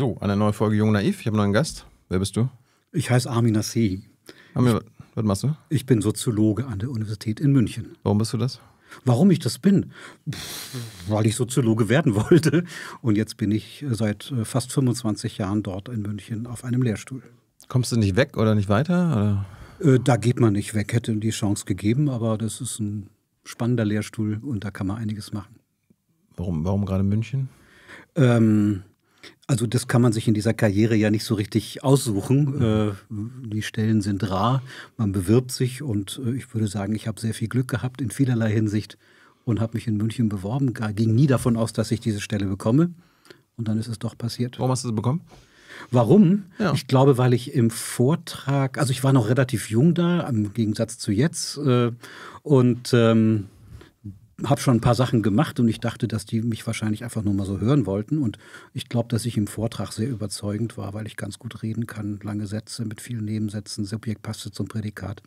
So, eine neue Folge Jung Naiv. Ich habe einen neuen Gast. Wer bist du? Ich heiße Armin Nassi. Armin, was machst du? Ich bin Soziologe an der Universität in München. Warum bist du das? Warum ich das bin? Pff, weil ich Soziologe werden wollte. Und jetzt bin ich äh, seit äh, fast 25 Jahren dort in München auf einem Lehrstuhl. Kommst du nicht weg oder nicht weiter? Oder? Äh, da geht man nicht weg, hätte die Chance gegeben, aber das ist ein spannender Lehrstuhl und da kann man einiges machen. Warum, warum gerade München? Ähm, also das kann man sich in dieser Karriere ja nicht so richtig aussuchen. Mhm. Äh, die Stellen sind rar, man bewirbt sich und äh, ich würde sagen, ich habe sehr viel Glück gehabt in vielerlei Hinsicht und habe mich in München beworben. Ging nie davon aus, dass ich diese Stelle bekomme. Und dann ist es doch passiert. Warum hast du sie bekommen? Warum? Ja. Ich glaube, weil ich im Vortrag, also ich war noch relativ jung da, im Gegensatz zu jetzt. Äh, und ähm, habe schon ein paar Sachen gemacht und ich dachte, dass die mich wahrscheinlich einfach nur mal so hören wollten. Und ich glaube, dass ich im Vortrag sehr überzeugend war, weil ich ganz gut reden kann, lange Sätze mit vielen Nebensätzen, Subjekt passte zum Prädikat.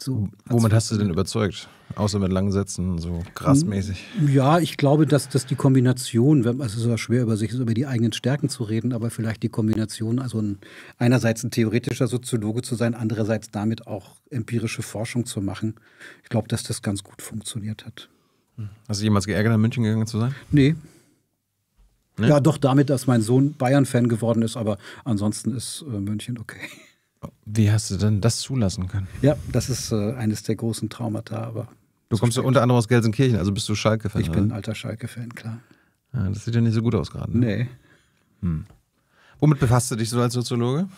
So Womit hast du denn überzeugt? Außer mit langen Sätzen, so krassmäßig. Hm? Ja, ich glaube, dass, dass die Kombination, also es ist ja schwer über sich, über die eigenen Stärken zu reden, aber vielleicht die Kombination, also ein, einerseits ein theoretischer Soziologe zu sein, andererseits damit auch empirische Forschung zu machen. Ich glaube, dass das ganz gut funktioniert hat. Hast du jemals geärgert, nach München gegangen zu sein? Nee. nee? Ja, doch damit, dass mein Sohn Bayern-Fan geworden ist, aber ansonsten ist äh, München okay. Wie hast du denn das zulassen können? Ja, das ist äh, eines der großen Traumata, aber. Du kommst ja unter anderem aus Gelsenkirchen, also bist du Schalke-Fan. Ich bin alter Schalke-Fan, klar. Ja, das sieht ja nicht so gut aus gerade. Ne? Nee. Hm. Womit befasst du dich so als Soziologe?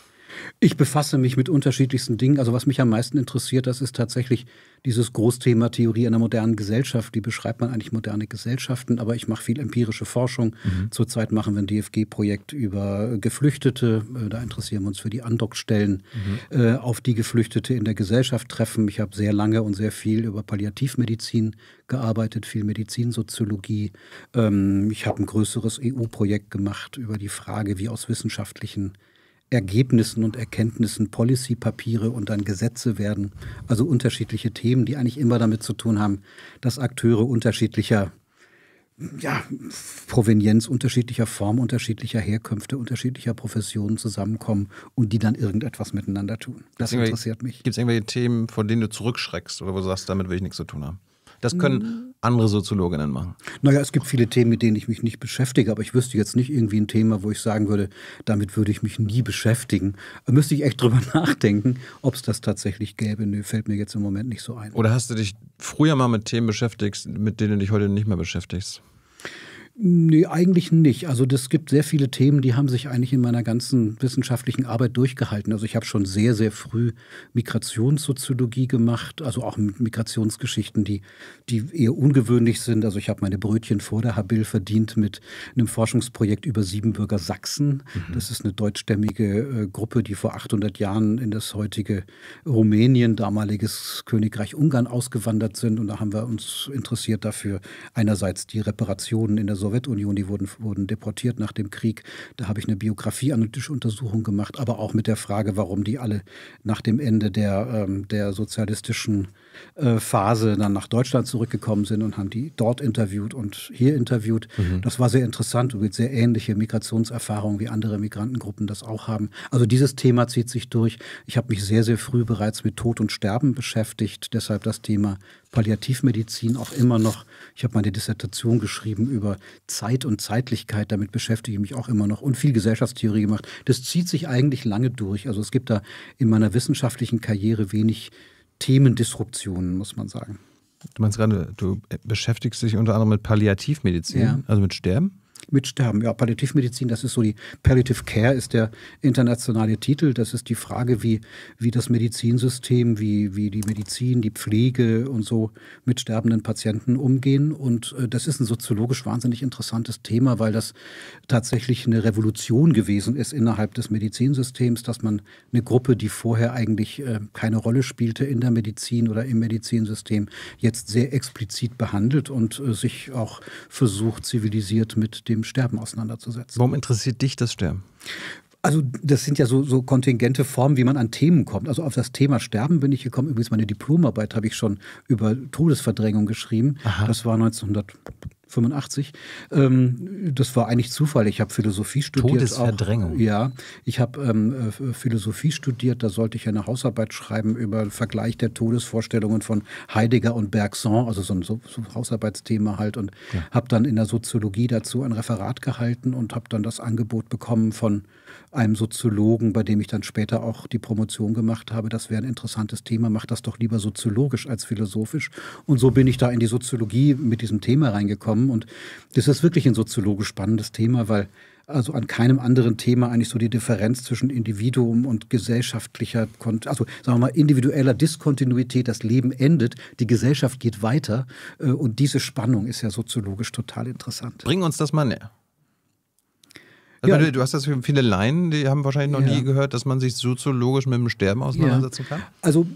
Ich befasse mich mit unterschiedlichsten Dingen. Also was mich am meisten interessiert, das ist tatsächlich dieses Großthema Theorie einer modernen Gesellschaft. Wie beschreibt man eigentlich moderne Gesellschaften? Aber ich mache viel empirische Forschung. Mhm. Zurzeit machen wir ein DFG-Projekt über Geflüchtete. Äh, da interessieren wir uns für die Andockstellen, mhm. Äh, auf die Geflüchtete in der Gesellschaft treffen. Ich habe sehr lange und sehr viel über Palliativmedizin gearbeitet, viel Medizinsoziologie. Ähm, ich habe ein größeres EU-Projekt gemacht über die Frage, wie aus wissenschaftlichen äh, Ergebnissen und Erkenntnissen Policy-Papiere und dann Gesetze werden. Also unterschiedliche Themen, die eigentlich immer damit zu tun haben, dass Akteure unterschiedlicher ja, Provenienz, unterschiedlicher Form, unterschiedlicher Herkünfte, unterschiedlicher Professionen zusammenkommen und die dann irgendetwas miteinander tun. Das interessiert mich. Gibt es irgendwelche Themen, von denen du zurückschreckst oder wo du sagst, damit will ich nichts zu tun haben? Das können mhm. andere Soziologinnen machen. Naja, es gibt viele Themen, mit denen ich mich nicht beschäftige, aber ich wüsste jetzt nicht irgendwie ein Thema, wo ich sagen würde, damit würde ich mich nie beschäftigen. Da müsste ich echt drüber nachdenken, ob es das tatsächlich gäbe. Nö, fällt mir jetzt im Moment nicht so ein. Oder hast du dich früher mal mit Themen beschäftigt, mit denen du dich heute nicht mehr beschäftigst? Nee, eigentlich nicht. Also es gibt sehr viele Themen, die haben sich eigentlich in meiner ganzen wissenschaftlichen Arbeit durchgehalten. Also ich habe schon sehr, sehr früh Migrationssoziologie gemacht, also auch mit Migrationsgeschichten, die, die eher ungewöhnlich sind. Also ich habe meine Brötchen vor der Habil verdient mit einem Forschungsprojekt über Siebenbürger Sachsen. Mhm. Das ist eine deutschstämmige äh, Gruppe, die vor 800 Jahren in das heutige Rumänien, damaliges Königreich Ungarn, ausgewandert sind. Und da haben wir uns interessiert dafür, einerseits die Reparationen in der Sowjetunion, Sowjetunion, die wurden, wurden deportiert nach dem Krieg. Da habe ich eine biografieanalytische Untersuchung gemacht, aber auch mit der Frage, warum die alle nach dem Ende der, ähm, der sozialistischen äh, Phase dann nach Deutschland zurückgekommen sind und haben die dort interviewt und hier interviewt. Mhm. Das war sehr interessant und mit sehr ähnliche Migrationserfahrungen wie andere Migrantengruppen das auch haben. Also dieses Thema zieht sich durch. Ich habe mich sehr, sehr früh bereits mit Tod und Sterben beschäftigt, deshalb das Thema Palliativmedizin auch immer noch. Ich habe meine Dissertation geschrieben über Zeit und Zeitlichkeit, damit beschäftige ich mich auch immer noch und viel Gesellschaftstheorie gemacht. Das zieht sich eigentlich lange durch. Also es gibt da in meiner wissenschaftlichen Karriere wenig Themendisruptionen, muss man sagen. Du meinst gerade, du beschäftigst dich unter anderem mit Palliativmedizin, ja. also mit Sterben? mitsterben. Ja, Palliativmedizin, das ist so die Palliative Care ist der internationale Titel. Das ist die Frage, wie, wie das Medizinsystem, wie, wie die Medizin, die Pflege und so mit sterbenden Patienten umgehen. Und äh, das ist ein soziologisch wahnsinnig interessantes Thema, weil das tatsächlich eine Revolution gewesen ist innerhalb des Medizinsystems, dass man eine Gruppe, die vorher eigentlich äh, keine Rolle spielte in der Medizin oder im Medizinsystem, jetzt sehr explizit behandelt und äh, sich auch versucht, zivilisiert mit dem Sterben auseinanderzusetzen. Warum interessiert dich das Sterben? Also das sind ja so, so kontingente Formen, wie man an Themen kommt. Also auf das Thema Sterben bin ich gekommen. Übrigens meine Diplomarbeit habe ich schon über Todesverdrängung geschrieben. Aha. Das war 1900. 85. Ähm, das war eigentlich Zufall. Ich habe Philosophie studiert. Todesverdrängung. Auch, ja, ich habe ähm, äh, Philosophie studiert. Da sollte ich eine Hausarbeit schreiben über den Vergleich der Todesvorstellungen von Heidegger und Bergson, also so ein so Hausarbeitsthema halt. Und ja. habe dann in der Soziologie dazu ein Referat gehalten und habe dann das Angebot bekommen von einem Soziologen, bei dem ich dann später auch die Promotion gemacht habe, das wäre ein interessantes Thema, mach das doch lieber soziologisch als philosophisch. Und so bin ich da in die Soziologie mit diesem Thema reingekommen. Und das ist wirklich ein soziologisch spannendes Thema, weil also an keinem anderen Thema eigentlich so die Differenz zwischen Individuum und gesellschaftlicher, also sagen wir mal individueller Diskontinuität, das Leben endet, die Gesellschaft geht weiter äh, und diese Spannung ist ja soziologisch total interessant. Bring uns das mal näher. Also ja. Du hast das viele Laien, die haben wahrscheinlich noch ja. nie gehört, dass man sich soziologisch mit dem Sterben auseinandersetzen ja. kann? Also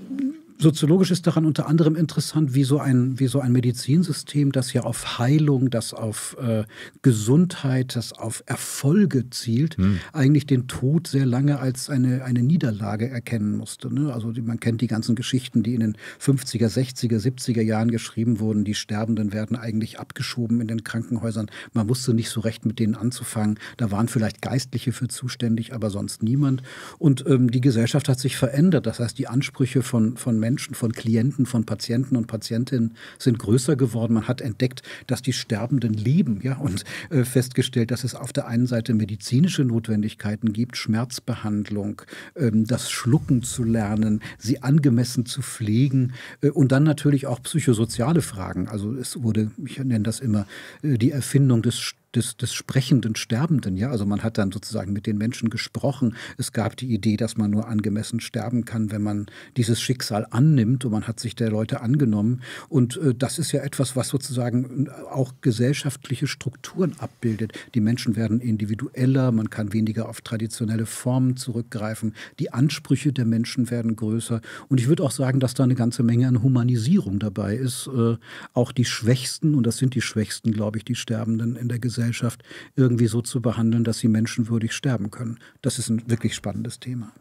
Soziologisch ist daran unter anderem interessant, wie so ein, wie so ein Medizinsystem, das ja auf Heilung, das auf äh, Gesundheit, das auf Erfolge zielt, hm. eigentlich den Tod sehr lange als eine, eine Niederlage erkennen musste. Ne? Also man kennt die ganzen Geschichten, die in den 50er, 60er, 70er Jahren geschrieben wurden. Die Sterbenden werden eigentlich abgeschoben in den Krankenhäusern. Man wusste nicht so recht, mit denen anzufangen. Da waren vielleicht Geistliche für zuständig, aber sonst niemand. Und ähm, die Gesellschaft hat sich verändert. Das heißt, die Ansprüche von, von Menschen, von Klienten, von Patienten und Patientinnen sind größer geworden. Man hat entdeckt, dass die Sterbenden leben ja, und äh, festgestellt, dass es auf der einen Seite medizinische Notwendigkeiten gibt, Schmerzbehandlung, ähm, das Schlucken zu lernen, sie angemessen zu pflegen äh, und dann natürlich auch psychosoziale Fragen. Also es wurde, ich nenne das immer, äh, die Erfindung des des, des sprechenden Sterbenden. Ja? Also man hat dann sozusagen mit den Menschen gesprochen. Es gab die Idee, dass man nur angemessen sterben kann, wenn man dieses Schicksal annimmt und man hat sich der Leute angenommen. Und äh, das ist ja etwas, was sozusagen äh, auch gesellschaftliche Strukturen abbildet. Die Menschen werden individueller, man kann weniger auf traditionelle Formen zurückgreifen, die Ansprüche der Menschen werden größer. Und ich würde auch sagen, dass da eine ganze Menge an Humanisierung dabei ist. Äh, auch die Schwächsten, und das sind die Schwächsten, glaube ich, die Sterbenden in der Gesellschaft, Gesellschaft irgendwie so zu behandeln, dass sie menschenwürdig sterben können. Das ist ein wirklich spannendes Thema.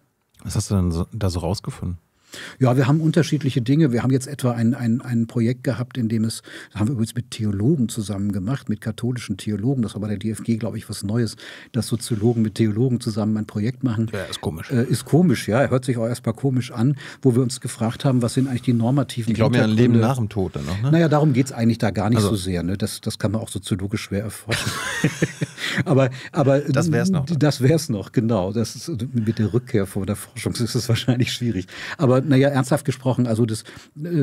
Was hast du denn da so rausgefunden? Ja, wir haben unterschiedliche Dinge. Wir haben jetzt etwa ein, ein, ein Projekt gehabt, in dem es, das haben wir übrigens mit Theologen zusammen gemacht, mit katholischen Theologen. Das war bei der DFG, glaube ich, was Neues, dass Soziologen mit Theologen zusammen ein Projekt machen. Ja, ist komisch. Äh, ist komisch, ja. Hört sich auch erstmal komisch an, wo wir uns gefragt haben, was sind eigentlich die normativen Ich glaube ja ein Leben nach dem Tod dann noch. Ne? Naja, darum geht es eigentlich da gar nicht also. so sehr. Ne? Das, das kann man auch soziologisch schwer erforschen. aber, aber das wäre es noch. Ne? Das wäre es noch, genau. Das ist, mit der Rückkehr vor der Forschung ist es wahrscheinlich schwierig. Aber naja, ernsthaft gesprochen, also das, äh,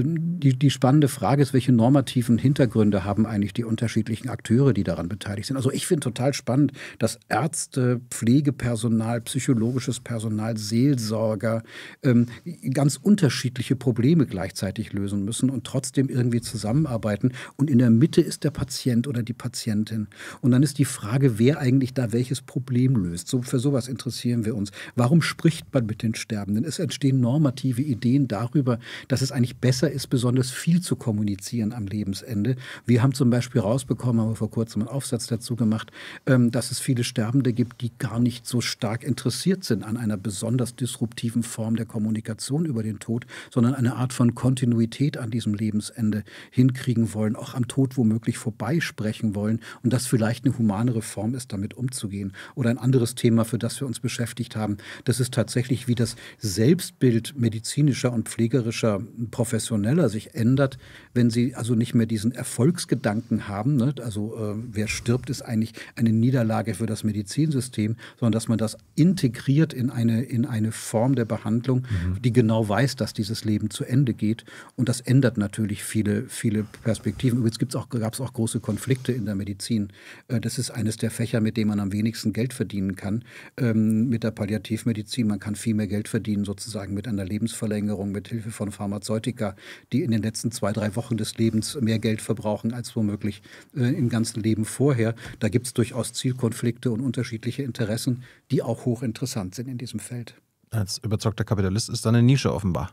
die, die spannende Frage ist, welche normativen Hintergründe haben eigentlich die unterschiedlichen Akteure, die daran beteiligt sind. Also ich finde total spannend, dass Ärzte, Pflegepersonal, psychologisches Personal, Seelsorger ähm, ganz unterschiedliche Probleme gleichzeitig lösen müssen und trotzdem irgendwie zusammenarbeiten. Und in der Mitte ist der Patient oder die Patientin. Und dann ist die Frage, wer eigentlich da welches Problem löst. So, für sowas interessieren wir uns. Warum spricht man mit den Sterbenden? Es entstehen normative Ideen darüber, dass es eigentlich besser ist, besonders viel zu kommunizieren am Lebensende. Wir haben zum Beispiel rausbekommen, haben wir vor kurzem einen Aufsatz dazu gemacht, ähm, dass es viele Sterbende gibt, die gar nicht so stark interessiert sind an einer besonders disruptiven Form der Kommunikation über den Tod, sondern eine Art von Kontinuität an diesem Lebensende hinkriegen wollen, auch am Tod womöglich vorbeisprechen wollen und das vielleicht eine humanere Form ist, damit umzugehen. Oder ein anderes Thema, für das wir uns beschäftigt haben, das ist tatsächlich, wie das Selbstbild medizinisch medizinischer und pflegerischer Professioneller sich ändert, wenn sie also nicht mehr diesen Erfolgsgedanken haben, ne? also äh, wer stirbt, ist eigentlich eine Niederlage für das Medizinsystem, sondern dass man das integriert in eine, in eine Form der Behandlung, mhm. die genau weiß, dass dieses Leben zu Ende geht. Und das ändert natürlich viele, viele Perspektiven. Übrigens auch, gab es auch große Konflikte in der Medizin. Äh, das ist eines der Fächer, mit dem man am wenigsten Geld verdienen kann, ähm, mit der Palliativmedizin. Man kann viel mehr Geld verdienen, sozusagen mit einer Lebensverlängerung Lebensverlängerung mit Hilfe von Pharmazeutika, die in den letzten zwei, drei Wochen des Lebens mehr Geld verbrauchen als womöglich äh, im ganzen Leben vorher. Da gibt es durchaus Zielkonflikte und unterschiedliche Interessen, die auch hochinteressant sind in diesem Feld. Als überzeugter Kapitalist ist da eine Nische offenbar.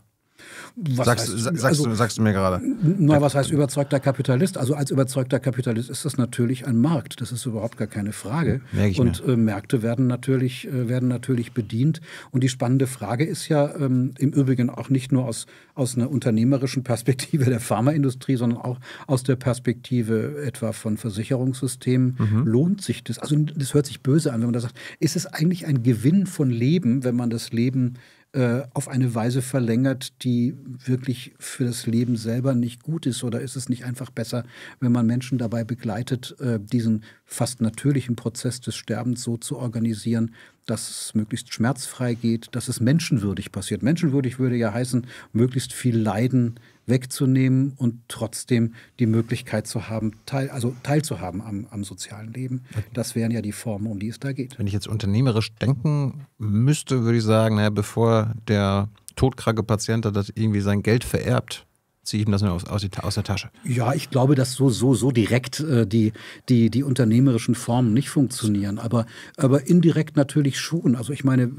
Sagst, heißt, also sagst, also, du, sagst, du, mir gerade. Na, was heißt überzeugter Kapitalist? Also als überzeugter Kapitalist ist das natürlich ein Markt. Das ist überhaupt gar keine Frage. und äh, Märkte werden natürlich, äh, werden natürlich bedient. Und die spannende Frage ist ja ähm, im Übrigen auch nicht nur aus, aus einer unternehmerischen Perspektive der Pharmaindustrie, sondern auch aus der Perspektive etwa von Versicherungssystemen. Mhm. Lohnt sich das? Also das hört sich böse an, wenn man da sagt, ist es eigentlich ein Gewinn von Leben, wenn man das Leben äh, auf eine Weise verlängert, die wirklich für das Leben selber nicht gut ist? Oder ist es nicht einfach besser, wenn man Menschen dabei begleitet, äh, diesen fast natürlichen Prozess des Sterbens so zu organisieren, dass es möglichst schmerzfrei geht, dass es menschenwürdig passiert? Menschenwürdig würde ja heißen, möglichst viel Leiden wegzunehmen und trotzdem die Möglichkeit zu haben, teil, also teilzuhaben am, am sozialen Leben. Das wären ja die Formen, um die es da geht. Wenn ich jetzt unternehmerisch denken müsste, würde ich sagen, naja, bevor der todkranke Patient hat das irgendwie sein Geld vererbt, ziehe ich ihm das nur aus, aus, aus, der Tasche. Ja, ich glaube, dass so, so, so direkt äh, die, die, die unternehmerischen Formen nicht funktionieren, aber, aber indirekt natürlich schon. Also ich meine,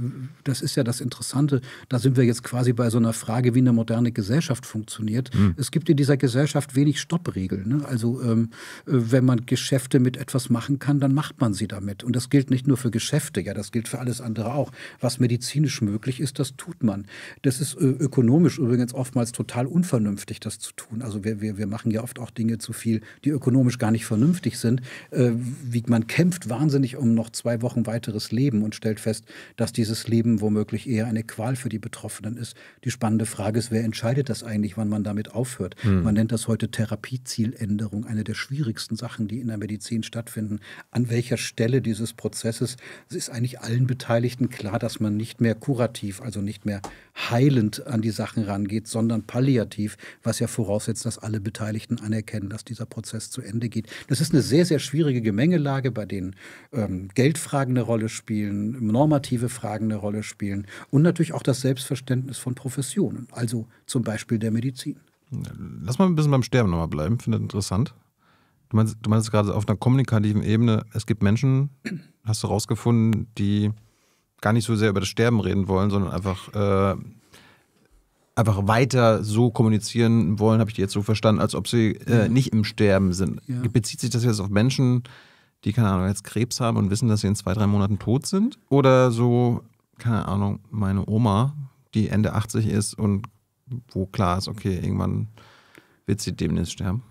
das ist ja das Interessante, da sind wir jetzt quasi bei so einer Frage, wie eine moderne Gesellschaft funktioniert. Mhm. Es gibt in dieser Gesellschaft wenig Stoppregeln. Ne? Also ähm, wenn man Geschäfte mit etwas machen kann, dann macht man sie damit. Und das gilt nicht nur für Geschäfte, ja, das gilt für alles andere auch. Was medizinisch möglich ist, das tut man. Das ist äh, ökonomisch übrigens oftmals total unvernünftig vernünftig, das zu tun. Also wir, wir, wir machen ja oft auch Dinge zu viel, die ökonomisch gar nicht vernünftig sind. Äh, wie man kämpft wahnsinnig um noch zwei Wochen weiteres Leben und stellt fest, dass dieses Leben womöglich eher eine Qual für die Betroffenen ist. Die spannende Frage ist, wer entscheidet das eigentlich, wann man damit aufhört? Hm. Man nennt das heute Therapiezieländerung, eine der schwierigsten Sachen, die in der Medizin stattfinden. An welcher Stelle dieses Prozesses ist eigentlich allen Beteiligten klar, dass man nicht mehr kurativ, also nicht mehr heilend an die Sachen rangeht, sondern palliativ, was ja voraussetzt, dass alle Beteiligten anerkennen, dass dieser Prozess zu Ende geht. Das ist eine sehr, sehr schwierige Gemengelage, bei denen ähm, Geldfragen eine Rolle spielen, normative Fragen eine Rolle spielen und natürlich auch das Selbstverständnis von Professionen, also zum Beispiel der Medizin. Lass mal ein bisschen beim Sterben nochmal bleiben, finde ich interessant. Du meinst, du meinst gerade auf einer kommunikativen Ebene, es gibt Menschen, hast du rausgefunden, die gar nicht so sehr über das Sterben reden wollen, sondern einfach äh, einfach weiter so kommunizieren wollen, habe ich die jetzt so verstanden, als ob sie äh, nicht im Sterben sind. Ja. Bezieht sich das jetzt auf Menschen, die, keine Ahnung, jetzt Krebs haben und wissen, dass sie in zwei, drei Monaten tot sind? Oder so, keine Ahnung, meine Oma, die Ende 80 ist und wo klar ist, okay, irgendwann wird sie demnächst sterben?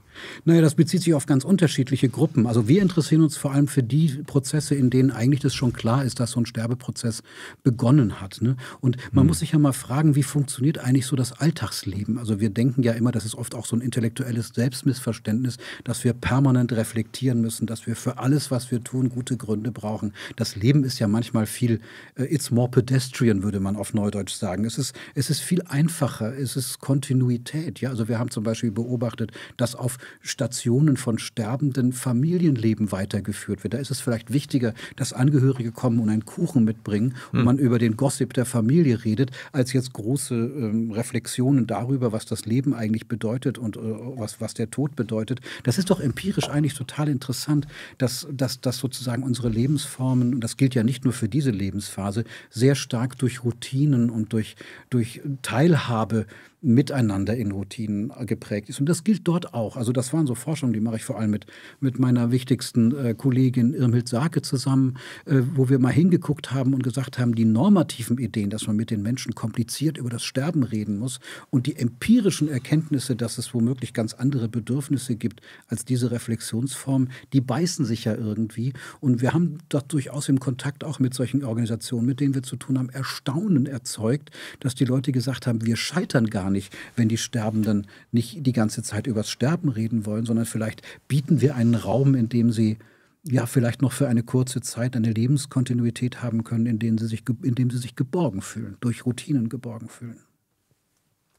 Naja, das bezieht sich auf ganz unterschiedliche Gruppen. Also wir interessieren uns vor allem für die Prozesse, in denen eigentlich das schon klar ist, dass so ein Sterbeprozess begonnen hat. Ne? Und man mhm. muss sich ja mal fragen, wie funktioniert eigentlich so das Alltagsleben? Also wir denken ja immer, das ist oft auch so ein intellektuelles Selbstmissverständnis, dass wir permanent reflektieren müssen, dass wir für alles, was wir tun, gute Gründe brauchen. Das Leben ist ja manchmal viel, uh, it's more pedestrian, würde man auf Neudeutsch sagen. Es ist, es ist viel einfacher, es ist Kontinuität. Ja? Also wir haben zum Beispiel beobachtet, dass auf Stationen von sterbenden Familienleben weitergeführt wird. Da ist es vielleicht wichtiger, dass Angehörige kommen und einen Kuchen mitbringen und hm. man über den Gossip der Familie redet, als jetzt große ähm, Reflexionen darüber, was das Leben eigentlich bedeutet und äh, was, was der Tod bedeutet. Das ist doch empirisch eigentlich total interessant, dass, dass, dass sozusagen unsere Lebensformen, und das gilt ja nicht nur für diese Lebensphase, sehr stark durch Routinen und durch, durch Teilhabe Miteinander in Routinen geprägt ist. Und das gilt dort auch. Also das waren so Forschungen, die mache ich vor allem mit, mit meiner wichtigsten äh, Kollegin Irmhild Sake zusammen, äh, wo wir mal hingeguckt haben und gesagt haben, die normativen Ideen, dass man mit den Menschen kompliziert über das Sterben reden muss und die empirischen Erkenntnisse, dass es womöglich ganz andere Bedürfnisse gibt als diese Reflexionsform, die beißen sich ja irgendwie. Und wir haben dort durchaus im Kontakt auch mit solchen Organisationen, mit denen wir zu tun haben, Erstaunen erzeugt, dass die Leute gesagt haben, wir scheitern gar nicht nicht, wenn die Sterbenden nicht die ganze Zeit übers Sterben reden wollen, sondern vielleicht bieten wir einen Raum, in dem sie ja vielleicht noch für eine kurze Zeit eine Lebenskontinuität haben können, in dem sie sich, in dem sie sich geborgen fühlen, durch Routinen geborgen fühlen.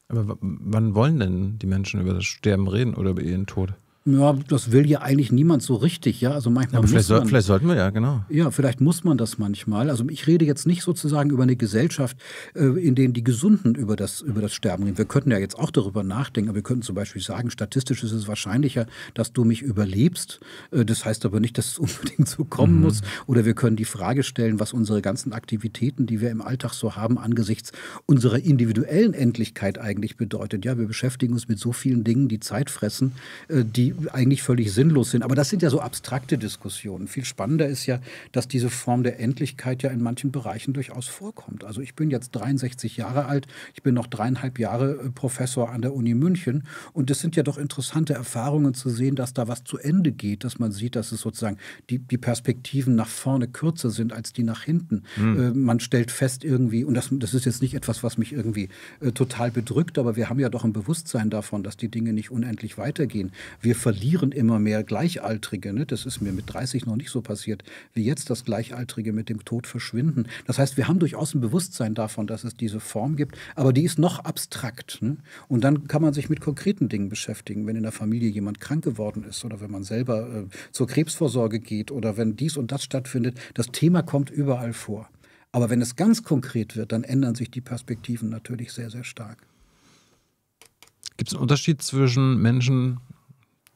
Aber wann wollen denn die Menschen über das Sterben reden oder über ihren Tod? ja, das will ja eigentlich niemand so richtig, ja. Also manchmal. Ja, aber vielleicht, soll, vielleicht, sollten wir ja, genau. Ja, vielleicht muss man das manchmal. Also ich rede jetzt nicht sozusagen über eine Gesellschaft, äh, in der die Gesunden über das, über das Sterben reden. Wir könnten ja jetzt auch darüber nachdenken, aber wir könnten zum Beispiel sagen, statistisch ist es wahrscheinlicher, dass du mich überlebst. Äh, das heißt aber nicht, dass es unbedingt so kommen mhm. muss. Oder wir können die Frage stellen, was unsere ganzen Aktivitäten, die wir im Alltag so haben, angesichts unserer individuellen Endlichkeit eigentlich bedeutet. Ja, wir beschäftigen uns mit so vielen Dingen, die Zeit fressen, äh, die eigentlich völlig sinnlos sind. Aber das sind ja so abstrakte Diskussionen. Viel spannender ist ja, dass diese Form der Endlichkeit ja in manchen Bereichen durchaus vorkommt. Also ich bin jetzt 63 Jahre alt, ich bin noch dreieinhalb Jahre äh, Professor an der Uni München und es sind ja doch interessante Erfahrungen zu sehen, dass da was zu Ende geht, dass man sieht, dass es sozusagen die, die Perspektiven nach vorne kürzer sind als die nach hinten. Mhm. Äh, man stellt fest irgendwie, und das, das ist jetzt nicht etwas, was mich irgendwie äh, total bedrückt, aber wir haben ja doch ein Bewusstsein davon, dass die Dinge nicht unendlich weitergehen. Wir verlieren immer mehr Gleichaltrige. Ne? Das ist mir mit 30 noch nicht so passiert, wie jetzt, dass Gleichaltrige mit dem Tod verschwinden. Das heißt, wir haben durchaus ein Bewusstsein davon, dass es diese Form gibt, aber die ist noch abstrakt. Ne? Und dann kann man sich mit konkreten Dingen beschäftigen, wenn in der Familie jemand krank geworden ist oder wenn man selber äh, zur Krebsvorsorge geht oder wenn dies und das stattfindet. Das Thema kommt überall vor. Aber wenn es ganz konkret wird, dann ändern sich die Perspektiven natürlich sehr, sehr stark. Gibt es einen Unterschied zwischen Menschen,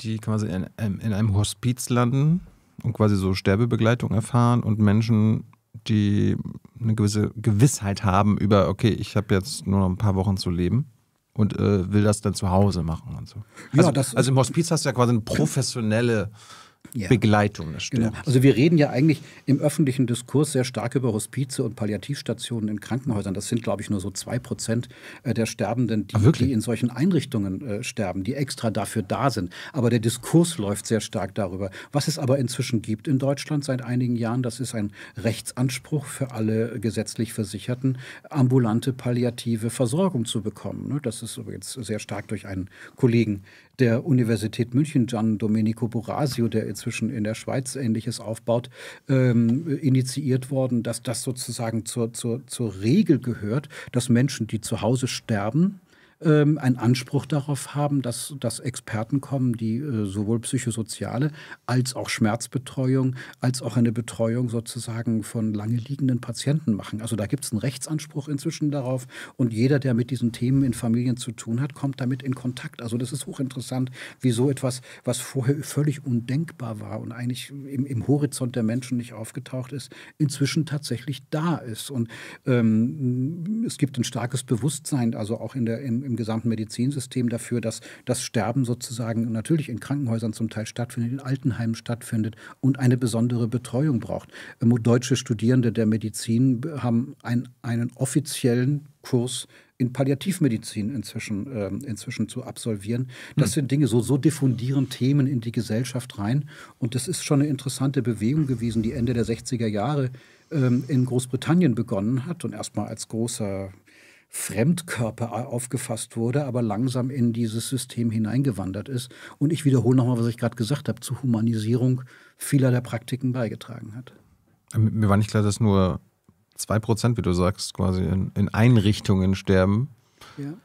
die quasi in, in einem Hospiz landen und quasi so Sterbebegleitung erfahren und Menschen, die eine gewisse Gewissheit haben über, okay, ich habe jetzt nur noch ein paar Wochen zu leben und äh, will das dann zu Hause machen und so. Also, ja, also im Hospiz hast du ja quasi eine professionelle ja. Begleitung des Sterbens. Genau. Also wir reden ja eigentlich im öffentlichen Diskurs sehr stark über Hospize und Palliativstationen in Krankenhäusern. Das sind, glaube ich, nur so zwei Prozent äh, der Sterbenden, die, ah, die in solchen Einrichtungen äh, sterben, die extra dafür da sind. Aber der Diskurs läuft sehr stark darüber. Was es aber inzwischen gibt in Deutschland seit einigen Jahren, das ist ein Rechtsanspruch für alle gesetzlich Versicherten, ambulante palliative Versorgung zu bekommen. Ne? Das ist übrigens sehr stark durch einen Kollegen der Universität München, Gian Domenico Borasio, der inzwischen in der Schweiz Ähnliches aufbaut, ähm, initiiert worden, dass das sozusagen zur, zur, zur Regel gehört, dass Menschen, die zu Hause sterben, ähm, einen Anspruch darauf haben, dass, dass Experten kommen, die äh, sowohl psychosoziale als auch Schmerzbetreuung, als auch eine Betreuung sozusagen von lange liegenden Patienten machen. Also da gibt es einen Rechtsanspruch inzwischen darauf und jeder, der mit diesen Themen in Familien zu tun hat, kommt damit in Kontakt. Also das ist hochinteressant, wie so etwas, was vorher völlig undenkbar war und eigentlich im, im Horizont der Menschen nicht aufgetaucht ist, inzwischen tatsächlich da ist. Und ähm, es gibt ein starkes Bewusstsein, also auch in der, im, im im gesamten Medizinsystem dafür, dass das Sterben sozusagen natürlich in Krankenhäusern zum Teil stattfindet, in Altenheimen stattfindet und eine besondere Betreuung braucht. Äh, deutsche Studierende der Medizin äh, haben ein, einen offiziellen Kurs in Palliativmedizin inzwischen, äh, inzwischen zu absolvieren. Das hm. sind Dinge, so, so diffundieren Themen in die Gesellschaft rein. Und das ist schon eine interessante Bewegung gewesen, die Ende der 60er Jahre ähm, in Großbritannien begonnen hat und erstmal als großer Fremdkörper aufgefasst wurde, aber langsam in dieses System hineingewandert ist. Und ich wiederhole nochmal, was ich gerade gesagt habe, zur Humanisierung vieler der Praktiken beigetragen hat. Ähm, mir war nicht klar, dass nur 2%, wie du sagst, quasi in, in Einrichtungen sterben. Ja.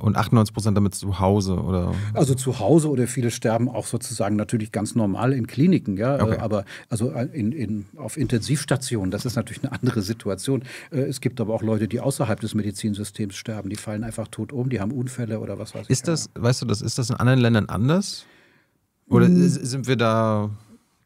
Und 98 Prozent damit zu Hause oder? Also zu Hause oder viele sterben auch sozusagen natürlich ganz normal in Kliniken, ja. Okay. Äh, aber also äh, in, in, auf Intensivstationen, das ist natürlich eine andere Situation. Äh, es gibt aber auch Leute, die außerhalb des Medizinsystems sterben, die fallen einfach tot um, die haben Unfälle oder was weiß ist ich. Ist das, ja. weißt du, das, ist das in anderen Ländern anders? Oder hm. sind wir da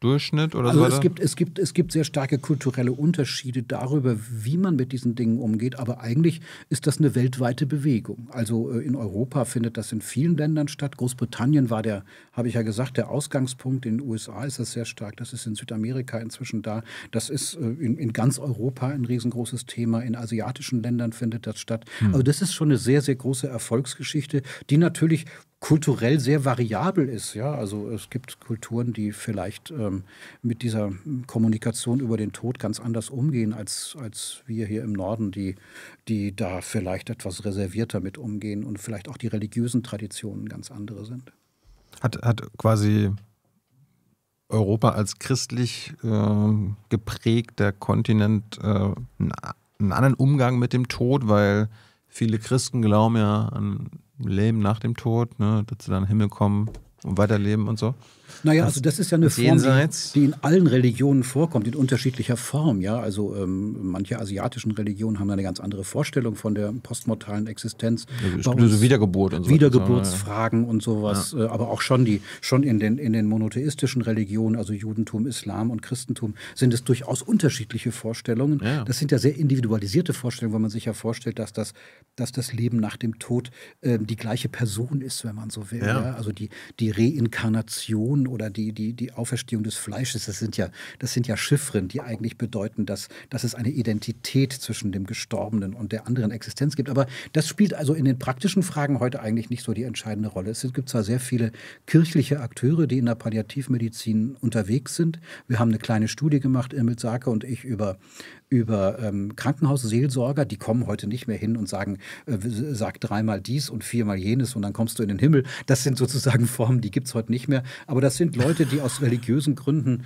Durchschnitt oder also so? es gibt, es, gibt, es gibt sehr starke kulturelle Unterschiede darüber, wie man mit diesen Dingen umgeht, aber eigentlich ist das eine weltweite Bewegung. Also äh, in Europa findet das in vielen Ländern statt. Großbritannien war der, habe ich ja gesagt, der Ausgangspunkt. In den USA ist das sehr stark. Das ist in Südamerika inzwischen da. Das ist äh, in, in ganz Europa ein riesengroßes Thema. In asiatischen Ländern findet das statt. Hm. Also das ist schon eine sehr, sehr große Erfolgsgeschichte, die natürlich kulturell sehr variabel ist. Ja? Also es gibt Kulturen, die vielleicht ähm, mit dieser Kommunikation über den Tod ganz anders umgehen als, als wir hier im Norden, die, die da vielleicht etwas reservierter mit umgehen und vielleicht auch die religiösen Traditionen ganz andere sind. Hat, hat quasi Europa als christlich äh, geprägter Kontinent äh, einen, einen anderen Umgang mit dem Tod, weil viele Christen glauben ja an Leben nach dem Tod, ne, dass sie dann in den Himmel kommen und weiterleben und so. Naja, also das ist ja eine Form, die, in allen Religionen vorkommt, in unterschiedlicher Form. Ja? Also ähm, manche asiatischen Religionen haben eine ganz andere Vorstellung von der postmortalen Existenz. Ja, also, Wiedergeburt und so Wiedergeburtsfragen ja. und sowas, ja. Äh, aber auch schon, die, schon in, den, in den monotheistischen Religionen, also Judentum, Islam und Christentum, sind es durchaus unterschiedliche Vorstellungen. Das sind ja sehr individualisierte Vorstellungen, weil man sich ja vorstellt, dass das, dass das Leben nach dem Tod äh, die gleiche Person ist, wenn man so will. Also die, die Reinkarnation Passion oder die, die, die Auferstehung des Fleisches, das sind ja, das sind ja Chiffren, die eigentlich bedeuten, dass, dass es eine Identität zwischen dem Gestorbenen und der anderen Existenz gibt. Aber das spielt also in den praktischen Fragen heute eigentlich nicht so die entscheidende Rolle. Es gibt zwar sehr viele kirchliche Akteure, die in der Palliativmedizin unterwegs sind. Wir haben eine kleine Studie gemacht, Irmel Sake und ich, über über ähm, Krankenhausseelsorger, die kommen heute nicht mehr hin und sagen, äh, sag dreimal dies und viermal jenes und dann kommst du in den Himmel. Das sind sozusagen Formen, die gibt es heute nicht mehr. Aber das sind Leute, die aus religiösen Gründen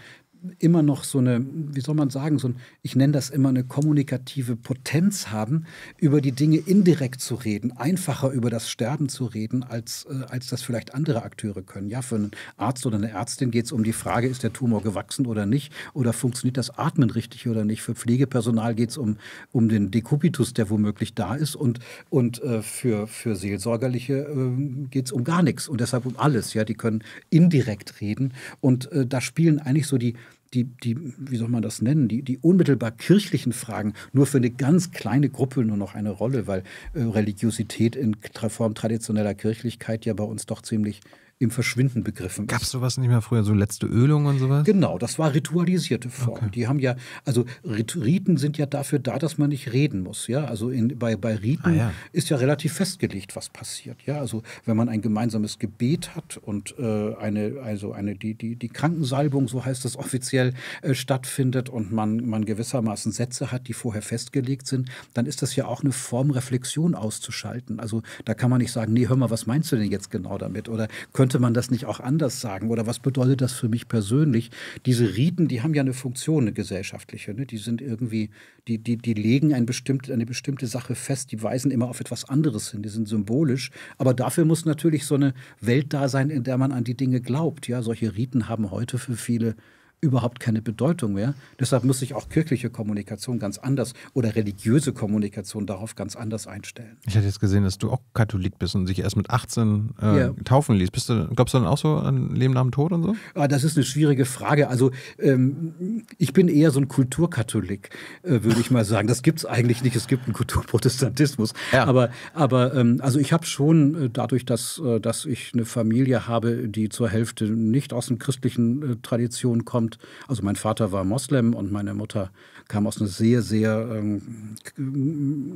immer noch so eine, wie soll man sagen, so ein, ich nenne das immer eine kommunikative Potenz haben, über die Dinge indirekt zu reden, einfacher über das Sterben zu reden, als, äh, als das vielleicht andere Akteure können. Ja, für einen Arzt oder eine Ärztin geht es um die Frage, ist der Tumor gewachsen oder nicht, oder funktioniert das Atmen richtig oder nicht. Für Pflegepersonal geht es um, um den Dekubitus, der womöglich da ist, und, und äh, für, für Seelsorgerliche äh, geht es um gar nichts und deshalb um alles. Ja, die können indirekt reden und äh, da spielen eigentlich so die die, die, wie soll man das nennen, die, die unmittelbar kirchlichen Fragen nur für eine ganz kleine Gruppe nur noch eine Rolle, weil äh, Religiosität in Form traditioneller Kirchlichkeit ja bei uns doch ziemlich im Verschwinden begriffen ist. Gab es sowas nicht mehr früher, so letzte Ölung und sowas? Genau, das war ritualisierte Form. Okay. Die haben ja, also Riten sind ja dafür da, dass man nicht reden muss. Ja? Also in, bei, bei Riten ah, ja. ist ja relativ festgelegt, was passiert. Ja? Also wenn man ein gemeinsames Gebet hat und äh, eine, also eine, die, die, die Krankensalbung, so heißt das offiziell, äh, stattfindet und man, man gewissermaßen Sätze hat, die vorher festgelegt sind, dann ist das ja auch eine Form, Reflexion auszuschalten. Also da kann man nicht sagen, nee, hör mal, was meinst du denn jetzt genau damit? Oder können könnte man das nicht auch anders sagen? Oder was bedeutet das für mich persönlich? Diese Riten, die haben ja eine Funktion, eine gesellschaftliche. Ne? Die sind irgendwie, die, die, die legen ein bestimmt, eine bestimmte Sache fest, die weisen immer auf etwas anderes hin, die sind symbolisch. Aber dafür muss natürlich so eine Welt da sein, in der man an die Dinge glaubt. Ja, solche Riten haben heute für viele überhaupt keine Bedeutung mehr. Deshalb muss sich auch kirchliche Kommunikation ganz anders oder religiöse Kommunikation darauf ganz anders einstellen. Ich hatte jetzt gesehen, dass du auch Katholik bist und sich erst mit 18 äh, ja. taufen ließ. Bist du, glaubst du dann auch so an Leben nach dem Tod und so? Ah, das ist eine schwierige Frage. Also ähm, ich bin eher so ein Kulturkatholik, äh, würde ich mal sagen. Das gibt es eigentlich nicht. Es gibt einen Kulturprotestantismus. Ja. Aber, aber ähm, also ich habe schon äh, dadurch, dass, äh, dass ich eine Familie habe, die zur Hälfte nicht aus den christlichen äh, Traditionen kommt, stammt, also mein Vater war Moslem und meine Mutter kam aus einer sehr, sehr ähm,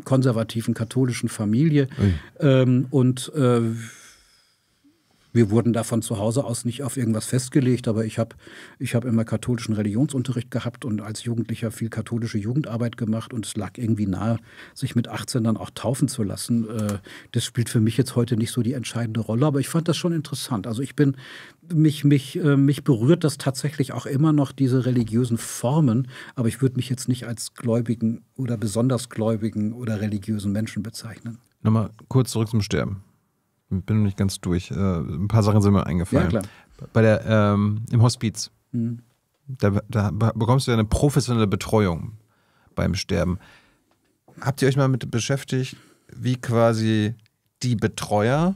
konservativen katholischen Familie. Ähm, und äh, wir wurden davon zu Hause aus nicht auf irgendwas festgelegt, aber ich habe ich hab immer katholischen Religionsunterricht gehabt und als Jugendlicher viel katholische Jugendarbeit gemacht und es lag irgendwie nahe, sich mit 18 dann auch taufen zu lassen. Äh, das spielt für mich jetzt heute nicht so die entscheidende Rolle, aber ich fand das schon interessant. Also ich bin mich, mich, äh, mich berührt das tatsächlich auch immer noch, diese religiösen Formen. Aber ich würde mich jetzt nicht als gläubigen oder besonders gläubigen oder religiösen Menschen bezeichnen. Nochmal kurz zurück zum Sterben. Ich Bin noch nicht ganz durch. Äh, ein paar Sachen sind mir eingefallen. Ja, Bei der, ähm, Im Hospiz. Mhm. Da, da bekommst du ja eine professionelle Betreuung beim Sterben. Habt ihr euch mal mit beschäftigt, wie quasi die Betreuer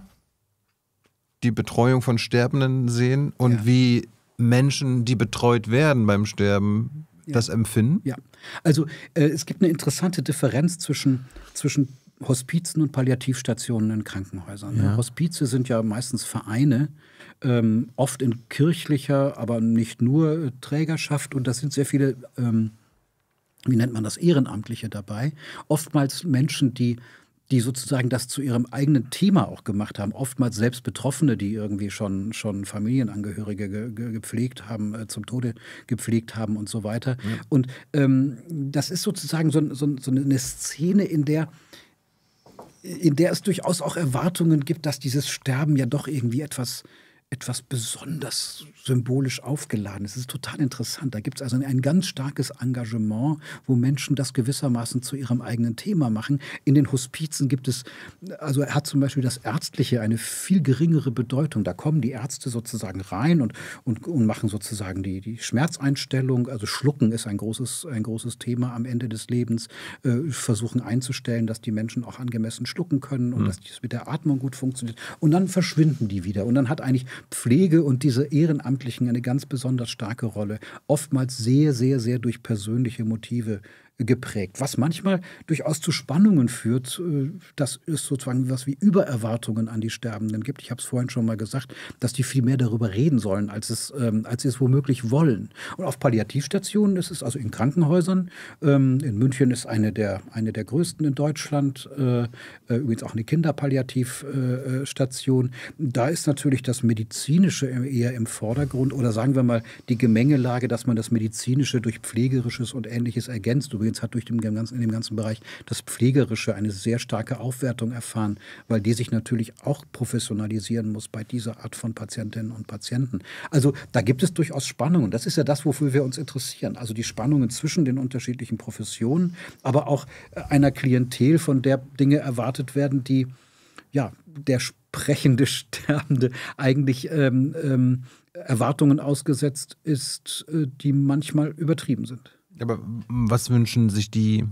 die Betreuung von Sterbenden sehen und ja. wie Menschen, die betreut werden beim Sterben, ja. das empfinden? Ja, also äh, es gibt eine interessante Differenz zwischen, zwischen Hospizen und Palliativstationen in Krankenhäusern. Ne? Ja. Hospize sind ja meistens Vereine, ähm, oft in kirchlicher, aber nicht nur äh, Trägerschaft und das sind sehr viele, ähm, wie nennt man das, Ehrenamtliche dabei. Oftmals Menschen, die die sozusagen das zu ihrem eigenen Thema auch gemacht haben. Oftmals selbst Betroffene, die irgendwie schon, schon Familienangehörige ge, ge, gepflegt haben, äh, zum Tode gepflegt haben und so weiter. Ja. Und ähm, das ist sozusagen so, so, so, eine Szene, in der in der es durchaus auch Erwartungen gibt, dass dieses Sterben ja doch irgendwie etwas etwas besonders symbolisch aufgeladen. Es ist total interessant. Da gibt es also ein ganz starkes Engagement, wo Menschen das gewissermaßen zu ihrem eigenen Thema machen. In den Hospizen gibt es, also hat zum Beispiel das Ärztliche eine viel geringere Bedeutung. Da kommen die Ärzte sozusagen rein und, und, und machen sozusagen die, die Schmerzeinstellung. Also Schlucken ist ein großes, ein großes Thema am Ende des Lebens. Äh, versuchen einzustellen, dass die Menschen auch angemessen schlucken können und mhm. dass das mit der Atmung gut funktioniert. Und dann verschwinden die wieder. Und dann hat eigentlich Pflege und diese Ehrenamtlichen eine ganz besonders starke Rolle. Oftmals sehr, sehr, sehr durch persönliche Motive geprägt, was manchmal durchaus zu Spannungen führt, äh, dass es sozusagen was wie Übererwartungen an die Sterbenden gibt. Ich habe es vorhin schon mal gesagt, dass die viel mehr darüber reden sollen, als, es, ähm, als sie es womöglich wollen. Und auf Palliativstationen ist es, also in Krankenhäusern, ähm, in München ist eine der, eine der größten in Deutschland, äh, äh übrigens auch eine Kinderpalliativstation, äh, da ist natürlich das Medizinische eher im Vordergrund oder sagen wir mal die Gemengelage, dass man das Medizinische durch Pflegerisches und Ähnliches ergänzt. Du übrigens hat durch den ganzen, in dem ganzen Bereich das Pflegerische eine sehr starke Aufwertung erfahren, weil die sich natürlich auch professionalisieren muss bei dieser Art von Patientinnen und Patienten. Also da gibt es durchaus Spannungen. Das ist ja das, wofür wir uns interessieren. Also die Spannungen zwischen den unterschiedlichen Professionen, aber auch äh, einer Klientel, von der Dinge erwartet werden, die ja der sprechende Sterbende eigentlich ähm, ähm, Erwartungen ausgesetzt ist, äh, die manchmal übertrieben sind. Aber mm, was wünschen sich die,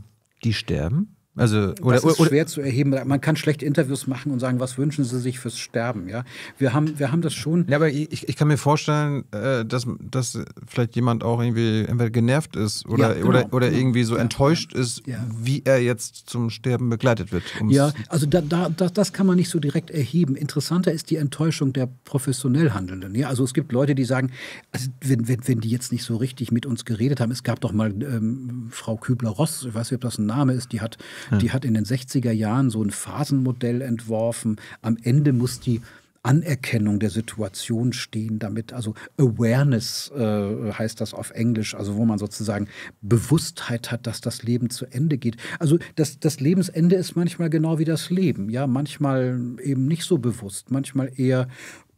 die sterben? Also, oder, das ist oder, schwer zu erheben. Man kann schlecht Interviews machen und sagen, was wünschen Sie sich fürs Sterben? Ja, wir haben, wir haben das schon. Ja, aber ich, ich kann mir vorstellen, äh, dass, dass vielleicht jemand auch irgendwie entweder genervt ist oder, ja, genau, oder, oder genau. irgendwie so ja, enttäuscht ja, ist, wie er jetzt zum Sterben begleitet wird. Ja, also da, da, das kann man nicht so direkt erheben. Interessanter ist die Enttäuschung der professionell Handelnden. Ja, also es gibt Leute, die sagen, also wenn, wenn, wenn die jetzt nicht so richtig mit uns geredet haben, es gab doch mal ähm, Frau Kübler-Ross, ich weiß nicht, ob das ein Name ist, die hat die hat in den 60er Jahren so ein Phasenmodell entworfen. Am Ende muss die Anerkennung der Situation stehen, damit also Awareness äh, heißt das auf Englisch, also wo man sozusagen Bewusstheit hat, dass das Leben zu Ende geht. Also das, das Lebensende ist manchmal genau wie das Leben, ja, manchmal eben nicht so bewusst, manchmal eher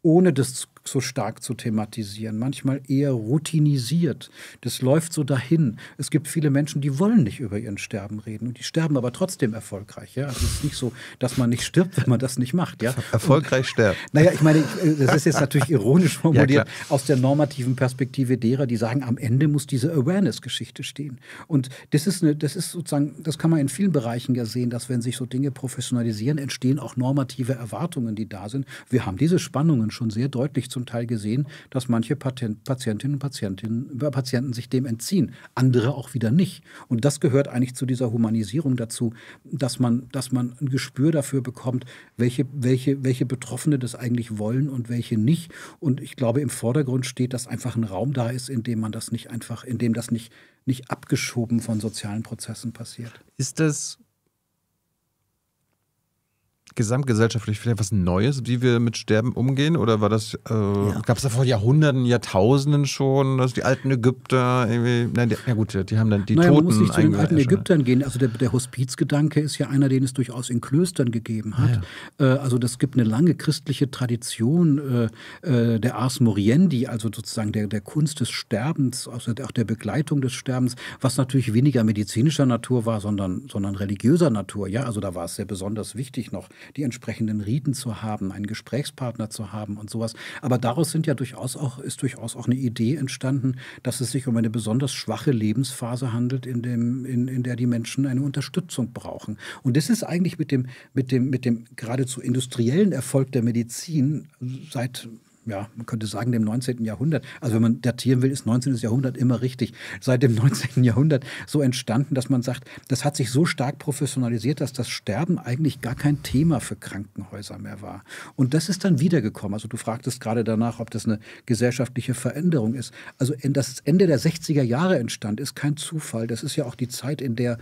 ohne das so stark zu thematisieren, manchmal eher routinisiert. Das läuft so dahin. Es gibt viele Menschen, die wollen nicht über ihren Sterben reden und die sterben aber trotzdem erfolgreich. Ja? Also es ist nicht so, dass man nicht stirbt, wenn man das nicht macht. Ja? Erfolgreich sterben. Naja, ich meine, äh, das ist jetzt natürlich ironisch formuliert ja, aus der normativen Perspektive derer, die sagen, am Ende muss diese Awareness-Geschichte stehen. Und das ist, eine, das ist sozusagen, das kann man in vielen Bereichen ja sehen, dass wenn sich so Dinge professionalisieren, entstehen auch normative Erwartungen, die da sind. Wir haben diese Spannungen schon sehr deutlich zum Teil gesehen, dass manche Patent Patientinnen und Patientinnen, äh, Patienten sich dem entziehen, andere auch wieder nicht. Und das gehört eigentlich zu dieser Humanisierung dazu, dass man, dass man ein Gespür dafür bekommt, welche, welche, welche Betroffene das eigentlich wollen und welche nicht. Und ich glaube, im Vordergrund steht, dass einfach ein Raum da ist, in dem man das nicht einfach, in dem das nicht, nicht abgeschoben von sozialen Prozessen passiert. Ist das gesamtgesellschaftlich vielleicht was Neues, wie wir mit Sterben umgehen? Oder war das, äh, ja. gab es da vor Jahrhunderten, Jahrtausenden schon, dass die alten Ägypter irgendwie, nein, die, ja gut, die, haben dann die naja, Toten man muss nicht zu den alten ne? Ägyptern gehen. Also der, der Hospizgedanke ist ja einer, den es durchaus in Klöstern gegeben hat. Ah, äh, also das gibt eine lange christliche Tradition äh, äh, der Ars Moriendi, also sozusagen der, der Kunst des Sterbens, also auch der Begleitung des Sterbens, was natürlich weniger medizinischer Natur war, sondern, sondern religiöser Natur. Ja, also da war es sehr besonders wichtig noch, die entsprechenden Riten zu haben, einen Gesprächspartner zu haben und sowas. Aber daraus sind ja durchaus auch, ist durchaus auch eine Idee entstanden, dass es sich um eine besonders schwache Lebensphase handelt, in, dem, in, in der die Menschen eine Unterstützung brauchen. Und das ist eigentlich mit dem, mit dem, mit dem geradezu industriellen Erfolg der Medizin seit ja, man könnte sagen, dem 19. Jahrhundert. Also wenn man datieren will, ist 19. Jahrhundert immer richtig. Seit dem 19. Jahrhundert so entstanden, dass man sagt, das hat sich so stark professionalisiert, dass das Sterben eigentlich gar kein Thema für Krankenhäuser mehr war. Und das ist dann wiedergekommen. Also du fragtest gerade danach, ob das eine gesellschaftliche Veränderung ist. Also dass das Ende der 60er Jahre entstand, ist kein Zufall. Das ist ja auch die Zeit, in der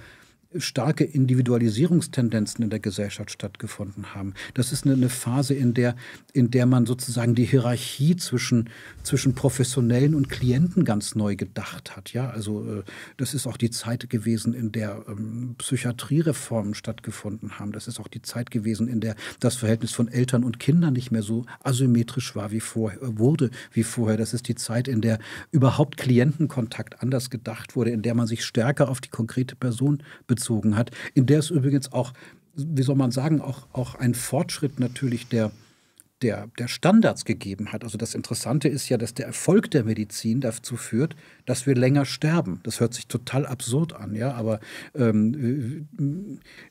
starke Individualisierungstendenzen in der Gesellschaft stattgefunden haben. Das ist eine, Phase, in der, in der man sozusagen die Hierarchie zwischen, zwischen Professionellen und Klienten ganz neu gedacht hat. Ja, also äh, das ist auch die Zeit gewesen, in der ähm, Psychiatriereformen stattgefunden haben. Das ist auch die Zeit gewesen, in der das Verhältnis von Eltern und Kindern nicht mehr so asymmetrisch war wie vorher, äh, wurde wie vorher. Das ist die Zeit, in der überhaupt Klientenkontakt anders gedacht wurde, in der man sich stärker auf die konkrete Person bezog gezogen hat, in der es übrigens auch, wie soll man sagen, auch, auch ein Fortschritt natürlich der, der, der Standards gegeben hat. Also das Interessante ist ja, dass der Erfolg der Medizin dazu führt, dass wir länger sterben. Das hört sich total absurd an, ja, aber ähm,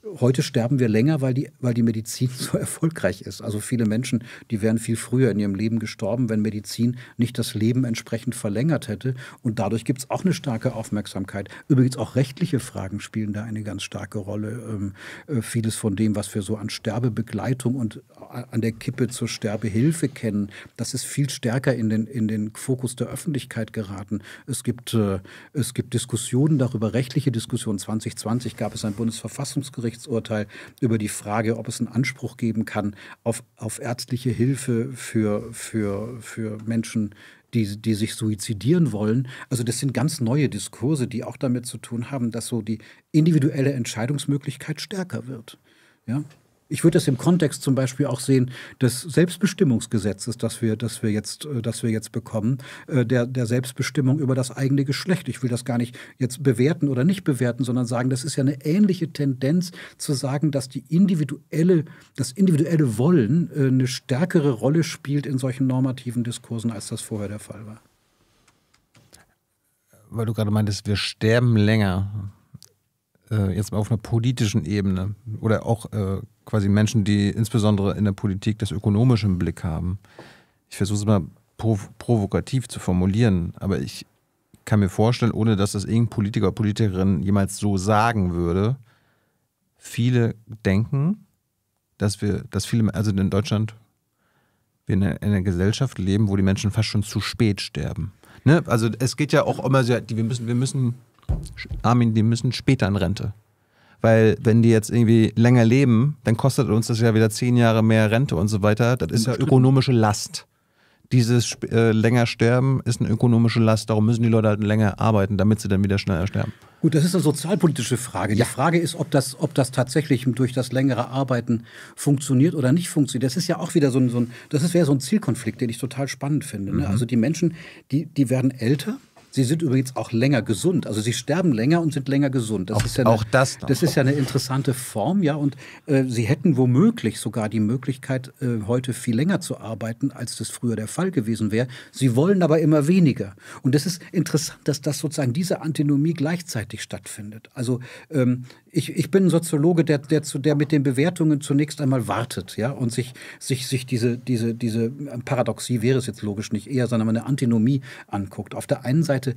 äh, heute sterben wir länger, weil die, weil die Medizin so erfolgreich ist. Also viele Menschen, die wären viel früher in ihrem Leben gestorben, wenn Medizin nicht das Leben entsprechend verlängert hätte. Und dadurch gibt es auch eine starke Aufmerksamkeit. Übrigens auch rechtliche Fragen spielen da eine ganz starke Rolle. Ähm, äh, vieles von dem, was wir so an Sterbebegleitung und an der Kippe zur Sterbehilfe kennen, das ist viel stärker in den, in den Fokus der Öffentlichkeit geraten. Es es gibt, äh, es gibt Diskussionen darüber, rechtliche Diskussionen. 2020 gab es ein Bundesverfassungsgerichtsurteil über die Frage, ob es einen Anspruch geben kann auf, auf ärztliche Hilfe für, für, für Menschen, die, die sich suizidieren wollen. Also das sind ganz neue Diskurse, die auch damit zu tun haben, dass so die individuelle Entscheidungsmöglichkeit stärker wird. Ja? ich würde das im Kontext zum Beispiel auch sehen des Selbstbestimmungsgesetzes, das wir, das wir, jetzt, äh, das wir jetzt bekommen, äh, der, der Selbstbestimmung über das eigene Geschlecht. Ich will das gar nicht jetzt bewerten oder nicht bewerten, sondern sagen, das ist ja eine ähnliche Tendenz zu sagen, dass die individuelle, das individuelle Wollen äh, eine stärkere Rolle spielt in solchen normativen Diskursen, als das vorher der Fall war. Weil du gerade meintest, wir sterben länger äh, jetzt auf einer politischen Ebene oder auch äh, quasi Menschen, die insbesondere in der Politik das ökonomische im Blick haben. Ich versuche es mal prov provokativ zu formulieren, aber ich kann mir vorstellen, ohne dass das irgendein Politiker oder Politikerin jemals so sagen würde, viele denken, dass wir, dass viele, also in Deutschland, wir in einer, Gesellschaft leben, wo die Menschen fast schon zu spät sterben. Ne? Also es geht ja auch immer sehr, wir müssen, wir müssen Armin, die müssen später in Rente. Weil wenn die jetzt irgendwie länger leben, dann kostet uns das ja wieder zehn Jahre mehr Rente und so weiter. Das ist ja ökonomische Last. Dieses äh, länger sterben ist eine ökonomische Last. Darum müssen die Leute halt länger arbeiten, damit sie dann wieder schneller sterben. Gut, das ist eine sozialpolitische Frage. Ja. Die Frage ist, ob das, ob das tatsächlich durch das längere Arbeiten funktioniert oder nicht funktioniert. Das ist ja auch wieder so ein, so ein das ist wäre so ein Zielkonflikt, den ich total spannend finde. Ne? Mhm. Also die Menschen, die, die werden älter Sie sind übrigens auch länger gesund. Also sie sterben länger und sind länger gesund. Das auch, ist ja eine, das. Das ist ja eine interessante Form, ja. Und äh, sie hätten womöglich sogar die Möglichkeit, äh, heute viel länger zu arbeiten, als das früher der Fall gewesen wäre. Sie wollen aber immer weniger. Und es ist interessant, dass das sozusagen diese Antinomie gleichzeitig stattfindet. Also ähm, ich, ich bin ein Soziologe, der, der, zu, der mit den Bewertungen zunächst einmal wartet, ja, und sich, sich, sich diese, diese, diese Paradoxie wäre es jetzt logisch nicht eher, sondern eine Antinomie anguckt. Auf der einen Seite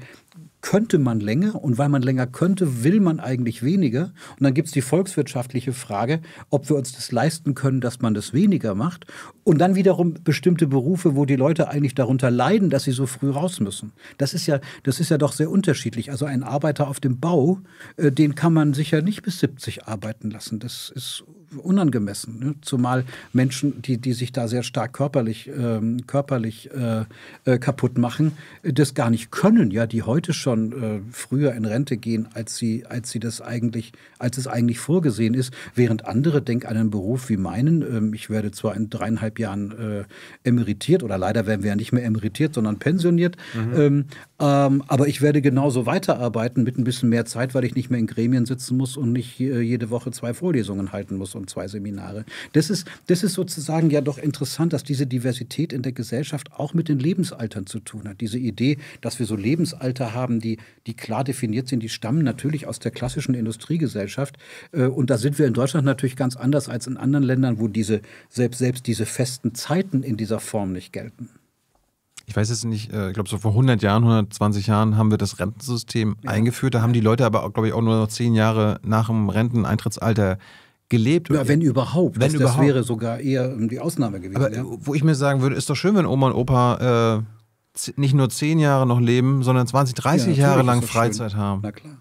könnte man länger und weil man länger könnte, will man eigentlich weniger. Und dann gibt es die volkswirtschaftliche Frage, ob wir uns das leisten können, dass man das weniger macht. Und dann wiederum bestimmte Berufe, wo die Leute eigentlich darunter leiden, dass sie so früh raus müssen. Das ist ja, das ist ja doch sehr unterschiedlich. Also ein Arbeiter auf dem Bau, äh, den kann man sicher nicht bis 70 arbeiten lassen. Das ist unangemessen. Ne? Zumal Menschen, die, die sich da sehr stark körperlich, ähm, körperlich äh, äh, kaputt machen, das gar nicht können, ja, die heute schon äh, früher in Rente gehen, als sie, als sie das eigentlich, als es eigentlich vorgesehen ist, während andere, denk an einen Beruf wie meinen, ähm, ich werde zwar in dreieinhalb Jahren äh, emeritiert oder leider werden wir ja nicht mehr emeritiert, sondern pensioniert, mhm. ähm, ähm, aber ich werde genauso weiterarbeiten mit ein bisschen mehr Zeit, weil ich nicht mehr in Gremien sitzen muss und nicht äh, jede Woche zwei Vorlesungen halten muss und zwei Seminare. Das ist, das ist sozusagen ja doch interessant, dass diese Diversität in der Gesellschaft auch mit den Lebensaltern zu tun hat. Diese Idee, dass wir so Lebensalter haben, die, die klar definiert sind, die stammen natürlich aus der klassischen Industriegesellschaft. Äh, und da sind wir in Deutschland natürlich ganz anders als in anderen Ländern, wo diese, selbst, selbst diese festen Zeiten in dieser Form nicht gelten ich weiß jetzt nicht, äh, ich glaube so vor 100 Jahren, 120 Jahren haben wir das Rentensystem ja. eingeführt. Da haben die Leute aber, glaube ich, auch nur noch zehn Jahre nach dem Renteneintrittsalter gelebt. Ja, wenn überhaupt. Wenn das, überhaupt. das wäre sogar eher ähm, die Ausnahme gewesen. Aber, ja. Äh, wo ich mir sagen würde, ist doch schön, wenn Oma und Opa äh, nicht nur zehn Jahre noch leben, sondern 20, 30 ja, Jahre lang Freizeit schön. haben. Na klar.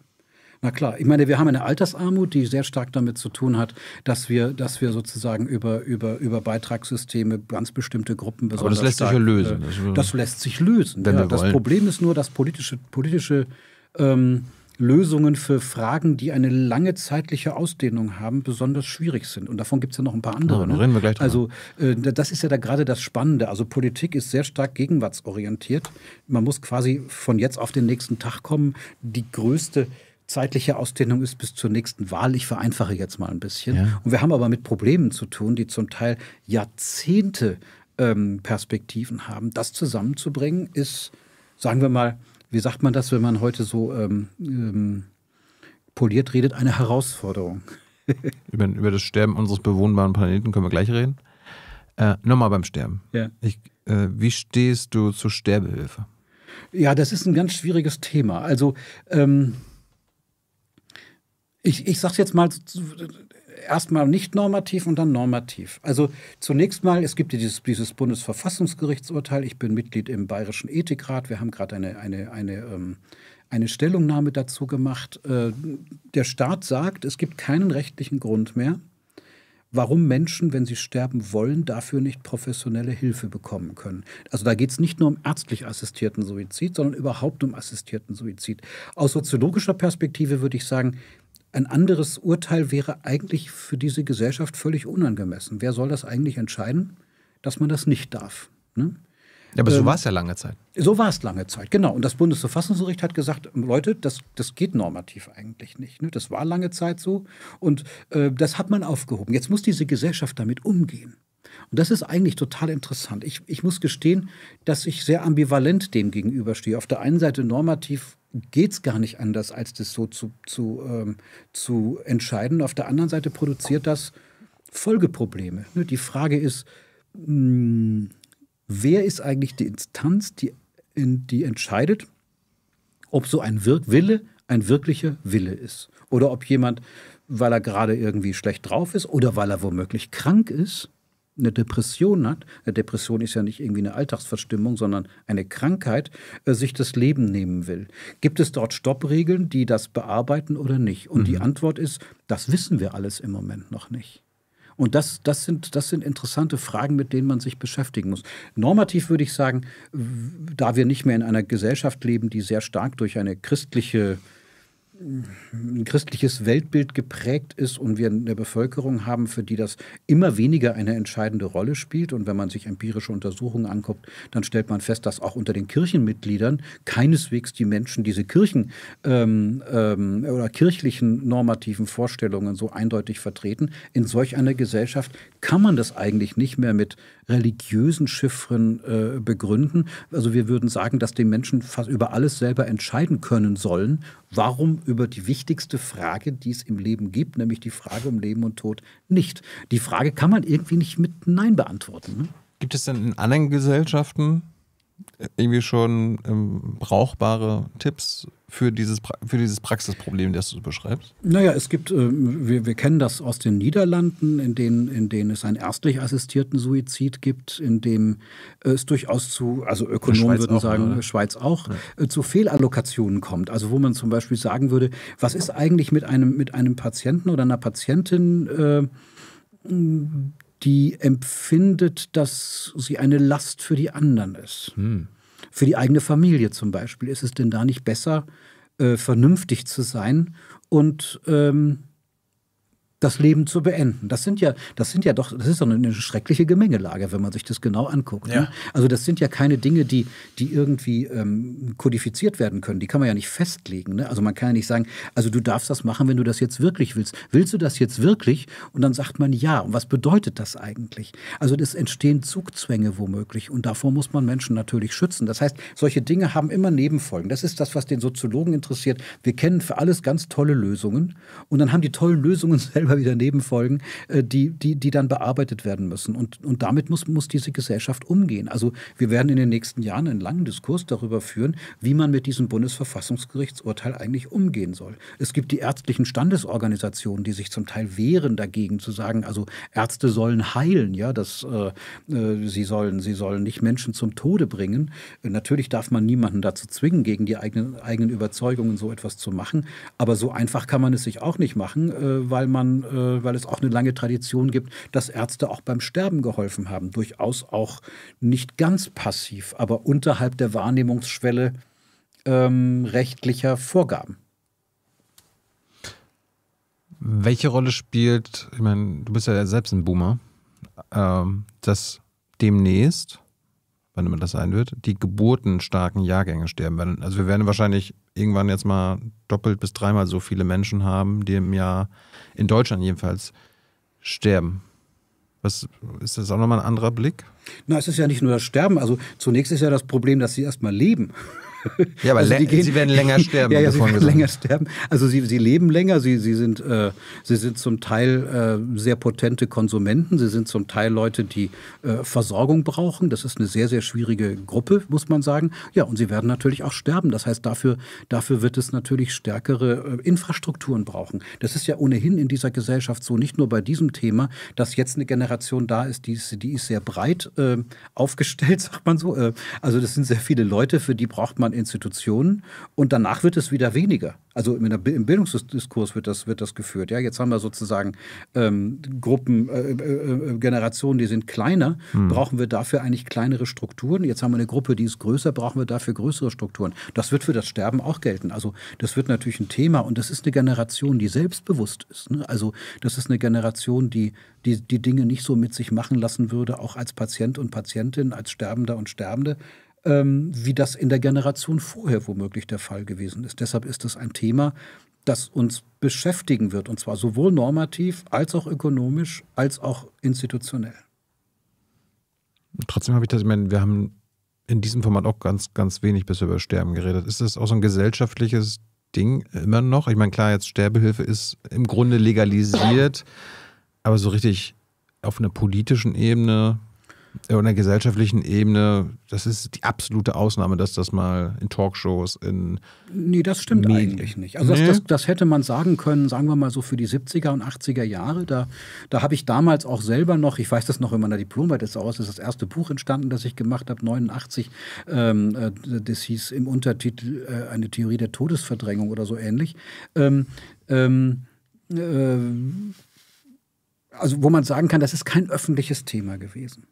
Na klar, ich meine, wir haben eine Altersarmut, die sehr stark damit zu tun hat, dass wir, dass wir sozusagen über, über, über Beitragssysteme ganz bestimmte Gruppen besonders. Aber das lässt stark, sich ja äh, lösen. Äh, das lässt sich lösen. Ja. Das Problem ist nur, dass politische, politische ähm, Lösungen für Fragen, die eine lange zeitliche Ausdehnung haben, besonders schwierig sind. Und davon gibt es ja noch ein paar andere. Ja, ne? reden wir gleich drüber. Also äh, das ist ja da gerade das Spannende. Also Politik ist sehr stark gegenwartsorientiert. Man muss quasi von jetzt auf den nächsten Tag kommen. Die größte zeitliche Ausdehnung ist bis zur nächsten Wahl. Ich vereinfache jetzt mal ein bisschen. Ja. Und wir haben aber mit Problemen zu tun, die zum Teil Jahrzehnte ähm, Perspektiven haben. Das zusammenzubringen ist, sagen wir mal, wie sagt man das, wenn man heute so ähm, ähm, poliert redet, eine Herausforderung. über, über, das Sterben unseres bewohnbaren Planeten können wir gleich reden. Äh, Nochmal beim Sterben. Ja. Ich, äh, wie stehst du zur Sterbehilfe? Ja, das ist ein ganz schwieriges Thema. Also ähm, ich, ich sage jetzt mal erstmal nicht normativ und dann normativ. Also zunächst mal, es gibt dieses, dieses Bundesverfassungsgerichtsurteil. Ich bin Mitglied im Bayerischen Ethikrat. Wir haben gerade eine, eine, eine, ähm, eine Stellungnahme dazu gemacht. Äh, der Staat sagt, es gibt keinen rechtlichen Grund mehr, warum Menschen, wenn sie sterben wollen, dafür nicht professionelle Hilfe bekommen können. Also da geht es nicht nur um ärztlich assistierten Suizid, sondern überhaupt um assistierten Suizid. Aus soziologischer Perspektive würde ich sagen, ein anderes Urteil wäre eigentlich für diese Gesellschaft völlig unangemessen. Wer soll das eigentlich entscheiden, dass man das nicht darf? Ne? Ja, aber so ähm, war es ja lange Zeit. So war es lange Zeit, genau. Und das Bundesverfassungsgericht hat gesagt, Leute, das, das geht normativ eigentlich nicht. Ne? Das war lange Zeit so und äh, das hat man aufgehoben. Jetzt muss diese Gesellschaft damit umgehen. Und das ist eigentlich total interessant. Ich, ich muss gestehen, dass ich sehr ambivalent dem gegenüberstehe. Auf der einen Seite normativ geht es gar nicht anders, als das so zu, zu, ähm, zu entscheiden. Auf der anderen Seite produziert das Folgeprobleme. Ne, die Frage ist, mh, hm, wer ist eigentlich die Instanz, die, in, die entscheidet, ob so ein Wirk Wille ein wirklicher Wille ist? Oder ob jemand, weil er gerade irgendwie schlecht drauf ist oder weil er womöglich krank ist, eine Depression hat, eine Depression ist ja nicht irgendwie eine Alltagsverstimmung, sondern eine Krankheit, äh, sich das Leben nehmen will. Gibt es dort Stoppregeln, die das bearbeiten oder nicht? Und mhm. die Antwort ist, das wissen wir alles im Moment noch nicht. Und das, das, sind, das sind interessante Fragen, mit denen man sich beschäftigen muss. Normativ würde ich sagen, da wir nicht mehr in einer Gesellschaft leben, die sehr stark durch eine christliche ein christliches Weltbild geprägt ist und wir eine Bevölkerung haben, für die das immer weniger eine entscheidende Rolle spielt. Und wenn man sich empirische Untersuchungen anguckt, dann stellt man fest, dass auch unter den Kirchenmitgliedern keineswegs die Menschen diese Kirchen ähm, ähm, oder kirchlichen normativen Vorstellungen so eindeutig vertreten. In solch einer Gesellschaft kann man das eigentlich nicht mehr mit religiösen Chiffren äh, begründen. Also wir würden sagen, dass die Menschen fast über alles selber entscheiden können sollen. Warum über die wichtigste Frage, die es im Leben gibt, nämlich die Frage um Leben und Tod, nicht? Die Frage kann man irgendwie nicht mit Nein beantworten. Ne? Gibt es denn in anderen Gesellschaften irgendwie schon ähm, brauchbare Tipps für dieses, pra für dieses Praxisproblem, das du beschreibst? Naja, es gibt, äh, wir, wir kennen das aus den Niederlanden, in denen, in denen es einen ärztlich assistierten Suizid gibt, in dem äh, es durchaus zu, also Ökonomen würden sagen, oder? Schweiz auch, ja. äh, zu Fehlallokationen kommt. Also wo man zum Beispiel sagen würde, was ist eigentlich mit einem, mit einem Patienten oder einer Patientin, äh, die empfindet, dass sie eine Last für die anderen ist. Hm. Für die eigene Familie zum Beispiel. Ist es denn da nicht besser, äh, vernünftig zu sein und ähm, das Leben zu beenden. Das sind ja, das sind ja doch, das ist doch eine schreckliche Gemengelage, wenn man sich das genau anguckt. Ne? Ja. Ne? Also das sind ja keine Dinge, die, die irgendwie ähm, kodifiziert werden können. Die kann man ja nicht festlegen. Ne? Also man kann ja nicht sagen, also du darfst das machen, wenn du das jetzt wirklich willst. Willst du das jetzt wirklich? Und dann sagt man ja. Und was bedeutet das eigentlich? Also es entstehen Zugzwänge womöglich. Und davor muss man Menschen natürlich schützen. Das heißt, solche Dinge haben immer Nebenfolgen. Das ist das, was den Soziologen interessiert. Wir kennen für alles ganz tolle Lösungen. Und dann haben die tollen Lösungen selber immer wieder Nebenfolgen, äh, die, die, die dann bearbeitet werden müssen. Und, und damit muss, muss diese Gesellschaft umgehen. Also wir werden in den nächsten Jahren einen langen Diskurs darüber führen, wie man mit diesem Bundesverfassungsgerichtsurteil eigentlich umgehen soll. Es gibt die ärztlichen Standesorganisationen, die sich zum Teil wehren dagegen, zu sagen, also Ärzte sollen heilen, ja, dass äh, äh sie sollen, sie sollen nicht Menschen zum Tode bringen. Natürlich darf man niemanden dazu zwingen, gegen die eigenen, eigenen Überzeugungen so etwas zu machen. Aber so einfach kann man es sich auch nicht machen, äh, weil man äh, weil es auch eine lange Tradition gibt, dass Ärzte auch beim Sterben geholfen haben. Durchaus auch nicht ganz passiv, aber unterhalb der Wahrnehmungsschwelle ähm, rechtlicher Vorgaben. Welche Rolle spielt, ich meine, du bist ja selbst ein Boomer, ähm, dass demnächst wann immer das sein wird, die geburtenstarken Jahrgänge sterben werden. Also wir werden wahrscheinlich irgendwann jetzt mal doppelt bis dreimal so viele Menschen haben, die im Jahr, in Deutschland jedenfalls, sterben. Was, ist das auch nochmal ein anderer Blick? Na, es ist ja nicht nur das Sterben. Also zunächst ist ja das Problem, dass sie erstmal leben. Ja, aber also gehen, sie werden länger sterben. ja, ja, sie werden länger sterben. Also sie, sie leben länger, sie, sie, sind, äh, sie sind zum Teil äh, sehr potente Konsumenten, sie sind zum Teil Leute, die äh, Versorgung brauchen. Das ist eine sehr, sehr schwierige Gruppe, muss man sagen. Ja, und sie werden natürlich auch sterben. Das heißt, dafür, dafür wird es natürlich stärkere äh, Infrastrukturen brauchen. Das ist ja ohnehin in dieser Gesellschaft so, nicht nur bei diesem Thema, dass jetzt eine Generation da ist, die ist, die ist sehr breit äh, aufgestellt, sagt man so. Äh, also das sind sehr viele Leute, für die braucht man Institutionen und danach wird es wieder weniger. Also im Bildungsdiskurs wird das, wird das geführt. Ja, jetzt haben wir sozusagen ähm, Gruppen, äh äh, äh, äh, Generationen, die sind kleiner. Hm. Brauchen wir dafür eigentlich kleinere Strukturen? Jetzt haben wir eine Gruppe, die ist größer, brauchen wir dafür größere Strukturen. Das wird für das Sterben auch gelten. Also das wird natürlich ein Thema und das ist eine Generation, die selbstbewusst ist. Ne? Also das ist eine Generation, die, die die Dinge nicht so mit sich machen lassen würde, auch als Patient und Patientin, als Sterbender und Sterbende ähm, wie das in der Generation vorher womöglich der Fall gewesen ist. Deshalb ist es ein Thema, das uns beschäftigen wird, und zwar sowohl normativ als auch ökonomisch, als auch institutionell. Trotzdem habe ich das, ich meine, wir haben in diesem Format auch ganz, ganz wenig bisher über Sterben geredet. Ist das auch so ein gesellschaftliches Ding immer noch? Ich meine, klar, jetzt Sterbehilfe ist im Grunde legalisiert, aber so richtig auf einer politischen Ebene und der gesellschaftlichen Ebene, das ist die absolute Ausnahme, dass das mal in Talkshows, in. Nee, das stimmt Medien. eigentlich nicht. Also, nee. das, das, das, hätte man sagen können, sagen wir mal so für die 70er und 80er Jahre. Da, da habe ich damals auch selber noch, ich weiß das noch in meiner Diplomarbeit jetzt aus, ist das erste Buch entstanden, das ich gemacht habe, 89. Ähm, äh, das hieß im Untertitel äh, Eine Theorie der Todesverdrängung oder so ähnlich. Ähm, ähm, äh, also, wo man sagen kann, das ist kein öffentliches Thema gewesen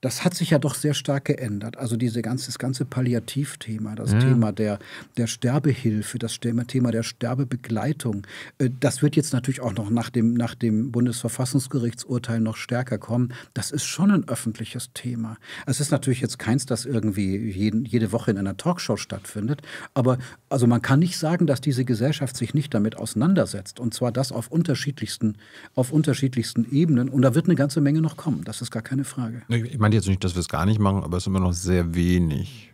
das hat sich ja doch sehr stark geändert. Also diese ganze, das ganze Palliativthema, das ja. Mhm. Thema der, der Sterbehilfe, das Thema der Sterbebegleitung, äh, das wird jetzt natürlich auch noch nach dem, nach dem Bundesverfassungsgerichtsurteil noch stärker kommen. Das ist schon ein öffentliches Thema. Es ist natürlich jetzt keins, das irgendwie jeden, jede Woche in einer Talkshow stattfindet, aber also man kann nicht sagen, dass diese Gesellschaft sich nicht damit auseinandersetzt. Und zwar das auf unterschiedlichsten, auf unterschiedlichsten Ebenen. Und da wird eine ganze Menge noch kommen. Das ist gar keine Frage. Ich meine, meine jetzt nicht, dass wir es gar nicht machen, aber es ist immer noch sehr wenig.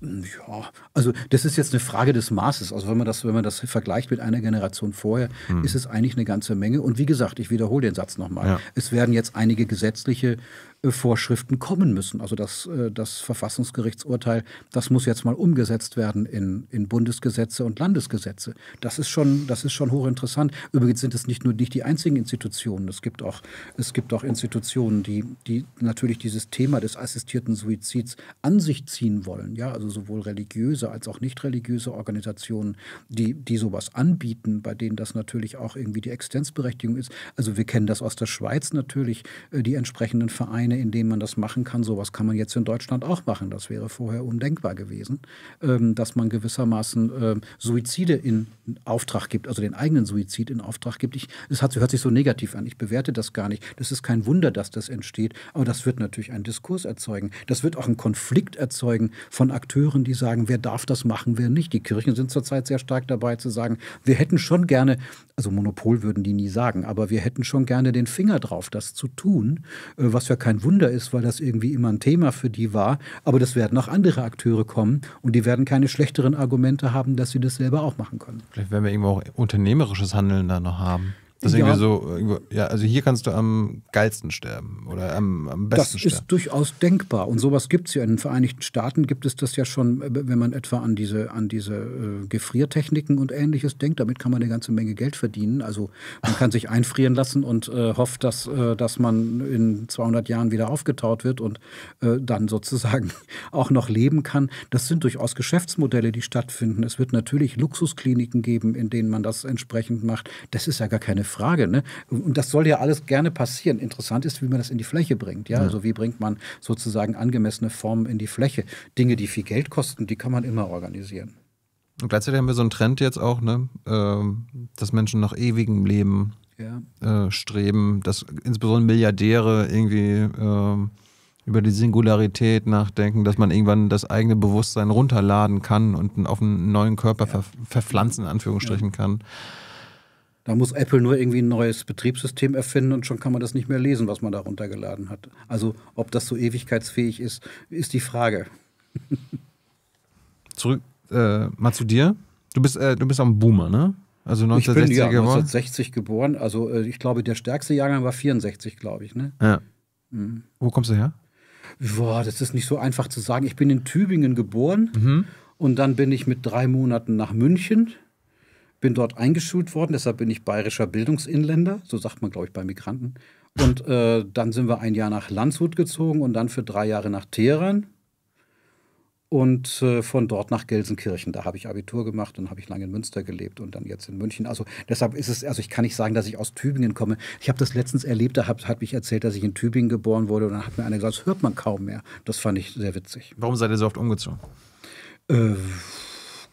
Ja, also das ist jetzt eine Frage des Maßes. Also wenn man das, wenn man das vergleicht mit einer Generation vorher, hm. ist es eigentlich eine ganze Menge. Und wie gesagt, ich wiederhole den Satz nochmal. Ja. Es werden jetzt einige gesetzliche äh, Vorschriften kommen müssen. Also das, äh, das Verfassungsgerichtsurteil, das muss jetzt mal umgesetzt werden in, in Bundesgesetze und Landesgesetze. Das ist, schon, das ist schon hochinteressant. Übrigens sind es nicht nur nicht die einzigen Institutionen. Es gibt auch, es gibt auch Institutionen, die, die natürlich dieses Thema des assistierten Suizids an sich ziehen wollen. Ja, also sowohl religiöse als auch nicht religiöse Organisationen, die, die sowas anbieten, bei denen das natürlich auch irgendwie die Existenzberechtigung ist. Also wir kennen das aus der Schweiz natürlich, äh, die entsprechenden Vereine Sinne, in dem man das machen kann. Sowas kann man jetzt in Deutschland auch machen. Das wäre vorher undenkbar gewesen, ähm, dass man gewissermaßen äh, Suizide in Auftrag gibt, also den eigenen Suizid in Auftrag gibt. Es hört sich so negativ an. Ich bewerte das gar nicht. Das ist kein Wunder, dass das entsteht. Aber das wird natürlich einen Diskurs erzeugen. Das wird auch einen Konflikt erzeugen von Akteuren, die sagen, wer darf das machen, wer nicht. Die Kirchen sind zurzeit sehr stark dabei zu sagen, wir hätten schon gerne, also Monopol würden die nie sagen, aber wir hätten schon gerne den Finger drauf, das zu tun, äh, was wir kein kein Wunder ist, weil das irgendwie immer ein Thema für die war. Aber das werden auch andere Akteure kommen und die werden keine schlechteren Argumente haben, dass sie das selber auch machen können. Vielleicht werden wir irgendwo auch unternehmerisches Handeln da noch haben. Das ist ja. irgendwie so, ja, also hier kannst du am geilsten sterben oder am, am besten das sterben. Das ist durchaus denkbar und sowas gibt es ja in den Vereinigten Staaten, gibt es das ja schon, äh, wenn man etwa an diese, an diese äh, Gefriertechniken und ähnliches denkt, damit kann man eine ganze Menge Geld verdienen. Also man kann sich einfrieren lassen und äh, hofft, dass, äh, dass man in 200 Jahren wieder aufgetaut wird und äh, dann sozusagen auch noch leben kann. Das sind durchaus Geschäftsmodelle, die stattfinden. Es wird natürlich Luxuskliniken geben, in denen man das entsprechend macht. Das ist ja gar keine Frage. Ne? Und das soll ja alles gerne passieren. Interessant ist, wie man das in die Fläche bringt. Ja? ja? Also wie bringt man sozusagen angemessene Formen in die Fläche. Dinge, die viel Geld kosten, die kann man immer organisieren. Und gleichzeitig haben wir so einen Trend jetzt auch, ne? Ähm, dass Menschen nach ewigem Leben ja. äh, streben, dass insbesondere Milliardäre irgendwie äh, über die Singularität nachdenken, dass man irgendwann das eigene Bewusstsein runterladen kann und auf einen neuen Körper ja. ver verpflanzen, in Anführungsstrichen ja. kann. Da muss Apple nur irgendwie ein neues Betriebssystem erfinden und schon kann man das nicht mehr lesen, was man da runtergeladen hat. Also ob das so ewigkeitsfähig ist, ist die Frage. Zurück äh, mal zu dir. Du bist, äh, du bist am Boomer, ne? Also 1960 ich bin, ja, geboren. 1960 geboren. Also äh, ich glaube, der stärkste Jahrgang war 64, glaube ich. Ne? Ja. Mhm. Wo kommst du her? Boah, das ist nicht so einfach zu sagen. Ich bin in Tübingen geboren mhm. und dann bin ich mit drei Monaten nach München bin dort eingeschult worden, deshalb bin ich bayerischer Bildungsinländer, so sagt man, glaube ich, bei Migranten. Und äh, dann sind wir ein Jahr nach Landshut gezogen und dann für drei Jahre nach Teheran und äh, von dort nach Gelsenkirchen. Da habe ich Abitur gemacht und habe ich lange in Münster gelebt und dann jetzt in München. Also deshalb ist es, also ich kann nicht sagen, dass ich aus Tübingen komme. Ich habe das letztens erlebt, da hat, hat mich erzählt, dass ich in Tübingen geboren wurde und dann hat mir einer gesagt, das hört man kaum mehr. Das fand ich sehr witzig. Warum seid ihr so oft umgezogen? Äh,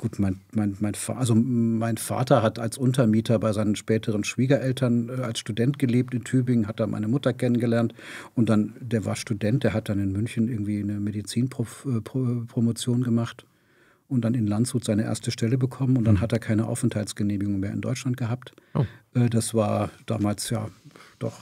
gut, mein, mein, mein, also mein Vater hat als Untermieter bei seinen späteren Schwiegereltern äh, als Student gelebt in Tübingen, hat da meine Mutter kennengelernt und dann, der war Student, der hat dann in München irgendwie eine Medizinpromotion äh, gemacht und dann in Landshut seine erste Stelle bekommen und dann mhm. hat er keine Aufenthaltsgenehmigung mehr in Deutschland gehabt. Oh. Äh, das war damals ja doch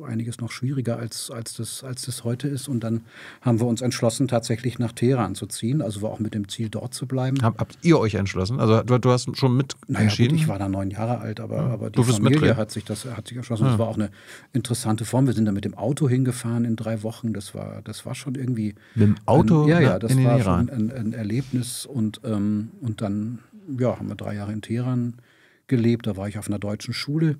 äh, einiges noch schwieriger, als, als, das, als das heute ist. Und dann haben wir uns entschlossen, tatsächlich nach Teheran zu ziehen, also war auch mit dem Ziel, dort zu bleiben. Hab, habt ihr euch entschlossen? Also du, du hast schon mit naja, entschieden? Gut, ich war da neun Jahre alt, aber, ja. Hm. aber die Familie hat sich, das, hat sich entschlossen. Ja. Das hm. war auch eine interessante Form. Wir sind da mit dem Auto hingefahren in drei Wochen. Das war, das war schon irgendwie... Mit dem Auto ein, Ja, ja, das war Iran. schon ein, ein, Erlebnis. Und, ähm, und dann ja, haben wir drei Jahre in Teheran gelebt. Da war ich auf einer deutschen Schule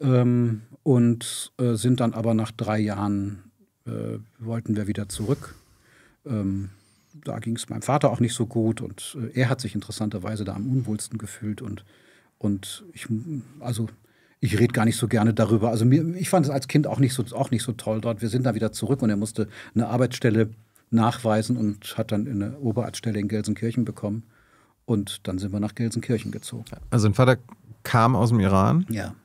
ähm, und äh, sind dann aber nach drei Jahren, äh, wollten wir wieder zurück. Ähm, da ging es meinem Vater auch nicht so gut und äh, er hat sich interessanterweise da am unwohlsten gefühlt und, und ich, also ich rede gar nicht so gerne darüber. Also mir, ich fand es als Kind auch nicht, so, auch nicht so toll dort. Wir sind dann wieder zurück und er musste eine Arbeitsstelle nachweisen und hat dann eine Oberarztstelle in Gelsenkirchen bekommen. Und dann sind wir nach Gelsenkirchen gezogen. Also dein Vater kam aus dem Iran? Ja.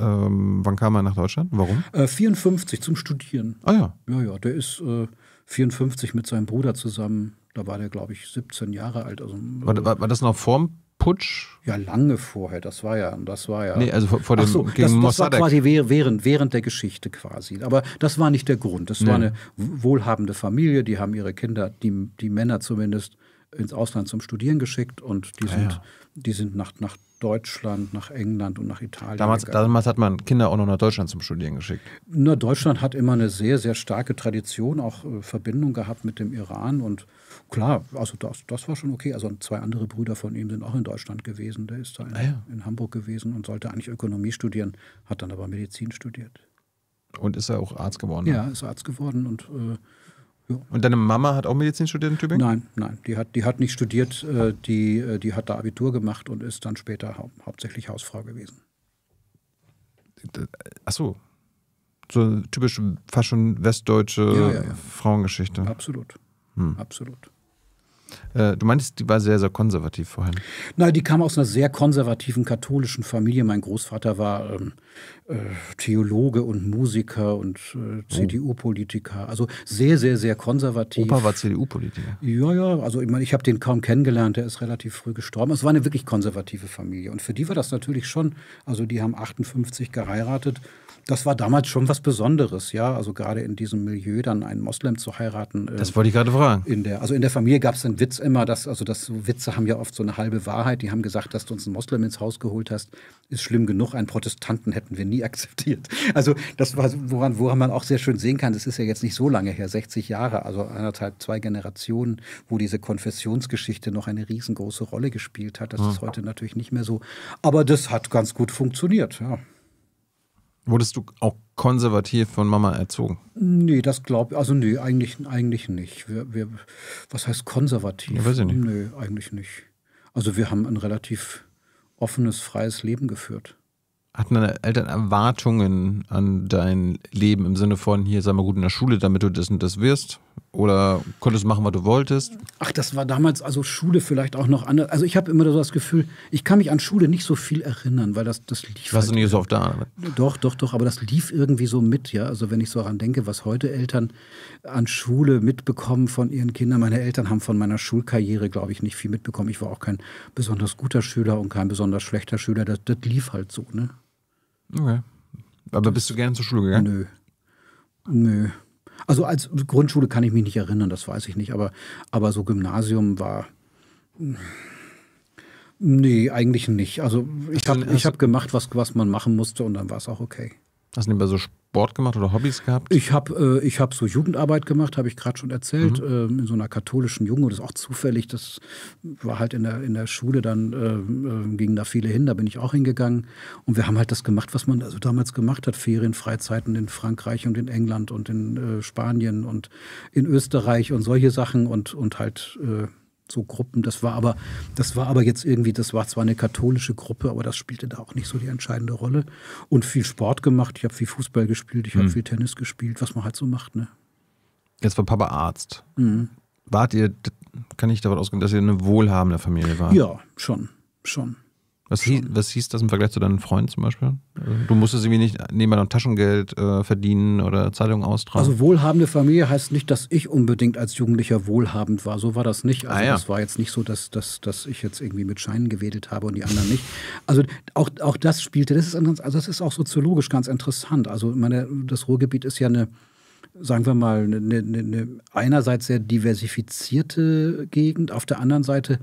Ähm, wann kam er nach Deutschland? Warum? Äh, 54 zum Studieren. Ah ja. Ja, ja, der ist äh, 54 mit seinem Bruder zusammen. Da war der, glaube ich, 17 Jahre alt. Also, war, war, war das noch vorm Putsch? Ja, lange vorher. Das war ja, das war ja. Nee, also vor, vor dem so, gegen das, das war quasi während, während der Geschichte quasi. Aber das war nicht der Grund. Das nee. war eine wohlhabende Familie. Die haben ihre Kinder, die, die Männer zumindest, ins Ausland zum Studieren geschickt und die ah, sind, ja, Die sind nach, nach Deutschland, nach England und nach Italien. Damals, damals, hat man Kinder auch noch nach Deutschland zum Studieren geschickt. Na, Deutschland hat immer eine sehr, sehr starke Tradition, auch äh, Verbindung gehabt mit dem Iran. Und klar, also das, das war schon okay. Also zwei andere Brüder von ihm sind auch in Deutschland gewesen. Der ist da in, ah ja. in Hamburg gewesen und sollte eigentlich Ökonomie studieren, hat dann aber Medizin studiert. Und ist er auch Arzt geworden? Ne? Ja, ist Arzt geworden und äh, und deine Mama hat auch Medizin studiert in Tübingen? Nein, nein. Die hat, die hat nicht studiert, äh, die, äh, die hat da Abitur gemacht und ist dann später hau hauptsächlich Hausfrau gewesen. Ach so. So typisch fast schon westdeutsche ja, ja, ja. Frauengeschichte. Absolut. Hm. Absolut. Äh, du meintest, die war sehr, sehr konservativ vorhin. Nein, die kam aus einer sehr konservativen katholischen Familie. Mein Großvater war ähm, äh, Theologe und Musiker und äh, oh. CDU-Politiker. Also sehr, sehr, sehr konservativ. Opa war CDU-Politiker. Ja, ja. Also ich meine, ich habe den kaum kennengelernt. Der ist relativ früh gestorben. Es war eine wirklich konservative Familie. Und für die war das natürlich schon, also die haben 58 geheiratet das war damals schon was Besonderes, ja. Also gerade in diesem Milieu dann einen Moslem zu heiraten. Das ähm, wollte ich gerade fragen. In der, also in der Familie gab es einen Witz immer, dass, also das so Witze haben ja oft so eine halbe Wahrheit. Die haben gesagt, dass du uns einen Moslem ins Haus geholt hast, ist schlimm genug. Einen Protestanten hätten wir nie akzeptiert. Also das war, woran, woran man auch sehr schön sehen kann, das ist ja jetzt nicht so lange her, 60 Jahre, also anderthalb, zwei Generationen, wo diese Konfessionsgeschichte noch eine riesengroße Rolle gespielt hat. Das ja. Hm. ist heute natürlich nicht mehr so. Aber das hat ganz gut funktioniert, ja. Wurdest du auch konservativ von Mama erzogen? Nee, das glaube ich. Also nee, eigentlich, eigentlich nicht. Wir, wir, was heißt konservativ? Ja, weiß ich nicht. Nee, eigentlich nicht. Also wir haben ein relativ offenes, freies Leben geführt. Hatten deine Eltern Erwartungen an dein Leben im Sinne von, hier sei mal gut in der Schule, damit du das und das wirst? Oder konntest du machen, was du wolltest? Ach, das war damals, also Schule vielleicht auch noch anders. Also ich habe immer so das Gefühl, ich kann mich an Schule nicht so viel erinnern, weil das, das lief. Warst halt, du nicht so oft da? Doch, doch, doch, aber das lief irgendwie so mit, ja. Also wenn ich so daran denke, was heute Eltern an Schule mitbekommen von ihren Kindern. Meine Eltern haben von meiner Schulkarriere, glaube ich, nicht viel mitbekommen. Ich war auch kein besonders guter Schüler und kein besonders schlechter Schüler. Das, das lief halt so, ne? Okay. Aber bist du gern zur Schule gegangen? Nö. Nö. Also als Grundschule kann ich mich nicht erinnern, das weiß ich nicht, aber, aber so Gymnasium war. Nee, eigentlich nicht. Also ich habe hab gemacht, was, was man machen musste und dann war es auch okay. Hast du lieber so Sport gemacht oder Hobbys gehabt? Ich habe äh, hab so Jugendarbeit gemacht, habe ich gerade schon erzählt, mhm. äh, in so einer katholischen Jugend. Das ist auch zufällig, das war halt in der, in der Schule, dann äh, äh, gingen da viele hin, da bin ich auch hingegangen. Und wir haben halt das gemacht, was man also damals gemacht hat, Ferien, Freizeiten in Frankreich und in England und in äh, Spanien und in Österreich und solche Sachen und, und halt äh, so Gruppen. Das war aber, das war aber jetzt irgendwie, das war zwar eine katholische Gruppe, aber das spielte da auch nicht so die entscheidende Rolle. Und viel Sport gemacht. Ich habe viel Fußball gespielt, ich mhm. habe hm. viel Tennis gespielt, was man halt so macht. Ne? Jetzt war Papa Arzt. Mhm. Wart ihr, kann ich davon ausgehen, dass ihr eine wohlhabende Familie war? Ja, schon, schon. Was hieß, was hieß, das im Vergleich zu deinen Freunden zum Beispiel? Also, du musstest irgendwie nicht nebenan Taschengeld äh, verdienen oder Zahlungen austragen. Also wohlhabende Familie heißt nicht, dass ich unbedingt als Jugendlicher wohlhabend war. So war das nicht. Also ah, ja. das war jetzt nicht so, dass, dass, dass ich jetzt irgendwie mit Scheinen gewedelt habe und die anderen nicht. Also auch, auch das spielte, das ist, ganz, also das ist auch soziologisch ganz interessant. Also meine, das Ruhrgebiet ist ja eine, sagen wir mal, eine, eine, eine einerseits sehr diversifizierte Gegend, auf der anderen Seite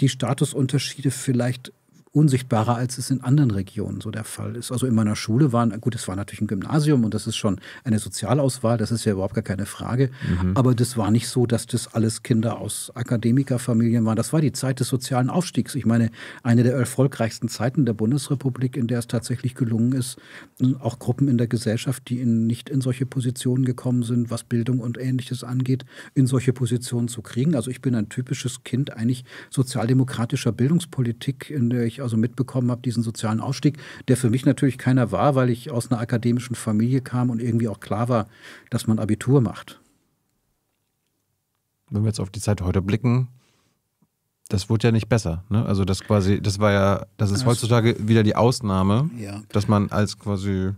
die Statusunterschiede vielleicht unsichtbarer, als es in anderen Regionen so der Fall ist. Also in meiner Schule waren, gut, es war natürlich ein Gymnasium und das ist schon eine Sozialauswahl, das ist ja überhaupt gar keine Frage. Mhm. Aber das war nicht so, dass das alles Kinder aus Akademikerfamilien waren. Das war die Zeit des sozialen Aufstiegs. Ich meine, eine der erfolgreichsten Zeiten der Bundesrepublik, in der es tatsächlich gelungen ist, auch Gruppen in der Gesellschaft, die in, nicht in solche Positionen gekommen sind, was Bildung und ähnliches angeht, in solche Positionen zu kriegen. Also ich bin ein typisches Kind eigentlich sozialdemokratischer Bildungspolitik, in der ich also mitbekommen habe, diesen sozialen Ausstieg, der für mich natürlich keiner war, weil ich aus einer akademischen Familie kam und irgendwie auch klar war, dass man Abitur macht. Wenn wir jetzt auf die Zeit heute blicken, das wurde ja nicht besser. Ne? Also das quasi, das war ja, das ist heutzutage wieder die Ausnahme, ja. dass man als quasi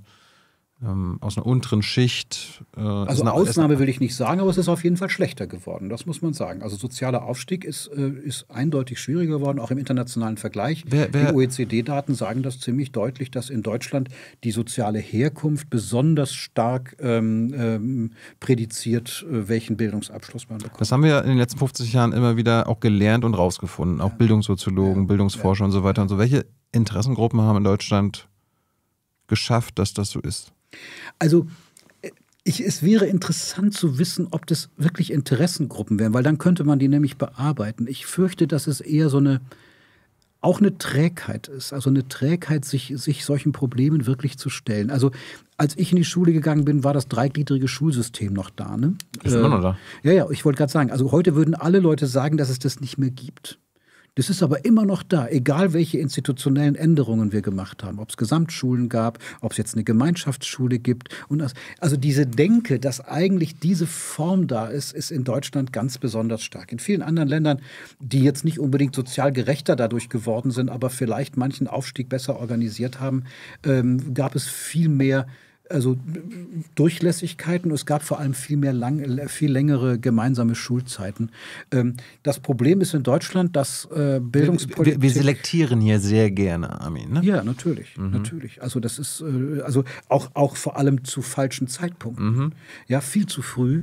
ähm, aus einer unteren Schicht. Äh, also eine, Ausnahme will ich nicht sagen, aber es ist auf jeden Fall schlechter geworden, das muss man sagen. Also sozialer Aufstieg ist, äh, ist eindeutig schwieriger geworden, auch im internationalen Vergleich. Wer, wer, die OECD-Daten sagen das ziemlich deutlich, dass in Deutschland die soziale Herkunft besonders stark ähm, ähm, prädiziert, äh, welchen Bildungsabschluss man bekommt. Das haben wir in den letzten 50 Jahren immer wieder auch gelernt und rausgefunden, auch ja. Bildungssoziologen, ja. Bildungsforscher ja. und so weiter und so. Welche Interessengruppen haben in Deutschland geschafft, dass das so ist? Also äh, ich, es wäre interessant zu wissen, ob das wirklich Interessengruppen wären, weil dann könnte man die nämlich bearbeiten. Ich fürchte, dass es eher so eine, auch eine Trägheit ist, also eine Trägheit, sich, sich solchen Problemen wirklich zu stellen. Also als ich in die Schule gegangen bin, war das dreigliedrige Schulsystem noch da. Ne? Ist immer noch ähm, da. Ja, ja, ich wollte gerade sagen, also heute würden alle Leute sagen, dass es das nicht mehr gibt. Das ist aber immer noch da, egal welche institutionellen Änderungen wir gemacht haben, ob es Gesamtschulen gab, ob es jetzt eine Gemeinschaftsschule gibt. Und das, also diese Denke, dass eigentlich diese Form da ist, ist in Deutschland ganz besonders stark. In vielen anderen Ländern, die jetzt nicht unbedingt sozial gerechter dadurch geworden sind, aber vielleicht manchen Aufstieg besser organisiert haben, ähm, gab es viel mehr also Durchlässigkeiten. Es gab vor allem viel mehr lang, viel längere gemeinsame Schulzeiten. Ähm, das Problem ist in Deutschland, dass äh, Bildungspolitik. Wir, wir selektieren hier sehr gerne, Armin. Ne? Ja, natürlich, mhm. natürlich. Also das ist äh, also auch auch vor allem zu falschen Zeitpunkten. Mhm. Ja, viel zu früh.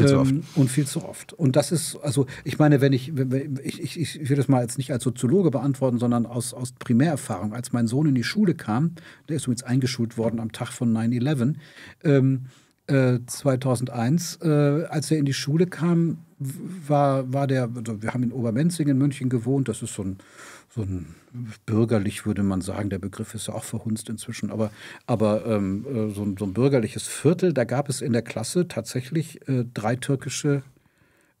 Und viel ähm, zu oft. Ähm, und viel zu oft. Und das ist, also ich meine, wenn ich, wenn ich, ich, ich, will das mal jetzt nicht als Soziologe beantworten, sondern aus, aus Primärerfahrung. Als mein Sohn in die Schule kam, der ist übrigens eingeschult worden am Tag von 9-11, ähm, 2001, äh, äh, als er in die Schule kam, war, war der, also wir haben in Obermenzing in München gewohnt, das ist so ein so ein bürgerlich würde man sagen, der Begriff ist ja auch verhunzt inzwischen, aber, aber ähm, äh, so, ein, so, ein, bürgerliches Viertel, da gab es in der Klasse tatsächlich äh, drei türkische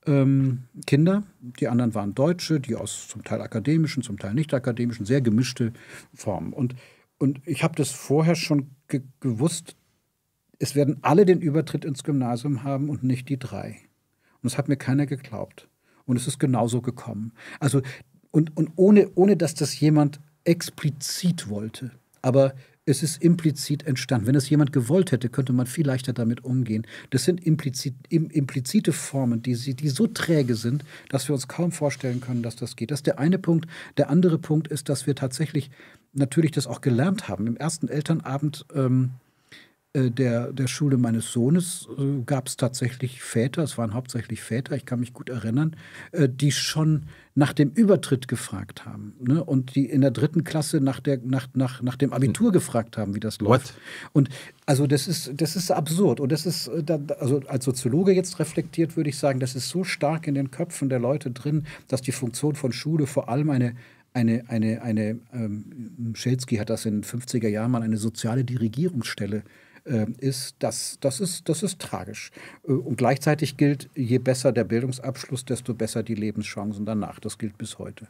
ähm, Kinder. Die anderen waren Deutsche, die aus zum Teil akademischen, zum Teil nicht akademischen, sehr gemischte Formen. Und, und ich habe das vorher schon ge gewusst, es werden alle den Übertritt ins Gymnasium haben und nicht die drei. Und das hat mir keiner geglaubt. Und es ist genauso gekommen. Also und, und ohne, ohne, dass das jemand explizit wollte. Aber es ist implizit entstanden. Wenn es jemand gewollt hätte, könnte man viel leichter damit umgehen. Das sind implizit, im, implizite Formen, die, die so träge sind, dass wir uns kaum vorstellen können, dass das geht. Das ist der eine Punkt. Der andere Punkt ist, dass wir tatsächlich natürlich das auch gelernt haben. Im ersten Elternabend ähm, äh, der, der Schule meines Sohnes äh, gab es tatsächlich Väter, es waren hauptsächlich Väter, ich kann mich gut erinnern, äh, die schon nach dem Übertritt gefragt haben ne? und die in der dritten Klasse nach, der, nach, nach, nach dem Abitur hm. gefragt haben, wie das läuft. What? Und also das ist, das ist absurd. Und das ist, äh, also als Soziologe jetzt reflektiert, würde ich sagen, das ist so stark in den Köpfen der Leute drin, dass die Funktion von Schule vor allem eine, eine, eine, eine ähm, Schelsky hat das in den 50er Jahren mal eine soziale Dirigierungsstelle äh, ähm, ist, das, das, ist, das ist tragisch. Äh, und gleichzeitig gilt, je besser der Bildungsabschluss, desto besser die Lebenschancen danach. Das gilt bis heute.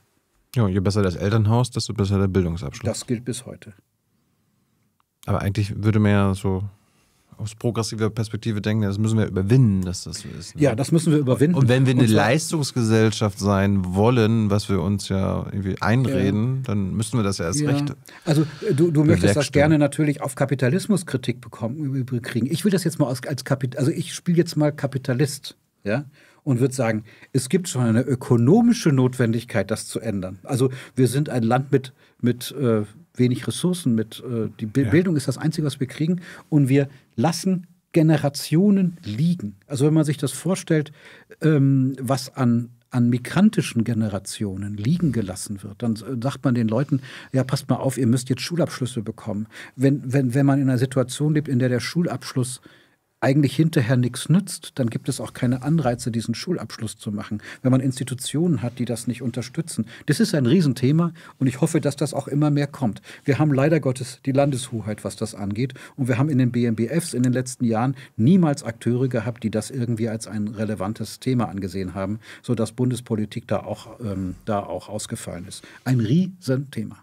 Ja, je besser das Elternhaus, desto besser der Bildungsabschluss. Das gilt bis heute. Aber eigentlich würde man ja so aus progressiver Perspektive denken, das müssen wir überwinden, dass das so ist. Ne? Ja, das müssen wir überwinden. Und wenn wir eine Leistungsgesellschaft sein wollen, was wir uns ja irgendwie einreden, ja. dann müssen wir das ja erst ja. recht. Also du, du möchtest das gerne natürlich auf Kapitalismuskritik bekommen, kriegen. Ich will das jetzt mal als, als Kapital, also ich spiele jetzt mal Kapitalist, ja und würde sagen, es gibt schon eine ökonomische Notwendigkeit, das zu ändern. Also wir sind ein Land mit, mit äh, wenig Ressourcen mit. Äh, Die Bildung ja. ist das Einzige, was wir kriegen. Und wir lassen Generationen liegen. Also wenn man sich das vorstellt, ähm, was an an migrantischen Generationen liegen gelassen wird, dann äh, sagt man den Leuten, ja, passt mal auf, ihr müsst jetzt Schulabschlüsse bekommen. Wenn, wenn, wenn man in einer Situation lebt, in der der Schulabschluss eigentlich hinterher nichts nützt, dann gibt es auch keine Anreize, diesen Schulabschluss zu machen. Wenn man Institutionen hat, die das nicht unterstützen. Das ist ein Riesenthema und ich hoffe, dass das auch immer mehr kommt. Wir haben leider Gottes die Landeshoheit, was das angeht. Und wir haben in den BMBFs in den letzten Jahren niemals Akteure gehabt, die das irgendwie als ein relevantes Thema angesehen haben, sodass Bundespolitik da auch, ähm, da auch ausgefallen ist. Ein Riesenthema.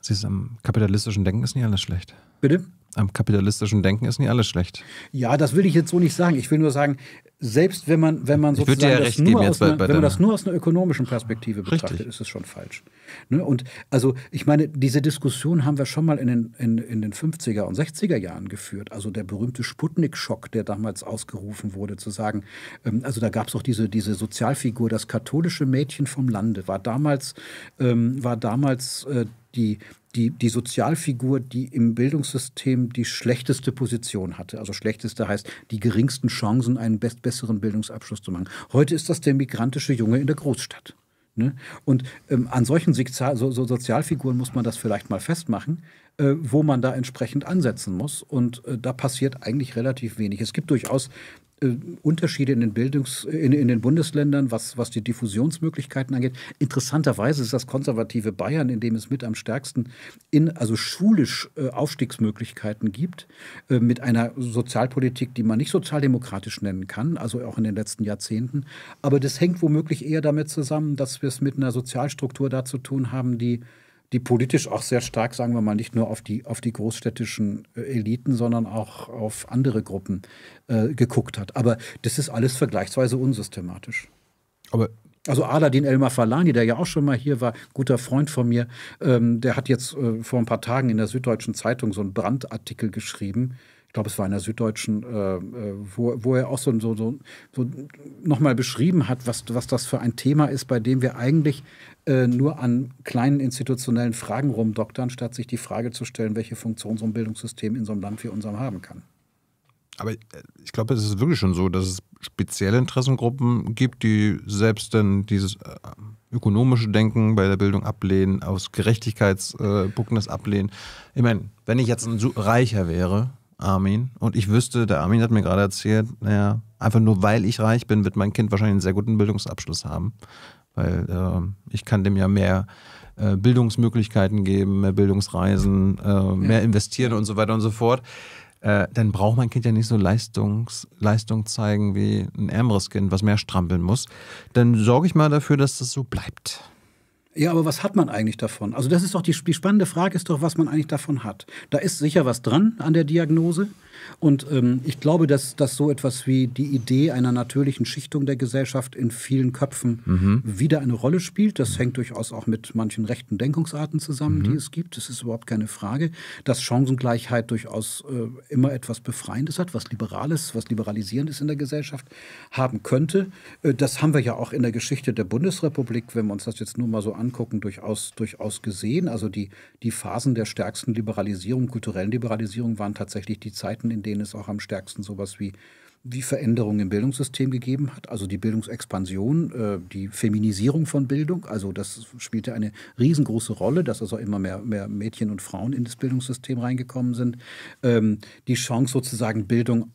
Sie ist am kapitalistischen Denken ist nicht alles schlecht. Bitte? am kapitalistischen Denken ist nicht alles schlecht. Ja, das will ich jetzt so nicht sagen. Ich will nur sagen, selbst wenn man, wenn man sozusagen ja das, nur wenn man das nur aus einer ökonomischen Perspektive betrachtet, Richtig. ist es schon falsch. Ne? Und also ich meine, diese Diskussion haben wir schon mal in den, in, in den 50er und 60er Jahren geführt. Also der berühmte Sputnik-Schock, der damals ausgerufen wurde, zu sagen, ähm, also da gab es auch diese, diese Sozialfigur, das katholische Mädchen vom Lande, war damals, ähm, war damals äh, die, die, die Sozialfigur, die im Bildungssystem die schlechteste Position hatte. Also schlechteste heißt die geringsten Chancen, einen best besseren Bildungsabschluss zu machen. Heute ist das der migrantische Junge in der Großstadt. Ne? Und ähm, an solchen so, so Sozialfiguren muss man das vielleicht mal festmachen, äh, wo man da entsprechend ansetzen muss. Und äh, da passiert eigentlich relativ wenig. Es gibt durchaus äh, Unterschiede in den, Bildungs-, in, in den Bundesländern, was, was die Diffusionsmöglichkeiten angeht. Interessanterweise ist das konservative Bayern, in dem es mit am stärksten in, also schulisch äh, Aufstiegsmöglichkeiten gibt, äh, mit einer Sozialpolitik, die man nicht sozialdemokratisch nennen kann, also auch in den letzten Jahrzehnten. Aber das hängt womöglich eher damit zusammen, dass wir es mit einer Sozialstruktur da zu tun haben, die die politisch auch sehr stark, sagen wir mal, nicht nur auf die, auf die großstädtischen äh, Eliten, sondern auch auf andere Gruppen äh, geguckt hat. Aber das ist alles vergleichsweise unsystematisch. Aber also Aladin Elmar Falani, der ja auch schon mal hier war, guter Freund von mir, ähm, der hat jetzt äh, vor ein paar Tagen in der Süddeutschen Zeitung so einen Brandartikel geschrieben ich glaube, es war in der Süddeutschen, äh, äh, wo, wo er auch so, so, so, so nochmal beschrieben hat, was, was das für ein Thema ist, bei dem wir eigentlich äh, nur an kleinen institutionellen Fragen rumdoktern, statt sich die Frage zu stellen, welche Funktion so ein Bildungssystem in so einem Land wie unserem haben kann. Aber äh, ich glaube, es ist wirklich schon so, dass es spezielle Interessengruppen gibt, die selbst dann dieses äh, ökonomische Denken bei der Bildung ablehnen, aus Gerechtigkeitspunkten das ablehnen. Ich meine, wenn ich jetzt ein reicher wäre, Armin. Und ich wüsste, der Armin hat mir gerade erzählt, naja, einfach nur weil ich reich bin, wird mein Kind wahrscheinlich einen sehr guten Bildungsabschluss haben. Weil äh, ich kann dem ja mehr äh, Bildungsmöglichkeiten geben, mehr Bildungsreisen, äh, mehr investieren und so weiter und so fort. Äh, dann braucht mein Kind ja nicht so Leistungs Leistung zeigen wie ein ärmeres Kind, was mehr strampeln muss. Dann sorge ich mal dafür, dass das so bleibt. Ja, aber was hat man eigentlich davon? Also das ist doch die, die spannende Frage ist doch, was man eigentlich davon hat. Da ist sicher was dran an der Diagnose. Und ähm, ich glaube, dass, dass so etwas wie die Idee einer natürlichen Schichtung der Gesellschaft in vielen Köpfen mhm. wieder eine Rolle spielt. Das hängt durchaus auch mit manchen rechten Denkungsarten zusammen, mhm. die es gibt. Das ist überhaupt keine Frage. Dass Chancengleichheit durchaus äh, immer etwas Befreiendes hat, was Liberales, was Liberalisierendes in der Gesellschaft haben könnte. Äh, das haben wir ja auch in der Geschichte der Bundesrepublik, wenn wir uns das jetzt nur mal so angucken, durchaus, durchaus gesehen. Also die, die Phasen der stärksten Liberalisierung, kulturellen Liberalisierung waren tatsächlich die Zeiten, in denen es auch am stärksten sowas wie wie Veränderungen im Bildungssystem gegeben hat, also die Bildungsexpansion, äh, die Feminisierung von Bildung, also das spielte eine riesengroße Rolle, dass also immer mehr, mehr Mädchen und Frauen in das Bildungssystem reingekommen sind, ähm, die Chance sozusagen Bildung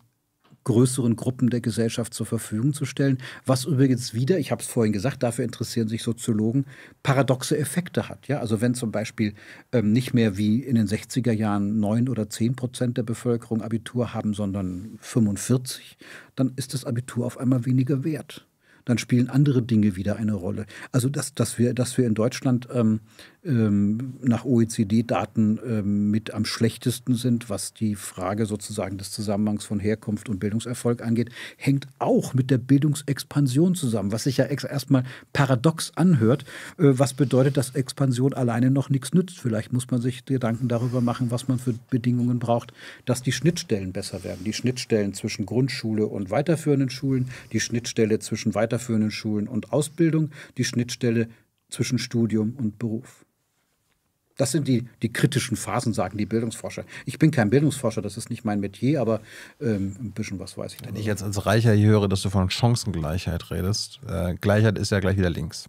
größeren Gruppen der Gesellschaft zur Verfügung zu stellen, was übrigens wieder, ich habe es vorhin gesagt, dafür interessieren sich Soziologen, paradoxe Effekte hat. Ja? Also wenn zum Beispiel ähm, nicht mehr wie in den 60er Jahren 9 oder 10 Prozent der Bevölkerung Abitur haben, sondern 45, dann ist das Abitur auf einmal weniger wert dann spielen andere Dinge wieder eine Rolle. Also dass, dass, wir, dass wir in Deutschland ähm, ähm, nach OECD-Daten ähm, mit am schlechtesten sind, was die Frage sozusagen des Zusammenhangs von Herkunft und Bildungserfolg angeht, hängt auch mit der Bildungsexpansion zusammen, was sich ja erstmal paradox anhört. Äh, was bedeutet, dass Expansion alleine noch nichts nützt? Vielleicht muss man sich Gedanken darüber machen, was man für Bedingungen braucht, dass die Schnittstellen besser werden. Die Schnittstellen zwischen Grundschule und weiterführenden Schulen, die Schnittstelle zwischen weiterführenden weiterführenden Schulen und Ausbildung die Schnittstelle zwischen Studium und Beruf. Das sind die, die kritischen Phasen, sagen die Bildungsforscher. Ich bin kein Bildungsforscher, das ist nicht mein Metier, aber ähm, ein bisschen was weiß ich da. Wenn ich jetzt als Reicher hier höre, dass du von Chancengleichheit redest, äh, Gleichheit ist ja gleich wieder links.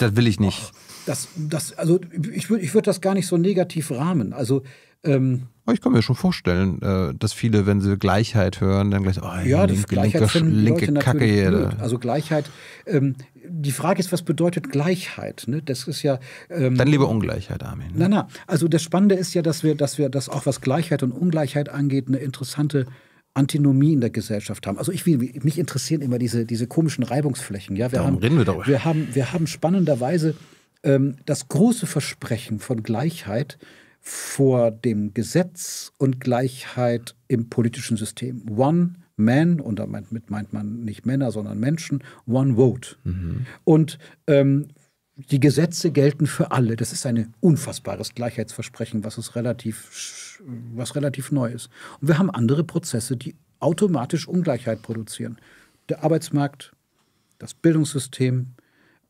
Das will ich nicht. Ach, das, das, also ich würde ich würd das gar nicht so negativ rahmen. Also ähm, ich kann mir schon vorstellen, äh, dass viele, wenn sie Gleichheit hören, dann gleich, oh, ja, linke, Gleichheit linke, linke Leute Kacke hier. Also Gleichheit, ähm, die Frage ist, was bedeutet Gleichheit? Ne? Das ist ja. Ähm, dann lieber Ungleichheit, Armin. Ne? Na, na, also das Spannende ist ja, dass wir, dass wir, dass auch was Gleichheit und Ungleichheit angeht, eine interessante Antinomie in der Gesellschaft haben. Also ich, mich interessieren immer diese, diese komischen Reibungsflächen. Ja, wir Darum haben, reden wir darüber. Wir haben, wir haben spannenderweise ähm, das große Versprechen von Gleichheit vor dem Gesetz und Gleichheit im politischen System. One man, und damit meint man nicht Männer, sondern Menschen, one vote. Mhm. Und ähm, die Gesetze gelten für alle. Das ist ein unfassbares Gleichheitsversprechen, was, ist relativ, was relativ neu ist. Und wir haben andere Prozesse, die automatisch Ungleichheit produzieren. Der Arbeitsmarkt, das Bildungssystem,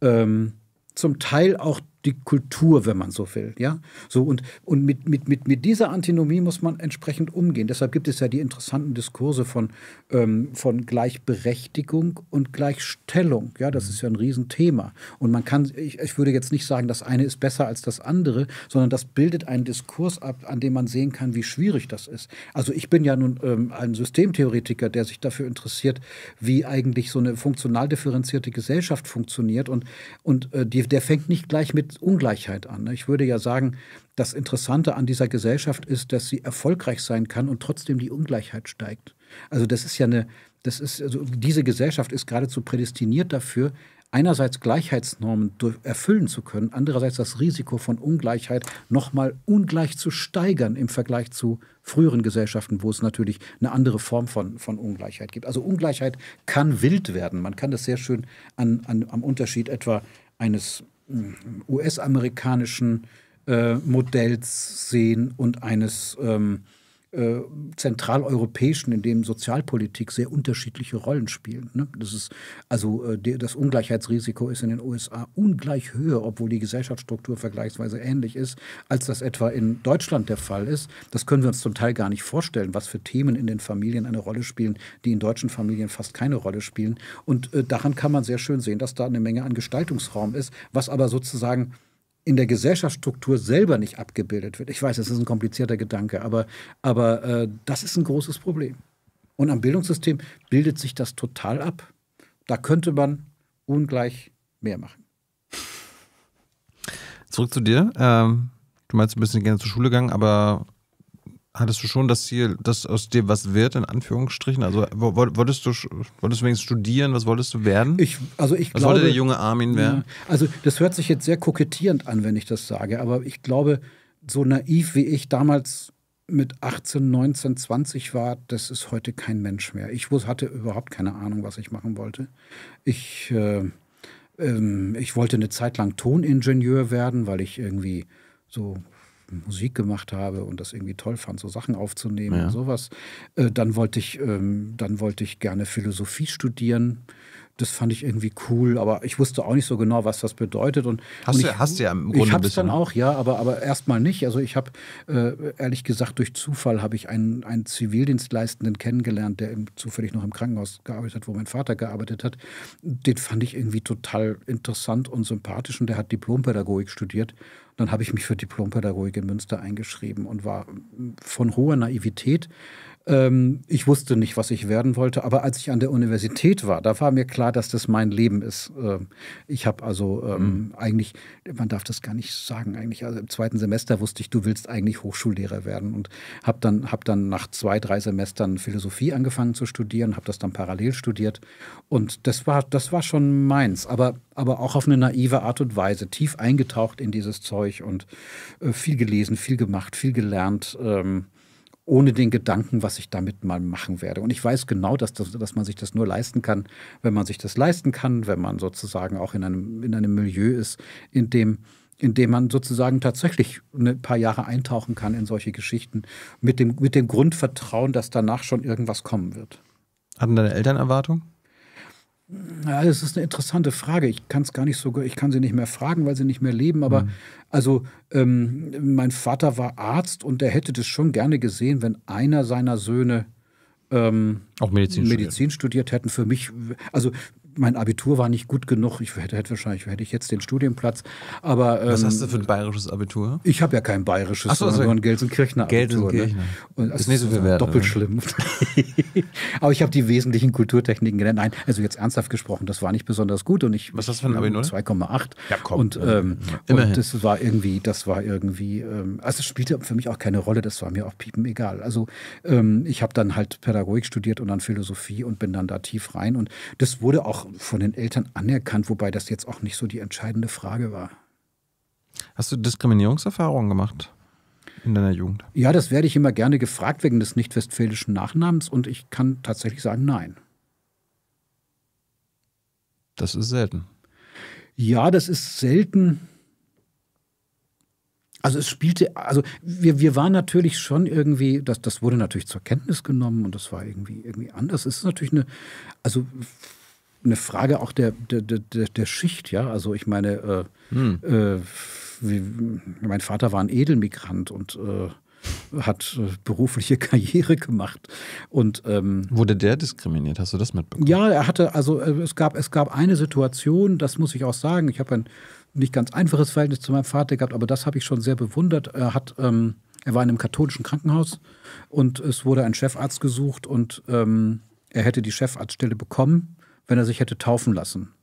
ähm, zum Teil auch die Kultur, wenn man so will. Ja? So, und und mit, mit, mit, mit dieser Antinomie muss man entsprechend umgehen. Deshalb gibt es ja die interessanten Diskurse von, ähm, von Gleichberechtigung und Gleichstellung. Ja? Das ist ja ein Riesenthema. Und man kann, ich, ich würde jetzt nicht sagen, das eine ist besser als das andere, sondern das bildet einen Diskurs ab, an dem man sehen kann, wie schwierig das ist. Also ich bin ja nun ähm, ein Systemtheoretiker, der sich dafür interessiert, wie eigentlich so eine funktional differenzierte Gesellschaft funktioniert. Und, und äh, die, der fängt nicht gleich mit Ungleichheit an. Ne? Ich würde ja sagen, das Interessante an dieser Gesellschaft ist, dass sie erfolgreich sein kann und trotzdem die Ungleichheit steigt. Also das ist ja eine, das ist, also diese Gesellschaft ist geradezu prädestiniert dafür, einerseits Gleichheitsnormen erfüllen zu können, andererseits das Risiko von Ungleichheit nochmal ungleich zu steigern im Vergleich zu früheren Gesellschaften, wo es natürlich eine andere Form von, von Ungleichheit gibt. Also Ungleichheit kann wild werden. Man kann das sehr schön an, an, am Unterschied etwa eines äh, US-amerikanischen äh, Modells sehen und eines ähm, äh, zentraleuropäischen, in dem Sozialpolitik sehr unterschiedliche Rollen spielt. Ne? Das ist also äh, die, das Ungleichheitsrisiko ist in den USA ungleich höher, obwohl die Gesellschaftsstruktur vergleichsweise ähnlich ist, als das etwa in Deutschland der Fall ist. Das können wir uns zum Teil gar nicht vorstellen, was für Themen in den Familien eine Rolle spielen, die in deutschen Familien fast keine Rolle spielen. Und äh, daran kann man sehr schön sehen, dass da eine Menge an Gestaltungsraum ist, was aber sozusagen in der Gesellschaftsstruktur selber nicht abgebildet wird. Ich weiß, das ist ein komplizierter Gedanke, aber, aber äh, das ist ein großes Problem. Und am Bildungssystem bildet sich das total ab. Da könnte man ungleich mehr machen. Zurück zu dir. Ähm, du meinst, du bist gerne zur Schule gegangen, aber hattest du schon das Ziel, dass aus dir was wird, in Anführungsstrichen? Also wolltest du, wolltest du wenigstens studieren? Was wolltest du werden? Ich, also ich was glaube, wollte der junge Armin werden? also das hört sich jetzt sehr kokettierend an, wenn ich das sage, aber ich glaube, so naiv wie ich damals mit 18, 19, 20 war, das ist heute kein Mensch mehr. Ich hatte überhaupt keine Ahnung, was ich machen wollte. Ich, äh, ähm, ich wollte eine Zeit lang Toningenieur werden, weil ich irgendwie so Musik gemacht habe und das irgendwie toll fand, so Sachen aufzunehmen ja. und sowas. Äh, dann, wollte ich, ähm, dann wollte ich gerne Philosophie studieren. Das fand ich irgendwie cool, aber ich wusste auch nicht so genau, was das bedeutet. Und, hast, und du, hast du ja im Grunde Ich habe es dann ne? auch, ja, aber, aber erstmal nicht. Also ich habe, äh, ehrlich gesagt, durch Zufall habe ich einen, einen Zivildienstleistenden kennengelernt, der im, zufällig noch im Krankenhaus gearbeitet hat, wo mein Vater gearbeitet hat. Den fand ich irgendwie total interessant und sympathisch und der hat Diplompädagogik studiert dann habe ich mich für Diplompädagogik in Münster eingeschrieben und war hm, von hoher Naivität ähm, ich wusste nicht, was ich werden wollte, aber als ich an der Universität war, da war mir klar, dass das mein Leben ist. Ähm, ich habe also ähm, mhm. eigentlich, man darf das gar nicht sagen eigentlich, also im zweiten Semester wusste ich, du willst eigentlich Hochschullehrer werden und habe dann, hab dann nach zwei, drei Semestern Philosophie angefangen zu studieren, habe das dann parallel studiert und das war, das war schon meins, aber, aber auch auf eine naive Art und Weise, tief eingetaucht in dieses Zeug und äh, viel gelesen, viel gemacht, viel gelernt. Ähm, ohne den Gedanken, was ich damit mal machen werde. Und ich weiß genau, dass, das, dass man sich das nur leisten kann, wenn man sich das leisten kann, wenn man sozusagen auch in einem, in einem Milieu ist, in dem in dem man sozusagen tatsächlich ein paar Jahre eintauchen kann in solche Geschichten, mit dem, mit dem Grundvertrauen, dass danach schon irgendwas kommen wird. Hatten deine Eltern Erwartungen? Ja, das ist eine interessante Frage. Ich kann es gar nicht so, ich kann sie nicht mehr fragen, weil sie nicht mehr leben. Aber mhm. also ähm, mein Vater war Arzt und er hätte das schon gerne gesehen, wenn einer seiner Söhne ähm, auch Medizin, Medizin studiert. studiert hätten. Für mich, also mein Abitur war nicht gut genug. Ich hätte, hätte wahrscheinlich hätte ich jetzt den Studienplatz. Aber ähm, was hast du ähm, für ein bayerisches Abitur? Ich habe ja kein bayerisches, Ach so, sondern nur ein Gelsenkirchener Abitur. Gelsenkirchen. Ne? Und das ist nicht so viel wert, doppelt oder? Ne? schlimm. aber ich habe die wesentlichen Kulturtechniken gelernt. Nein, also jetzt ernsthaft gesprochen, das war nicht besonders gut und ich. Was hast du für ein Abitur? 2,8. Ja komm. Und, ähm, und das war irgendwie, das war irgendwie, ähm, also es spielte für mich auch keine Rolle. Das war mir auch piepen egal. Also ähm, ich habe dann halt Pädagogik studiert und dann Philosophie und bin dann da tief rein und das wurde auch von den Eltern anerkannt, wobei das jetzt auch nicht so die entscheidende Frage war. Hast du Diskriminierungserfahrungen gemacht in deiner Jugend? Ja, das werde ich immer gerne gefragt wegen des nicht-westfälischen Nachnamens und ich kann tatsächlich sagen, nein. Das ist selten. Ja, das ist selten. Also es spielte, also wir, wir waren natürlich schon irgendwie, das, das wurde natürlich zur Kenntnis genommen und das war irgendwie, irgendwie anders. Es ist natürlich eine, also eine Frage auch der, der, der, der Schicht, ja. Also ich meine, äh, hm. äh, wie, mein Vater war ein Edelmigrant und äh, hat äh, berufliche Karriere gemacht. Und, ähm, Wurde der diskriminiert? Hast du das mitbekommen? Ja, er hatte, also äh, es gab, es gab eine Situation, das muss ich auch sagen, ich habe ein nicht ganz einfaches Verhältnis zu meinem Vater gehabt, aber das habe ich schon sehr bewundert. Er hat, ähm, er war in einem katholischen Krankenhaus und es wurde ein Chefarzt gesucht und ähm, er hätte die Chefarztstelle bekommen wenn er sich hätte taufen lassen.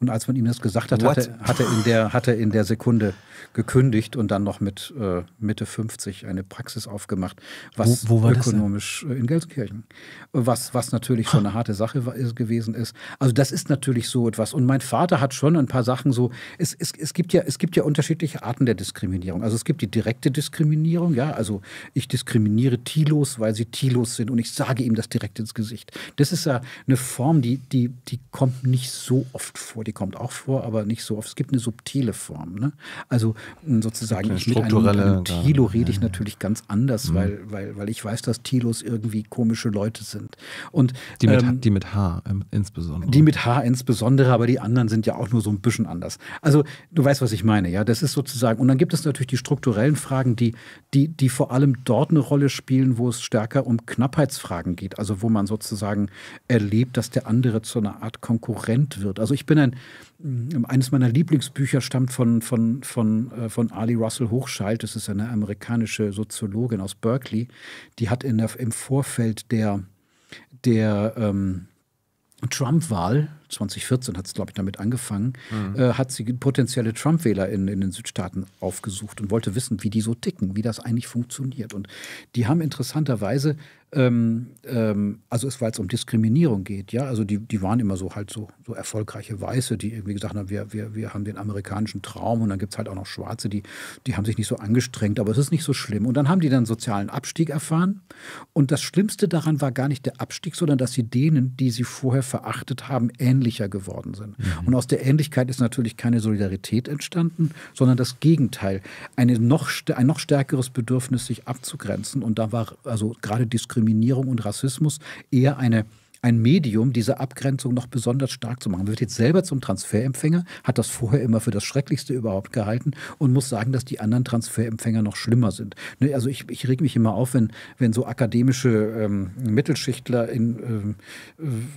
Und als man ihm das gesagt hat, hat er, hat, er in der, hat er in der Sekunde gekündigt und dann noch mit äh, Mitte 50 eine Praxis aufgemacht, was wo, wo ökonomisch äh, in Gelsenkirchen, was, was natürlich schon eine harte Sache war, ist, gewesen ist. Also das ist natürlich so etwas. Und mein Vater hat schon ein paar Sachen so, es, es, es, gibt, ja, es gibt ja unterschiedliche Arten der Diskriminierung. Also es gibt die direkte Diskriminierung, ja, also ich diskriminiere Tilos, weil sie Tilos sind und ich sage ihm das direkt ins Gesicht. Das ist ja eine Form, die, die, die kommt nicht so oft vor die kommt auch vor, aber nicht so oft. Es gibt eine subtile Form. Ne? Also sozusagen eine mit einem, einem Tilo rede ich ja, natürlich ganz anders, mhm. weil, weil, weil ich weiß, dass Tilos irgendwie komische Leute sind. Und, die, mit, ähm, die mit H ähm, insbesondere. Die mit H insbesondere, aber die anderen sind ja auch nur so ein bisschen anders. Also du weißt, was ich meine, ja. Das ist sozusagen, und dann gibt es natürlich die strukturellen Fragen, die, die, die vor allem dort eine Rolle spielen, wo es stärker um Knappheitsfragen geht. Also wo man sozusagen erlebt, dass der andere zu einer Art Konkurrent wird. Also ich bin ein, ähm, eines meiner Lieblingsbücher stammt von, von, von, äh, von Ali Russell Hochschalt. Das ist eine amerikanische Soziologin aus Berkeley. Die hat in der, im Vorfeld der, der ähm, Trump-Wahl 2014 hat es, glaube ich, damit angefangen, mhm. äh, hat sie potenzielle Trump-Wähler in, in den Südstaaten aufgesucht und wollte wissen, wie die so ticken, wie das eigentlich funktioniert. Und die haben interessanterweise ähm, ähm, also es, weil es um Diskriminierung geht, ja. Also die, die waren immer so halt so, so erfolgreiche Weiße, die irgendwie gesagt haben, wir, wir, wir haben den amerikanischen Traum und dann gibt es halt auch noch Schwarze, die, die haben sich nicht so angestrengt, aber es ist nicht so schlimm. Und dann haben die dann sozialen Abstieg erfahren. Und das Schlimmste daran war gar nicht der Abstieg, sondern dass sie denen, die sie vorher verachtet haben, ähnlicher geworden sind. Mhm. Und aus der Ähnlichkeit ist natürlich keine Solidarität entstanden, sondern das Gegenteil. Eine noch, ein noch stärkeres Bedürfnis, sich abzugrenzen. Und da war also gerade Diskriminierung Diskriminierung und Rassismus eher eine ein Medium, diese Abgrenzung noch besonders stark zu machen. Man wird jetzt selber zum Transferempfänger, hat das vorher immer für das Schrecklichste überhaupt gehalten und muss sagen, dass die anderen Transferempfänger noch schlimmer sind. Ne, also ich, ich reg mich immer auf, wenn, wenn so akademische ähm, Mittelschichtler in, ähm,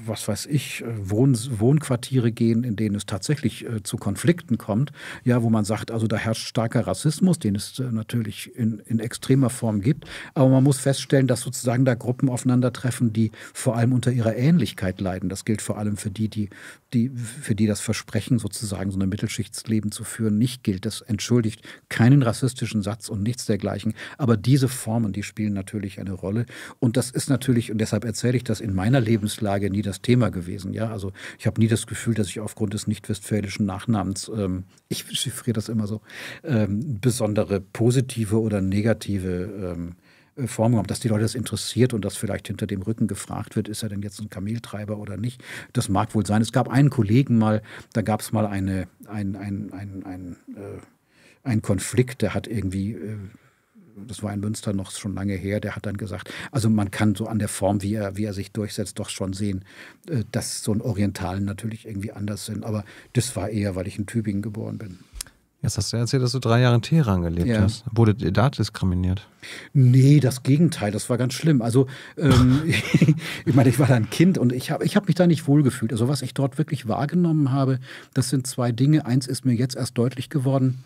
was weiß ich, Wohn Wohnquartiere gehen, in denen es tatsächlich äh, zu Konflikten kommt, ja, wo man sagt, also da herrscht starker Rassismus, den es äh, natürlich in, in extremer Form gibt, aber man muss feststellen, dass sozusagen da Gruppen aufeinandertreffen, die vor allem unter ihrer Ähnlichkeit leiden. Das gilt vor allem für die, die, die, für die das Versprechen, sozusagen so ein Mittelschichtsleben zu führen, nicht gilt. Das entschuldigt keinen rassistischen Satz und nichts dergleichen. Aber diese Formen, die spielen natürlich eine Rolle. Und das ist natürlich, und deshalb erzähle ich das in meiner Lebenslage nie das Thema gewesen. Ja, also ich habe nie das Gefühl, dass ich aufgrund des nicht-westfälischen Nachnamens, ähm, ich chiffriere das immer so, ähm, besondere positive oder negative ähm, Form äh, genommen. Dass die Leute das interessiert und dass vielleicht hinter dem Rücken gefragt wird, ist er denn jetzt ein Kameltreiber oder nicht, das mag wohl sein. Es gab einen Kollegen mal, da gab es mal einen ein, ein, ein, ein, äh, ein Konflikt, der hat irgendwie... Äh, das war in Münster noch schon lange her, der hat dann gesagt, also man kann so an der Form, wie er, wie er sich durchsetzt, doch schon sehen, äh, dass so ein Orientalen natürlich irgendwie anders sind. Aber das war eher, weil ich in Tübingen geboren bin. Jetzt hast du erzählt, dass du drei Jahre in Teheran gelebt ja. hast. Wurde ihr da diskriminiert? Nee, das Gegenteil, das war ganz schlimm. Also, ähm, ich meine, ich war da ein Kind und ich habe ich hab mich da nicht wohlgefühlt. Also, was ich dort wirklich wahrgenommen habe, das sind zwei Dinge. Eins ist mir jetzt erst deutlich geworden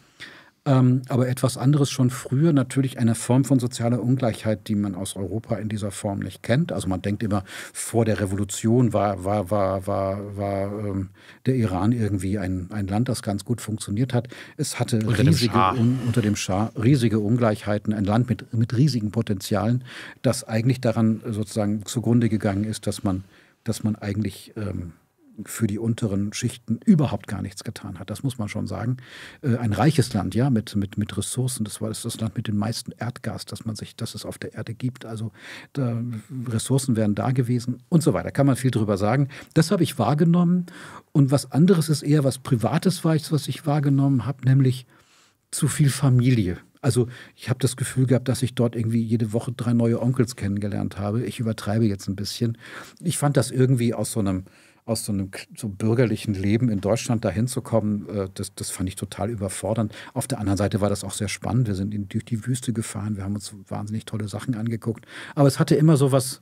ähm, aber etwas anderes schon früher, natürlich eine Form von sozialer Ungleichheit, die man aus Europa in dieser Form nicht kennt. Also man denkt immer, vor der Revolution war, war, war, war, war ähm, der Iran irgendwie ein, ein Land, das ganz gut funktioniert hat. Es hatte unter riesige, dem un, unter dem Schah riesige Ungleichheiten, ein Land mit, mit riesigen Potenzialen, das eigentlich daran sozusagen zugrunde gegangen ist, dass man, dass man eigentlich... Ähm, für die unteren Schichten überhaupt gar nichts getan hat. Das muss man schon sagen. Äh, ein reiches Land, ja, mit, mit, mit Ressourcen. Das war das, das Land mit dem meisten Erdgas, das man sich, das es auf der Erde gibt. Also da, Ressourcen wären da gewesen und so weiter. Kann man viel drüber sagen. Das habe ich wahrgenommen. Und was anderes ist eher was Privates, was ich wahrgenommen habe, nämlich zu viel Familie. Also ich habe das Gefühl gehabt, dass ich dort irgendwie jede Woche drei neue Onkels kennengelernt habe. Ich übertreibe jetzt ein bisschen. Ich fand das irgendwie aus so einem aus so einem so bürgerlichen Leben in Deutschland dahin zu kommen, äh, das, das fand ich total überfordernd. Auf der anderen Seite war das auch sehr spannend. Wir sind in, durch die Wüste gefahren, wir haben uns wahnsinnig tolle Sachen angeguckt. Aber es hatte immer so was,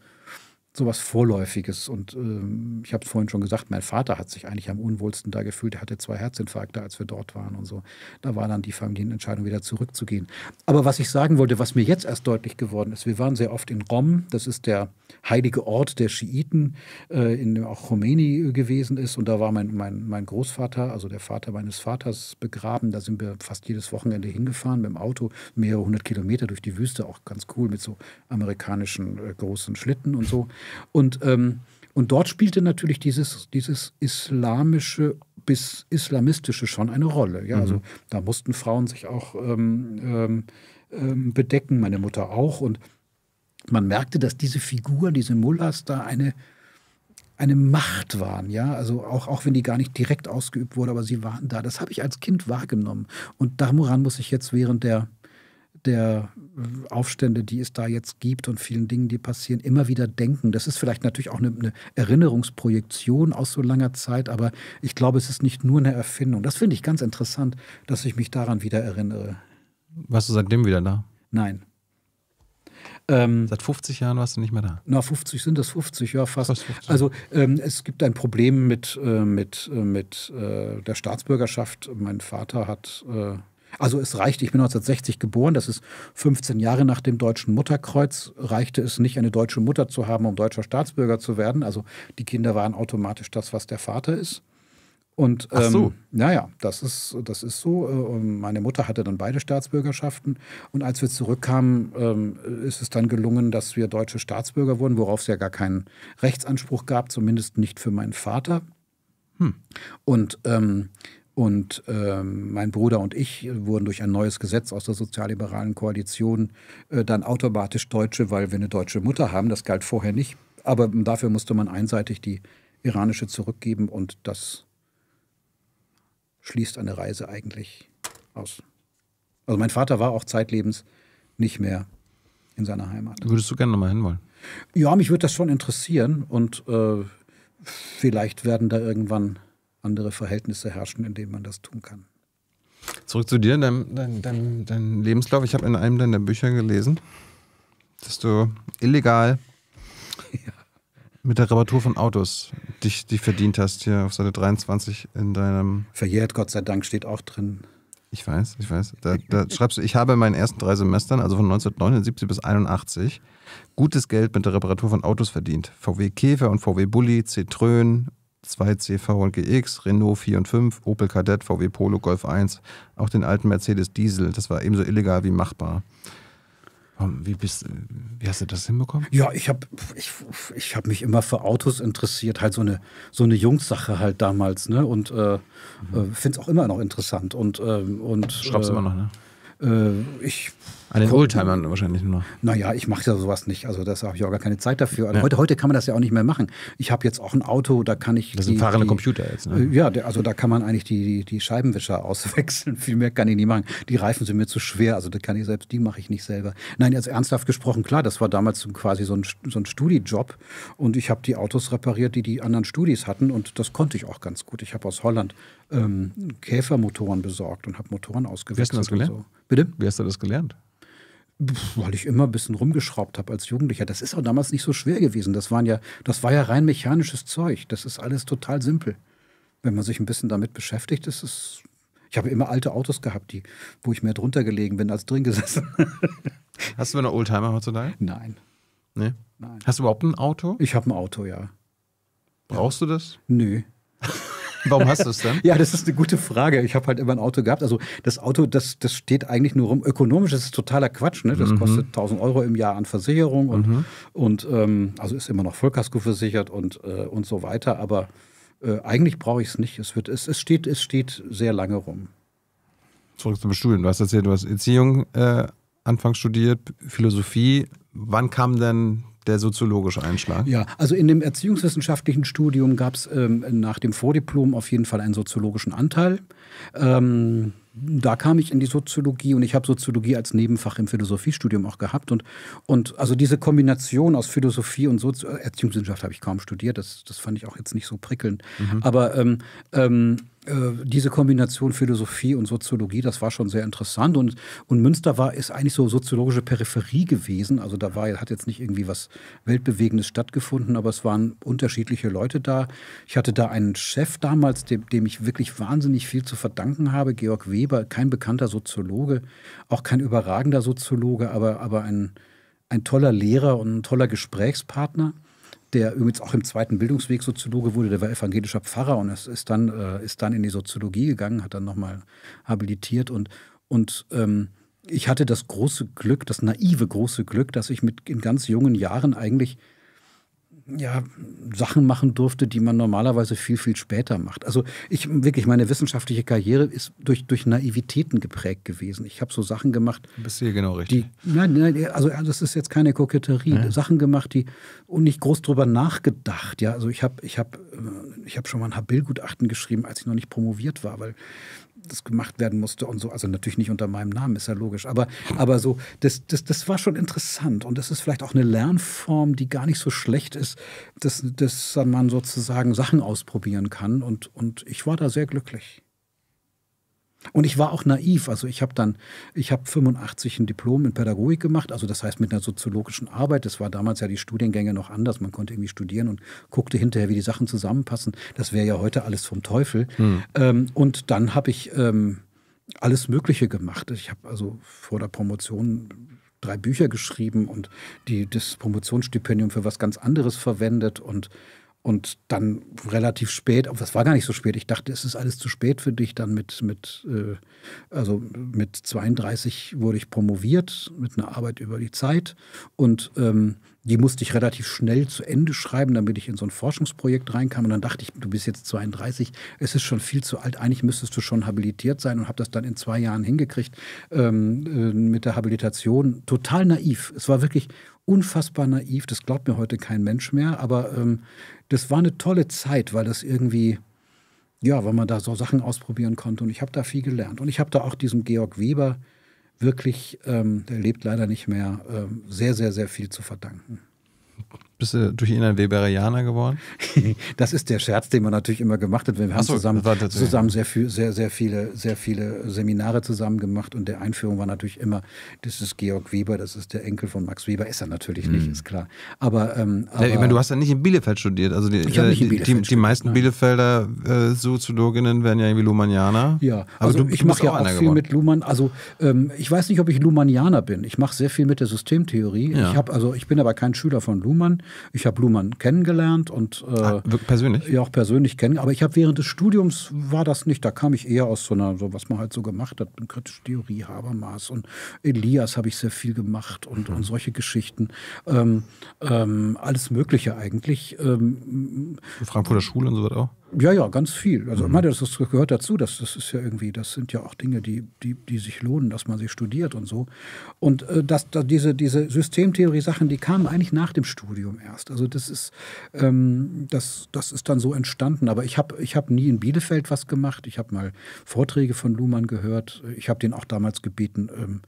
sowas Vorläufiges. Und ähm, ich habe es vorhin schon gesagt, mein Vater hat sich eigentlich am unwohlsten da gefühlt. Er hatte zwei Herzinfarkte, als wir dort waren und so. Da war dann die Familienentscheidung, wieder zurückzugehen. Aber was ich sagen wollte, was mir jetzt erst deutlich geworden ist, wir waren sehr oft in Rom. Das ist der heilige Ort der Schiiten, äh, in dem auch Khomeini äh, gewesen ist. Und da war mein, mein, mein Großvater, also der Vater meines Vaters, begraben. Da sind wir fast jedes Wochenende hingefahren mit dem Auto, mehrere hundert Kilometer durch die Wüste, auch ganz cool mit so amerikanischen äh, großen Schlitten und so. Und, ähm, und dort spielte natürlich dieses, dieses islamische bis islamistische schon eine Rolle. Ja, also mhm. also da mussten Frauen sich auch ähm, ähm, ähm, bedecken, meine Mutter auch. Und man merkte, dass diese Figuren, diese Mullahs da eine, eine Macht waren, ja, also auch, auch wenn die gar nicht direkt ausgeübt wurde, aber sie waren da. Das habe ich als Kind wahrgenommen. Und daran muss ich jetzt während der der äh, Aufstände, die es da jetzt gibt und vielen Dingen, die passieren, immer wieder denken. Das ist vielleicht natürlich auch eine, eine Erinnerungsprojektion aus so langer Zeit, aber ich glaube, es ist nicht nur eine Erfindung. Das finde ich ganz interessant, dass ich mich daran wieder erinnere. Warst du seitdem wieder da? Nein. Ähm, ähm Seit 50 Jahren warst du nicht mehr da. Na, 50 sind das 50, ja, fast. fast 50. Also ähm, es gibt ein Problem mit, äh, mit, äh, mit äh, der Staatsbürgerschaft. Mein Vater hat äh, also es reichte, ich bin 1960 geboren, das ist 15 Jahre nach dem deutschen Mutterkreuz, reichte es nicht, eine deutsche Mutter zu haben, um deutscher Staatsbürger zu werden. Also die Kinder waren automatisch das, was der Vater ist. Und ähm, Ach so. naja, ähm, das ist, das ist so. Ähm, meine Mutter hatte dann beide Staatsbürgerschaften. Und als wir zurückkamen, ähm, ist es dann gelungen, dass wir deutsche Staatsbürger wurden, worauf es ja gar keinen Rechtsanspruch gab, zumindest nicht für meinen Vater. Hm. Und ähm, und ähm, mein Bruder und ich wurden durch ein neues Gesetz aus der sozialliberalen Koalition äh, dann automatisch Deutsche, weil wir eine deutsche Mutter haben. Das galt vorher nicht. Aber dafür musste man einseitig die iranische zurückgeben und das schließt eine Reise eigentlich aus. Also mein Vater war auch zeitlebens nicht mehr in seiner Heimat. Würdest du gerne nochmal hinwollen? Ja, mich würde das schon interessieren und äh, vielleicht werden da irgendwann andere Verhältnisse herrschen, in denen man das tun kann. Zurück zu dir, dein, dein, dein, dein Lebenslauf. Ich habe in einem deiner Bücher gelesen, dass du illegal ja. mit der Reparatur von Autos dich, dich verdient hast, hier auf Seite 23 in deinem. Verjährt, Gott sei Dank, steht auch drin. Ich weiß, ich weiß. Da, da schreibst du, ich habe in meinen ersten drei Semestern, also von 1979 bis 81, gutes Geld mit der Reparatur von Autos verdient. VW Käfer und VW Bulli, Citroën 2, CV und GX, Renault 4 und 5, Opel Kadett, VW Polo, Golf 1, auch den alten Mercedes Diesel. Das war ebenso illegal wie machbar. Wie, bist, wie hast du das hinbekommen? Ja, ich habe ich, ich hab mich immer für Autos interessiert, halt so eine, so eine Jungssache halt damals, ne? Und äh, mhm. Äh, finde es auch immer noch interessant. Und, äh, und, Schraubst äh, immer noch, ne? Äh, ich an den Oldtimern wahrscheinlich nur noch. Naja, ich mache ja sowas nicht. Also das habe ich auch gar keine Zeit dafür. Also ja. Heute, heute kann man das ja auch nicht mehr machen. Ich habe jetzt auch ein Auto, da kann ich. Das sind fahrende Computer jetzt, ne? Äh, ja, also da kann man eigentlich die, die, die, Scheibenwischer auswechseln. Viel mehr kann ich nicht machen. Die Reifen sind mir zu schwer, also da kann ich selbst, die mache ich nicht selber. Nein, jetzt ernsthaft gesprochen, klar, das war damals quasi so ein, so ein Studijob. Und ich habe die Autos repariert, die die anderen Studis hatten. Und das konnte ich auch ganz gut. Ich habe aus Holland ähm, Käfermotoren besorgt und habe Motoren ausgewechselt. Wie hast du das gelernt? So. Bitte? Wie hast du das gelernt? weil ich immer ein bisschen rumgeschraubt habe als Jugendlicher. Das ist auch damals nicht so schwer gewesen. Das waren ja, das war ja rein mechanisches Zeug. Das ist alles total simpel. Wenn man sich ein bisschen damit beschäftigt, ist es. Ich habe immer alte Autos gehabt, die, wo ich mehr drunter gelegen bin als drin gesessen. Hast du einen Oldtimer heutzutage? Nein. Nee? Nein. Hast du überhaupt ein Auto? Ich habe ein Auto, ja. Brauchst ja. du das? Nö. Warum hast du es denn? ja, das ist eine gute Frage. Ich habe halt immer ein Auto gehabt. Also das Auto, das, das steht eigentlich nur rum. Ökonomisch ist es totaler Quatsch. Ne? Das mhm. kostet 1000 Euro im Jahr an Versicherung und, mhm. und ähm, also ist immer noch Vollkasko versichert und, äh, und so weiter. Aber äh, eigentlich brauche ich es nicht. Es, wird, es, es, steht, es steht sehr lange rum. Zurück zum Studium. Du hast erzählt, du hast Erziehung äh, Anfang studiert, Philosophie. Wann kam denn der soziologische Einschlag? Ja, also in dem erziehungswissenschaftlichen Studium gab es ähm, nach dem Vordiplom auf jeden Fall einen soziologischen Anteil. Ähm, da kam ich in die Soziologie und ich habe Soziologie als Nebenfach im Philosophiestudium auch gehabt. Und, und also diese Kombination aus Philosophie und Sozi äh, Erziehungswissenschaft habe ich kaum studiert. Das, das fand ich auch jetzt nicht so prickelnd. Mhm. Aber ähm, ähm äh, diese Kombination Philosophie und Soziologie, das war schon sehr interessant. Und, und Münster war, ist eigentlich so soziologische Peripherie gewesen. Also da war, hat jetzt nicht irgendwie was Weltbewegendes stattgefunden, aber es waren unterschiedliche Leute da. Ich hatte da einen Chef damals, dem, dem ich wirklich wahnsinnig viel zu verdanken habe, Georg Weber, kein bekannter Soziologe, auch kein überragender Soziologe, aber, aber ein, ein toller Lehrer und ein toller Gesprächspartner der übrigens auch im zweiten Bildungsweg Soziologe wurde, der war evangelischer Pfarrer und ist, ist, dann, äh, ist dann in die Soziologie gegangen, hat dann nochmal habilitiert und, und ähm, ich hatte das große Glück, das naive große Glück, dass ich mit in ganz jungen Jahren eigentlich ja, Sachen machen durfte, die man normalerweise viel, viel später macht. Also ich wirklich, meine wissenschaftliche Karriere ist durch, durch Naivitäten geprägt gewesen. Ich habe so Sachen gemacht. Bist du hier genau richtig? Die, nein, nein, also das ist jetzt keine Koketterie. Ja. Sachen gemacht, die und nicht groß drüber nachgedacht. Ja, also ich habe ich hab, äh, ich hab schon mal ein Habil-Gutachten geschrieben, als ich noch nicht promoviert war, weil das gemacht werden musste und so. Also natürlich nicht unter meinem Namen, ist ja logisch. Aber, aber so, das, das, das war schon interessant. Und das ist vielleicht auch eine Lernform, die gar nicht so schlecht ist, dass, dass man sozusagen Sachen ausprobieren kann. Und, und ich war da sehr glücklich. Und ich war auch naiv. Also ich habe dann, ich habe 85 ein Diplom in Pädagogik gemacht, also das heißt mit einer soziologischen Arbeit. Das war damals ja die Studiengänge noch anders. Man konnte irgendwie studieren und guckte hinterher, wie die Sachen zusammenpassen. Das wäre ja heute alles vom Teufel. Hm. Ähm, und dann habe ich ähm, alles Mögliche gemacht. Ich habe also vor der Promotion drei Bücher geschrieben und die, das Promotionsstipendium für was ganz anderes verwendet und und dann relativ spät, aber das war gar nicht so spät. Ich dachte, es ist alles zu spät für dich. Dann mit, mit, äh, also mit 32 wurde ich promoviert mit einer Arbeit über die Zeit. Und ähm, die musste ich relativ schnell zu Ende schreiben, damit ich in so ein Forschungsprojekt reinkam. Und dann dachte ich, du bist jetzt 32, es ist schon viel zu alt. Eigentlich müsstest du schon habilitiert sein und habe das dann in zwei Jahren hingekriegt ähm, äh, mit der Habilitation. Total naiv. Es war wirklich unfassbar naiv. Das glaubt mir heute kein Mensch mehr. Aber ähm, das war eine tolle Zeit, weil das irgendwie, ja, weil man da so Sachen ausprobieren konnte. Und ich habe da viel gelernt. Und ich habe da auch diesem Georg Weber wirklich, ähm, der lebt leider nicht mehr, ähm, sehr, sehr, sehr viel zu verdanken bist du durch ihn ein Weberianer geworden? das ist der Scherz, den man natürlich immer gemacht hat. Wir haben so, zusammen, zusammen sehr, viel, sehr, sehr, viele, sehr viele Seminare zusammen gemacht und der Einführung war natürlich immer, das ist Georg Weber, das ist der Enkel von Max Weber. Ist er natürlich hm. nicht, ist klar. Aber, ähm, aber ja, ich meine, du hast ja nicht in Bielefeld studiert. Also die, äh, die, die, die, meisten nein. Bielefelder äh, Soziologinnen werden ja irgendwie Luhmannianer. Ja, aber also du, ich mache ja auch viel geworden. mit Luhmann. Also ähm, ich weiß nicht, ob ich Luhmannianer bin. Ich mache sehr viel mit der Systemtheorie. Ja. Ich, hab, also, ich bin aber kein Schüler von Luhmann. Ich habe Luhmann kennengelernt und äh, ah, persönlich? Ja, auch persönlich kennengelernt. Aber ich habe während des Studiums war das nicht. Da kam ich eher aus so einer, so was man halt so gemacht hat, in kritische Theorie, Habermas und Elias habe ich sehr viel gemacht und, mhm. und solche Geschichten. Ähm, ähm, alles Mögliche eigentlich. Ähm, Frankfurter Schule und so weiter auch? Ja, ja, ganz viel. Also mhm. das, das gehört dazu. Das, das ist ja irgendwie, das sind ja auch Dinge, die, die, die sich lohnen, dass man sie studiert und so. Und äh, das, das, diese, diese Systemtheorie-Sachen, die kamen eigentlich nach dem Studium erst. Also das ist, ähm, das, das ist dann so entstanden. Aber ich habe ich hab nie in Bielefeld was gemacht. Ich habe mal Vorträge von Luhmann gehört. Ich habe den auch damals gebeten, ähm,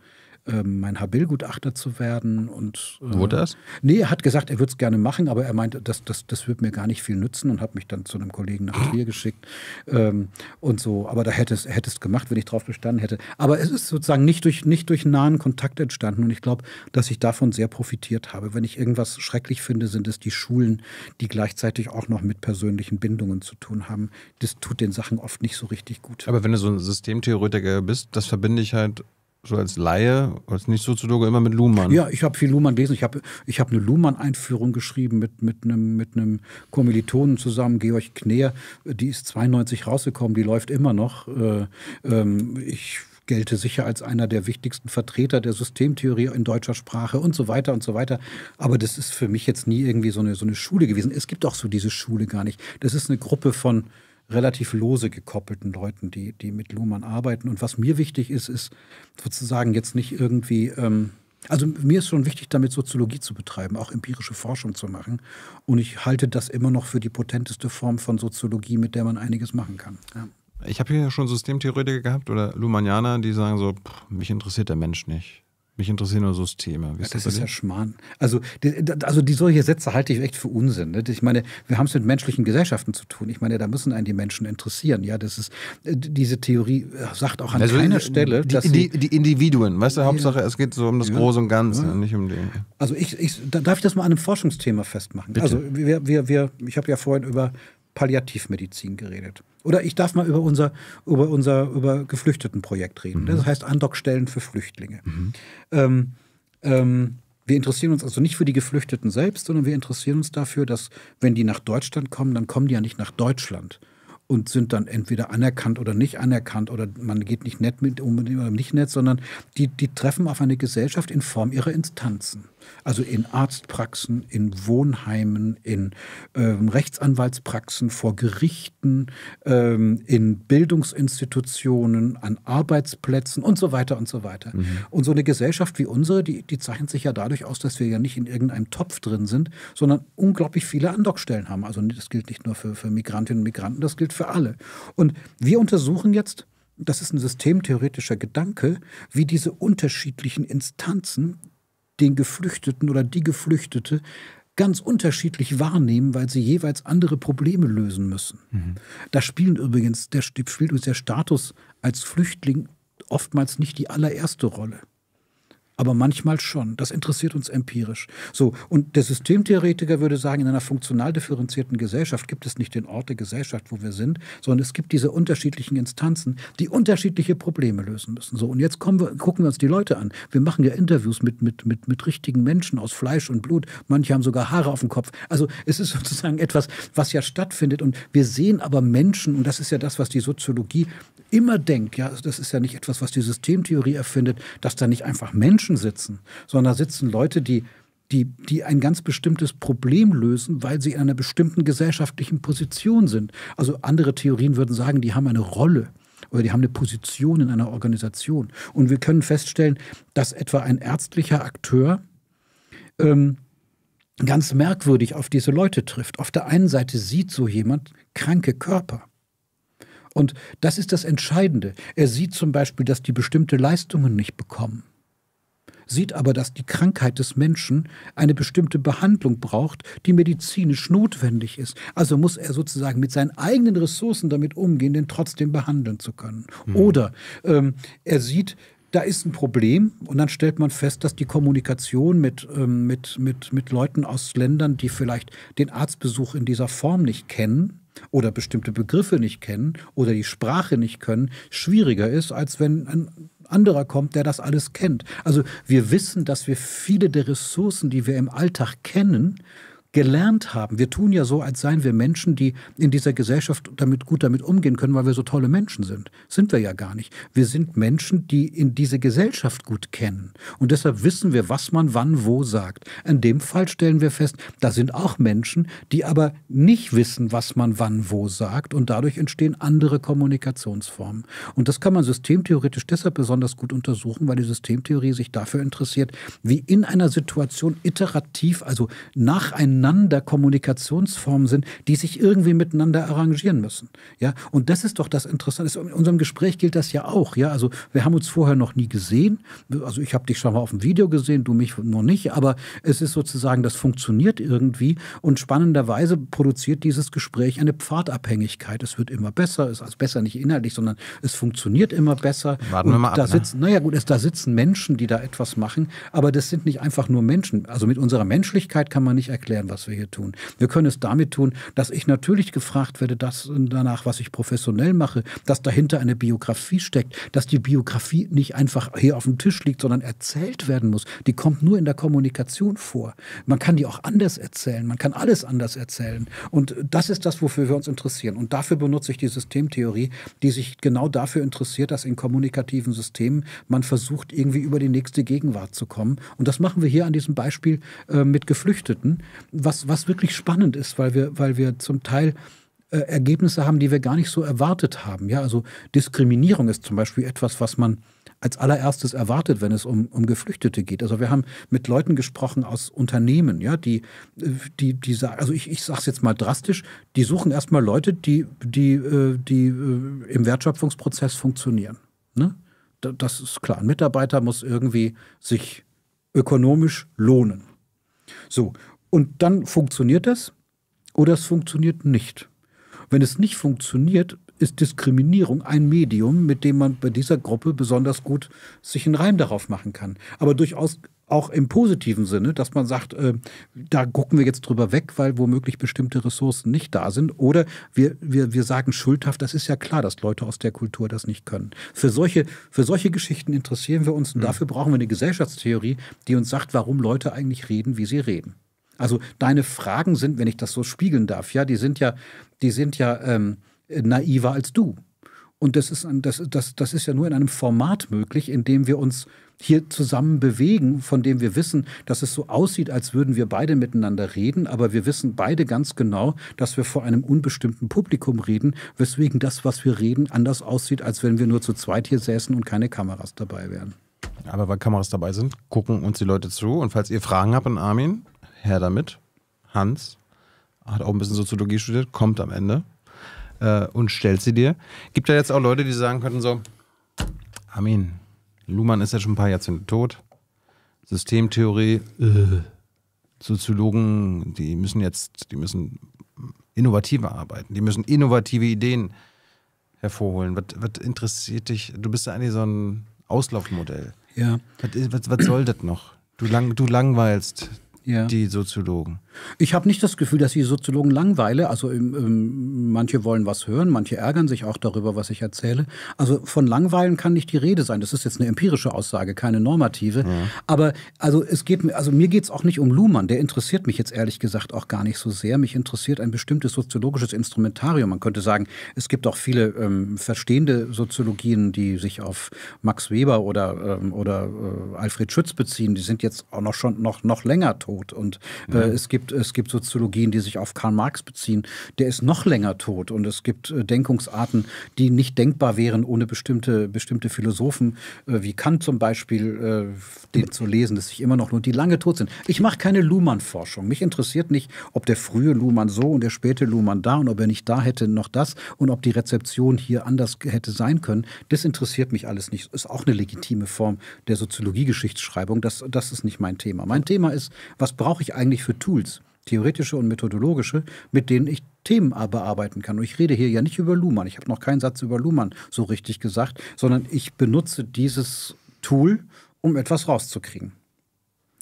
ähm, mein Habil-Gutachter zu werden. Und, äh, Wurde das? Nee, er hat gesagt, er würde es gerne machen, aber er meinte, das, das, das wird mir gar nicht viel nützen und hat mich dann zu einem Kollegen nach Trier geschickt ähm, und so. Aber da hätte es, hätte es gemacht, wenn ich drauf bestanden hätte. Aber es ist sozusagen nicht durch, nicht durch nahen Kontakt entstanden und ich glaube, dass ich davon sehr profitiert habe. Wenn ich irgendwas schrecklich finde, sind es die Schulen, die gleichzeitig auch noch mit persönlichen Bindungen zu tun haben. Das tut den Sachen oft nicht so richtig gut. Aber wenn du so ein Systemtheoretiker bist, das verbinde ich halt so als Laie, als Nicht-Soziologe immer mit Luhmann. Ja, ich habe viel Luhmann gelesen. Ich habe ich hab eine Luhmann-Einführung geschrieben mit, mit, einem, mit einem Kommilitonen zusammen, Georg Kneer. Die ist 92 rausgekommen, die läuft immer noch. Äh, ähm, ich gelte sicher als einer der wichtigsten Vertreter der Systemtheorie in deutscher Sprache und so weiter und so weiter. Aber das ist für mich jetzt nie irgendwie so eine, so eine Schule gewesen. Es gibt auch so diese Schule gar nicht. Das ist eine Gruppe von relativ lose gekoppelten Leuten, die, die mit Luhmann arbeiten. Und was mir wichtig ist, ist sozusagen jetzt nicht irgendwie, ähm, also mir ist schon wichtig, damit Soziologie zu betreiben, auch empirische Forschung zu machen. Und ich halte das immer noch für die potenteste Form von Soziologie, mit der man einiges machen kann. Ja. Ich habe hier schon Systemtheoretiker gehabt oder Luhmannianer, die sagen so, pff, mich interessiert der Mensch nicht. Mich interessieren nur Systeme. Ja, das ist ja Schmarrn. Also, die, also die solche Sätze halte ich echt für Unsinn. Ne? Ich meine, wir haben es mit menschlichen Gesellschaften zu tun. Ich meine, da müssen einen die Menschen interessieren. Ja, das ist äh, diese Theorie äh, sagt auch an also keiner Stelle, die, dass die, die, die Individuen. Weißt du, Hauptsache, es geht so um das ja, Große und Ganze, ja. nicht um den. Also ich, ich, darf ich das mal an einem Forschungsthema festmachen. Bitte. Also wir, wir, wir, ich habe ja vorhin über Palliativmedizin geredet. Oder ich darf mal über unser, über unser über Geflüchtetenprojekt reden. Mhm. Das heißt Andockstellen für Flüchtlinge. Mhm. Ähm, ähm, wir interessieren uns also nicht für die Geflüchteten selbst, sondern wir interessieren uns dafür, dass wenn die nach Deutschland kommen, dann kommen die ja nicht nach Deutschland und sind dann entweder anerkannt oder nicht anerkannt oder man geht nicht nett mit unbedingt oder nicht nett, sondern die, die treffen auf eine Gesellschaft in Form ihrer Instanzen. Also in Arztpraxen, in Wohnheimen, in ähm, Rechtsanwaltspraxen, vor Gerichten, ähm, in Bildungsinstitutionen, an Arbeitsplätzen und so weiter und so weiter. Mhm. Und so eine Gesellschaft wie unsere, die, die zeichnet sich ja dadurch aus, dass wir ja nicht in irgendeinem Topf drin sind, sondern unglaublich viele Andockstellen haben. Also das gilt nicht nur für, für Migrantinnen und Migranten, das gilt für alle. Und wir untersuchen jetzt, das ist ein systemtheoretischer Gedanke, wie diese unterschiedlichen Instanzen den Geflüchteten oder die Geflüchtete ganz unterschiedlich wahrnehmen, weil sie jeweils andere Probleme lösen müssen. Mhm. Da spielen übrigens der, spielt übrigens der Status als Flüchtling oftmals nicht die allererste Rolle aber manchmal schon. Das interessiert uns empirisch. So, und der Systemtheoretiker würde sagen, in einer funktional differenzierten Gesellschaft gibt es nicht den Ort der Gesellschaft, wo wir sind, sondern es gibt diese unterschiedlichen Instanzen, die unterschiedliche Probleme lösen müssen. So, und jetzt wir, gucken wir uns die Leute an. Wir machen ja Interviews mit, mit, mit, mit richtigen Menschen aus Fleisch und Blut. Manche haben sogar Haare auf dem Kopf. Also es ist sozusagen etwas, was ja stattfindet. Und wir sehen aber Menschen, und das ist ja das, was die Soziologie immer denkt. Ja, das ist ja nicht etwas, was die Systemtheorie erfindet, dass da nicht einfach Menschen Menschen sitzen, sondern da sitzen Leute, die, die, die ein ganz bestimmtes Problem lösen, weil sie in einer bestimmten gesellschaftlichen Position sind. Also andere Theorien würden sagen, die haben eine Rolle oder die haben eine Position in einer Organisation. Und wir können feststellen, dass etwa ein ärztlicher Akteur ähm, ganz merkwürdig auf diese Leute trifft. Auf der einen Seite sieht so jemand kranke Körper. Und das ist das Entscheidende. Er sieht zum Beispiel, dass die bestimmte Leistungen nicht bekommen sieht aber, dass die Krankheit des Menschen eine bestimmte Behandlung braucht, die medizinisch notwendig ist. Also muss er sozusagen mit seinen eigenen Ressourcen damit umgehen, den trotzdem behandeln zu können. Mhm. Oder ähm, er sieht, da ist ein Problem und dann stellt man fest, dass die Kommunikation mit, ähm, mit, mit, mit Leuten aus Ländern, die vielleicht den Arztbesuch in dieser Form nicht kennen, oder bestimmte Begriffe nicht kennen oder die Sprache nicht können, schwieriger ist, als wenn ein anderer kommt, der das alles kennt. Also wir wissen, dass wir viele der Ressourcen, die wir im Alltag kennen, gelernt haben. Wir tun ja so, als seien wir Menschen, die in dieser Gesellschaft damit gut damit umgehen können, weil wir so tolle Menschen sind. Sind wir ja gar nicht. Wir sind Menschen, die in diese Gesellschaft gut kennen. Und deshalb wissen wir, was man wann wo sagt. In dem Fall stellen wir fest, da sind auch Menschen, die aber nicht wissen, was man wann wo sagt. Und dadurch entstehen andere Kommunikationsformen. Und das kann man systemtheoretisch deshalb besonders gut untersuchen, weil die Systemtheorie sich dafür interessiert, wie in einer Situation iterativ, also nacheinander, miteinander Kommunikationsformen sind, die sich irgendwie miteinander arrangieren müssen. Ja, und das ist doch das Interessante. In unserem Gespräch gilt das ja auch. Ja, also wir haben uns vorher noch nie gesehen. Also ich habe dich schon mal auf dem Video gesehen, du mich noch nicht. Aber es ist sozusagen, das funktioniert irgendwie. Und spannenderweise produziert dieses Gespräch eine Pfadabhängigkeit. Es wird immer besser. Es ist also besser nicht inhaltlich, sondern es funktioniert immer besser. Warten und wir mal ab. Da ne? sitzen, ne? Naja, gut, es, da sitzen Menschen, die da etwas machen. Aber das sind nicht einfach nur Menschen. Also mit unserer Menschlichkeit kann man nicht erklären, was was wir hier tun. Wir können es damit tun, dass ich natürlich gefragt werde, das äh, danach, was ich professionell mache, dass dahinter eine Biografie steckt, dass die Biografie nicht einfach hier auf dem Tisch liegt, sondern erzählt werden muss. Die kommt nur in der Kommunikation vor. Man kann die auch anders erzählen. Man kann alles anders erzählen. Und das ist das, wofür wir uns interessieren. Und dafür benutze ich die Systemtheorie, die sich genau dafür interessiert, dass in kommunikativen Systemen man versucht, irgendwie über die nächste Gegenwart zu kommen. Und das machen wir hier an diesem Beispiel äh, mit Geflüchteten, was, was wirklich spannend ist, weil wir, weil wir zum Teil äh, Ergebnisse haben, die wir gar nicht so erwartet haben. Ja, also Diskriminierung ist zum Beispiel etwas, was man als allererstes erwartet, wenn es um, um Geflüchtete geht. Also wir haben mit Leuten gesprochen aus Unternehmen, ja, die, die, die sagen, also ich, ich sage es jetzt mal drastisch, die suchen erstmal Leute, die, die, äh, die äh, im Wertschöpfungsprozess funktionieren. Ne? Das ist klar. Ein Mitarbeiter muss irgendwie sich ökonomisch lohnen. So, und dann funktioniert das oder es funktioniert nicht. Wenn es nicht funktioniert, ist Diskriminierung ein Medium, mit dem man bei dieser Gruppe besonders gut sich einen Reim darauf machen kann. Aber durchaus auch im positiven Sinne, dass man sagt, äh, da gucken wir jetzt drüber weg, weil womöglich bestimmte Ressourcen nicht da sind. Oder wir, wir, wir sagen schuldhaft, das ist ja klar, dass Leute aus der Kultur das nicht können. Für solche, für solche Geschichten interessieren wir uns und mhm. dafür brauchen wir eine Gesellschaftstheorie, die uns sagt, warum Leute eigentlich reden, wie sie reden. Also deine Fragen sind, wenn ich das so spiegeln darf, ja, die sind ja, die sind ja ähm, naiver als du. Und das ist, das, das, das ist ja nur in einem Format möglich, in dem wir uns hier zusammen bewegen, von dem wir wissen, dass es so aussieht, als würden wir beide miteinander reden, aber wir wissen beide ganz genau, dass wir vor einem unbestimmten Publikum reden, weswegen das, was wir reden, anders aussieht, als wenn wir nur zu zweit hier säßen und keine Kameras dabei wären. Aber weil Kameras dabei sind, gucken uns die Leute zu. Und falls ihr Fragen habt an Armin, her damit. Hans hat auch ein bisschen Soziologie studiert, kommt am Ende äh, und stellt sie dir. Gibt ja jetzt auch Leute, die sagen könnten so, Amin, Luhmann ist ja schon ein paar Jahrzehnte tot. Systemtheorie, äh. Soziologen, die müssen jetzt, die müssen innovativer arbeiten, die müssen innovative Ideen hervorholen. Was, was interessiert dich? Du bist ja eigentlich so ein Auslaufmodell. Ja. Was, was, was soll das noch? Du, lang, du langweilst ja. die Soziologen. Ich habe nicht das Gefühl, dass ich Soziologen langweile. Also ähm, ähm, manche wollen was hören, manche ärgern sich auch darüber, was ich erzähle. Also von Langweilen kann nicht die Rede sein. Das ist jetzt eine empirische Aussage, keine normative. Ja. Aber also es geht also mir geht es auch nicht um Luhmann. Der interessiert mich jetzt ehrlich gesagt auch gar nicht so sehr. Mich interessiert ein bestimmtes soziologisches Instrumentarium. Man könnte sagen, es gibt auch viele ähm, verstehende Soziologien, die sich auf Max Weber oder, ähm, oder äh, Alfred Schütz beziehen. Die sind jetzt auch noch schon noch, noch länger tot. Und äh, ja. es gibt gibt, es gibt Soziologien, die sich auf Karl Marx beziehen. Der ist noch länger tot und es gibt äh, Denkungsarten, die nicht denkbar wären ohne bestimmte, bestimmte Philosophen, äh, wie Kant zum Beispiel, äh, den zu lesen, dass sich immer noch nur die lange tot sind. Ich mache keine Luhmann-Forschung. Mich interessiert nicht, ob der frühe Luhmann so und der späte Luhmann da und ob er nicht da hätte noch das und ob die Rezeption hier anders hätte sein können. Das interessiert mich alles nicht. Ist auch eine legitime Form der Soziologie-Geschichtsschreibung. Das, das ist nicht mein Thema. Mein Thema ist, was brauche ich eigentlich für Tools? theoretische und methodologische, mit denen ich Themen bearbeiten kann. Und ich rede hier ja nicht über Luhmann. Ich habe noch keinen Satz über Luhmann so richtig gesagt, sondern ich benutze dieses Tool, um etwas rauszukriegen.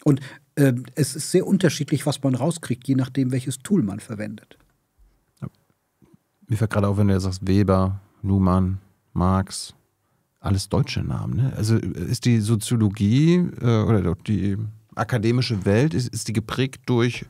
Und äh, es ist sehr unterschiedlich, was man rauskriegt, je nachdem, welches Tool man verwendet. Mir fällt gerade auf, wenn du jetzt sagst, Weber, Luhmann, Marx, alles deutsche Namen. Ne? Also äh, ist die Soziologie äh, oder die akademische Welt, ist, ist die geprägt durch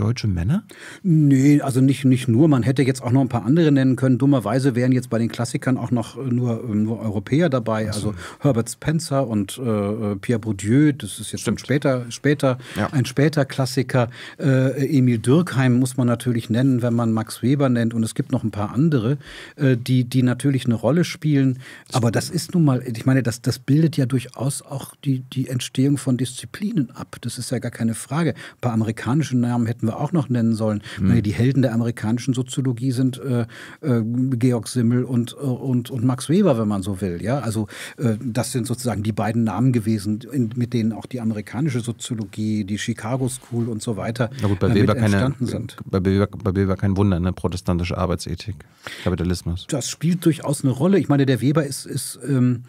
deutsche Männer? Nee, also nicht, nicht nur. Man hätte jetzt auch noch ein paar andere nennen können. Dummerweise wären jetzt bei den Klassikern auch noch äh, nur, äh, nur Europäer dabei. Also, also Herbert Spencer und äh, äh, Pierre Bourdieu, das ist jetzt Stimmt. später, später ja. ein später Klassiker. Äh, Emil Dürkheim muss man natürlich nennen, wenn man Max Weber nennt. Und es gibt noch ein paar andere, äh, die, die natürlich eine Rolle spielen. Aber das ist nun mal, ich meine, das, das bildet ja durchaus auch die, die Entstehung von Disziplinen ab. Das ist ja gar keine Frage. Ein paar amerikanische Namen hätten wir wir auch noch nennen sollen. Mhm. Die Helden der amerikanischen Soziologie sind äh, äh, Georg Simmel und, äh, und, und Max Weber, wenn man so will. Ja? Also äh, das sind sozusagen die beiden Namen gewesen, in, mit denen auch die amerikanische Soziologie, die Chicago School und so weiter Na gut, bei äh, Weber entstanden keine, sind. Bei Weber, bei Weber kein Wunder, eine protestantische Arbeitsethik, Kapitalismus. Das spielt durchaus eine Rolle. Ich meine, der Weber ist, ist ähm,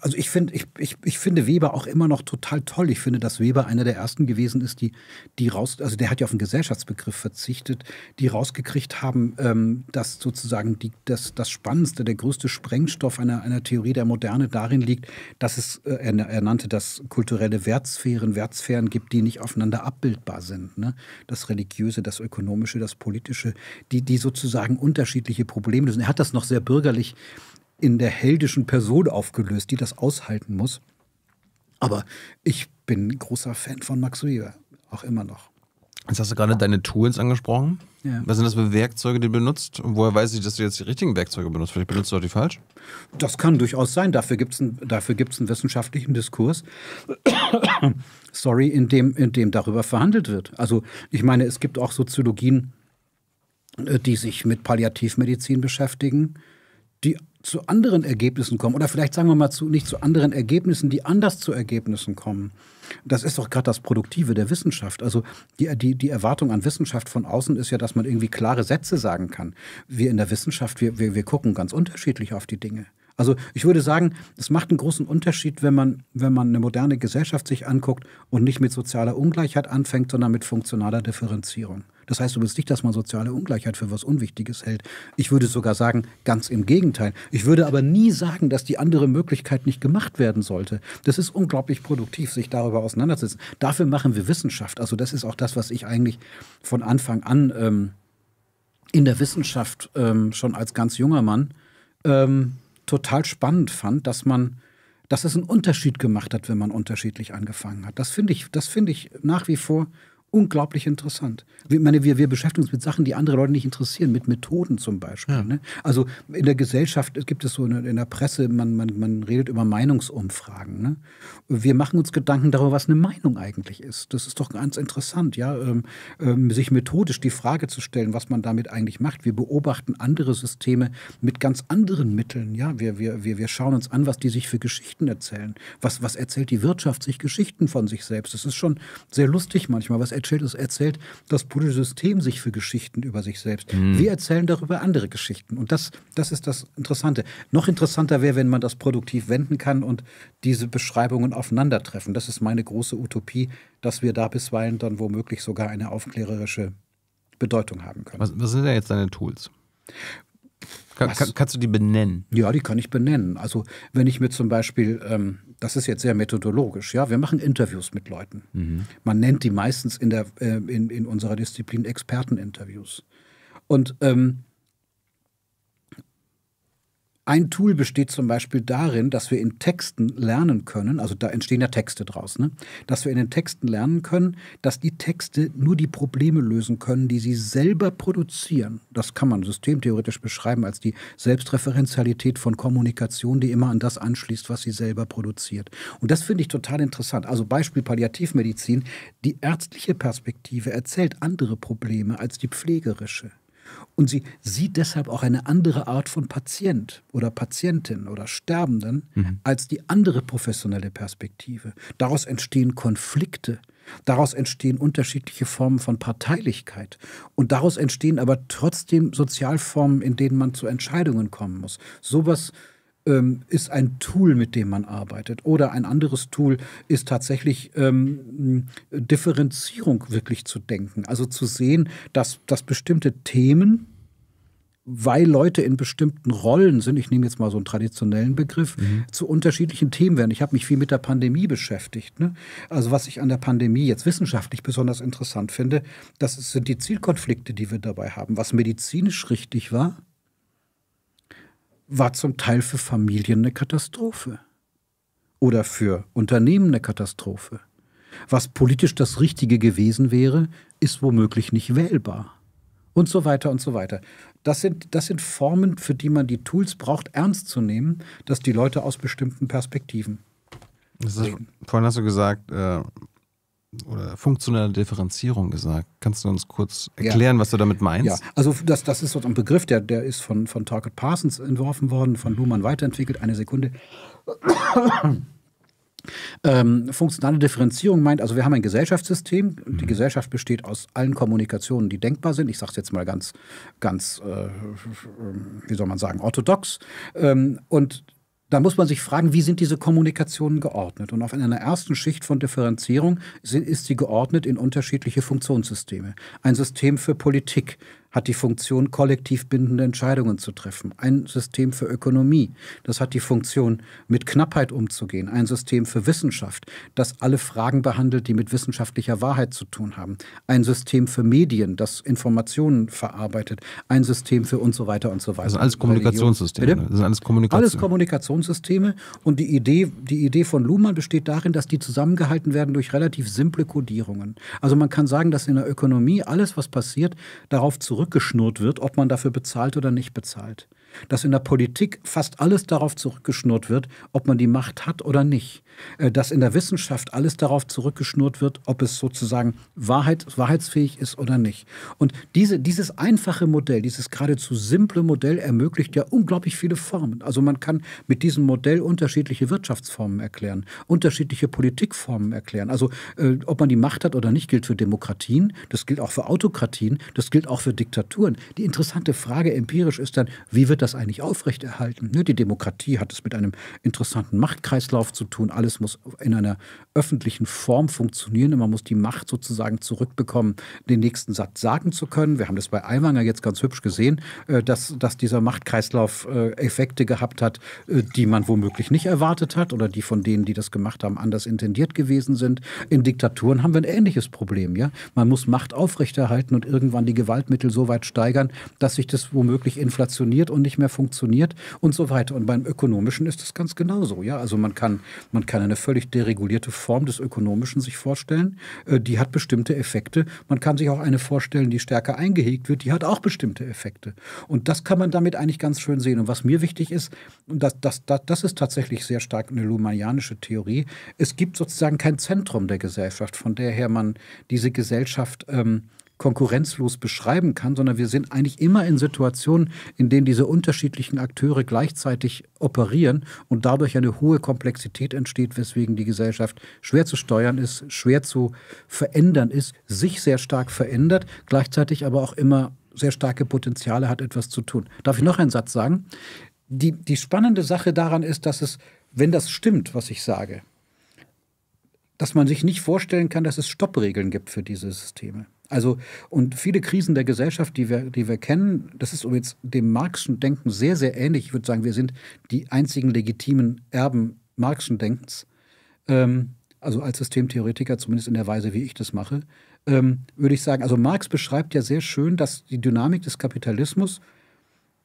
also ich finde, ich, ich, ich finde Weber auch immer noch total toll. Ich finde, dass Weber einer der ersten gewesen ist, die, die raus, also der hat ja auf den Gesellschaftsbegriff verzichtet, die rausgekriegt haben, ähm, dass sozusagen die, das, das Spannendste, der größte Sprengstoff einer, einer Theorie der Moderne darin liegt, dass es, äh, er, nannte das kulturelle Wertsphären, Wertsphären gibt, die nicht aufeinander abbildbar sind. Ne? Das Religiöse, das Ökonomische, das Politische, die, die sozusagen unterschiedliche Probleme lösen. Er hat das noch sehr bürgerlich in der heldischen Person aufgelöst, die das aushalten muss. Aber ich bin großer Fan von Max Weber, auch immer noch. Jetzt hast du gerade deine Tools angesprochen. Ja. Was sind das für Werkzeuge, die du benutzt? Und woher weiß ich, dass du jetzt die richtigen Werkzeuge benutzt? Vielleicht benutzt du auch die falsch? Das kann durchaus sein. Dafür gibt es ein, einen wissenschaftlichen Diskurs, sorry, in dem, in dem darüber verhandelt wird. Also ich meine, es gibt auch Soziologien, äh, die sich mit Palliativmedizin beschäftigen, die zu anderen Ergebnissen kommen oder vielleicht sagen wir mal zu, nicht zu anderen Ergebnissen, die anders zu Ergebnissen kommen. Das ist doch gerade das Produktive der Wissenschaft. Also die, die, die Erwartung an Wissenschaft von außen ist ja, dass man irgendwie klare Sätze sagen kann. Wir in der Wissenschaft, wir, wir, wir gucken ganz unterschiedlich auf die Dinge. Also ich würde sagen, es macht einen großen Unterschied, wenn man, wenn man eine moderne Gesellschaft sich anguckt und nicht mit sozialer Ungleichheit anfängt, sondern mit funktionaler Differenzierung. Das heißt übrigens nicht, dass man soziale Ungleichheit für was Unwichtiges hält. Ich würde sogar sagen, ganz im Gegenteil. Ich würde aber nie sagen, dass die andere Möglichkeit nicht gemacht werden sollte. Das ist unglaublich produktiv, sich darüber auseinanderzusetzen. Dafür machen wir Wissenschaft. Also das ist auch das, was ich eigentlich von Anfang an ähm, in der Wissenschaft ähm, schon als ganz junger Mann ähm, total spannend fand, dass man dass es einen Unterschied gemacht hat, wenn man unterschiedlich angefangen hat. Das finde ich, das finde ich nach wie vor unglaublich interessant. Ich meine, wir, wir beschäftigen uns mit Sachen, die andere Leute nicht interessieren, mit Methoden zum Beispiel. Ja. Ne? Also in der Gesellschaft gibt es so eine, in der Presse, man, man, man redet über Meinungsumfragen. Ne? Wir machen uns Gedanken darüber, was eine Meinung eigentlich ist. Das ist doch ganz interessant, ja, ähm, ähm, sich methodisch die Frage zu stellen, was man damit eigentlich macht. Wir beobachten andere Systeme mit ganz anderen Mitteln. Ja, wir, wir, wir, wir schauen uns an, was die sich für Geschichten erzählen. Was, was erzählt die Wirtschaft sich Geschichten von sich selbst? Das ist schon sehr lustig manchmal. Was Rothschild erzählt das politische System sich für Geschichten über sich selbst. Mhm. Wir erzählen darüber andere Geschichten. Und das, das ist das Interessante. Noch interessanter wäre, wenn man das produktiv wenden kann und diese Beschreibungen aufeinandertreffen. Das ist meine große Utopie, dass wir da bisweilen dann womöglich sogar eine aufklärerische Bedeutung haben können. Was, was sind denn jetzt deine Tools? kann, kannst du die benennen? Ja, die kann ich benennen. Also wenn ich mir zum Beispiel ähm, das ist jetzt sehr methodologisch, ja, wir machen Interviews mit Leuten. Mhm. Man nennt die meistens in, der, äh, in, in unserer Disziplin Experteninterviews. Und ähm, ein Tool besteht zum Beispiel darin, dass wir in Texten lernen können, also da entstehen ja Texte draus, ne? dass wir in den Texten lernen können, dass die Texte nur die Probleme lösen können, die sie selber produzieren. Das kann man systemtheoretisch beschreiben als die Selbstreferenzialität von Kommunikation, die immer an das anschließt, was sie selber produziert. Und das finde ich total interessant. Also Beispiel Palliativmedizin, die ärztliche Perspektive erzählt andere Probleme als die pflegerische. Und sie sieht deshalb auch eine andere Art von Patient oder Patientin oder Sterbenden mhm. als die andere professionelle Perspektive. Daraus entstehen Konflikte. Daraus entstehen unterschiedliche Formen von Parteilichkeit. Und daraus entstehen aber trotzdem Sozialformen, in denen man zu Entscheidungen kommen muss. Sowas ähm, ist ein Tool, mit dem man arbeitet. Oder ein anderes Tool ist tatsächlich ähm, Differenzierung wirklich zu denken. Also zu sehen, dass, dass bestimmte Themen, weil Leute in bestimmten Rollen sind, ich nehme jetzt mal so einen traditionellen Begriff, mhm. zu unterschiedlichen Themen werden. Ich habe mich viel mit der Pandemie beschäftigt. Ne? Also was ich an der Pandemie jetzt wissenschaftlich besonders interessant finde, das sind die Zielkonflikte, die wir dabei haben. Was medizinisch richtig war, war zum Teil für Familien eine Katastrophe oder für Unternehmen eine Katastrophe. Was politisch das Richtige gewesen wäre, ist womöglich nicht wählbar. Und so weiter und so weiter. Das sind, das sind Formen, für die man die Tools braucht, ernst zu nehmen, dass die Leute aus bestimmten Perspektiven. Ist, vorhin hast du gesagt, äh, oder funktionelle Differenzierung gesagt. Kannst du uns kurz erklären, ja. was du damit meinst? Ja, also das, das ist so ein Begriff, der, der ist von, von Target Parsons entworfen worden, von Luhmann weiterentwickelt. Eine Sekunde. Ähm, funktionale Differenzierung meint, also wir haben ein Gesellschaftssystem. Die mhm. Gesellschaft besteht aus allen Kommunikationen, die denkbar sind. Ich sage es jetzt mal ganz, ganz, äh, wie soll man sagen, orthodox. Ähm, und da muss man sich fragen, wie sind diese Kommunikationen geordnet? Und auf einer ersten Schicht von Differenzierung ist sie geordnet in unterschiedliche Funktionssysteme. Ein System für Politik, hat die Funktion, kollektiv bindende Entscheidungen zu treffen. Ein System für Ökonomie, das hat die Funktion, mit Knappheit umzugehen. Ein System für Wissenschaft, das alle Fragen behandelt, die mit wissenschaftlicher Wahrheit zu tun haben. Ein System für Medien, das Informationen verarbeitet. Ein System für und so weiter und so weiter. Das sind alles Kommunikationssysteme. Ne? Das sind alles, Kommunikation. alles Kommunikationssysteme. Und die Idee, die Idee von Luhmann besteht darin, dass die zusammengehalten werden durch relativ simple Kodierungen. Also man kann sagen, dass in der Ökonomie alles, was passiert, darauf zurück zurückgeschnurrt wird, ob man dafür bezahlt oder nicht bezahlt. Dass in der Politik fast alles darauf zurückgeschnurrt wird, ob man die Macht hat oder nicht. Äh, dass in der Wissenschaft alles darauf zurückgeschnurrt wird, ob es sozusagen Wahrheit, wahrheitsfähig ist oder nicht. Und diese, dieses einfache Modell, dieses geradezu simple Modell ermöglicht ja unglaublich viele Formen. Also man kann mit diesem Modell unterschiedliche Wirtschaftsformen erklären, unterschiedliche Politikformen erklären. Also äh, ob man die Macht hat oder nicht, gilt für Demokratien, das gilt auch für Autokratien, das gilt auch für Diktaturen. Die interessante Frage empirisch ist dann, wie wird das eigentlich aufrechterhalten? Ne, die Demokratie hat es mit einem interessanten Machtkreislauf zu tun. Alle alles muss in einer öffentlichen Form funktionieren und man muss die Macht sozusagen zurückbekommen, den nächsten Satz sagen zu können. Wir haben das bei Aiwanger jetzt ganz hübsch gesehen, äh, dass, dass dieser Machtkreislauf Effekte gehabt hat, äh, die man womöglich nicht erwartet hat oder die von denen, die das gemacht haben, anders intendiert gewesen sind. In Diktaturen haben wir ein ähnliches Problem. Ja? Man muss Macht aufrechterhalten und irgendwann die Gewaltmittel so weit steigern, dass sich das womöglich inflationiert und nicht mehr funktioniert und so weiter. Und beim Ökonomischen ist das ganz genauso. Ja? Also man kann, man kann kann eine völlig deregulierte Form des Ökonomischen sich vorstellen. Äh, die hat bestimmte Effekte. Man kann sich auch eine vorstellen, die stärker eingehegt wird. Die hat auch bestimmte Effekte. Und das kann man damit eigentlich ganz schön sehen. Und was mir wichtig ist, und das, das, das, das ist tatsächlich sehr stark eine Luhmannianische Theorie, es gibt sozusagen kein Zentrum der Gesellschaft, von der her man diese Gesellschaft ähm, konkurrenzlos beschreiben kann, sondern wir sind eigentlich immer in Situationen, in denen diese unterschiedlichen Akteure gleichzeitig operieren und dadurch eine hohe Komplexität entsteht, weswegen die Gesellschaft schwer zu steuern ist, schwer zu verändern ist, sich sehr stark verändert, gleichzeitig aber auch immer sehr starke Potenziale hat, etwas zu tun. Darf ich noch einen Satz sagen? Die, die spannende Sache daran ist, dass es, wenn das stimmt, was ich sage, dass man sich nicht vorstellen kann, dass es Stoppregeln gibt für diese Systeme. Also, und viele Krisen der Gesellschaft, die wir, die wir kennen, das ist übrigens dem Marxischen Denken sehr, sehr ähnlich. Ich würde sagen, wir sind die einzigen legitimen Erben Marxischen Denkens. Ähm, also als Systemtheoretiker, zumindest in der Weise, wie ich das mache, ähm, würde ich sagen, also Marx beschreibt ja sehr schön, dass die Dynamik des Kapitalismus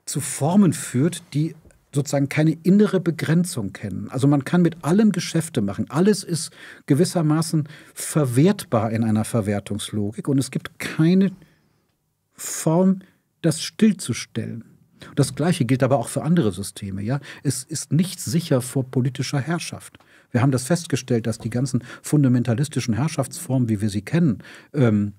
zu Formen führt, die sozusagen keine innere Begrenzung kennen. Also man kann mit allem Geschäfte machen. Alles ist gewissermaßen verwertbar in einer Verwertungslogik und es gibt keine Form, das stillzustellen. Das Gleiche gilt aber auch für andere Systeme. Ja? Es ist nicht sicher vor politischer Herrschaft. Wir haben das festgestellt, dass die ganzen fundamentalistischen Herrschaftsformen, wie wir sie kennen, ähm,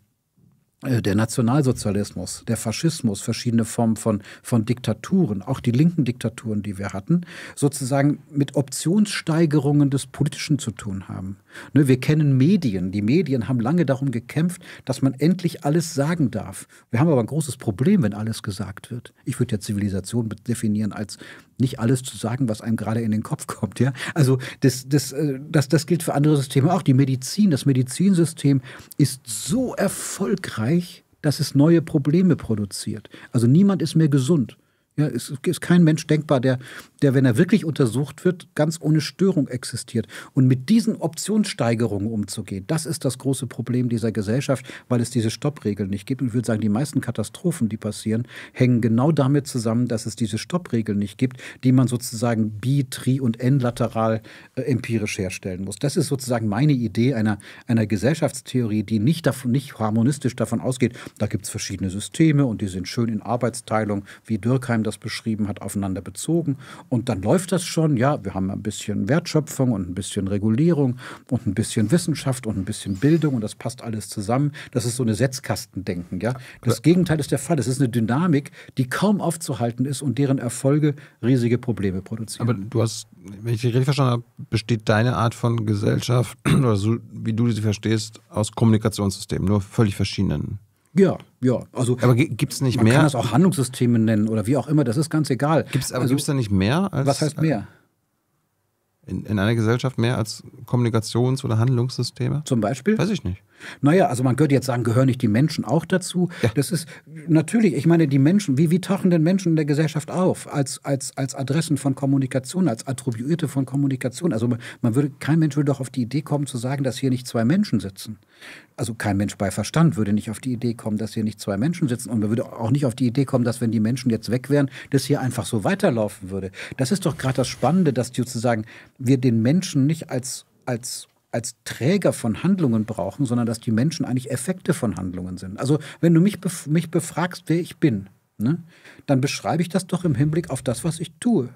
äh, der Nationalsozialismus, der Faschismus, verschiedene Formen von, von Diktaturen, auch die linken Diktaturen, die wir hatten, sozusagen mit Optionssteigerungen des Politischen zu tun haben. Ne, wir kennen Medien. Die Medien haben lange darum gekämpft, dass man endlich alles sagen darf. Wir haben aber ein großes Problem, wenn alles gesagt wird. Ich würde ja Zivilisation definieren als nicht alles zu sagen, was einem gerade in den Kopf kommt. Ja? Also das, das, äh, das, das gilt für andere Systeme auch. Die Medizin, das Medizinsystem ist so erfolgreich, dass es neue Probleme produziert. Also niemand ist mehr gesund. Ja, es ist kein Mensch denkbar, der der, wenn er wirklich untersucht wird, ganz ohne Störung existiert. Und mit diesen Optionssteigerungen umzugehen, das ist das große Problem dieser Gesellschaft, weil es diese Stoppregeln nicht gibt. Und ich würde sagen, die meisten Katastrophen, die passieren, hängen genau damit zusammen, dass es diese Stoppregeln nicht gibt, die man sozusagen bi-, tri- und n-lateral äh, empirisch herstellen muss. Das ist sozusagen meine Idee einer, einer Gesellschaftstheorie, die nicht, davon, nicht harmonistisch davon ausgeht, da gibt es verschiedene Systeme und die sind schön in Arbeitsteilung, wie Dürkheim das beschrieben hat, aufeinander bezogen und dann läuft das schon. Ja, wir haben ein bisschen Wertschöpfung und ein bisschen Regulierung und ein bisschen Wissenschaft und ein bisschen Bildung und das passt alles zusammen. Das ist so eine Setzkastendenken. Ja? Das Gegenteil ist der Fall. Es ist eine Dynamik, die kaum aufzuhalten ist und deren Erfolge riesige Probleme produzieren. Aber du hast, wenn ich dich richtig verstanden habe, besteht deine Art von Gesellschaft oder so, wie du sie verstehst, aus Kommunikationssystemen, nur völlig verschiedenen. Ja, ja. Also, aber gibt es nicht man mehr? Man kann das auch Handlungssysteme nennen oder wie auch immer, das ist ganz egal. Gibt's, aber also, da nicht mehr? Als, was heißt mehr? Äh, in, in, einer Gesellschaft mehr als Kommunikations- oder Handlungssysteme? Zum Beispiel? Weiß ich nicht. Naja, also man könnte jetzt sagen, gehören nicht die Menschen auch dazu? Ja. Das ist natürlich, ich meine, die Menschen, wie, wie tauchen denn Menschen in der Gesellschaft auf? Als, als, als Adressen von Kommunikation, als Attribuierte von Kommunikation. Also man würde, kein Mensch würde doch auf die Idee kommen zu sagen, dass hier nicht zwei Menschen sitzen. Also kein Mensch bei Verstand würde nicht auf die Idee kommen, dass hier nicht zwei Menschen sitzen. Und man würde auch nicht auf die Idee kommen, dass wenn die Menschen jetzt weg wären, das hier einfach so weiterlaufen würde. Das ist doch gerade das Spannende, dass sozusagen wir den Menschen nicht als, als als Träger von Handlungen brauchen, sondern dass die Menschen eigentlich Effekte von Handlungen sind. Also wenn du mich, bef mich befragst, wer ich bin, ne, dann beschreibe ich das doch im Hinblick auf das, was ich tue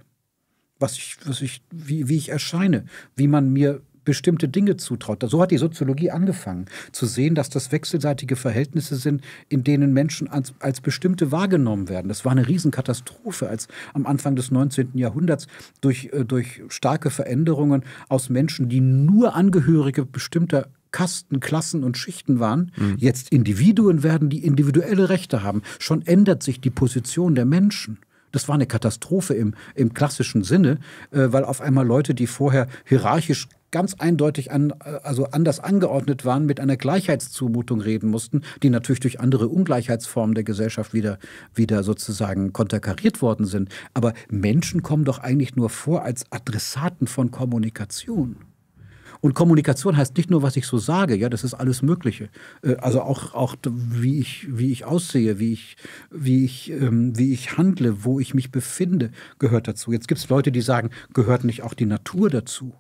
was ich, was ich, wie, wie ich erscheine, wie man mir bestimmte Dinge zutraut. So hat die Soziologie angefangen, zu sehen, dass das wechselseitige Verhältnisse sind, in denen Menschen als, als bestimmte wahrgenommen werden. Das war eine Riesenkatastrophe, als am Anfang des 19. Jahrhunderts durch, äh, durch starke Veränderungen aus Menschen, die nur Angehörige bestimmter Kasten, Klassen und Schichten waren, mhm. jetzt Individuen werden, die individuelle Rechte haben. Schon ändert sich die Position der Menschen. Das war eine Katastrophe im, im klassischen Sinne, äh, weil auf einmal Leute, die vorher hierarchisch ganz eindeutig an, also anders angeordnet waren, mit einer Gleichheitszumutung reden mussten, die natürlich durch andere Ungleichheitsformen der Gesellschaft wieder, wieder sozusagen konterkariert worden sind. Aber Menschen kommen doch eigentlich nur vor als Adressaten von Kommunikation. Und Kommunikation heißt nicht nur, was ich so sage, ja, das ist alles Mögliche. Äh, also auch, auch wie, ich, wie ich aussehe, wie ich, wie, ich, ähm, wie ich handle, wo ich mich befinde, gehört dazu. Jetzt gibt es Leute, die sagen, gehört nicht auch die Natur dazu?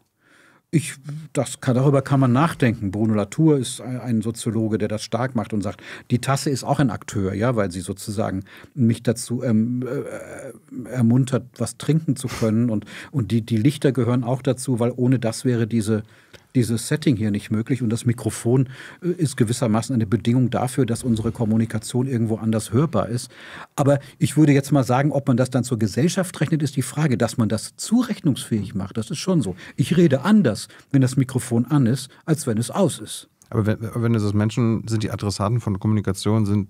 Ich, das kann, darüber kann man nachdenken. Bruno Latour ist ein Soziologe, der das stark macht und sagt, die Tasse ist auch ein Akteur, ja, weil sie sozusagen mich dazu ähm, äh, ermuntert, was trinken zu können. Und, und die, die Lichter gehören auch dazu, weil ohne das wäre diese dieses Setting hier nicht möglich. Und das Mikrofon äh, ist gewissermaßen eine Bedingung dafür, dass unsere Kommunikation irgendwo anders hörbar ist. Aber ich würde jetzt mal sagen, ob man das dann zur Gesellschaft rechnet, ist die Frage. Dass man das zurechnungsfähig macht, das ist schon so. Ich rede anders, wenn das Mikrofon an ist, als wenn es aus ist. Aber wenn, wenn es Menschen sind, die Adressaten von Kommunikation sind,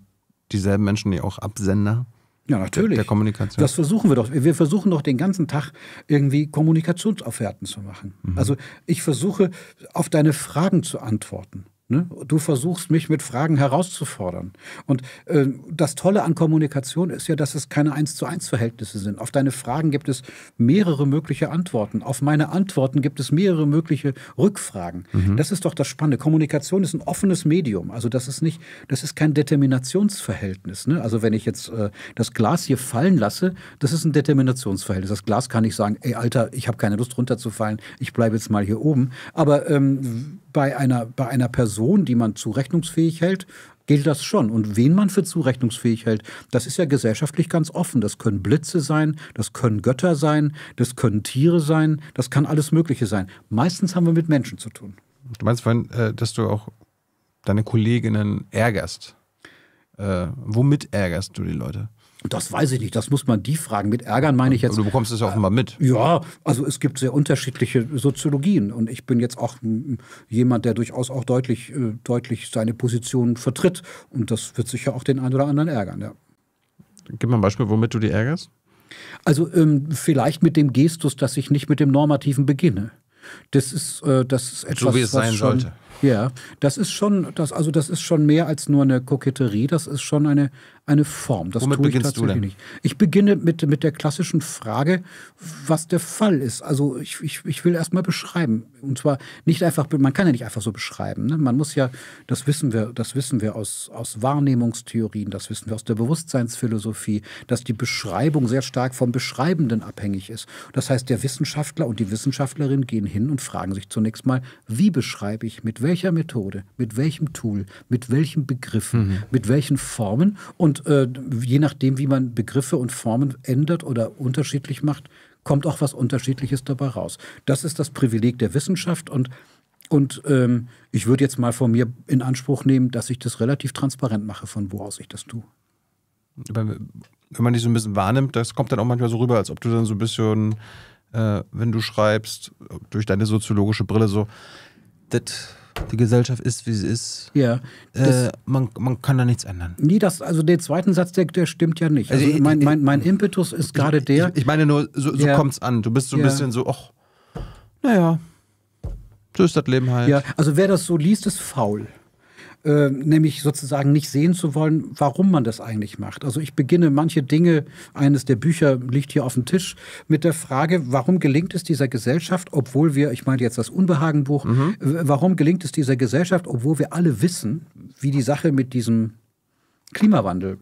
dieselben Menschen, die auch Absender? Ja, natürlich. Der, Kommunikation. Das versuchen wir doch. Wir versuchen doch den ganzen Tag irgendwie Kommunikationsaufwerten zu machen. Mhm. Also ich versuche, auf deine Fragen zu antworten. Ne? Du versuchst mich mit Fragen herauszufordern. Und äh, das Tolle an Kommunikation ist ja, dass es keine eins zu eins Verhältnisse sind. Auf deine Fragen gibt es mehrere mögliche Antworten. Auf meine Antworten gibt es mehrere mögliche Rückfragen. Mhm. Das ist doch das Spannende. Kommunikation ist ein offenes Medium. Also das ist nicht, das ist kein Determinationsverhältnis. Ne? Also wenn ich jetzt äh, das Glas hier fallen lasse, das ist ein Determinationsverhältnis. Das Glas kann nicht sagen, ey Alter, ich habe keine Lust runterzufallen, ich bleibe jetzt mal hier oben. Aber ähm, bei einer bei einer Person Person, die man zurechnungsfähig hält, gilt das schon. Und wen man für zurechnungsfähig hält, das ist ja gesellschaftlich ganz offen. Das können Blitze sein, das können Götter sein, das können Tiere sein, das kann alles Mögliche sein. Meistens haben wir mit Menschen zu tun. Du meinst vorhin, äh, dass du auch deine Kolleginnen ärgerst. Äh, womit ärgerst du die Leute? Das weiß ich nicht, das muss man die fragen. Mit Ärgern meine ich jetzt. Und Du bekommst es ja immer mit. Ja, also es gibt sehr unterschiedliche Soziologien. Und ich bin jetzt auch jemand, der durchaus auch deutlich, äh, deutlich seine Position vertritt. Und das wird sicher auch den einen oder anderen ärgern, ja. Gib mal ein Beispiel, womit du die ärgerst. Also ähm, vielleicht mit dem Gestus, dass ich nicht mit dem Normativen beginne. Das ist, äh, das ist etwas, so wie es sein sollte. Ja, das ist schon, das, also das ist schon mehr als nur eine Koketterie, das ist schon eine, eine Form. Das Womit tue ich beginnst tatsächlich du denn? nicht. Ich beginne mit, mit der klassischen Frage, was der Fall ist. Also ich, ich, ich will erstmal beschreiben. Und zwar nicht einfach, man kann ja nicht einfach so beschreiben. Ne? Man muss ja, das wissen wir, das wissen wir aus, aus Wahrnehmungstheorien, das wissen wir aus der Bewusstseinsphilosophie, dass die Beschreibung sehr stark vom Beschreibenden abhängig ist. Das heißt, der Wissenschaftler und die Wissenschaftlerin gehen hin und fragen sich zunächst mal, wie beschreibe ich, mit welcher Methode, mit welchem Tool, mit welchen Begriffen, mhm. mit welchen Formen. Und äh, je nachdem, wie man Begriffe und Formen ändert oder unterschiedlich macht, kommt auch was Unterschiedliches dabei raus. Das ist das Privileg der Wissenschaft und und ähm, ich würde jetzt mal von mir in Anspruch nehmen, dass ich das relativ transparent mache, von wo aus ich das tue. Wenn man dich so ein bisschen wahrnimmt, das kommt dann auch manchmal so rüber, als ob du dann so ein bisschen, äh, wenn du schreibst, durch deine soziologische Brille so, das die Gesellschaft ist, wie sie ist. Ja. Äh, man, man kann da nichts ändern. Nee, das, also den zweiten Satz, der, der stimmt ja nicht. Also, also mein, mein, mein Impetus ist gerade der. Ich, ich, meine nur, so, so ja. kommt's an. Du bist so ein ja. bisschen so, ach, naja, so ist das Leben halt. Ja, also wer das so liest, ist faul. Äh, nämlich sozusagen nicht sehen zu wollen, warum man das eigentlich macht. Also ich beginne manche Dinge, eines der Bücher liegt hier auf dem Tisch, mit der Frage, warum gelingt es dieser Gesellschaft, obwohl wir, ich meine jetzt das Unbehagenbuch, mhm. warum gelingt es dieser Gesellschaft, obwohl wir alle wissen, wie die Sache mit diesem Klimawandel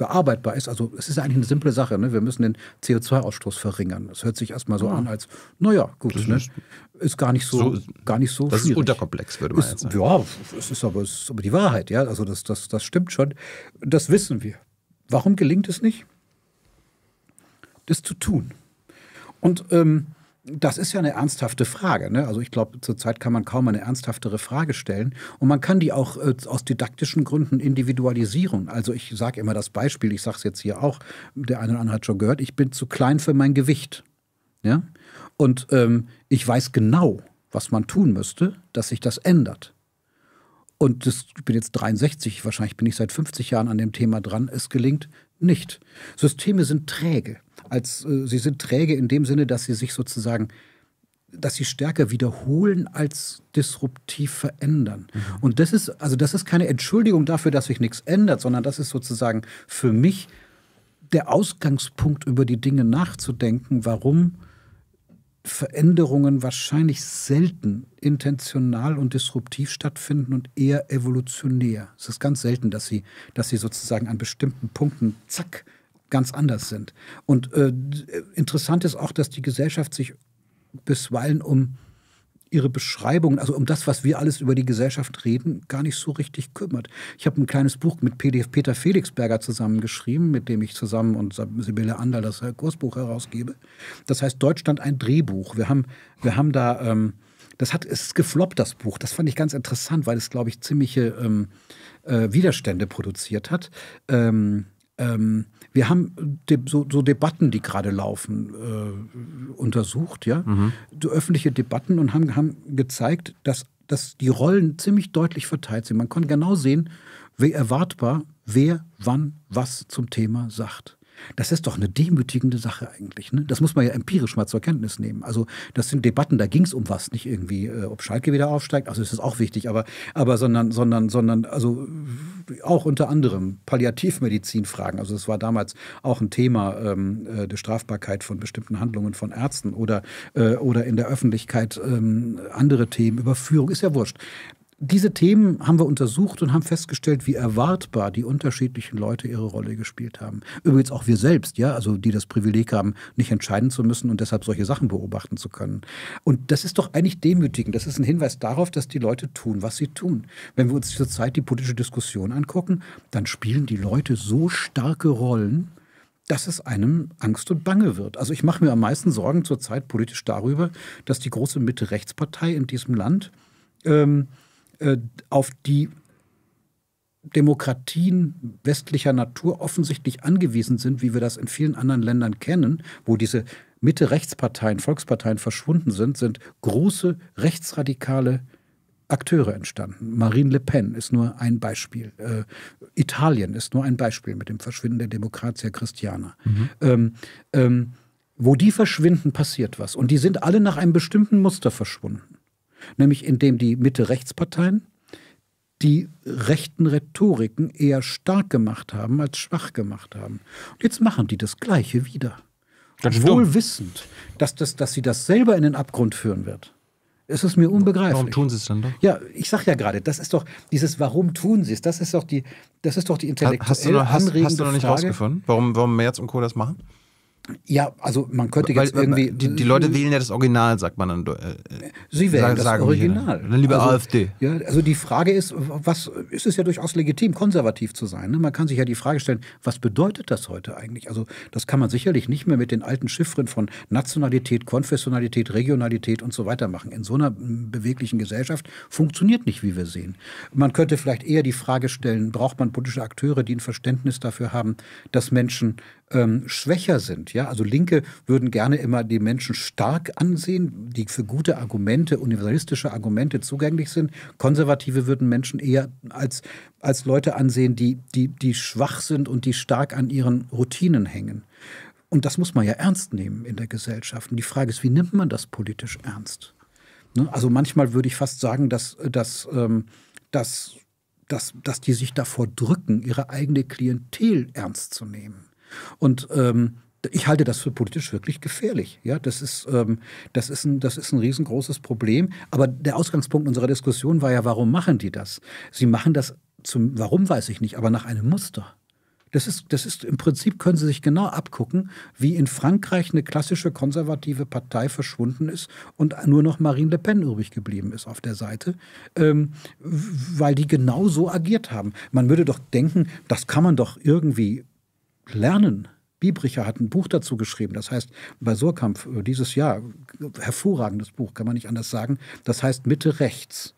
bearbeitbar ist. Also es ist eigentlich eine simple Sache. Ne? Wir müssen den CO2-Ausstoß verringern. Das hört sich erstmal so ja. Ah. an, als, naja, gut, das ne? ist, ist, gar nicht so, so gar nicht so Das schwierig. ist unterkomplex, würde man ist, jetzt sagen. Ja, es ist, aber, es ist aber die Wahrheit. Ja? Also das, das, das stimmt schon. Das wissen wir. Warum gelingt es nicht? Das zu tun. Und ähm, das ist ja eine ernsthafte Frage. Ne? Also ich glaube, zurzeit kann man kaum eine ernsthaftere Frage stellen. Und man kann die auch äh, aus didaktischen Gründen individualisieren. Also ich sage immer das Beispiel, ich sage es jetzt hier auch, der eine oder andere hat schon gehört, ich bin zu klein für mein Gewicht. Ja? Und ähm, ich weiß genau, was man tun müsste, dass sich das ändert. Und das, ich bin jetzt 63, wahrscheinlich bin ich seit 50 Jahren an dem Thema dran, es gelingt nicht. Systeme sind träge als äh, sie sind träge in dem Sinne, dass sie sich sozusagen dass sie stärker wiederholen als disruptiv verändern. Mhm. Und das ist also das ist keine Entschuldigung dafür, dass sich nichts ändert, sondern das ist sozusagen für mich der Ausgangspunkt über die Dinge nachzudenken, warum Veränderungen wahrscheinlich selten intentional und disruptiv stattfinden und eher evolutionär. Es ist ganz selten, dass sie, dass sie sozusagen an bestimmten Punkten zack ganz anders sind. Und äh, interessant ist auch, dass die Gesellschaft sich bisweilen um ihre Beschreibungen, also um das, was wir alles über die Gesellschaft reden, gar nicht so richtig kümmert. Ich habe ein kleines Buch mit Peter Felixberger zusammengeschrieben, mit dem ich zusammen und Sibylle Ander das äh, Kursbuch herausgebe. Das heißt Deutschland ein Drehbuch. Wir haben, wir haben da, ähm, das hat, es ist gefloppt, das Buch. Das fand ich ganz interessant, weil es, glaube ich, ziemliche ähm, äh, Widerstände produziert hat. Ähm, Ähm, wir haben so, so Debatten, die gerade laufen, äh, untersucht, ja, mhm. so öffentliche Debatten und haben, haben gezeigt, dass, dass die Rollen ziemlich deutlich verteilt sind. Man kann genau sehen, wie erwartbar, wer wann was zum Thema sagt. Das ist doch eine demütigende Sache eigentlich. Ne? Das muss man ja empirisch mal zur Kenntnis nehmen. Also das sind Debatten, da ging es um was, nicht irgendwie, äh, ob Schalke wieder aufsteigt. Also das ist auch wichtig, aber, aber sondern, sondern, sondern, also auch unter anderem Palliativmedizinfragen. Also das war damals auch ein Thema ähm, äh, der Strafbarkeit von bestimmten Handlungen von Ärzten oder, äh, oder in der Öffentlichkeit ähm, andere Themen, Überführung, ist ja wurscht. Diese Themen haben wir untersucht und haben festgestellt, wie erwartbar die unterschiedlichen Leute ihre Rolle gespielt haben. Übrigens auch wir selbst, ja, also die das Privileg haben, nicht entscheiden zu müssen und deshalb solche Sachen beobachten zu können. Und das ist doch eigentlich demütigend. Das ist ein Hinweis darauf, dass die Leute tun, was sie tun. Wenn wir uns zurzeit die politische Diskussion angucken, dann spielen die Leute so starke Rollen, dass es einem Angst und Bange wird. Also ich mache mir am meisten Sorgen zurzeit politisch darüber, dass die große Mitte-Rechtspartei in diesem Land ähm, äh, auf die Demokratien westlicher Natur offensichtlich angewiesen sind, wie wir das in vielen anderen Ländern kennen, wo diese Mitte-Rechtsparteien, Volksparteien verschwunden sind, sind große rechtsradikale Akteure entstanden. Marine Le Pen ist nur ein Beispiel. Äh, Italien ist nur ein Beispiel mit dem Verschwinden der Demokratia Christiana. Mhm. Ähm, ähm, wo die verschwinden, passiert was. Und die sind alle nach einem bestimmten Muster verschwunden nämlich indem die Mitte-Rechtsparteien die rechten Rhetoriken eher stark gemacht haben als schwach gemacht haben. Und jetzt machen die das Gleiche wieder. Ganz Wohl wissend, dass, das, dass sie das selber in den Abgrund führen wird. Es ist mir unbegreiflich. Warum tun sie es dann doch? Ja, ich sage ja gerade, das ist doch dieses Warum tun sie es, das ist doch die, das ist doch die intellektuelle hast, du noch, hast, hast du noch nicht Frage. rausgefunden, warum, warum Merz und Co. das machen? Ja, also man könnte jetzt Weil, irgendwie. Die, die, Leute wählen ja das Original, sagt man dann. Äh, äh, Sie wählen sagen, das sagen Original. Dann lieber also, AfD. Ja, also die Frage ist, was ist es ja durchaus legitim, konservativ zu sein. Ne? Man kann sich ja die Frage stellen, was bedeutet das heute eigentlich? Also das kann man sicherlich nicht mehr mit den alten Chiffren von Nationalität, Konfessionalität, Regionalität und so weiter machen. In so einer beweglichen Gesellschaft funktioniert nicht, wie wir sehen. Man könnte vielleicht eher die Frage stellen, braucht man politische Akteure, die ein Verständnis dafür haben, dass Menschen ähm, schwächer sind. Ja? Also Linke würden gerne immer die Menschen stark ansehen, die für gute Argumente, universalistische Argumente zugänglich sind. Konservative würden Menschen eher als, als Leute ansehen, die, die, die schwach sind und die stark an ihren Routinen hängen. Und das muss man ja ernst nehmen in der Gesellschaft. Und die Frage ist, wie nimmt man das politisch ernst? Ne? Also manchmal würde ich fast sagen, dass, dass, ähm, dass, dass, dass die sich davor drücken, ihre eigene Klientel ernst zu nehmen. Und ähm, ich halte das für politisch wirklich gefährlich. Ja, das ist, ähm, das, ist ein, das ist ein riesengroßes Problem. Aber der Ausgangspunkt unserer Diskussion war ja, warum machen die das? Sie machen das zum, warum weiß ich nicht, aber nach einem Muster. Das ist, das ist im Prinzip, können Sie sich genau abgucken, wie in Frankreich eine klassische konservative Partei verschwunden ist und nur noch Marine Le Pen übrig geblieben ist auf der Seite, ähm, weil die genau so agiert haben. Man würde doch denken, das kann man doch irgendwie lernen. Biebricher hat ein Buch dazu geschrieben, das heißt bei Surkamp äh, dieses Jahr, hervorragendes Buch, kann man nicht anders sagen, das heißt Mitte rechts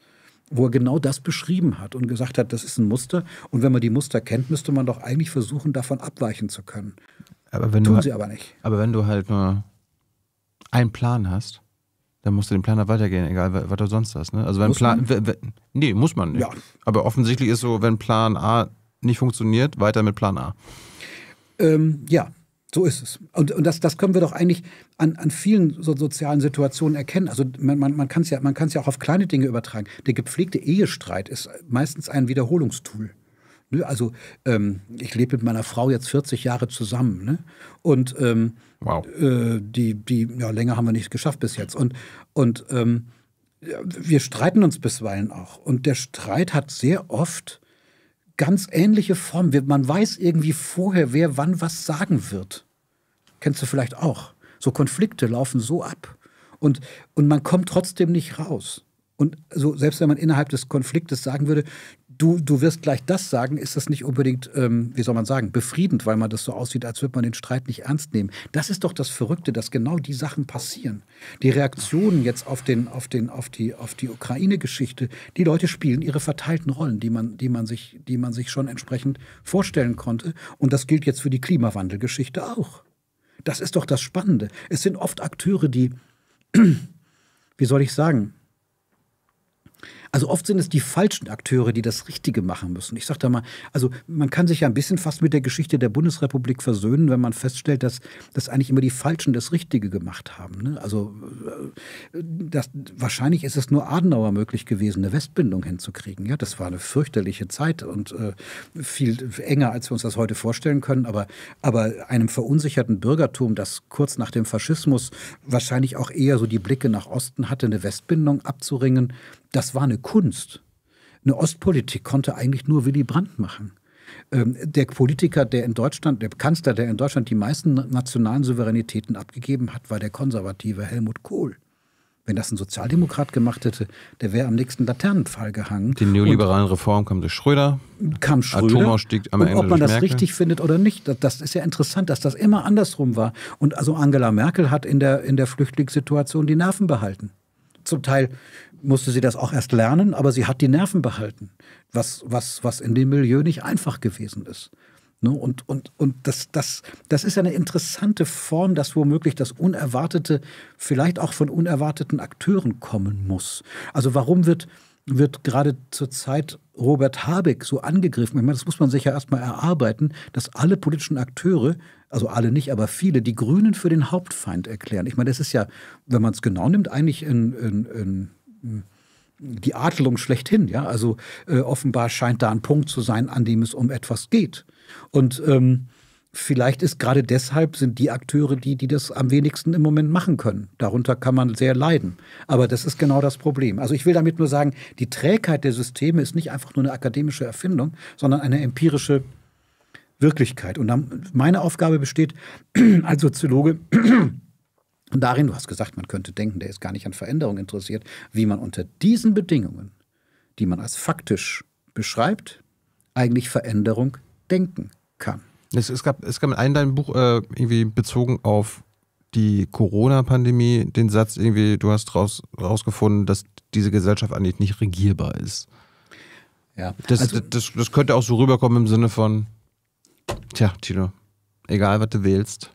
wo er genau das beschrieben hat und gesagt hat, das ist ein Muster. Und wenn man die Muster kennt, müsste man doch eigentlich versuchen, davon abweichen zu können. Aber wenn Tun du, halt sie aber nicht. Aber wenn du halt nur einen Plan hast, dann musst du den Plan halt weitergehen, egal was du sonst hast. Ne? Also wenn muss Plan. Wenn, nee, muss man nicht. Ja. Aber offensichtlich ist so, wenn Plan A nicht funktioniert, weiter mit Plan A. Ähm, ja, so ist es. Und, und das, das können wir doch eigentlich an, an vielen so sozialen Situationen erkennen. Also man, man, man kann es ja, man ja auch auf kleine Dinge übertragen. Der gepflegte Ehestreit ist meistens ein Wiederholungstool. Ne, also ähm, ich lebe mit meiner Frau jetzt 40 Jahre zusammen. Ne? Und ähm, wow. äh, die, die, ja, länger haben wir nicht geschafft bis jetzt. Und, und ähm, wir streiten uns bisweilen auch. Und der Streit hat sehr oft ganz ähnliche Form. Man weiß irgendwie vorher, wer wann was sagen wird. Kennst du vielleicht auch. So Konflikte laufen so ab. Und, und man kommt trotzdem nicht raus. Und so, selbst wenn man innerhalb des Konfliktes sagen würde, du, du wirst gleich das sagen, ist das nicht unbedingt, ähm, wie soll man sagen, befriedend, weil man das so aussieht, als würde man den Streit nicht ernst nehmen. Das ist doch das Verrückte, dass genau die Sachen passieren. Die Reaktionen jetzt auf, den, auf, den, auf die, auf die Ukraine-Geschichte, die Leute spielen ihre verteilten Rollen, die man, die, man sich, die man sich schon entsprechend vorstellen konnte. Und das gilt jetzt für die Klimawandelgeschichte auch. Das ist doch das Spannende. Es sind oft Akteure, die, wie soll ich sagen, also oft sind es die falschen Akteure, die das Richtige machen müssen. Ich sage da mal, also man kann sich ja ein bisschen fast mit der Geschichte der Bundesrepublik versöhnen, wenn man feststellt, dass, dass eigentlich immer die Falschen das Richtige gemacht haben. Ne? Also äh, das, wahrscheinlich ist es nur Adenauer möglich gewesen, eine Westbindung hinzukriegen. Ja, das war eine fürchterliche Zeit und äh, viel enger, als wir uns das heute vorstellen können. Aber, aber einem verunsicherten Bürgertum, das kurz nach dem Faschismus wahrscheinlich auch eher so die Blicke nach Osten hatte, eine Westbindung abzuringen, das war eine Kunst. Eine Ostpolitik konnte eigentlich nur Willy Brandt machen. Ähm, der Politiker, der in Deutschland, der Kanzler, der in Deutschland die meisten nationalen Souveränitäten abgegeben hat, war der konservative Helmut Kohl. Wenn das ein Sozialdemokrat gemacht hätte, der wäre am nächsten Laternenfall gehangen. Die neoliberalen Reformen kamen durch Schröder. Kam Schröder. Atomausstieg am und Ende Ob man das Merkel. richtig findet oder nicht, das ist ja interessant, dass das immer andersrum war. Und also Angela Merkel hat in der, in der Flüchtlingssituation die Nerven behalten. Zum Teil musste sie das auch erst lernen, aber sie hat die Nerven behalten, was, was, was in dem Milieu nicht einfach gewesen ist. Ne? Und, und, und das, das, das ist eine interessante Form, dass womöglich das Unerwartete vielleicht auch von unerwarteten Akteuren kommen muss. Also warum wird, wird gerade zur Zeit Robert Habeck so angegriffen? Ich meine, das muss man sich ja erstmal erarbeiten, dass alle politischen Akteure, also alle nicht, aber viele, die Grünen für den Hauptfeind erklären. Ich meine, das ist ja, wenn man es genau nimmt, eigentlich ein, ein, ein die Adelung schlechthin. Ja? Also äh, offenbar scheint da ein Punkt zu sein, an dem es um etwas geht. Und ähm, vielleicht ist gerade deshalb sind die Akteure die, die das am wenigsten im Moment machen können. Darunter kann man sehr leiden. Aber das ist genau das Problem. Also ich will damit nur sagen, die Trägheit der Systeme ist nicht einfach nur eine akademische Erfindung, sondern eine empirische Wirklichkeit. Und meine Aufgabe besteht als Soziologe Und darin, du hast gesagt, man könnte denken, der ist gar nicht an Veränderung interessiert, wie man unter diesen Bedingungen, die man als faktisch beschreibt, eigentlich Veränderung denken kann. Es, es gab, es gab in deinem Buch äh, irgendwie bezogen auf die Corona-Pandemie den Satz irgendwie, du hast raus, rausgefunden, dass diese Gesellschaft eigentlich nicht regierbar ist. Ja. Das, also, das, das könnte auch so rüberkommen im Sinne von, tja, Tino, egal was du wählst,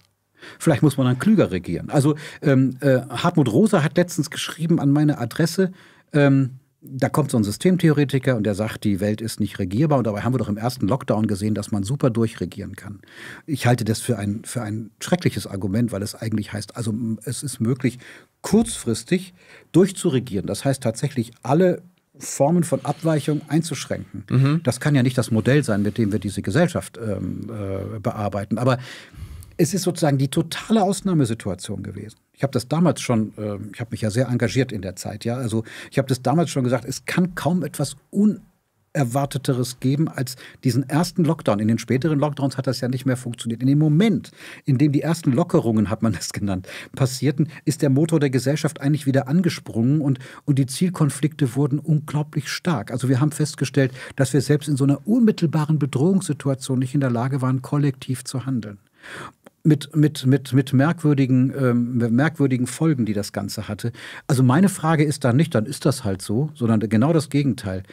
Vielleicht muss man dann klüger regieren. Also ähm, äh, Hartmut Rosa hat letztens geschrieben an meine Adresse, ähm, da kommt so ein Systemtheoretiker und der sagt, die Welt ist nicht regierbar. Und dabei haben wir doch im ersten Lockdown gesehen, dass man super durchregieren kann. Ich halte das für ein, für ein schreckliches Argument, weil es eigentlich heißt, also es ist möglich, kurzfristig durchzuregieren. Das heißt tatsächlich, alle Formen von Abweichung einzuschränken. Mhm. Das kann ja nicht das Modell sein, mit dem wir diese Gesellschaft ähm, äh, bearbeiten. Aber es ist sozusagen die totale Ausnahmesituation gewesen. Ich habe das damals schon, äh, ich habe mich ja sehr engagiert in der Zeit, ja. Also ich habe das damals schon gesagt, es kann kaum etwas Unerwarteteres geben als diesen ersten Lockdown. In den späteren Lockdowns hat das ja nicht mehr funktioniert. In dem Moment, in dem die ersten Lockerungen, hat man das genannt, passierten, ist der Motor der Gesellschaft eigentlich wieder angesprungen und, und die Zielkonflikte wurden unglaublich stark. Also wir haben festgestellt, dass wir selbst in so einer unmittelbaren Bedrohungssituation nicht in der Lage waren, kollektiv zu handeln mit, mit, mit, mit merkwürdigen, ähm, merkwürdigen Folgen, die das Ganze hatte. Also meine Frage ist dann nicht, dann ist das halt so, sondern genau das Gegenteil.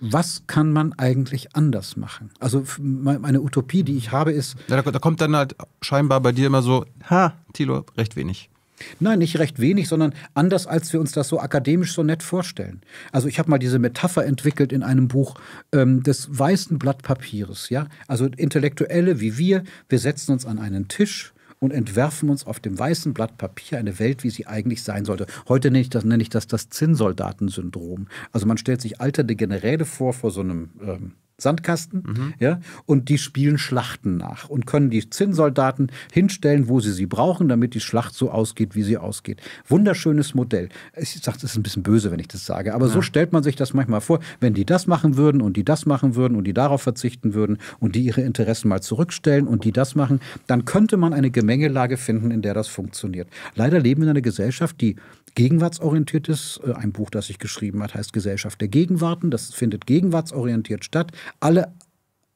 Was kann man eigentlich anders machen? Also meine Utopie, die ich habe, ist. Ja, da, kommt dann halt scheinbar bei dir immer so, ha, Thilo, recht wenig. Nein, nicht recht wenig, sondern anders, als wir uns das so akademisch so nett vorstellen. Also ich habe mal diese Metapher entwickelt in einem Buch ähm, des weißen Blatt Papieres. Ja? Also Intellektuelle wie wir, wir setzen uns an einen Tisch und entwerfen uns auf dem weißen Blatt Papier eine Welt, wie sie eigentlich sein sollte. Heute nenne ich das, nenne ich das, das Zinnsoldatensyndrom. Also man stellt sich alternde Generäle vor, vor so einem... Ähm, Sandkasten, mhm. ja, und die spielen Schlachten nach und können die Zinnsoldaten hinstellen, wo sie sie brauchen, damit die Schlacht so ausgeht, wie sie ausgeht. Wunderschönes Modell. Ich sage, das ist ein bisschen böse, wenn ich das sage, aber ja. so stellt man sich das manchmal vor, wenn die das machen würden und die das machen würden und die darauf verzichten würden und die ihre Interessen mal zurückstellen und die das machen, dann könnte man eine Gemengelage finden, in der das funktioniert. Leider leben wir in einer Gesellschaft, die gegenwartsorientiert ist. Äh, ein Buch, das ich geschrieben habe, heißt Gesellschaft der Gegenwarten. Das findet gegenwartsorientiert statt. Alle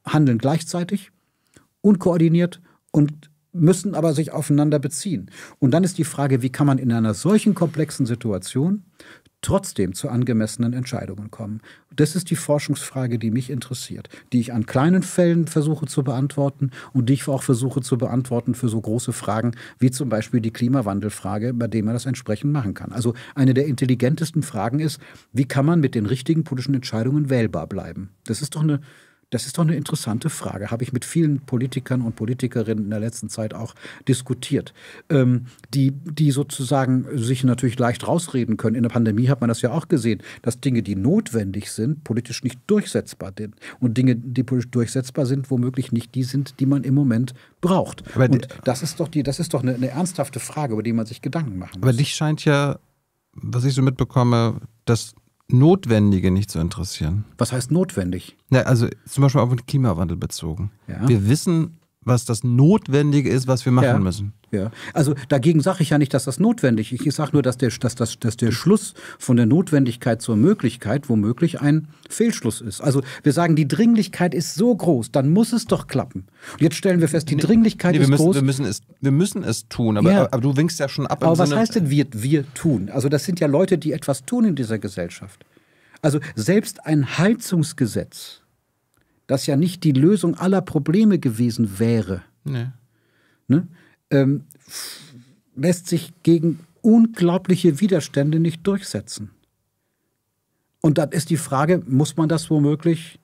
handeln gleichzeitig, unkoordiniert und müssen aber sich aufeinander beziehen. Und dann ist die Frage, wie kann man in einer solchen komplexen Situation trotzdem zu angemessenen Entscheidungen kommen. Das ist die Forschungsfrage, die mich interessiert, die ich an kleinen Fällen versuche zu beantworten und die ich auch versuche zu beantworten für so große Fragen wie zum Beispiel die Klimawandelfrage, bei dem man das entsprechend machen kann. Also eine der intelligentesten Fragen ist, wie kann man mit den richtigen politischen Entscheidungen wählbar bleiben? Das ist doch eine das ist doch eine interessante Frage. Habe ich mit vielen Politikern und Politikerinnen in der letzten Zeit auch diskutiert, ähm, die, die sozusagen sich natürlich leicht rausreden können. In der Pandemie hat man das ja auch gesehen, dass Dinge, die notwendig sind, politisch nicht durchsetzbar sind. Und Dinge, die politisch durchsetzbar sind, womöglich nicht die sind, die man im Moment braucht. Aber und das ist doch, die, das ist doch eine, eine ernsthafte Frage, über die man sich Gedanken machen muss. Aber dich scheint ja, was ich so mitbekomme, dass Notwendige nicht zu interessieren. Was heißt notwendig? Na, also zum Beispiel auf den Klimawandel bezogen. Ja. Wir wissen, was das Notwendige ist, was wir machen ja. müssen. Ja. Also dagegen sage ich ja nicht, dass das notwendig ist. Ich sage nur, dass der, dass, dass, dass der Schluss von der Notwendigkeit zur Möglichkeit womöglich ein Fehlschluss ist. Also wir sagen, die Dringlichkeit ist so groß, dann muss es doch klappen. Und jetzt stellen wir fest, die nee, Dringlichkeit nee, wir ist müssen, groß. Wir müssen es, wir müssen es tun, aber, ja. aber, du winkst ja schon ab. Aber was Sinne heißt denn wir, wir tun? Also das sind ja Leute, die etwas tun in dieser Gesellschaft. Also selbst ein Heizungsgesetz das ja nicht die Lösung aller Probleme gewesen wäre, nee. ne, ähm, lässt sich gegen unglaubliche Widerstände nicht durchsetzen. Und dann ist die Frage, muss man das womöglich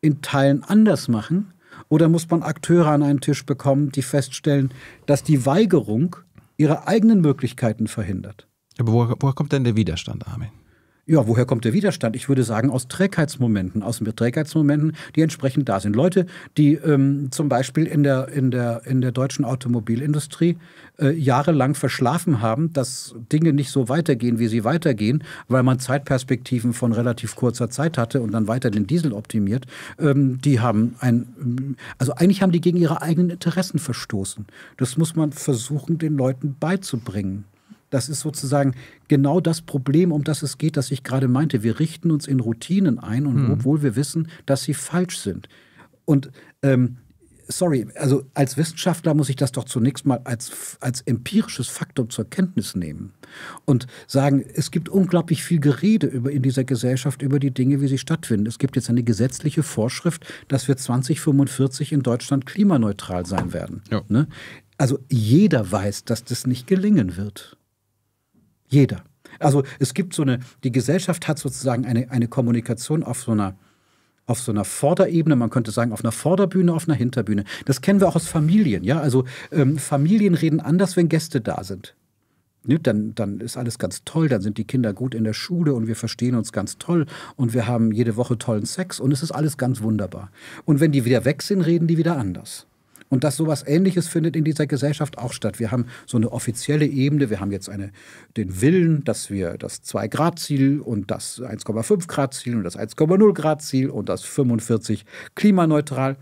in Teilen anders machen? Oder muss man Akteure an einen Tisch bekommen, die feststellen, dass die Weigerung ihre eigenen Möglichkeiten verhindert? Aber woher, woher kommt denn der Widerstand, Armin? Ja, woher kommt der Widerstand? Ich würde sagen, aus Trägheitsmomenten, aus Trägheitsmomenten, die entsprechend da sind. Leute, die ähm, zum Beispiel in der, in, der, in der deutschen Automobilindustrie äh, jahrelang verschlafen haben, dass Dinge nicht so weitergehen, wie sie weitergehen, weil man Zeitperspektiven von relativ kurzer Zeit hatte und dann weiter den Diesel optimiert. Ähm, die haben ein, mm, also eigentlich haben die gegen ihre eigenen Interessen verstoßen. Das muss man versuchen, den Leuten beizubringen. Das ist sozusagen genau das Problem, um das es geht, das ich gerade meinte. Wir richten uns in Routinen ein, und mhm. obwohl wir wissen, dass sie falsch sind. Und ähm, sorry, also als Wissenschaftler muss ich das doch zunächst mal als, als empirisches Faktum zur Kenntnis nehmen und sagen, es gibt unglaublich viel Gerede über, in dieser Gesellschaft über die Dinge, wie sie stattfinden. Es gibt jetzt eine gesetzliche Vorschrift, dass wir 2045 in Deutschland klimaneutral sein werden. Ja. Ne? Also jeder weiß, dass das nicht gelingen wird. Jeder. Also es gibt so eine, die Gesellschaft hat sozusagen eine, eine Kommunikation auf so einer auf so einer Vorderebene, man könnte sagen auf einer Vorderbühne, auf einer Hinterbühne. Das kennen wir auch aus Familien, ja. Also ähm, Familien reden anders, wenn Gäste da sind. Ne? Dann, dann ist alles ganz toll, dann sind die Kinder gut in der Schule und wir verstehen uns ganz toll und wir haben jede Woche tollen Sex und es ist alles ganz wunderbar. Und wenn die wieder weg sind, reden die wieder anders. Und dass sowas Ähnliches findet in dieser Gesellschaft auch statt. Wir haben so eine offizielle Ebene, wir haben jetzt eine, den Willen, dass wir das 2-Grad-Ziel und das 1,5 Grad-Ziel und das 1,0 Grad-Ziel und das 45 klimaneutral.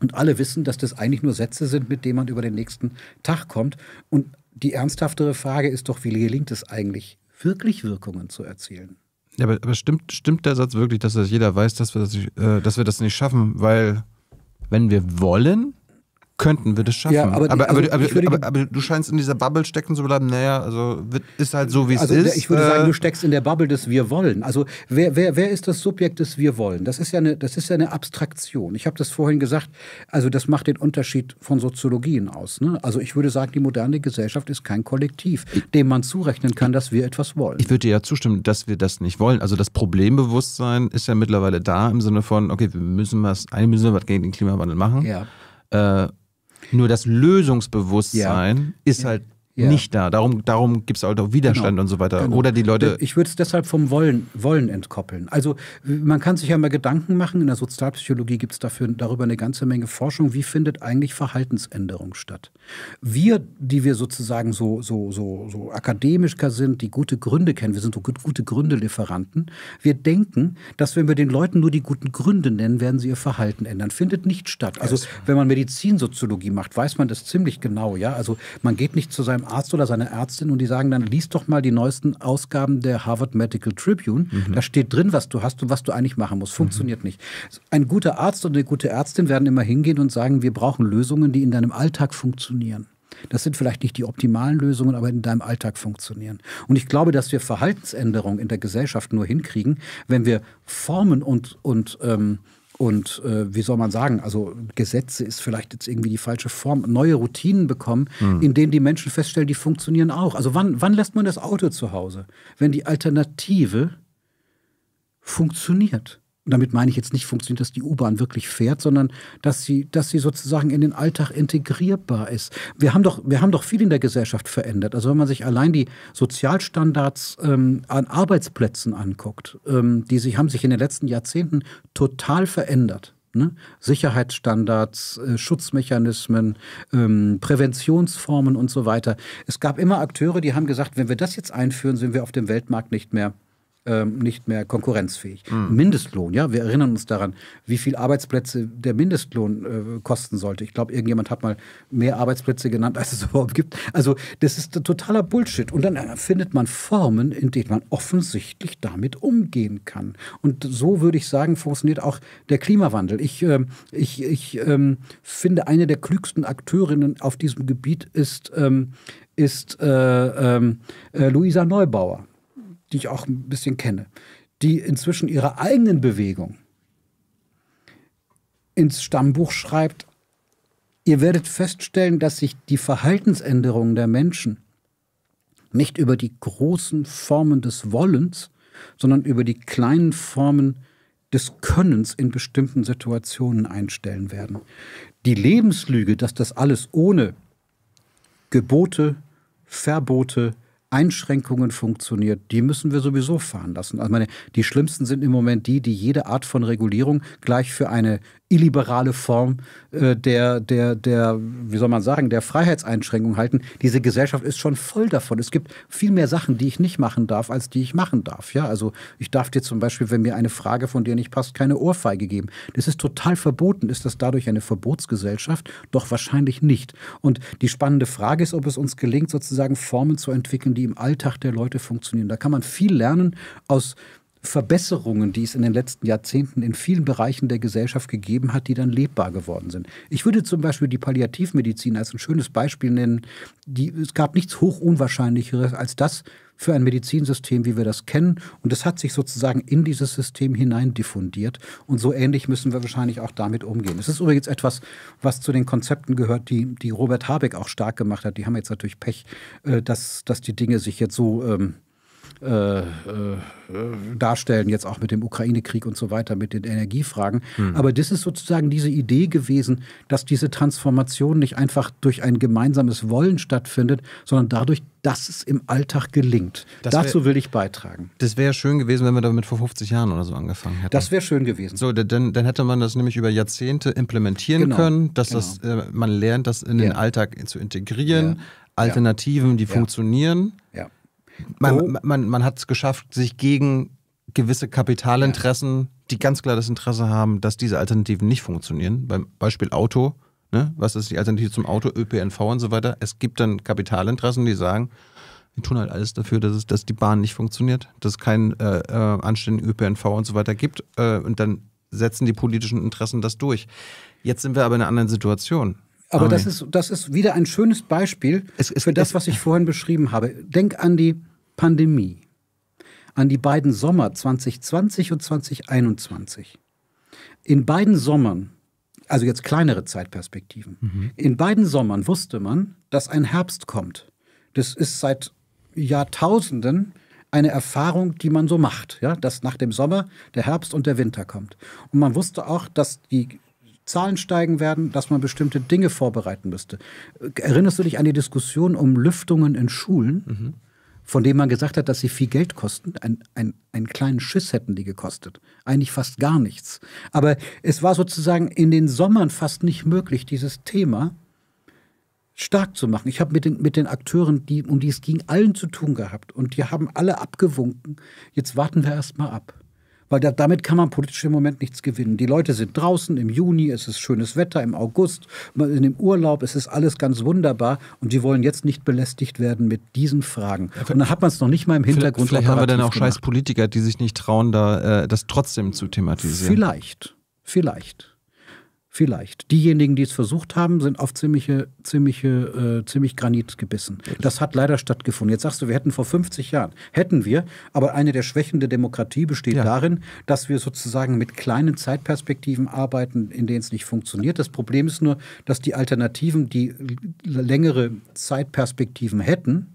Und alle wissen, dass das eigentlich nur Sätze sind, mit denen man über den nächsten Tag kommt. Und die ernsthaftere Frage ist doch, wie gelingt es eigentlich, wirklich Wirkungen zu erzielen? Ja, aber, aber stimmt, stimmt der Satz wirklich, dass das jeder weiß, dass wir das, äh, dass wir das nicht schaffen? Weil, wenn wir wollen, könnten, wir das schaffen. Ja, aber, aber, also, aber, würde, aber, aber, du scheinst in dieser Bubble stecken zu bleiben, naja, also ist halt so, wie es also, ist. Ich würde äh, sagen, du äh, steckst in der Bubble des Wir wollen. Also wer, wer, wer ist das Subjekt des Wir wollen? Das ist ja eine, das ist ja eine Abstraktion. Ich habe das vorhin gesagt, also das macht den Unterschied von Soziologien aus. Ne? Also ich würde sagen, die moderne Gesellschaft ist kein Kollektiv, dem man zurechnen kann, dass wir etwas wollen. Ich würde dir ja zustimmen, dass wir das nicht wollen. Also das Problembewusstsein ist ja mittlerweile da im Sinne von, okay, wir müssen was, eigentlich müssen wir was gegen den Klimawandel machen. Ja. Äh, nur das Lösungsbewusstsein ja. ist halt ja. nicht da. Darum, darum gibt es halt auch Widerstand genau. und so weiter. Genau. Oder die Leute. Ich würde es deshalb vom Wollen, Wollen entkoppeln. Also man kann sich ja mal Gedanken machen. In der Sozialpsychologie gibt es darüber eine ganze Menge Forschung. Wie findet eigentlich Verhaltensänderung statt? Wir, die wir sozusagen so, so, so, so akademiker sind, die gute Gründe kennen, wir sind so gute Gründelieferanten, wir denken, dass wenn wir den Leuten nur die guten Gründe nennen, werden sie ihr Verhalten ändern. Findet nicht statt. Also wenn man Medizinsoziologie macht, weiß man das ziemlich genau. Ja? Also man geht nicht zu seinem seinem Arzt oder seiner Ärztin und die sagen dann, lies doch mal die neuesten Ausgaben der Harvard Medical Tribune. Mhm. Da steht drin, was du hast und was du eigentlich machen musst. Funktioniert mhm. nicht. Ein guter Arzt und eine gute Ärztin werden immer hingehen und sagen, wir brauchen Lösungen, die in deinem Alltag funktionieren. Das sind vielleicht nicht die optimalen Lösungen, aber in deinem Alltag funktionieren. Und ich glaube, dass wir Verhaltensänderungen in der Gesellschaft nur hinkriegen, wenn wir Formen und, und ähm, und äh, wie soll man sagen, also Gesetze ist vielleicht jetzt irgendwie die falsche Form, neue Routinen bekommen, mhm. in denen die Menschen feststellen, die funktionieren auch. Also wann, wann lässt man das Auto zu Hause? Wenn die Alternative funktioniert und damit meine ich jetzt nicht funktioniert, dass die U-Bahn wirklich fährt, sondern dass sie, dass sie sozusagen in den Alltag integrierbar ist. Wir haben, doch, wir haben doch viel in der Gesellschaft verändert. Also wenn man sich allein die Sozialstandards ähm, an Arbeitsplätzen anguckt, ähm, die sich, haben sich in den letzten Jahrzehnten total verändert. Ne? Sicherheitsstandards, äh, Schutzmechanismen, ähm, Präventionsformen und so weiter. Es gab immer Akteure, die haben gesagt, wenn wir das jetzt einführen, sind wir auf dem Weltmarkt nicht mehr ähm, nicht mehr konkurrenzfähig. Mhm. Mindestlohn, ja, wir erinnern uns daran, wie viel Arbeitsplätze der Mindestlohn äh, kosten sollte. Ich glaube, irgendjemand hat mal mehr Arbeitsplätze genannt, als es überhaupt gibt. Also das ist totaler Bullshit. Und dann äh, findet man Formen, in denen man offensichtlich damit umgehen kann. Und so würde ich sagen, funktioniert auch der Klimawandel. Ich, äh, ich, ich äh, finde, eine der klügsten Akteurinnen auf diesem Gebiet ist, ähm, ist äh, ähm, äh, Luisa Neubauer die ich auch ein bisschen kenne, die inzwischen ihre eigenen Bewegungen ins Stammbuch schreibt, ihr werdet feststellen, dass sich die Verhaltensänderungen der Menschen nicht über die großen Formen des Wollens, sondern über die kleinen Formen des Könnens in bestimmten Situationen einstellen werden. Die Lebenslüge, dass das alles ohne Gebote, Verbote, Einschränkungen funktioniert, die müssen wir sowieso fahren lassen. Also meine, die schlimmsten sind im Moment die, die jede Art von Regulierung gleich für eine illiberale Form äh, der, der, der, wie soll man sagen, der Freiheitseinschränkung halten. Diese Gesellschaft ist schon voll davon. Es gibt viel mehr Sachen, die ich nicht machen darf, als die ich machen darf. Ja, also ich darf dir zum Beispiel, wenn mir eine Frage von dir nicht passt, keine Ohrfeige geben. Das ist total verboten. Ist das dadurch eine Verbotsgesellschaft? Doch wahrscheinlich nicht. Und die spannende Frage ist, ob es uns gelingt, sozusagen Formen zu entwickeln, die im Alltag der Leute funktionieren. Da kann man viel lernen aus Verbesserungen, die es in den letzten Jahrzehnten in vielen Bereichen der Gesellschaft gegeben hat, die dann lebbar geworden sind. Ich würde zum Beispiel die Palliativmedizin als ein schönes Beispiel nennen. Die, es gab nichts Hochunwahrscheinlicheres als das für ein Medizinsystem, wie wir das kennen. Und das hat sich sozusagen in dieses System hinein diffundiert. Und so ähnlich müssen wir wahrscheinlich auch damit umgehen. Es ist übrigens etwas, was zu den Konzepten gehört, die, die Robert Habeck auch stark gemacht hat. Die haben jetzt natürlich Pech, äh, dass, dass die Dinge sich jetzt so... Ähm, äh, äh, darstellen, jetzt auch mit dem Ukraine-Krieg und so weiter, mit den Energiefragen. Hm. Aber das ist sozusagen diese Idee gewesen, dass diese Transformation nicht einfach durch ein gemeinsames Wollen stattfindet, sondern dadurch, dass es im Alltag gelingt. Das Dazu wär, will ich beitragen. Das wäre schön gewesen, wenn wir damit vor 50 Jahren oder so angefangen hätten. Das wäre schön gewesen. So, dann, dann hätte man das nämlich über Jahrzehnte implementieren genau. können, dass genau. das, äh, man lernt, das in ja. den Alltag zu integrieren, ja. Alternativen, die ja. funktionieren. Ja. Man, oh. man, man hat es geschafft, sich gegen gewisse Kapitalinteressen, die ganz klar das Interesse haben, dass diese Alternativen nicht funktionieren. Beim Beispiel Auto, ne? was ist die Alternative zum Auto, ÖPNV und so weiter. Es gibt dann Kapitalinteressen, die sagen, wir tun halt alles dafür, dass, es, dass die Bahn nicht funktioniert, dass es keinen äh, äh, anständigen ÖPNV und so weiter gibt. Äh, und dann setzen die politischen Interessen das durch. Jetzt sind wir aber in einer anderen Situation. Aber das ist, das ist wieder ein schönes Beispiel es, es, für das, was ich vorhin beschrieben habe. Denk an die Pandemie, an die beiden Sommer 2020 und 2021. In beiden Sommern, also jetzt kleinere Zeitperspektiven, mhm. in beiden Sommern wusste man, dass ein Herbst kommt. Das ist seit Jahrtausenden eine Erfahrung, die man so macht, ja? dass nach dem Sommer der Herbst und der Winter kommt. Und man wusste auch, dass die Zahlen steigen werden, dass man bestimmte Dinge vorbereiten müsste. Erinnerst du dich an die Diskussion um Lüftungen in Schulen? Mhm von dem man gesagt hat, dass sie viel Geld kosten. Ein, ein, einen kleinen Schiss hätten die gekostet. Eigentlich fast gar nichts. Aber es war sozusagen in den Sommern fast nicht möglich, dieses Thema stark zu machen. Ich habe mit den, mit den Akteuren, die, um die es ging, allen zu tun gehabt. Und die haben alle abgewunken. Jetzt warten wir erst mal ab weil da, damit kann man politisch im Moment nichts gewinnen. Die Leute sind draußen im Juni, es ist schönes Wetter, im August, in dem Urlaub, es ist alles ganz wunderbar und die wollen jetzt nicht belästigt werden mit diesen Fragen. Und dann hat man es noch nicht mal im Hintergrund. Vielleicht, vielleicht haben wir dann auch gemacht. scheiß Politiker, die sich nicht trauen, da, äh, das trotzdem zu thematisieren. Vielleicht, vielleicht. Vielleicht. Diejenigen, die es versucht haben, sind auf ziemliche, ziemliche, äh, ziemlich Granit gebissen. Das hat leider stattgefunden. Jetzt sagst du, wir hätten vor 50 Jahren, hätten wir, aber eine der Schwächen der Demokratie besteht ja. darin, dass wir sozusagen mit kleinen Zeitperspektiven arbeiten, in denen es nicht funktioniert. Das Problem ist nur, dass die Alternativen, die längere Zeitperspektiven hätten,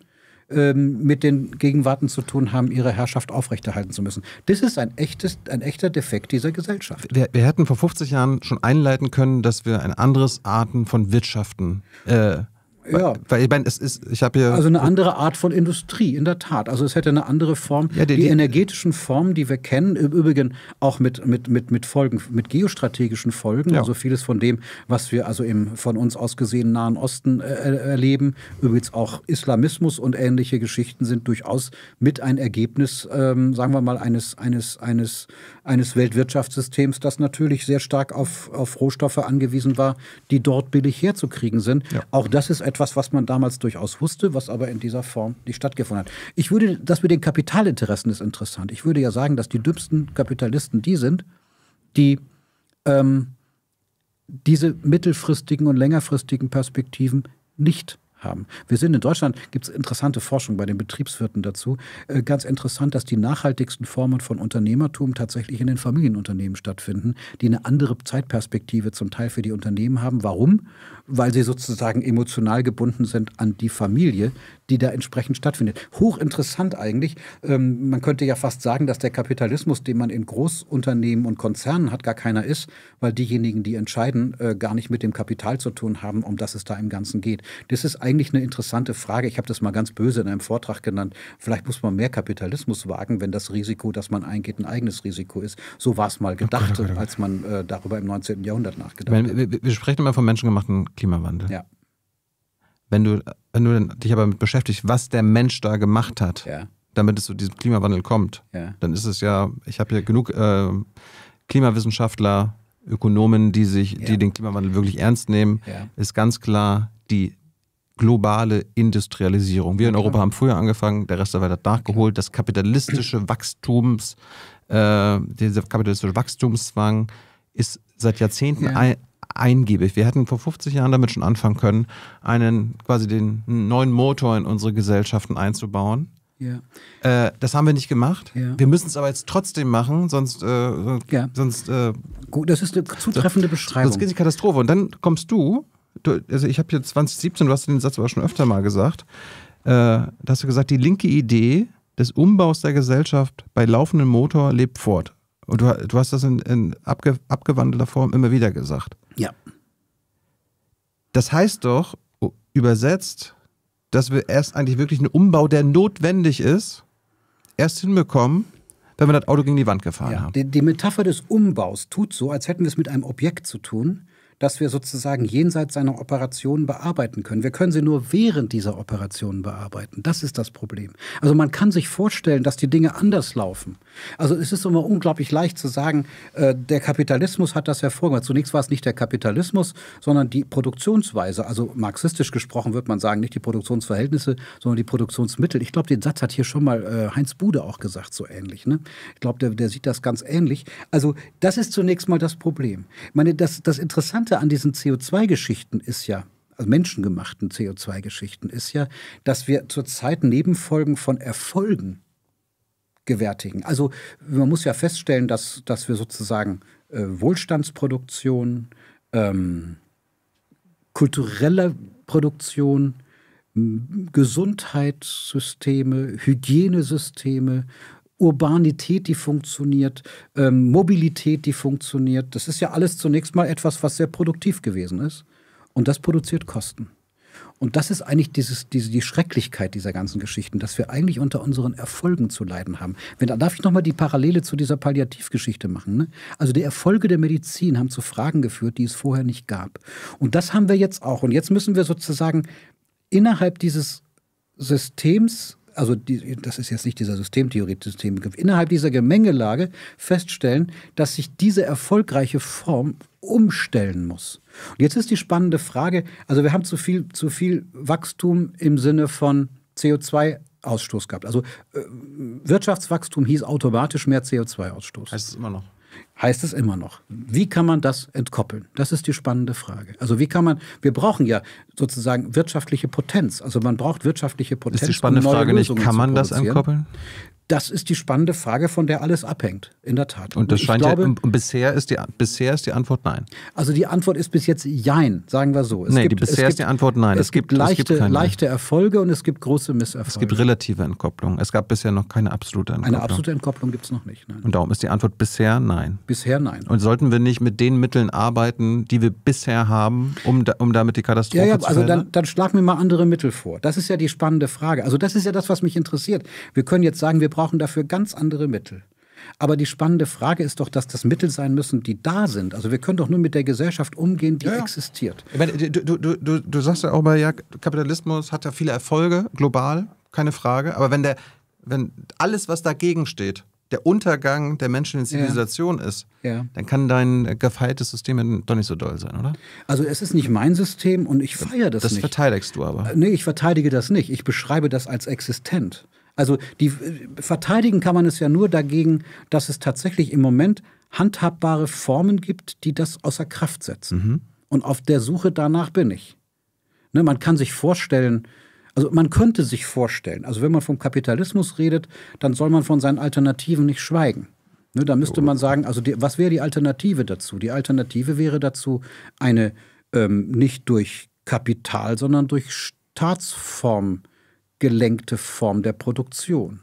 ähm, mit den Gegenwarten zu tun haben, ihre Herrschaft aufrechterhalten zu müssen. Das ist ein, echtes, ein echter Defekt dieser Gesellschaft. Wir, wir hätten vor 50 Jahren schon einleiten können, dass wir ein anderes Arten von Wirtschaften äh, ja. Weil ich meine, es ist, ich habe hier. Also eine andere Art von Industrie, in der Tat. Also es hätte eine andere Form. Ja, die, die, die, energetischen Formen, die wir kennen, im Übrigen auch mit, mit, mit, mit Folgen, mit geostrategischen Folgen. Ja. Also vieles von dem, was wir also im von uns aus gesehen Nahen Osten äh, äh, erleben. Übrigens auch Islamismus und ähnliche Geschichten sind durchaus mit ein Ergebnis, ähm, sagen wir mal, eines, eines, eines, eines Weltwirtschaftssystems, das natürlich sehr stark auf, auf Rohstoffe angewiesen war, die dort billig herzukriegen sind. Ja. Auch das ist etwas, etwas, was man damals durchaus wusste, was aber in dieser Form nicht stattgefunden hat. Ich würde, das mit den Kapitalinteressen ist interessant. Ich würde ja sagen, dass die dümmsten Kapitalisten die sind, die ähm, diese mittelfristigen und längerfristigen Perspektiven nicht haben. Wir sind in Deutschland, gibt es interessante Forschung bei den Betriebswirten dazu. Äh, ganz interessant, dass die nachhaltigsten Formen von Unternehmertum tatsächlich in den Familienunternehmen stattfinden, die eine andere Zeitperspektive zum Teil für die Unternehmen haben. Warum? weil sie sozusagen emotional gebunden sind an die Familie, die da entsprechend stattfindet. Hochinteressant eigentlich. Ähm, man könnte ja fast sagen, dass der Kapitalismus, den man in Großunternehmen und Konzernen hat, gar keiner ist, weil diejenigen, die entscheiden, äh, gar nicht mit dem Kapital zu tun haben, um das es da im Ganzen geht. Das ist eigentlich eine interessante Frage. Ich habe das mal ganz böse in einem Vortrag genannt. Vielleicht muss man mehr Kapitalismus wagen, wenn das Risiko, das man eingeht, ein eigenes Risiko ist. So war es mal gedacht, oh Gott, oh Gott, oh Gott. als man äh, darüber im 19. Jahrhundert nachgedacht hat. Wir, wir, sprechen immer von menschengemachten Klimawandel. Ja. Wenn du, wenn du dich aber damit beschäftigst, was der Mensch da gemacht hat, ja. damit es zu diesem Klimawandel kommt, ja. dann ist es ja, ich habe ja genug äh, Klimawissenschaftler, Ökonomen, die sich, ja. die den Klimawandel wirklich ernst nehmen, ist ganz klar die globale Industrialisierung. Wir in genau. Europa haben früher angefangen, der Rest der Welt hat nachgeholt. Genau. Das kapitalistische Wachstums, äh, dieser kapitalistische Wachstumszwang ist seit Jahrzehnten ja. ein, eingebig. Wir hätten vor 50 Jahren damit schon anfangen können, einen quasi den neuen Motor in unsere Gesellschaften einzubauen. Ja. Äh, das haben wir nicht gemacht. Ja. Wir müssen es aber jetzt trotzdem machen, sonst. Äh, ja. sonst äh, Gut, das ist eine zutreffende Beschreibung. Sonst geht die Katastrophe. Und dann kommst du, du also ich habe hier 2017, du hast den Satz aber schon öfter mal gesagt, äh, da hast du gesagt, die linke Idee des Umbaus der Gesellschaft bei laufendem Motor lebt fort. Und du, du hast das in, in abge, abgewandelter Form immer wieder gesagt. Ja. Das heißt doch, oh, übersetzt, dass wir erst eigentlich wirklich einen Umbau, der notwendig ist, erst hinbekommen, wenn wir das Auto gegen die Wand gefahren ja, haben. Die, die Metapher des Umbaus tut so, als hätten wir es mit einem Objekt zu tun, dass wir sozusagen jenseits seiner Operationen bearbeiten können. Wir können sie nur während dieser Operationen bearbeiten. Das ist das Problem. Also man kann sich vorstellen, dass die Dinge anders laufen. Also es ist immer unglaublich leicht zu sagen, äh, der Kapitalismus hat das hervorgebracht. Zunächst war es nicht der Kapitalismus, sondern die Produktionsweise. Also marxistisch gesprochen wird man sagen, nicht die Produktionsverhältnisse, sondern die Produktionsmittel. Ich glaube, den Satz hat hier schon mal äh, Heinz Bude auch gesagt, so ähnlich. Ne? Ich glaube, der, der sieht das ganz ähnlich. Also das ist zunächst mal das Problem. Ich meine, das, das Interessante Interessante an diesen CO2-Geschichten ist ja, also menschengemachten CO2-Geschichten ist ja, dass wir zurzeit Nebenfolgen von Erfolgen gewärtigen. Also man muss ja feststellen, dass, dass wir sozusagen äh, Wohlstandsproduktion, ähm, kulturelle Produktion, Gesundheitssysteme, Hygienesysteme Urbanität, die funktioniert, ähm, Mobilität, die funktioniert. Das ist ja alles zunächst mal etwas, was sehr produktiv gewesen ist. Und das produziert Kosten. Und das ist eigentlich dieses, diese, die Schrecklichkeit dieser ganzen Geschichten, dass wir eigentlich unter unseren Erfolgen zu leiden haben. Wenn, darf ich nochmal die Parallele zu dieser Palliativgeschichte machen. Ne? Also die Erfolge der Medizin haben zu Fragen geführt, die es vorher nicht gab. Und das haben wir jetzt auch. Und jetzt müssen wir sozusagen innerhalb dieses Systems also die, das ist jetzt nicht dieser Systemtheorie, Systembegriff, innerhalb dieser Gemengelage feststellen, dass sich diese erfolgreiche Form umstellen muss. Und jetzt ist die spannende Frage, also wir haben zu viel, zu viel Wachstum im Sinne von CO2 Ausstoß gehabt. Also äh, Wirtschaftswachstum hieß automatisch mehr CO2-Ausstoß. Heißt es immer noch? heißt es immer noch. Wie kann man das entkoppeln? Das ist die spannende Frage. Also wie kann man, wir brauchen ja sozusagen wirtschaftliche Potenz. Also man braucht wirtschaftliche Potenz. Ist die spannende um Frage Lösungen nicht, kann man das entkoppeln? Das ist die spannende Frage, von der alles abhängt, in der Tat. Und das scheint glaube, ja, und bisher ist, die, bisher ist die Antwort nein. Also die Antwort ist bis jetzt Jein, sagen wir so. Es nee, gibt, die bisher ist die Antwort nein. Es, es gibt, gibt, leichte, es gibt keine, leichte Erfolge und es gibt große Misserfolge. Es gibt relative Entkopplung. Es gab bisher noch keine absolute Entkopplung. Eine absolute Entkopplung gibt es noch nicht. Nein. Und darum ist die Antwort bisher nein. Bisher nein. Und sollten wir nicht mit den Mitteln arbeiten, die wir bisher haben, um, da, um damit die Katastrophe ja, ja, zu also dann, dann schlag mir mal andere Mittel vor. Das ist ja die spannende Frage. Also das ist ja das, was mich interessiert. Wir können jetzt sagen, wir brauchen dafür ganz andere Mittel. Aber die spannende Frage ist doch, dass das Mittel sein müssen, die da sind. Also wir können doch nur mit der Gesellschaft umgehen, die ja, ja. existiert. Meine, du, du, du, du, sagst ja auch mal, ja, Kapitalismus hat ja viele Erfolge, global, keine Frage. Aber wenn, der, wenn alles, was dagegen steht, der Untergang der menschlichen Zivilisation ja. ist, ja. dann kann dein gefeiltes System doch nicht so doll sein, oder? Also es ist nicht mein System und ich feiere das, das nicht. Das verteidigst du aber. Nee, ich verteidige das nicht. Ich beschreibe das als existent. Also die, äh, verteidigen kann man es ja nur dagegen, dass es tatsächlich im Moment handhabbare Formen gibt, die das außer Kraft setzen. Mhm. Und auf der Suche danach bin ich. Ne, man kann sich vorstellen, also man könnte sich vorstellen, also wenn man vom Kapitalismus redet, dann soll man von seinen Alternativen nicht schweigen. Ne, da müsste man sagen, also die, was wäre die Alternative dazu? Die Alternative wäre dazu eine ähm, nicht durch Kapital, sondern durch Staatsform gelenkte Form der Produktion.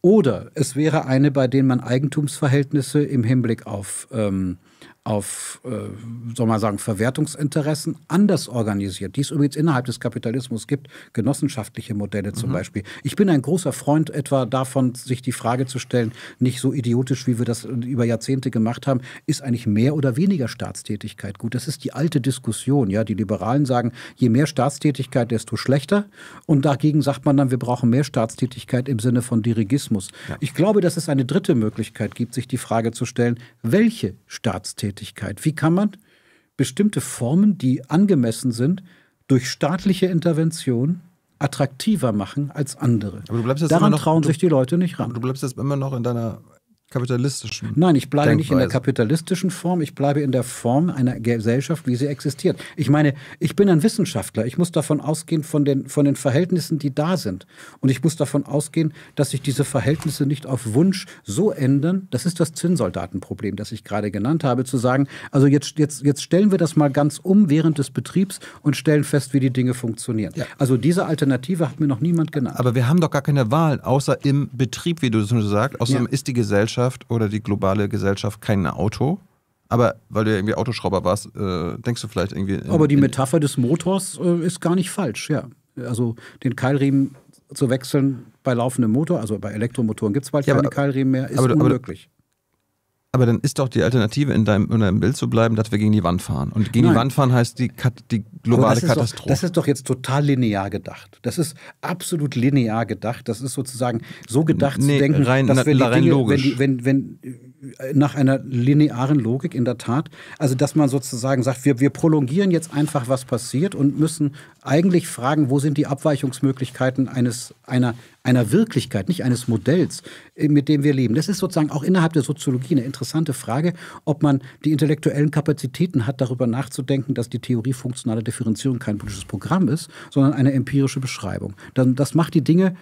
Oder es wäre eine, bei der man Eigentumsverhältnisse im Hinblick auf ähm, auf, äh, soll man sagen, Verwertungsinteressen anders organisiert, die es übrigens innerhalb des Kapitalismus gibt, genossenschaftliche Modelle zum mhm. Beispiel. Ich bin ein großer Freund etwa davon, sich die Frage zu stellen, nicht so idiotisch, wie wir das über Jahrzehnte gemacht haben, ist eigentlich mehr oder weniger Staatstätigkeit gut? Das ist die alte Diskussion. Ja? Die Liberalen sagen, je mehr Staatstätigkeit, desto schlechter. Und dagegen sagt man dann, wir brauchen mehr Staatstätigkeit im Sinne von Dirigismus. Ja. Ich glaube, dass es eine dritte Möglichkeit gibt, sich die Frage zu stellen, welche Staatstätigkeit Gewalttätigkeit? Wie kann man bestimmte Formen, die angemessen sind, durch staatliche Intervention attraktiver machen als andere? Aber du bleibst Daran noch, trauen du, sich die Leute nicht ran. Aber du bleibst jetzt immer noch in deiner kapitalistischen. Nein, ich bleibe Denkweise. nicht in der kapitalistischen Form, ich bleibe in der Form einer Gesellschaft, wie sie existiert. Ich meine, ich bin ein Wissenschaftler, ich muss davon ausgehen von den, von den Verhältnissen, die da sind. Und ich muss davon ausgehen, dass sich diese Verhältnisse nicht auf Wunsch so ändern. Das ist das Zinnsoldatenproblem, das ich gerade genannt habe, zu sagen, also jetzt, jetzt, jetzt stellen wir das mal ganz um während des Betriebs und stellen fest, wie die Dinge funktionieren. Ja. Also diese Alternative hat mir noch niemand genannt. Aber wir haben doch gar keine Wahl, außer im Betrieb, wie du es schon sagst, außerdem ja. ist die Gesellschaft Gesellschaft oder die globale Gesellschaft kein Auto. Aber weil du ja irgendwie Autoschrauber warst, äh, denkst du vielleicht irgendwie. In, aber die Metapher des Motors äh, ist gar nicht falsch, ja. Also den Keilriemen zu wechseln bei laufendem Motor, also bei Elektromotoren gibt es bald ja, keine aber, Keilriemen mehr, ist aber, unmöglich. Aber dann ist doch die Alternative, in deinem, in deinem Bild zu bleiben, dass wir gegen die Wand fahren. Und gegen Nein. die Wand fahren heißt die, Kat die globale das Katastrophe. Doch, das ist doch jetzt total linear gedacht. Das ist absolut linear gedacht. Das ist sozusagen so gedacht nee, zu denken, rein, dass wir die Dinge, logisch. Wenn, wenn, wenn, nach einer linearen Logik in der Tat. Also, dass man sozusagen sagt, wir, wir prolongieren jetzt einfach, was passiert und müssen eigentlich fragen, wo sind die Abweichungsmöglichkeiten eines, einer, einer Wirklichkeit, nicht eines Modells, äh, mit dem wir leben. Das ist sozusagen auch innerhalb der Soziologie eine interessante Frage, ob man die intellektuellen Kapazitäten hat, darüber nachzudenken, dass die Theorie funktionaler Differenzierung kein politisches Programm ist, sondern eine empirische Beschreibung. Das macht die Dinge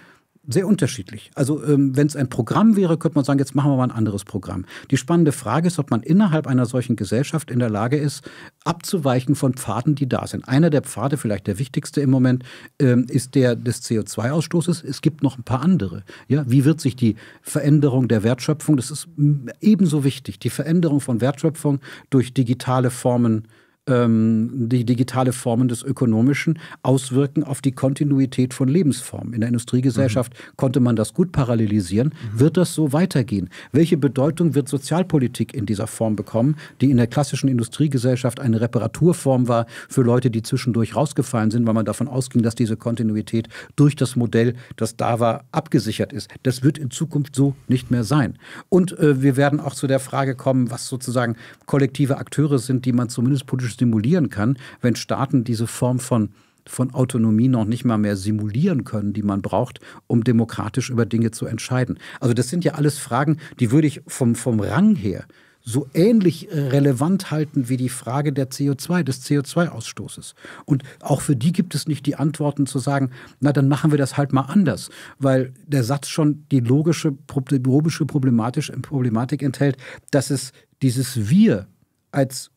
sehr unterschiedlich. Also ähm, wenn es ein Programm wäre, könnte man sagen, jetzt machen wir mal ein anderes Programm. Die spannende Frage ist, ob man innerhalb einer solchen Gesellschaft in der Lage ist, abzuweichen von Pfaden, die da sind. Einer der Pfade, vielleicht der wichtigste im Moment, ähm, ist der des CO2-Ausstoßes. Es gibt noch ein paar andere. Ja, wie wird sich die Veränderung der Wertschöpfung, das ist ebenso wichtig, die Veränderung von Wertschöpfung durch digitale Formen äh, ähm, die digitale Formen des Ökonomischen auswirken auf die Kontinuität von Lebensformen. In der Industriegesellschaft mhm. konnte man das gut parallelisieren. Mhm. Wird das so weitergehen? Welche Bedeutung wird Sozialpolitik in dieser Form bekommen, die in der klassischen Industriegesellschaft eine Reparaturform war für Leute, die zwischendurch rausgefallen sind, weil man davon ausging, dass diese Kontinuität durch das Modell, das da war, abgesichert ist. Das wird in Zukunft so nicht mehr sein. Und äh, wir werden auch zu der Frage kommen, was sozusagen kollektive Akteure sind, die man zumindest politisch stimulieren kann, wenn Staaten diese Form von von Autonomie noch nicht mal mehr simulieren können, die man braucht, um demokratisch über Dinge zu entscheiden. Also das sind ja alles Fragen, die würde ich vom, vom Rang her so ähnlich äh, relevant halten wie die Frage der CO2, des CO2-Ausstoßes. Und auch für die gibt es nicht die Antworten zu sagen, na dann machen wir das halt mal anders, weil der Satz schon die logische, logische Problematik enthält, dass es dieses Wir als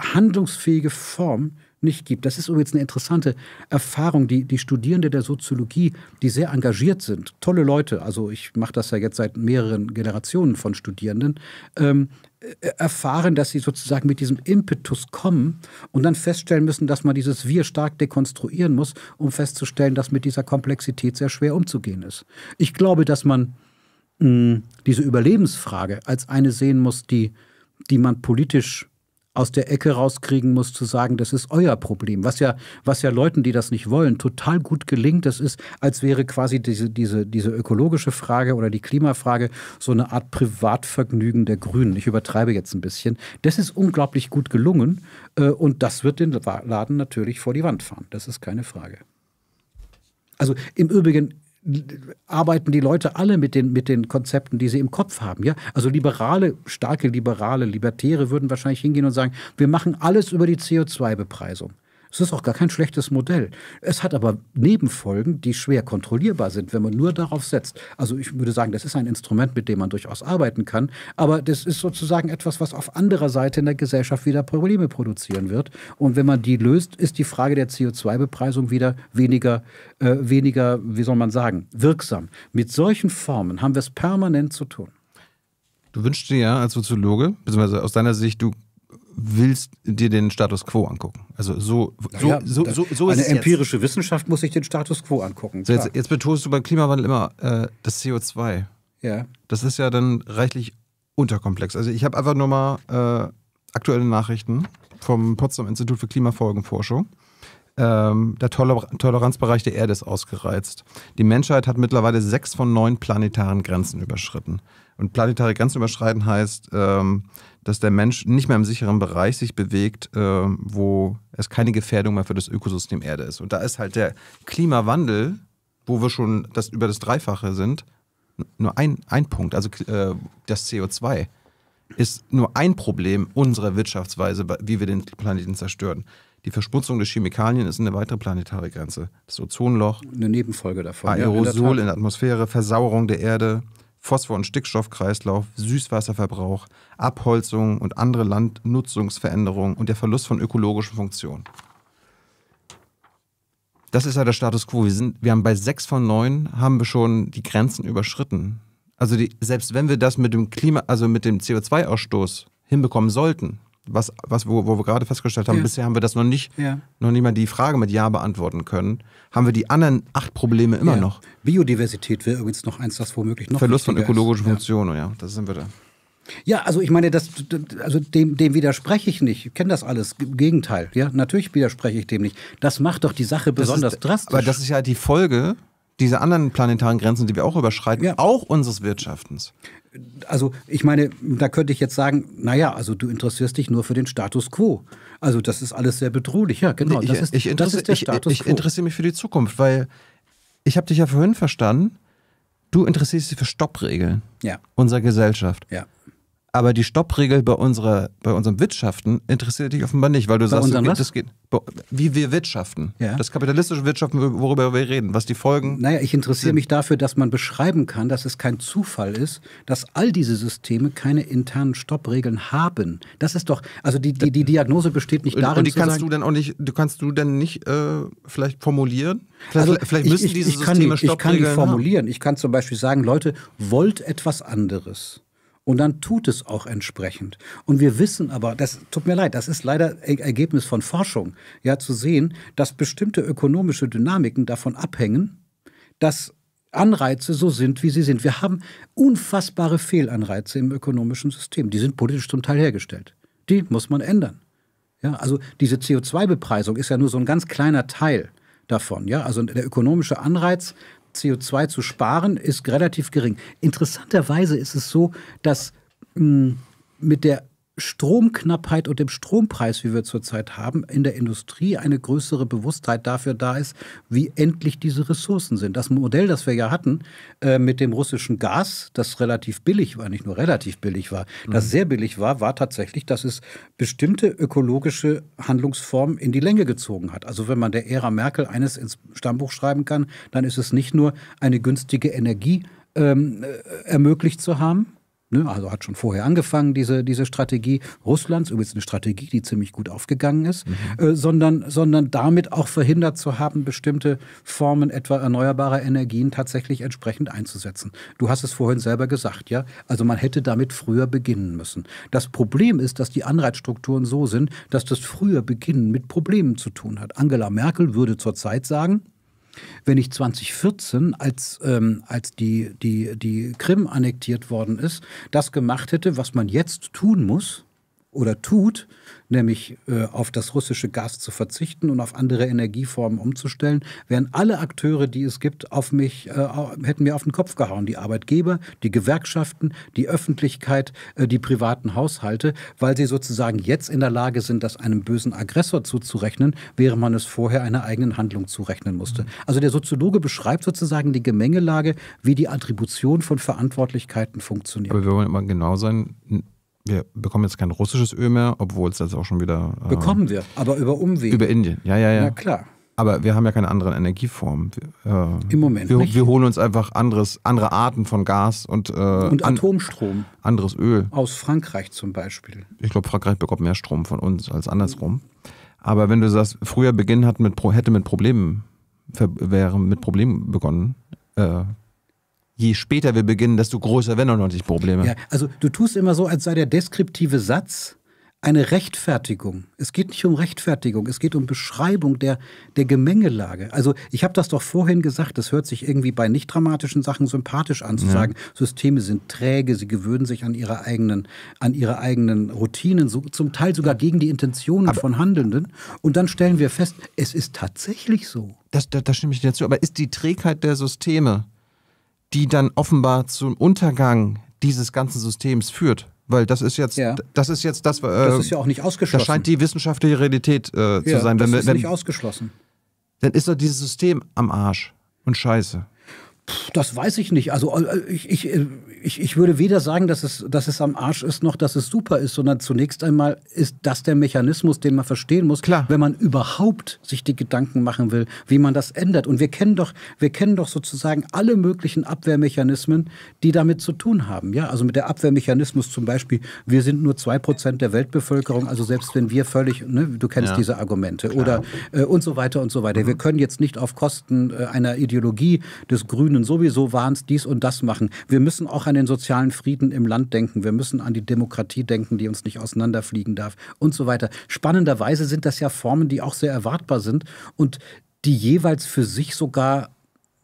handlungsfähige Form nicht gibt. Das ist übrigens eine interessante Erfahrung, die, die Studierende der Soziologie, die sehr engagiert sind, tolle Leute, also ich mache das ja jetzt seit mehreren Generationen von Studierenden, ähm, äh, erfahren, dass sie sozusagen mit diesem Impetus kommen und dann feststellen müssen, dass man dieses Wir stark dekonstruieren muss, um festzustellen, dass mit dieser Komplexität sehr schwer umzugehen ist. Ich glaube, dass man mh, diese Überlebensfrage als eine sehen muss, die, die man politisch aus der Ecke rauskriegen muss, zu sagen, das ist euer Problem. Was ja, was ja Leuten, die das nicht wollen, total gut gelingt. Das ist, als wäre quasi diese, diese, diese ökologische Frage oder die Klimafrage so eine Art Privatvergnügen der Grünen. Ich übertreibe jetzt ein bisschen. Das ist unglaublich gut gelungen äh, und das wird den Laden natürlich vor die Wand fahren. Das ist keine Frage. Also im Übrigen arbeiten die Leute alle mit den, mit den Konzepten, die sie im Kopf haben. Ja? Also Liberale, starke Liberale, Libertäre würden wahrscheinlich hingehen und sagen, wir machen alles über die CO2-Bepreisung. Es ist auch gar kein schlechtes Modell. Es hat aber Nebenfolgen, die schwer kontrollierbar sind, wenn man nur darauf setzt. Also ich würde sagen, das ist ein Instrument, mit dem man durchaus arbeiten kann, aber das ist sozusagen etwas, was auf anderer Seite in der Gesellschaft wieder Probleme produzieren wird. Und wenn man die löst, ist die Frage der CO2-Bepreisung wieder weniger, äh, weniger, wie soll man sagen, wirksam. Mit solchen Formen haben wir es permanent zu tun. Du wünschst dir ja als Soziologe, beziehungsweise aus deiner Sicht, du willst dir den Status quo angucken. Also so, so, ja, so, so, so Eine empirische jetzt. Wissenschaft muss sich den Status quo angucken. So jetzt, jetzt, betonst du beim Klimawandel immer äh, das CO2. Ja. Das ist ja dann reichlich unterkomplex. Also ich habe einfach nur mal äh, aktuelle Nachrichten vom Potsdam Institut für Klimafolgenforschung ähm, der Toler Toleranzbereich der Erde ist ausgereizt. Die Menschheit hat mittlerweile sechs von neun planetaren Grenzen überschritten. Und planetare Grenzen überschreiten heißt, ähm, dass der Mensch nicht mehr im sicheren Bereich sich bewegt, äh, wo es keine Gefährdung mehr für das Ökosystem Erde ist. Und da ist halt der Klimawandel, wo wir schon das, über das Dreifache sind, nur ein, ein Punkt. Also äh, das CO2 ist nur ein Problem unserer Wirtschaftsweise, wie wir den Planeten zerstören. Die Verschmutzung der Chemikalien ist eine weitere planetare Grenze. Das Ozonloch. Eine Nebenfolge davon. Aerosol ja, in, der Atmosphäre, Versauerung der Erde, Phosphor- und Stickstoffkreislauf, Süßwasserverbrauch, Abholzung und andere Landnutzungsveränderungen und der Verlust von ökologischen Funktionen. Das ist ja der Status quo. Wir, sind, wir haben bei sechs von neun haben wir schon die Grenzen überschritten. Also die, selbst wenn wir das mit dem Klima, also mit dem CO2-Ausstoß hinbekommen sollten, was, was wo, wo wir gerade festgestellt haben, ja. bisher haben wir das noch nicht, ja. noch nicht mal die Frage mit Ja beantworten können, haben wir die anderen acht Probleme immer ja. noch. Biodiversität wäre übrigens noch eins, das womöglich noch Verlust von ökologischen ist. Funktionen, ja. ja, das sind wir da. Ja, also ich meine, das, also dem, dem widerspreche ich nicht. Ich kenne das alles. Im Gegenteil. Ja, natürlich widerspreche ich dem nicht. Das macht doch die Sache besonders ist, drastisch. Aber das ist ja die Folge dieser anderen planetaren Grenzen, die wir auch überschreiten, ja. auch unseres Wirtschaftens also ich meine, da könnte ich jetzt sagen, naja, also du interessierst dich nur für den Status quo. Also das ist alles sehr bedrohlich. Ja, genau. ich, das, ist, ich das ist der ich, Status quo. Ich interessiere mich für die Zukunft, weil ich habe dich ja vorhin verstanden, du interessierst dich für Stoppregeln ja. unserer Gesellschaft. Ja. Aber die Stoppregel bei, unserer, bei unserem Wirtschaften interessiert dich offenbar nicht, weil du bei sagst, okay, das geht, wie wir wirtschaften. Ja. Das kapitalistische Wirtschaften, worüber wir reden, was die Folgen. Naja, ich interessiere mich dafür, dass man beschreiben kann, dass es kein Zufall ist, dass all diese Systeme keine internen Stoppregeln haben. Das ist doch, also die, die, die Diagnose besteht nicht darin. Und die kannst sagen, du dann auch nicht, du kannst du dann nicht äh, vielleicht formulieren? Vielleicht, also vielleicht müssen ich, diese ich Systeme kann die, Stoppregeln. Ich kann die formulieren. Haben. Ich kann zum Beispiel sagen, Leute, wollt etwas anderes und dann tut es auch entsprechend. Und wir wissen aber, das tut mir leid, das ist leider Ergebnis von Forschung, ja zu sehen, dass bestimmte ökonomische Dynamiken davon abhängen, dass Anreize so sind, wie sie sind. Wir haben unfassbare Fehlanreize im ökonomischen System. Die sind politisch zum Teil hergestellt. Die muss man ändern. Ja, also diese CO2-Bepreisung ist ja nur so ein ganz kleiner Teil davon. Ja, also der ökonomische Anreiz CO2 zu sparen, ist relativ gering. Interessanterweise ist es so, dass mh, hm, mit der Stromknappheit und dem Strompreis, wie wir zurzeit haben, in der Industrie eine größere Bewusstheit dafür da ist, wie endlich diese Ressourcen sind. Das Modell, das wir ja hatten äh, mit dem russischen Gas, das relativ billig war, nicht nur relativ billig war, mhm. das sehr billig war, war tatsächlich, dass es bestimmte ökologische Handlungsformen in die Länge gezogen hat. Also wenn man der Ära Merkel eines ins Stammbuch schreiben kann, dann ist es nicht nur eine günstige Energie ähm, äh, ermöglicht zu haben, Ne? Also hat schon vorher angefangen, diese, diese Strategie Russlands, übrigens eine Strategie, die ziemlich gut aufgegangen ist, mhm. äh, sondern, sondern damit auch verhindert zu haben, bestimmte Formen etwa erneuerbarer Energien tatsächlich entsprechend einzusetzen. Du hast es vorhin selber gesagt, ja? Also man hätte damit früher beginnen müssen. Das Problem ist, dass die Anreizstrukturen so sind, dass das früher Beginnen mit Problemen zu tun hat. Angela Merkel würde zurzeit sagen, wenn ich 2014, als, ähm, als die, die, die Krim annektiert worden ist, das gemacht hätte, was man jetzt tun muss oder tut, nämlich äh, auf das russische Gas zu verzichten und auf andere Energieformen umzustellen, wären alle Akteure, die es gibt, auf mich, äh, hätten mir auf den Kopf gehauen. Die Arbeitgeber, die Gewerkschaften, die Öffentlichkeit, äh, die privaten Haushalte, weil sie sozusagen jetzt in der Lage sind, das einem bösen Aggressor zuzurechnen, während man es vorher einer eigenen Handlung zurechnen musste. Mhm. Also der Soziologe beschreibt sozusagen die Gemengelage, wie die Attribution von Verantwortlichkeiten funktioniert. Aber wir wollen immer genau sein, wir bekommen jetzt kein russisches Öl mehr, obwohl es jetzt auch schon wieder. Äh, bekommen wir, aber über Umwege. Über Indien, ja, ja, ja. Na klar. Aber wir haben ja keine anderen Energieformen. äh, Im Moment. Wir, nicht. wir holen uns einfach anderes, andere Arten von Gas und, äh, und Atomstrom. An, anderes Öl. Aus Frankreich zum Beispiel. Ich glaube, Frankreich bekommt mehr Strom von uns als andersrum. Aber wenn du sagst, früher Beginn hat mit, hätte mit Problemen, wäre mit Problemen begonnen, äh, je später wir beginnen, desto größer werden auch noch die Probleme. Ja, also du tust immer so, als sei der deskriptive Satz eine Rechtfertigung. Es geht nicht um Rechtfertigung, es geht um Beschreibung der, der Gemengelage. Also ich habe das doch vorhin gesagt, das hört sich irgendwie bei nicht dramatischen Sachen sympathisch an zu ja. sagen, Systeme sind träge, sie gewöhnen sich an ihre eigenen, an ihre eigenen Routinen, so, zum Teil sogar gegen die Intentionen Aber von Handelnden. Und dann stellen wir fest, es ist tatsächlich so. Das, das, das stimme ich dir zu. Aber ist die Trägheit der Systeme die dann offenbar zum Untergang dieses ganzen Systems führt. Weil das ist jetzt, ja. das ist jetzt das. Äh, das ist ja auch nicht ausgeschlossen. Das scheint die wissenschaftliche Realität äh, zu ja, sein. das wir, ist wenn, nicht ausgeschlossen. Dann ist doch dieses System am Arsch und Scheiße. Das weiß ich nicht. Also äh, ich, ich, äh, ich, ich würde weder sagen, dass es, dass es am Arsch ist, noch dass es super ist, sondern zunächst einmal ist das der Mechanismus, den man verstehen muss, Klar. wenn man überhaupt sich die Gedanken machen will, wie man das ändert. Und wir kennen doch, wir kennen doch sozusagen alle möglichen Abwehrmechanismen, die damit zu tun haben. Ja, also mit der Abwehrmechanismus zum Beispiel, wir sind nur zwei Prozent der Weltbevölkerung, also selbst wenn wir völlig, ne, du kennst ja. diese Argumente Klar. oder äh, und so weiter und so weiter. Mhm. Wir können jetzt nicht auf Kosten äh, einer Ideologie des grünen Grünen sowieso wahnsinnig dies und das machen. Wir müssen auch an den sozialen Frieden im Land denken. Wir müssen an die Demokratie denken, die uns nicht auseinanderfliegen darf und so weiter. Spannenderweise sind das ja Formen, die auch sehr erwartbar sind und die jeweils für sich sogar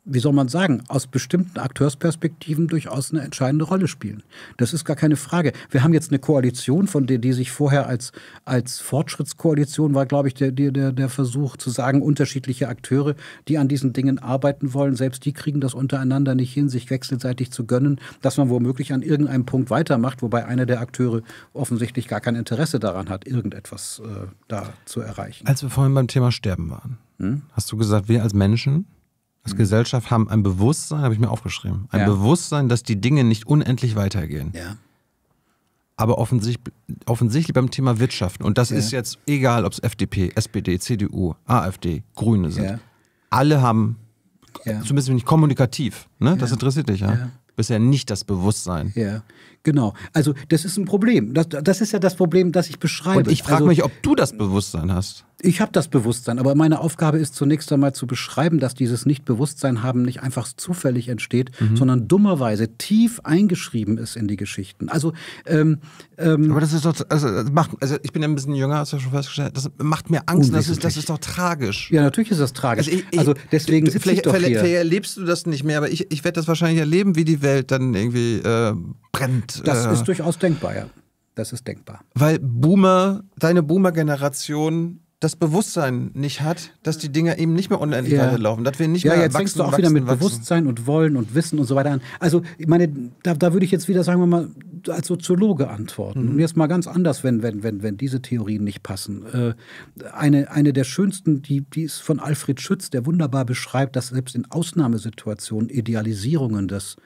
wie soll man sagen, aus bestimmten Akteursperspektiven durchaus eine entscheidende Rolle spielen. Das ist gar keine Frage. Wir haben jetzt eine Koalition, von der die sich vorher als, als Fortschrittskoalition war, glaube ich, der, der, der Versuch zu sagen, unterschiedliche Akteure, die an diesen Dingen arbeiten wollen, selbst die kriegen das untereinander nicht hin, sich wechselseitig zu gönnen, dass man womöglich an irgendeinem Punkt weitermacht, wobei einer der Akteure offensichtlich gar kein Interesse daran hat, irgendetwas äh, da zu erreichen. Als wir vorhin beim Thema Sterben waren, hm? hast du gesagt, wir als Menschen als mhm. Gesellschaft haben ein Bewusstsein, habe ich mir aufgeschrieben, ein ja. Bewusstsein, dass die Dinge nicht unendlich weitergehen. Ja. Aber offensichtlich, offensichtlich beim Thema Wirtschaft, und das ja. ist jetzt egal, ob es FDP, SPD, CDU, AfD, Grüne sind, ja. alle haben, zumindest wenn ich kommunikativ, ne? das interessiert dich ja bisher nicht das Bewusstsein. Ja, genau. Also das ist ein Problem. Das, das ist ja das Problem, das ich beschreibe. Und ich frage also, mich, ob du das Bewusstsein hast. Ich habe das Bewusstsein, aber meine Aufgabe ist zunächst einmal zu beschreiben, dass dieses Nichtbewusstsein haben nicht einfach zufällig entsteht, mhm. sondern dummerweise tief eingeschrieben ist in die Geschichten. Also, ähm, ähm, aber das ist doch, also, macht, also ich bin ja ein bisschen jünger, hast du ja schon festgestellt, das macht mir Angst, das ist, das ist doch tragisch. Ja, natürlich ist das tragisch. Also, ich, ich, also deswegen sitze ich doch vielleicht, hier. Vielleicht erlebst du das nicht mehr, aber ich, ich werde das wahrscheinlich erleben, wie die Welt dann irgendwie äh, brennt. Das äh, ist durchaus denkbar, ja. Das ist denkbar. Weil Boomer, deine Boomer-Generation das Bewusstsein nicht hat, dass die Dinger eben nicht mehr unendlich ja. weiterlaufen, dass wir nicht ja, mehr jetzt fängst du auch wieder mit wachsen. Bewusstsein und Wollen und Wissen und so weiter an. Also, ich meine, da, da würde ich jetzt wieder, sagen wir mal, als Soziologe antworten. Mhm. Und jetzt mal ganz anders, wenn, wenn, wenn, wenn diese Theorien nicht passen. Äh, eine, eine der schönsten, die, die ist von Alfred Schütz, der wunderbar beschreibt, dass selbst in Ausnahmesituationen Idealisierungen des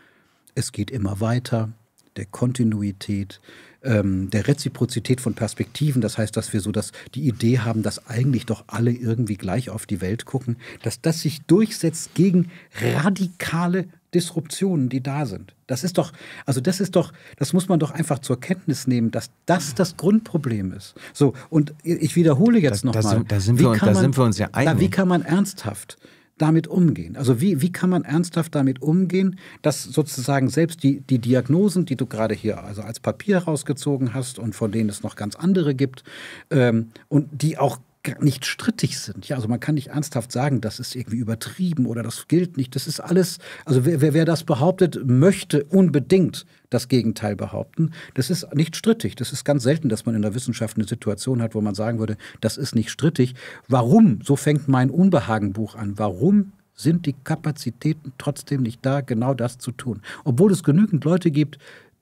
Es geht immer weiter, der Kontinuität, ähm, der Reziprozität von Perspektiven, das heißt, dass wir so das, die Idee haben, dass eigentlich doch alle irgendwie gleich auf die Welt gucken, dass das sich durchsetzt gegen radikale Disruptionen, die da sind. Das ist doch, also das ist doch, das muss man doch einfach zur Kenntnis nehmen, dass das das Grundproblem ist. So, und ich wiederhole jetzt nochmal. Da, da, sind, da, sind, wir, uns, da sind wir uns ja einig. Da, wie kann man ernsthaft damit umgehen? Also wie, wie kann man ernsthaft damit umgehen, dass sozusagen selbst die, die Diagnosen, die du gerade hier also als Papier rausgezogen hast und von denen es noch ganz andere gibt ähm, und die auch nicht strittig sind. Ja, also man kann nicht ernsthaft sagen, das ist irgendwie übertrieben oder das gilt nicht. Das ist alles, also wer, wer, das behauptet, möchte unbedingt das Gegenteil behaupten. Das ist nicht strittig. Das ist ganz selten, dass man in der Wissenschaft eine Situation hat, wo man sagen würde, das ist nicht strittig. Warum? So fängt mein Unbehagenbuch an. Warum sind die Kapazitäten trotzdem nicht da, genau das zu tun? Obwohl es genügend Leute gibt,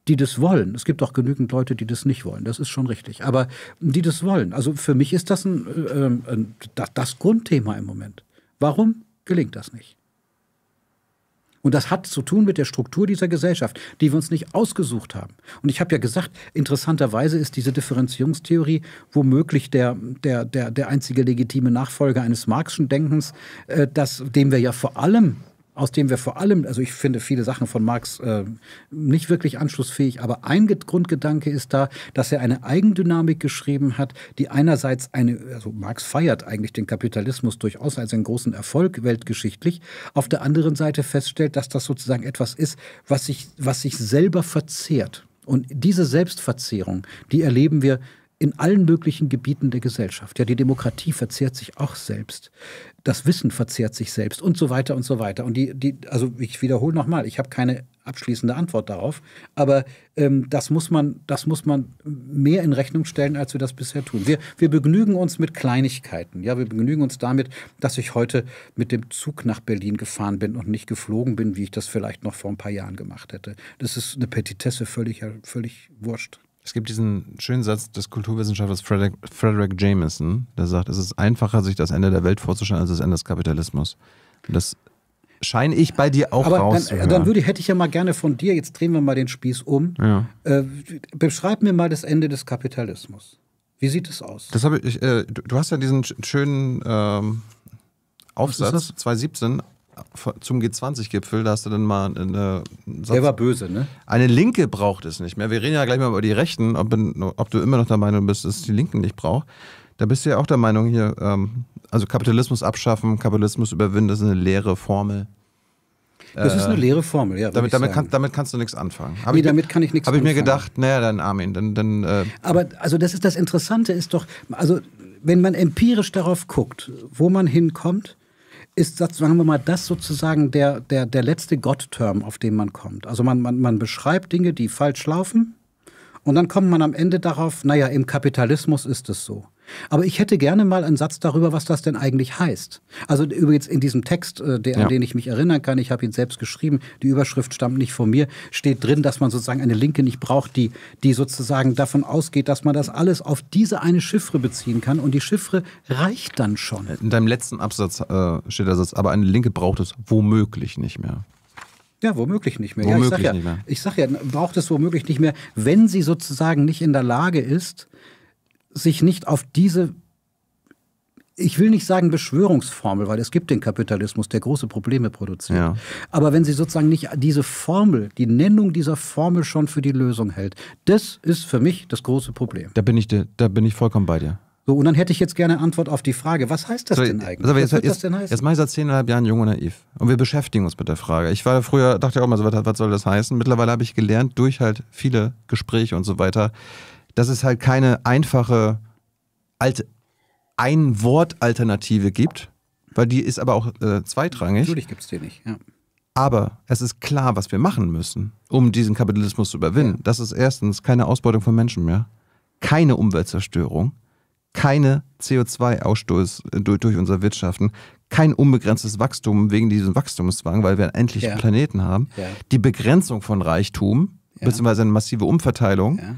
die das wollen. Es gibt auch genügend Leute, die das nicht wollen. Das ist schon richtig. Aber die das wollen. Also für mich ist das ein, äh, ähm, ein das Grundthema im Moment. Warum gelingt das nicht? Und das hat zu tun mit der Struktur dieser Gesellschaft, die wir uns nicht ausgesucht haben. Und ich habe ja gesagt, interessanterweise ist diese Differenzierungstheorie womöglich der, der, der, der einzige legitime Nachfolger eines Marxischen Denkens, äh, das, dem wir ja vor allem aus dem wir vor allem, also ich finde viele Sachen von Marx äh, nicht wirklich anschlussfähig, aber ein Grundgedanke ist da, dass er eine Eigendynamik geschrieben hat, die einerseits eine, also Marx feiert eigentlich den Kapitalismus durchaus als einen großen Erfolg weltgeschichtlich, auf der anderen Seite feststellt, dass das sozusagen etwas ist, was sich, was sich selber verzehrt. Und diese Selbstverzehrung, die erleben wir in allen möglichen Gebieten der Gesellschaft. Ja, die Demokratie verzehrt sich auch selbst. Das Wissen verzehrt sich selbst und so weiter und so weiter. Und die, die also ich wiederhole nochmal, ich habe keine abschließende Antwort darauf, aber ähm, das, muss man, das muss man mehr in Rechnung stellen, als wir das bisher tun. Wir, wir begnügen uns mit Kleinigkeiten. Ja, wir begnügen uns damit, dass ich heute mit dem Zug nach Berlin gefahren bin und nicht geflogen bin, wie ich das vielleicht noch vor ein paar Jahren gemacht hätte. Das ist eine Petitesse völlig, völlig wurscht. Es gibt diesen schönen Satz des Kulturwissenschaftlers Frederick, Frederick Jameson, der sagt, es ist einfacher, sich das Ende der Welt vorzustellen, als das Ende des Kapitalismus. Und das scheine ich bei dir auch Aber Dann, dann würde, hätte ich ja mal gerne von dir, jetzt drehen wir mal den Spieß um. Ja. Äh, beschreib mir mal das Ende des Kapitalismus. Wie sieht es aus? Das habe ich, äh, du hast ja diesen schönen ähm, Aufsatz 2017 zum G20-Gipfel, da hast du dann mal eine. Satz, Der war böse, ne? Eine Linke braucht es nicht mehr. Wir reden ja gleich mal über die Rechten, ob, ob du immer noch der Meinung bist, dass es die Linken nicht braucht. Da bist du ja auch der Meinung hier, ähm, also Kapitalismus abschaffen, Kapitalismus überwinden, das ist eine leere Formel. Das äh, ist eine äh, leere Formel, ja. Damit, damit, kann, damit, kannst du nichts anfangen. Hab nee, ich, damit kann ich nichts hab anfangen. Habe ich mir gedacht, naja, dann Armin, dann. dann äh Aber also das ist das Interessante, ist doch, also wenn man empirisch darauf guckt, wo man hinkommt, ist, sagen wir mal, das sozusagen der, der, der letzte Gott-Term, auf den man kommt. Also man, man, man beschreibt Dinge, die falsch laufen. Und dann kommt man am Ende darauf, naja, im Kapitalismus ist es so. Aber ich hätte gerne mal einen Satz darüber, was das denn eigentlich heißt. Also übrigens in diesem Text, äh, der, ja. an den ich mich erinnern kann, ich habe ihn selbst geschrieben, die Überschrift stammt nicht von mir, steht drin, dass man sozusagen eine Linke nicht braucht, die, die sozusagen davon ausgeht, dass man das alles auf diese eine Chiffre beziehen kann und die Chiffre reicht dann schon. In deinem letzten Absatz äh, steht der Satz, aber eine Linke braucht es womöglich nicht mehr. Ja, womöglich nicht mehr. Womöglich ja, ich sage ja, sag ja, braucht es womöglich nicht mehr, wenn sie sozusagen nicht in der Lage ist, sich nicht auf diese ich will nicht sagen Beschwörungsformel, weil es gibt den Kapitalismus, der große Probleme produziert. Ja. Aber wenn sie sozusagen nicht diese Formel, die Nennung dieser Formel schon für die Lösung hält, das ist für mich das große Problem. Da bin ich, da bin ich vollkommen bei dir. So, und dann hätte ich jetzt gerne Antwort auf die Frage, was heißt das so, denn eigentlich? Also, was jetzt, das denn heißen? Jetzt mache ich seit zehneinhalb Jahren jung und naiv. Und wir beschäftigen uns mit der Frage. Ich war früher, dachte ich auch mal so, was, was soll das heißen? Mittlerweile habe ich gelernt, durch halt viele Gespräche und so weiter, dass es halt keine einfache alte Ein-Wort-Alternative gibt, weil die ist aber auch äh, zweitrangig. Natürlich gibt es die nicht, ja. Aber es ist klar, was wir machen müssen, um diesen Kapitalismus zu überwinden. Ja. Das ist erstens keine Ausbeutung von Menschen mehr, keine Umweltzerstörung, keine CO2-Ausstoß äh, durch, durch unser Wirtschaften, kein unbegrenztes Wachstum wegen diesem Wachstumszwang, weil wir einen endlichen ja. Planeten haben, ja. die Begrenzung von Reichtum, ja. beziehungsweise eine massive Umverteilung, Ja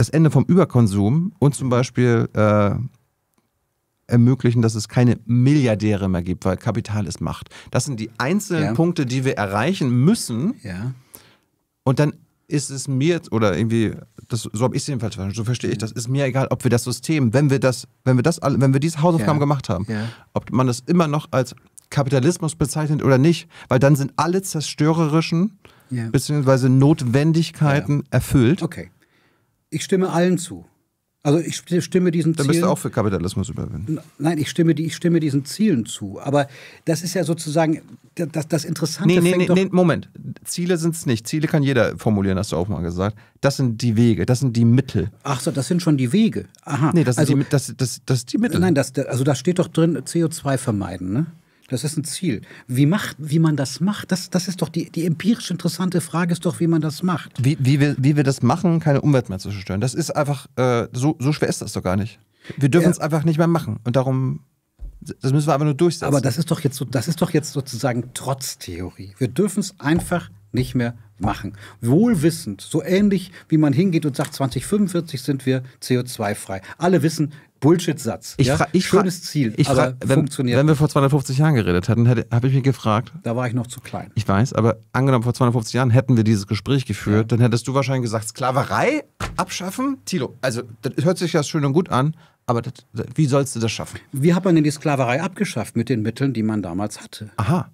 das Ende vom Überkonsum und zum Beispiel äh, ermöglichen, dass es keine Milliardäre mehr gibt, weil Kapital ist Macht. Das sind die einzelnen ja. Punkte, die wir erreichen müssen. Ja. Und dann ist es mir oder irgendwie das, so habe ich es jedenfalls verstanden, so verstehe ich mhm. das. Ist mir egal, ob wir das System, wenn wir das, wenn wir das, wenn wir diese Hausaufgaben ja. gemacht haben, ja. ob man das immer noch als Kapitalismus bezeichnet oder nicht, weil dann sind alle zerstörerischen ja. bzw. Notwendigkeiten erfüllt. Okay ich stimme allen zu. Also ich stimme diesen Zielen. Dann bist du auch für Kapitalismus überwinden. Nein, ich stimme, ich stimme diesen Zielen zu. Aber das ist ja sozusagen das, das Interessante. Nee, nee, nee, nee, Moment. Ziele sind es nicht. Ziele kann jeder formulieren, hast du auch mal gesagt. Das sind die Wege, das sind die Mittel. Ach so, das sind schon die Wege. Aha. Nee, das, also, sind die, das, das, das, das die Mittel. Nein, das, also da steht doch drin, CO2 vermeiden, ne? Das ist ein Ziel. Wie, macht, wie man das macht, das, das ist doch die, die empirisch interessante Frage, ist doch, wie man das macht. Wie, wie, wir, wie wir das machen, keine Umwelt mehr zu zerstören. Das ist einfach, äh, so, so schwer ist das doch gar nicht. Wir dürfen ja. es einfach nicht mehr machen. Und darum das müssen wir einfach nur durchsetzen. Aber das ist doch jetzt, so, das ist doch jetzt sozusagen Trotztheorie. Wir dürfen es einfach nicht mehr machen machen. Wohlwissend, so ähnlich wie man hingeht und sagt, 2045 sind wir CO2-frei. Alle wissen, Bullshit-Satz. Ich, ja? ich Schönes Ziel, ich aber wenn, funktioniert. Wenn wir vor 250 Jahren geredet hätten, hätte, habe ich mich gefragt. Da war ich noch zu klein. Ich weiß, aber angenommen, vor 250 Jahren hätten wir dieses Gespräch geführt, ja. dann hättest du wahrscheinlich gesagt, Sklaverei abschaffen? Tilo, also das hört sich ja schön und gut an, aber das, wie sollst du das schaffen? Wie hat man denn die Sklaverei abgeschafft mit den Mitteln, die man damals hatte? Aha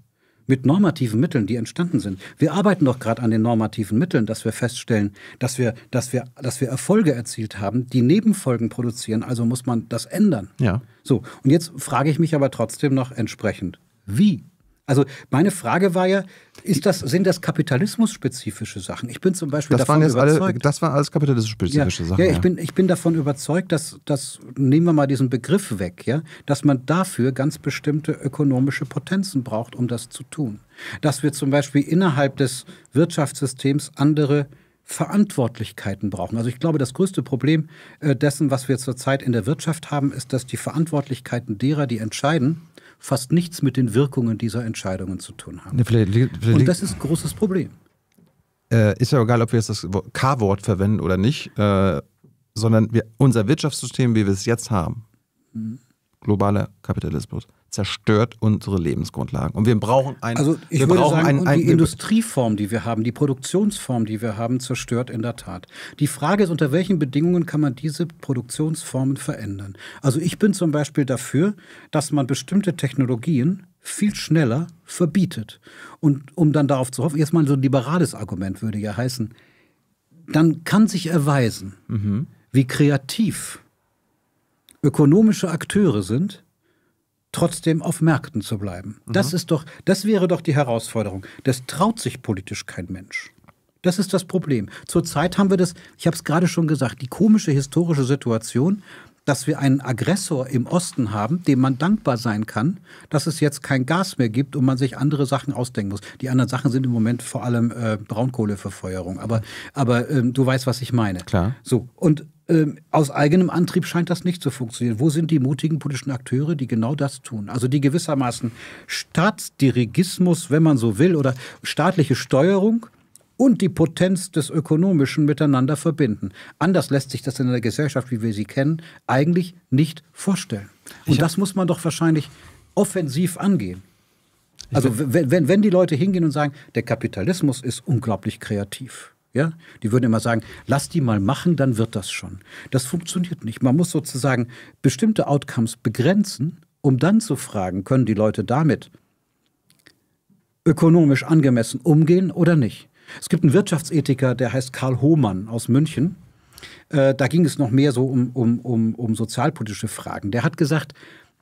mit normativen Mitteln, die entstanden sind. Wir arbeiten doch gerade an den normativen Mitteln, dass wir feststellen, dass wir, dass, wir, dass wir Erfolge erzielt haben, die Nebenfolgen produzieren. Also muss man das ändern. Ja. So, und jetzt frage ich mich aber trotzdem noch entsprechend, wie also meine Frage war ja, ist das, sind das kapitalismusspezifische Sachen? Ich bin zum Beispiel das davon waren jetzt überzeugt. Alle, das waren alles kapitalismusspezifische ja, Sachen. Ja, ich, ja. Bin, ich bin davon überzeugt, dass, dass, nehmen wir mal diesen Begriff weg, ja, dass man dafür ganz bestimmte ökonomische Potenzen braucht, um das zu tun. Dass wir zum Beispiel innerhalb des Wirtschaftssystems andere Verantwortlichkeiten brauchen. Also ich glaube, das größte Problem äh, dessen, was wir zurzeit in der Wirtschaft haben, ist, dass die Verantwortlichkeiten derer, die entscheiden, fast nichts mit den Wirkungen dieser Entscheidungen zu tun haben. Vielleicht, vielleicht, Und das ist ein großes Problem. Äh, ist ja egal, ob wir jetzt das K-Wort verwenden oder nicht, äh, sondern wir, unser Wirtschaftssystem, wie wir es jetzt haben, mhm. globaler Kapitalismus, zerstört unsere Lebensgrundlagen. Und wir brauchen ein, also ich wir würde brauchen sagen, ein, ein, die Industrieform, die wir haben, die Produktionsform, die wir haben, zerstört in der Tat. Die Frage ist, unter welchen Bedingungen kann man diese Produktionsformen verändern? Also ich bin zum Beispiel dafür, dass man bestimmte Technologien viel schneller verbietet. Und um dann darauf zu hoffen, erstmal so ein liberales Argument würde ja heißen, dann kann sich erweisen, mhm. wie kreativ ökonomische Akteure sind, trotzdem auf Märkten zu bleiben. Mhm. Das ist doch, das wäre doch die Herausforderung. Das traut sich politisch kein Mensch. Das ist das Problem. Zurzeit haben wir das, ich habe es gerade schon gesagt, die komische historische Situation, dass wir einen Aggressor im Osten haben, dem man dankbar sein kann, dass es jetzt kein Gas mehr gibt und man sich andere Sachen ausdenken muss. Die anderen Sachen sind im Moment vor allem äh, Braunkohleverfeuerung. Aber, aber ähm, du weißt, was ich meine. Klar. So, und ähm, aus eigenem Antrieb scheint das nicht zu funktionieren. Wo sind die mutigen politischen Akteure, die genau das tun? Also die gewissermaßen Staatsdirigismus, wenn man so will, oder staatliche Steuerung und die Potenz des Ökonomischen miteinander verbinden. Anders lässt sich das in einer Gesellschaft, wie wir sie kennen, eigentlich nicht vorstellen. Und das muss man doch wahrscheinlich offensiv angehen. Also wenn, wenn, wenn die Leute hingehen und sagen, der Kapitalismus ist unglaublich kreativ. Ja? Die würden immer sagen, lass die mal machen, dann wird das schon. Das funktioniert nicht. Man muss sozusagen bestimmte Outcomes begrenzen, um dann zu fragen, können die Leute damit ökonomisch angemessen umgehen oder nicht. Es gibt einen Wirtschaftsethiker, der heißt Karl Hohmann aus München. Äh, da ging es noch mehr so um, um, um, um sozialpolitische Fragen. Der hat gesagt,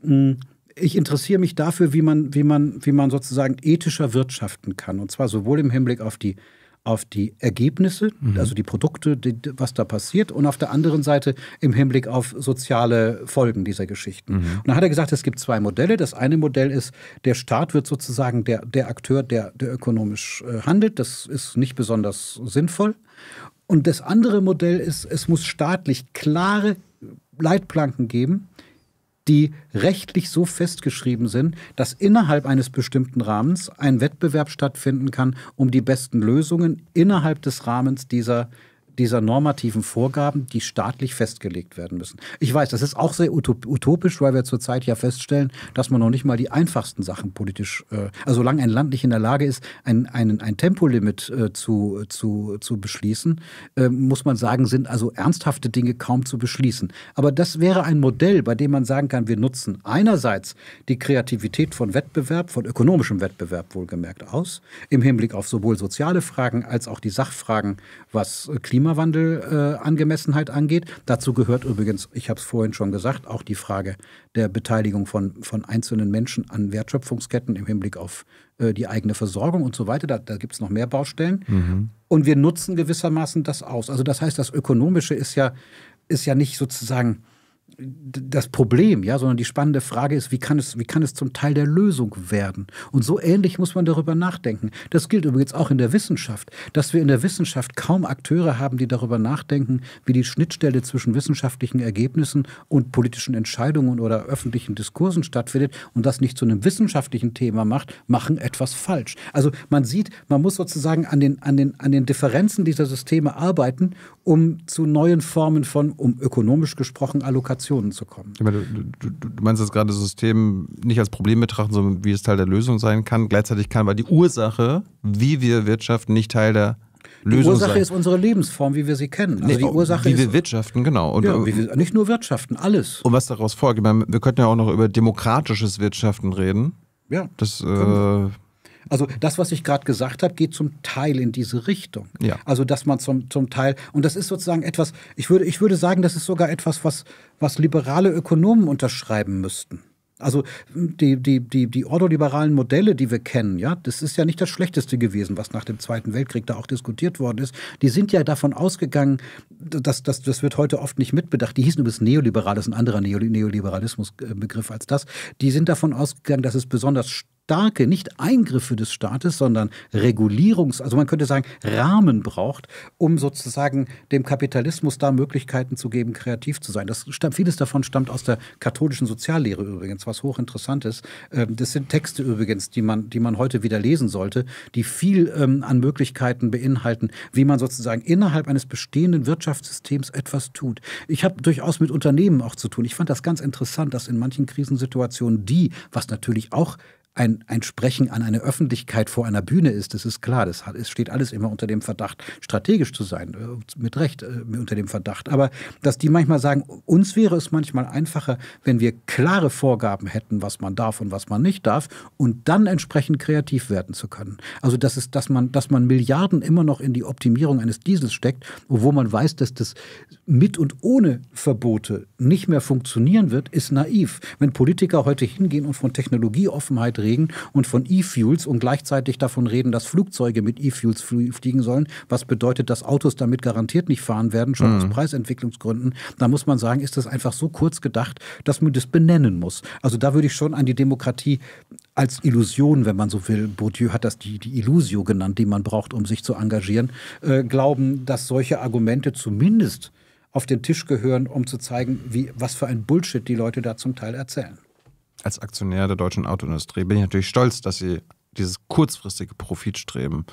hm, ich interessiere mich dafür, wie man, wie, man, wie man sozusagen ethischer wirtschaften kann. Und zwar sowohl im Hinblick auf die auf die Ergebnisse, mhm. also die Produkte, die, was da passiert, und auf der anderen Seite im Hinblick auf soziale Folgen dieser Geschichten. Mhm. Und dann hat er gesagt, es gibt zwei Modelle. Das eine Modell ist, der Staat wird sozusagen der, der Akteur, der, der ökonomisch äh, handelt. Das ist nicht besonders sinnvoll. Und das andere Modell ist, es muss staatlich klare Leitplanken geben, die rechtlich so festgeschrieben sind, dass innerhalb eines bestimmten Rahmens ein Wettbewerb stattfinden kann, um die besten Lösungen innerhalb des Rahmens dieser dieser normativen Vorgaben, die staatlich festgelegt werden müssen. Ich weiß, das ist auch sehr utopisch, weil wir zurzeit ja feststellen, dass man noch nicht mal die einfachsten Sachen politisch, äh, also solange ein Land nicht in der Lage ist, ein, ein, ein Tempolimit äh, zu, zu, zu beschließen, äh, muss man sagen, sind also ernsthafte Dinge kaum zu beschließen. Aber das wäre ein Modell, bei dem man sagen kann, wir nutzen einerseits die Kreativität von Wettbewerb, von ökonomischem Wettbewerb wohlgemerkt aus, im Hinblick auf sowohl soziale Fragen als auch die Sachfragen, was Klima Klimawandelangemessenheit äh, angeht. Dazu gehört übrigens, ich habe es vorhin schon gesagt, auch die Frage der Beteiligung von, von einzelnen Menschen an Wertschöpfungsketten im Hinblick auf äh, die eigene Versorgung und so weiter. Da, da gibt es noch mehr Baustellen. Mhm. Und wir nutzen gewissermaßen das aus. Also das heißt, das Ökonomische ist ja, ist ja nicht sozusagen das Problem, ja, sondern die spannende Frage ist, wie kann, es, wie kann es zum Teil der Lösung werden? Und so ähnlich muss man darüber nachdenken. Das gilt übrigens auch in der Wissenschaft, dass wir in der Wissenschaft kaum Akteure haben, die darüber nachdenken, wie die Schnittstelle zwischen wissenschaftlichen Ergebnissen und politischen Entscheidungen oder öffentlichen Diskursen stattfindet und das nicht zu einem wissenschaftlichen Thema macht, machen etwas falsch. Also man sieht, man muss sozusagen an den, an den, an den Differenzen dieser Systeme arbeiten, um zu neuen Formen von, um ökonomisch gesprochen, Allokation Situationen zu kommen. Meine, du, du, du, meinst jetzt gerade System nicht als Problem betrachten, sondern wie es Teil der Lösung sein kann. Gleichzeitig kann aber die Ursache, wie wir wirtschaften, nicht Teil der Lösung die Ursache sein. ist unsere Lebensform, wie wir sie kennen. Also nee, die oh, Ursache wie ist, wir wirtschaften, genau. Und, ja, äh, wir, nicht nur wirtschaften, alles. Und was daraus folgt. wir könnten ja auch noch über demokratisches Wirtschaften reden. Ja. Das, äh, also das, was ich gerade gesagt habe, geht zum Teil in diese Richtung. Ja. Also dass man zum, zum Teil, und das ist sozusagen etwas, ich würde, ich würde sagen, das ist sogar etwas, was, was liberale Ökonomen unterschreiben müssten. Also hm, die, die, die, die ordoliberalen Modelle, die wir kennen, ja, das ist ja nicht das Schlechteste gewesen, was nach dem Zweiten Weltkrieg da auch diskutiert worden ist. Die sind ja davon ausgegangen, das, das, das wird heute oft nicht mitbedacht, die hießen übrigens neoliberal, das ist ein anderer Neoliberalismusbegriff äh, als das, die sind davon ausgegangen, dass es besonders starke, nicht Eingriffe des Staates, sondern Regulierungs-, also man könnte sagen, Rahmen braucht, um sozusagen dem Kapitalismus da Möglichkeiten zu geben, kreativ zu sein. Das stammt, vieles davon stammt aus der katholischen Soziallehre übrigens, was hochinteressant ist. Ähm, das sind Texte übrigens, die man, die man heute wieder lesen sollte, die viel ähm, an Möglichkeiten beinhalten, wie man sozusagen innerhalb eines bestehenden Wirtschaftssystems etwas tut. Ich habe durchaus mit Unternehmen auch zu tun. Ich fand das ganz interessant, dass in manchen Krisensituationen die, was natürlich auch ein, ein Sprechen an eine Öffentlichkeit vor einer Bühne ist, das ist klar. Das hat, es steht alles immer unter dem Verdacht, strategisch zu sein, äh, mit Recht äh, unter dem Verdacht. Aber dass die manchmal sagen, uns wäre es manchmal einfacher, wenn wir klare Vorgaben hätten, was man darf und was man nicht darf, und dann entsprechend kreativ werden zu können. Also das ist, dass man, dass man Milliarden immer noch in die Optimierung eines Diesels steckt, obwohl man weiß, dass das mit und ohne Verbote nicht mehr funktionieren wird, ist naiv. Wenn Politiker heute hingehen und von Technologieoffenheit reden, aufregen und von E-Fuels und gleichzeitig davon reden, dass Flugzeuge mit E-Fuels fliegen sollen, was bedeutet, dass Autos damit garantiert nicht fahren werden, schon mhm. aus Preisentwicklungsgründen, da muss man sagen, ist das einfach so kurz gedacht, dass man das benennen muss. Also da würde ich schon an die Demokratie als Illusion, wenn man so will, Bourdieu hat das die, die Illusio genannt, die man braucht, um sich zu engagieren, äh, glauben, dass solche Argumente zumindest auf den Tisch gehören, um zu zeigen, wie, was für ein Bullshit die Leute da zum Teil erzählen als Aktionär der deutschen Autoindustrie bin ich natürlich stolz, dass sie dieses kurzfristige Profitstreben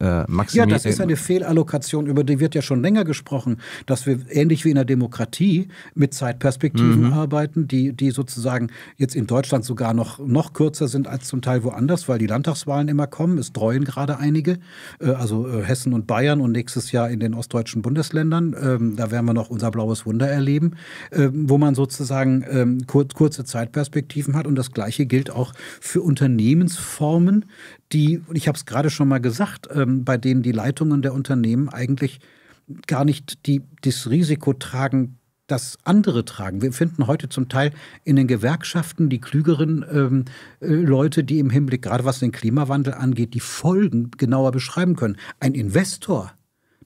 äh, maximieren. Ja, das ist eine Fehlallokation, über die wird ja schon länger gesprochen, dass wir ähnlich wie in der Demokratie mit Zeitperspektiven mhm. arbeiten, die, die sozusagen jetzt in Deutschland sogar noch, noch kürzer sind als zum Teil woanders, weil die Landtagswahlen immer kommen. Es treuen gerade einige, äh, also äh, Hessen und Bayern und nächstes Jahr in den ostdeutschen Bundesländern. Ähm, da werden wir noch unser blaues Wunder erleben, ähm, wo man sozusagen ähm, kur kurze Zeitperspektiven hat. Und das Gleiche gilt auch für Unternehmensformen, die, und ich habe es gerade schon mal gesagt, ähm, bei denen die Leitungen der Unternehmen eigentlich gar nicht die, das Risiko tragen, das andere tragen. Wir finden heute zum Teil in den Gewerkschaften die klügeren ähm, äh, Leute, die im Hinblick gerade was den Klimawandel angeht, die Folgen genauer beschreiben können. Ein Investor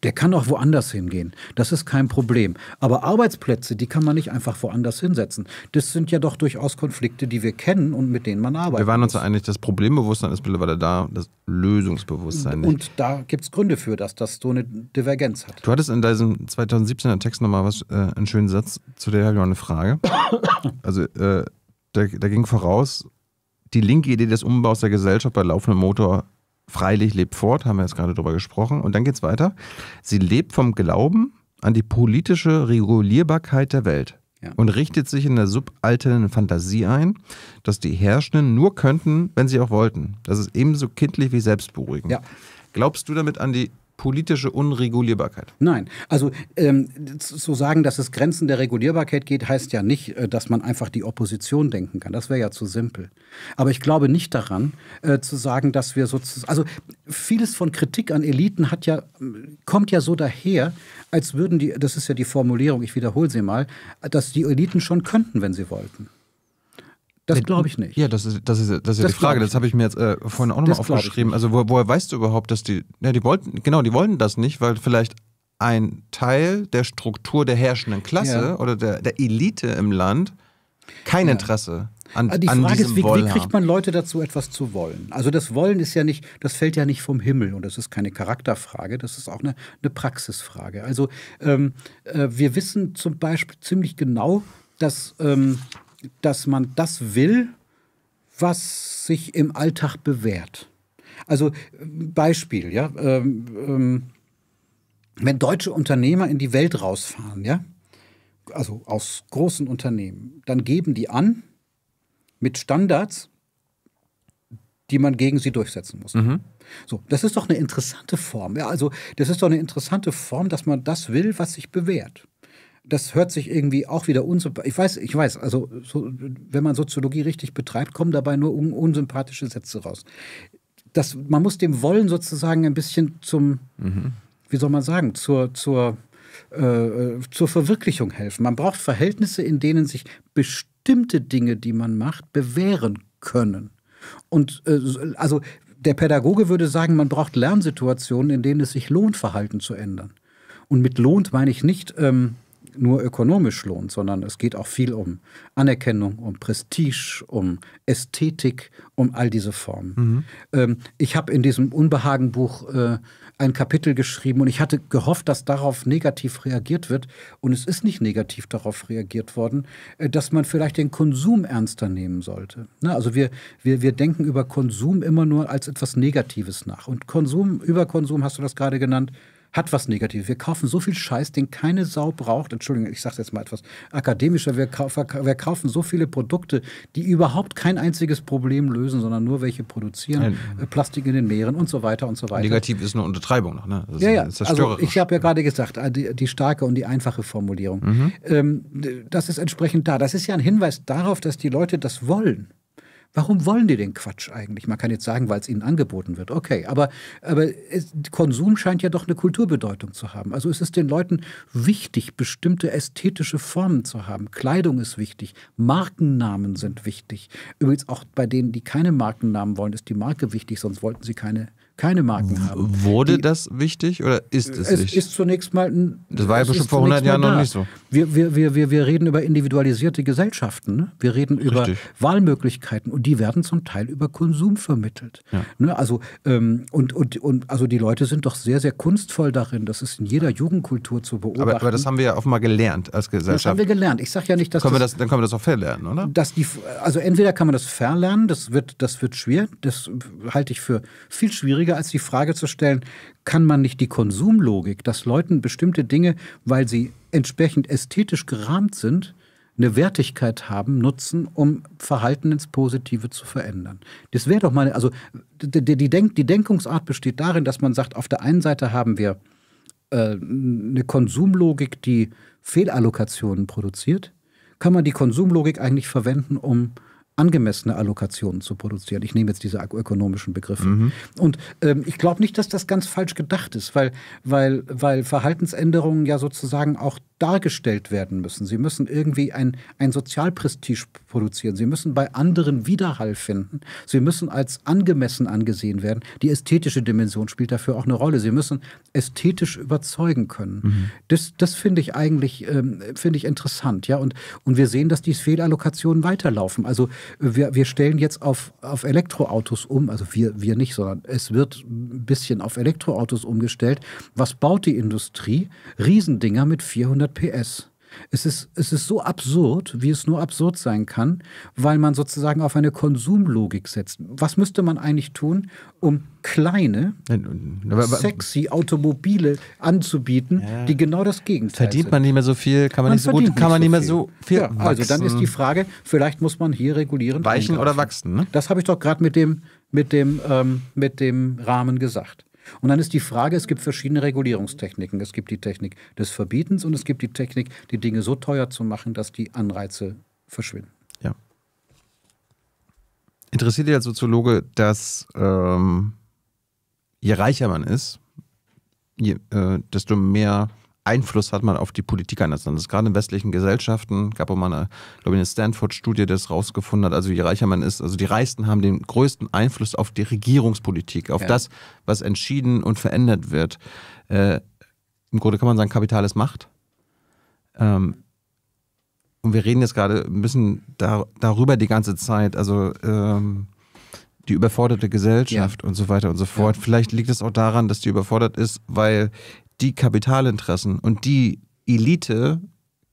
der kann auch woanders hingehen. Das ist kein Problem. Aber Arbeitsplätze, die kann man nicht einfach woanders hinsetzen. Das sind ja doch durchaus Konflikte, die wir kennen und mit denen man arbeitet. Wir waren uns ja einig, das Problembewusstsein ist mittlerweile da, das Lösungsbewusstsein nicht. Und da gibt es Gründe für, dass das so eine Divergenz hat. Du hattest in deinem 2017er Text nochmal was, äh, einen schönen Satz, zu der habe ich eine Frage. also, äh, da, da ging voraus, die linke Idee des Umbaus der Gesellschaft bei laufendem Motor freilich lebt fort, haben wir jetzt gerade drüber gesprochen. Und dann geht es weiter. Sie lebt vom Glauben an die politische Regulierbarkeit der Welt. Ja. Und richtet sich in der subalternen Fantasie ein, dass die Herrschenden nur könnten, wenn sie auch wollten. Das ist ebenso kindlich wie selbstberuhigend. Ja. Glaubst du damit an die politische Unregulierbarkeit. Nein, also ähm, zu sagen, dass es Grenzen der Regulierbarkeit geht, heißt ja nicht, äh, dass man einfach die Opposition denken kann. Das wäre ja zu simpel. Aber ich glaube nicht daran, äh, zu sagen, dass wir sozusagen, also vieles von Kritik an Eliten hat ja, kommt ja so daher, als würden die, das ist ja die Formulierung, ich wiederhole sie mal, dass die Eliten schon könnten, wenn sie wollten. Das glaube ich nicht. Ja, das ist, das ist, das ist das die Frage. Das habe ich mir jetzt äh, vorhin auch nochmal aufgeschrieben. Also, wo, woher weißt du überhaupt, dass die. Ja, die wollten, genau, die wollten das nicht, weil vielleicht ein Teil der Struktur der herrschenden Klasse ja. oder der, der Elite im Land kein ja. Interesse an, ah, diesem die Frage an diesem ist, wie, wie, kriegt man Leute dazu, etwas zu wollen? Also das Wollen ist ja nicht, das fällt ja nicht vom Himmel und das ist keine Charakterfrage, das ist auch eine, eine Praxisfrage. Also ähm, äh, wir wissen zum Beispiel ziemlich genau, dass ähm, dass man das will, was sich im Alltag bewährt. Also äh, Beispiel, ja, ähm, ähm, wenn deutsche Unternehmer in die Welt rausfahren, ja, also aus großen Unternehmen, dann geben die an mit Standards, die man gegen sie durchsetzen muss. Mhm. So, das ist doch eine interessante Form. Ja, also das ist doch eine interessante Form, dass man das will, was sich bewährt das hört sich irgendwie auch wieder unsympathisch. Ich weiß, ich weiß, also so, wenn man Soziologie richtig betreibt, kommen dabei nur un unsympathische Sätze raus. Das, man muss dem Wollen sozusagen ein bisschen zum, mhm. wie soll man sagen, zur, zur, äh, zur Verwirklichung helfen. Man braucht Verhältnisse, in denen sich bestimmte Dinge, die man macht, bewähren können. Und äh, also der Pädagoge würde sagen, man braucht Lernsituationen, in denen es sich lohnt, Verhalten zu ändern. Und mit lohnt meine ich nicht, ähm, nur ökonomisch lohnt, sondern es geht auch viel um Anerkennung, um Prestige, um Ästhetik, um all diese Formen. Mhm. Ähm, ich habe in diesem Unbehagenbuch äh, ein Kapitel geschrieben und ich hatte gehofft, dass darauf negativ reagiert wird. Und es ist nicht negativ darauf reagiert worden, äh, dass man vielleicht den Konsum ernster nehmen sollte. Na, ne, also wir, wir, wir denken über Konsum immer nur als etwas Negatives nach. Und Konsum, Überkonsum hast du das gerade genannt hat was Negatives. Wir kaufen so viel Scheiß, den keine Sau braucht. Entschuldigung, ich sage jetzt mal etwas akademischer. Wir, kau wir, kaufen so viele Produkte, die überhaupt kein einziges Problem lösen, sondern nur welche produzieren. Nein. Äh, Plastik in den Meeren und so weiter und so weiter. Negativ ist eine Untertreibung noch. Ne? ja, ja. Also ich habe ja gerade gesagt, äh, die, die, starke und die einfache Formulierung. Mhm. Ähm, das ist entsprechend da. Das ist ja ein Hinweis darauf, dass die Leute das wollen. Warum wollen die den Quatsch eigentlich? Man kann jetzt sagen, weil es ihnen angeboten wird. Okay, aber, aber es, Konsum scheint ja doch eine Kulturbedeutung zu haben. Also ist es den Leuten wichtig, bestimmte ästhetische Formen zu haben. Kleidung ist wichtig, Markennamen sind wichtig. Übrigens auch bei denen, die keine Markennamen wollen, ist die Marke wichtig, sonst wollten sie keine keine Marken haben. Wurde die, das wichtig oder ist es, es wichtig? Es ist zunächst mal... Ein, das war ja bestimmt vor 100 Jahren noch nicht so. Wir, wir, wir, wir, wir reden über individualisierte Gesellschaften. Ne? Wir reden über Wahlmöglichkeiten und die werden zum Teil über Konsum vermittelt. Ja. Ne? Also, ähm, und, und, und, also die Leute sind doch sehr, sehr kunstvoll darin. Das ist in jeder Jugendkultur zu beobachten. Aber, aber das haben wir ja offenbar gelernt als Gesellschaft. Das haben wir gelernt. Ich sage ja nicht, dass... Können das, das, dann können wir das auch verlernen, oder? Dass die, also entweder kann man das verlernen, das wird, das wird schwer. Das halte ich für viel schwieriger schwieriger als die Frage zu stellen, kann man nicht die Konsumlogik, dass Leuten bestimmte Dinge, weil sie entsprechend ästhetisch gerahmt sind, eine Wertigkeit haben, nutzen, um Verhalten ins Positive zu verändern. Das wäre doch mal, also die, die, Denk, die Denkungsart besteht darin, dass man sagt, auf der einen Seite haben wir äh, eine Konsumlogik, die Fehlallokationen produziert. Kann man die Konsumlogik eigentlich verwenden, um angemessene Allokationen zu produzieren. Ich nehme jetzt diese ökonomischen Begriffe. Mhm. Und ähm, ich glaube nicht, dass das ganz falsch gedacht ist, weil, weil, weil Verhaltensänderungen ja sozusagen auch dargestellt werden müssen. Sie müssen irgendwie ein, ein Sozialprestige produzieren. Sie müssen bei anderen Widerhall finden. Sie müssen als angemessen angesehen werden. Die ästhetische Dimension spielt dafür auch eine Rolle. Sie müssen ästhetisch überzeugen können. Mhm. Das, das finde ich eigentlich ähm, finde ich interessant. Ja? Und, und wir sehen, dass die Fehlallokationen weiterlaufen. Also wir, wir stellen jetzt auf, auf Elektroautos um. Also wir, wir nicht, sondern es wird ein bisschen auf Elektroautos umgestellt. Was baut die Industrie? Riesendinger mit 400 300 PS. Es ist, es ist so absurd, wie es nur absurd sein kann, weil man sozusagen auf eine Konsumlogik setzt. Was müsste man eigentlich tun, um kleine, sexy Automobile anzubieten, die genau das Gegenteil sind? Verdient man nicht mehr so viel, kann man, man nicht so gut, kann man nicht, mehr so viel ja, Also dann ist die Frage, vielleicht muss man hier regulieren. Weichen eingreifen. oder wachsen, ne? Das habe ich doch gerade mit dem, mit, dem, ähm, mit dem Rahmen gesagt. Und dann ist die Frage, es gibt verschiedene Regulierungstechniken. Es gibt die Technik des Verbietens und es gibt die Technik, die Dinge so teuer zu machen, dass die Anreize verschwinden. Ja. Interessiert dich als Soziologe, dass ähm, je reicher man ist, je, äh, desto mehr Einfluss hat man auf die Politik eines Landes. Gerade in westlichen Gesellschaften gab es mal eine, glaube ich, eine Stanford-Studie, die das rausgefunden hat. Also je reicher man ist, also die Reichsten haben den größten Einfluss auf die Regierungspolitik, auf ja. das, was entschieden und verändert wird. Äh, Im Grunde kann man sagen, Kapital ist Macht. Ähm, und wir reden jetzt gerade ein bisschen da, darüber die ganze Zeit. Also ähm, die überforderte Gesellschaft ja. und so weiter und so fort. Ja. Vielleicht liegt es auch daran, dass die überfordert ist, weil die Kapitalinteressen und die Elite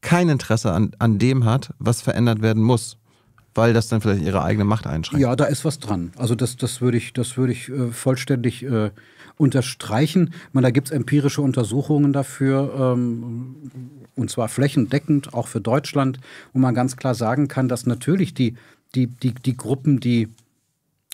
kein Interesse an, an dem hat, was verändert werden muss weil das dann vielleicht ihre eigene Macht einschränkt. Ja, da ist was dran. Also das, das würde ich, das würde ich äh, vollständig äh, unterstreichen. Man, da gibt es empirische Untersuchungen dafür, ähm, und zwar flächendeckend, auch für Deutschland, wo man ganz klar sagen kann, dass natürlich die, die, die, die Gruppen, die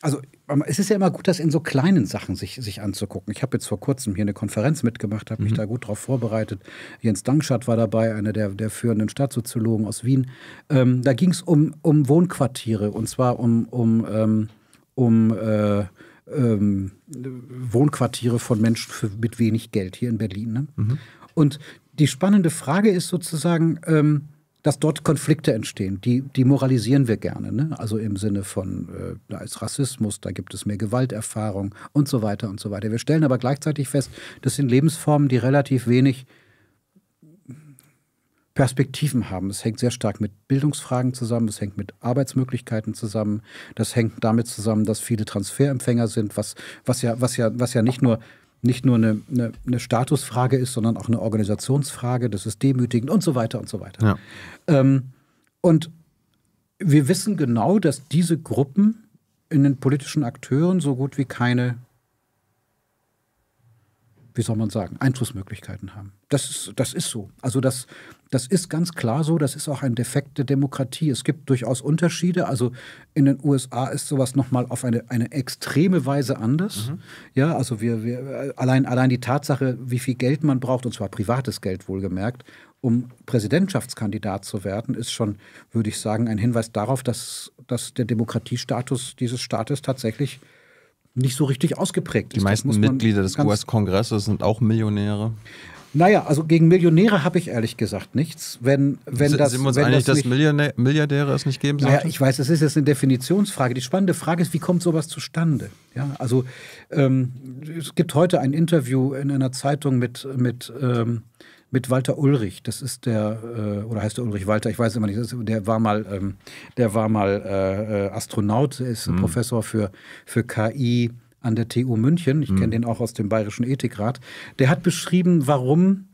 also es ist ja immer gut, das in so kleinen Sachen sich, sich anzugucken. Ich habe jetzt vor kurzem hier eine Konferenz mitgemacht, habe mich mhm. da gut drauf vorbereitet. Jens Dankschat war dabei, einer der, der führenden Stadtsoziologen aus Wien. Ähm, da ging es um, um Wohnquartiere und zwar um, um, ähm, um äh, ähm, Wohnquartiere von Menschen für, mit wenig Geld hier in Berlin. Ne? Mhm. Und die spannende Frage ist sozusagen, ähm, dass dort Konflikte entstehen. Die, die moralisieren wir gerne. Ne? Also im Sinne von, äh, da ist Rassismus, da gibt es mehr Gewalterfahrung und so weiter und so weiter. Wir stellen aber gleichzeitig fest, das sind Lebensformen, die relativ wenig Perspektiven haben. Es hängt sehr stark mit Bildungsfragen zusammen, es hängt mit Arbeitsmöglichkeiten zusammen, das hängt damit zusammen, dass viele Transferempfänger sind, was, was, ja, was, ja, was ja nicht nur nicht nur eine, eine, eine, Statusfrage ist, sondern auch eine Organisationsfrage, das ist demütigend und so weiter und so weiter. Ja. Ähm, und wir wissen genau, dass diese Gruppen in den politischen Akteuren so gut wie keine, wie soll man sagen, Einflussmöglichkeiten haben. Das ist, das ist so. Also das, das ist ganz klar so. Das ist auch ein Defekt der Demokratie. Es gibt durchaus Unterschiede. Also in den USA ist sowas nochmal auf eine, eine extreme Weise anders. Mhm. Ja, also wir, wir, allein, allein die Tatsache, wie viel Geld man braucht, und zwar privates Geld wohlgemerkt, um Präsidentschaftskandidat zu werden, ist schon, würde ich sagen, ein Hinweis darauf, dass, dass der Demokratiestatus dieses Staates tatsächlich nicht so richtig ausgeprägt die ist. Die meisten Mitglieder des US-Kongresses sind auch Millionäre. Naja, also gegen Millionäre habe ich ehrlich gesagt nichts. Wenn, wenn das, sind wir uns wenn einig, das dass Milliardäre es nicht geben sollen? Naja, ich weiß, es ist jetzt eine Definitionsfrage. Die spannende Frage ist, wie kommt sowas zustande? Ja, also ähm, es gibt heute ein Interview in einer Zeitung mit, mit ähm, mit Walter Ulrich. Das ist der, äh, oder heißt der Ulrich Walter, ich weiß immer nicht, ist, der war mal, ähm, der war mal äh, äh Astronaut, ist mhm. Professor für, für KI, an der TU München, ich kenne mhm. den auch aus dem Bayerischen Ethikrat, der hat beschrieben, warum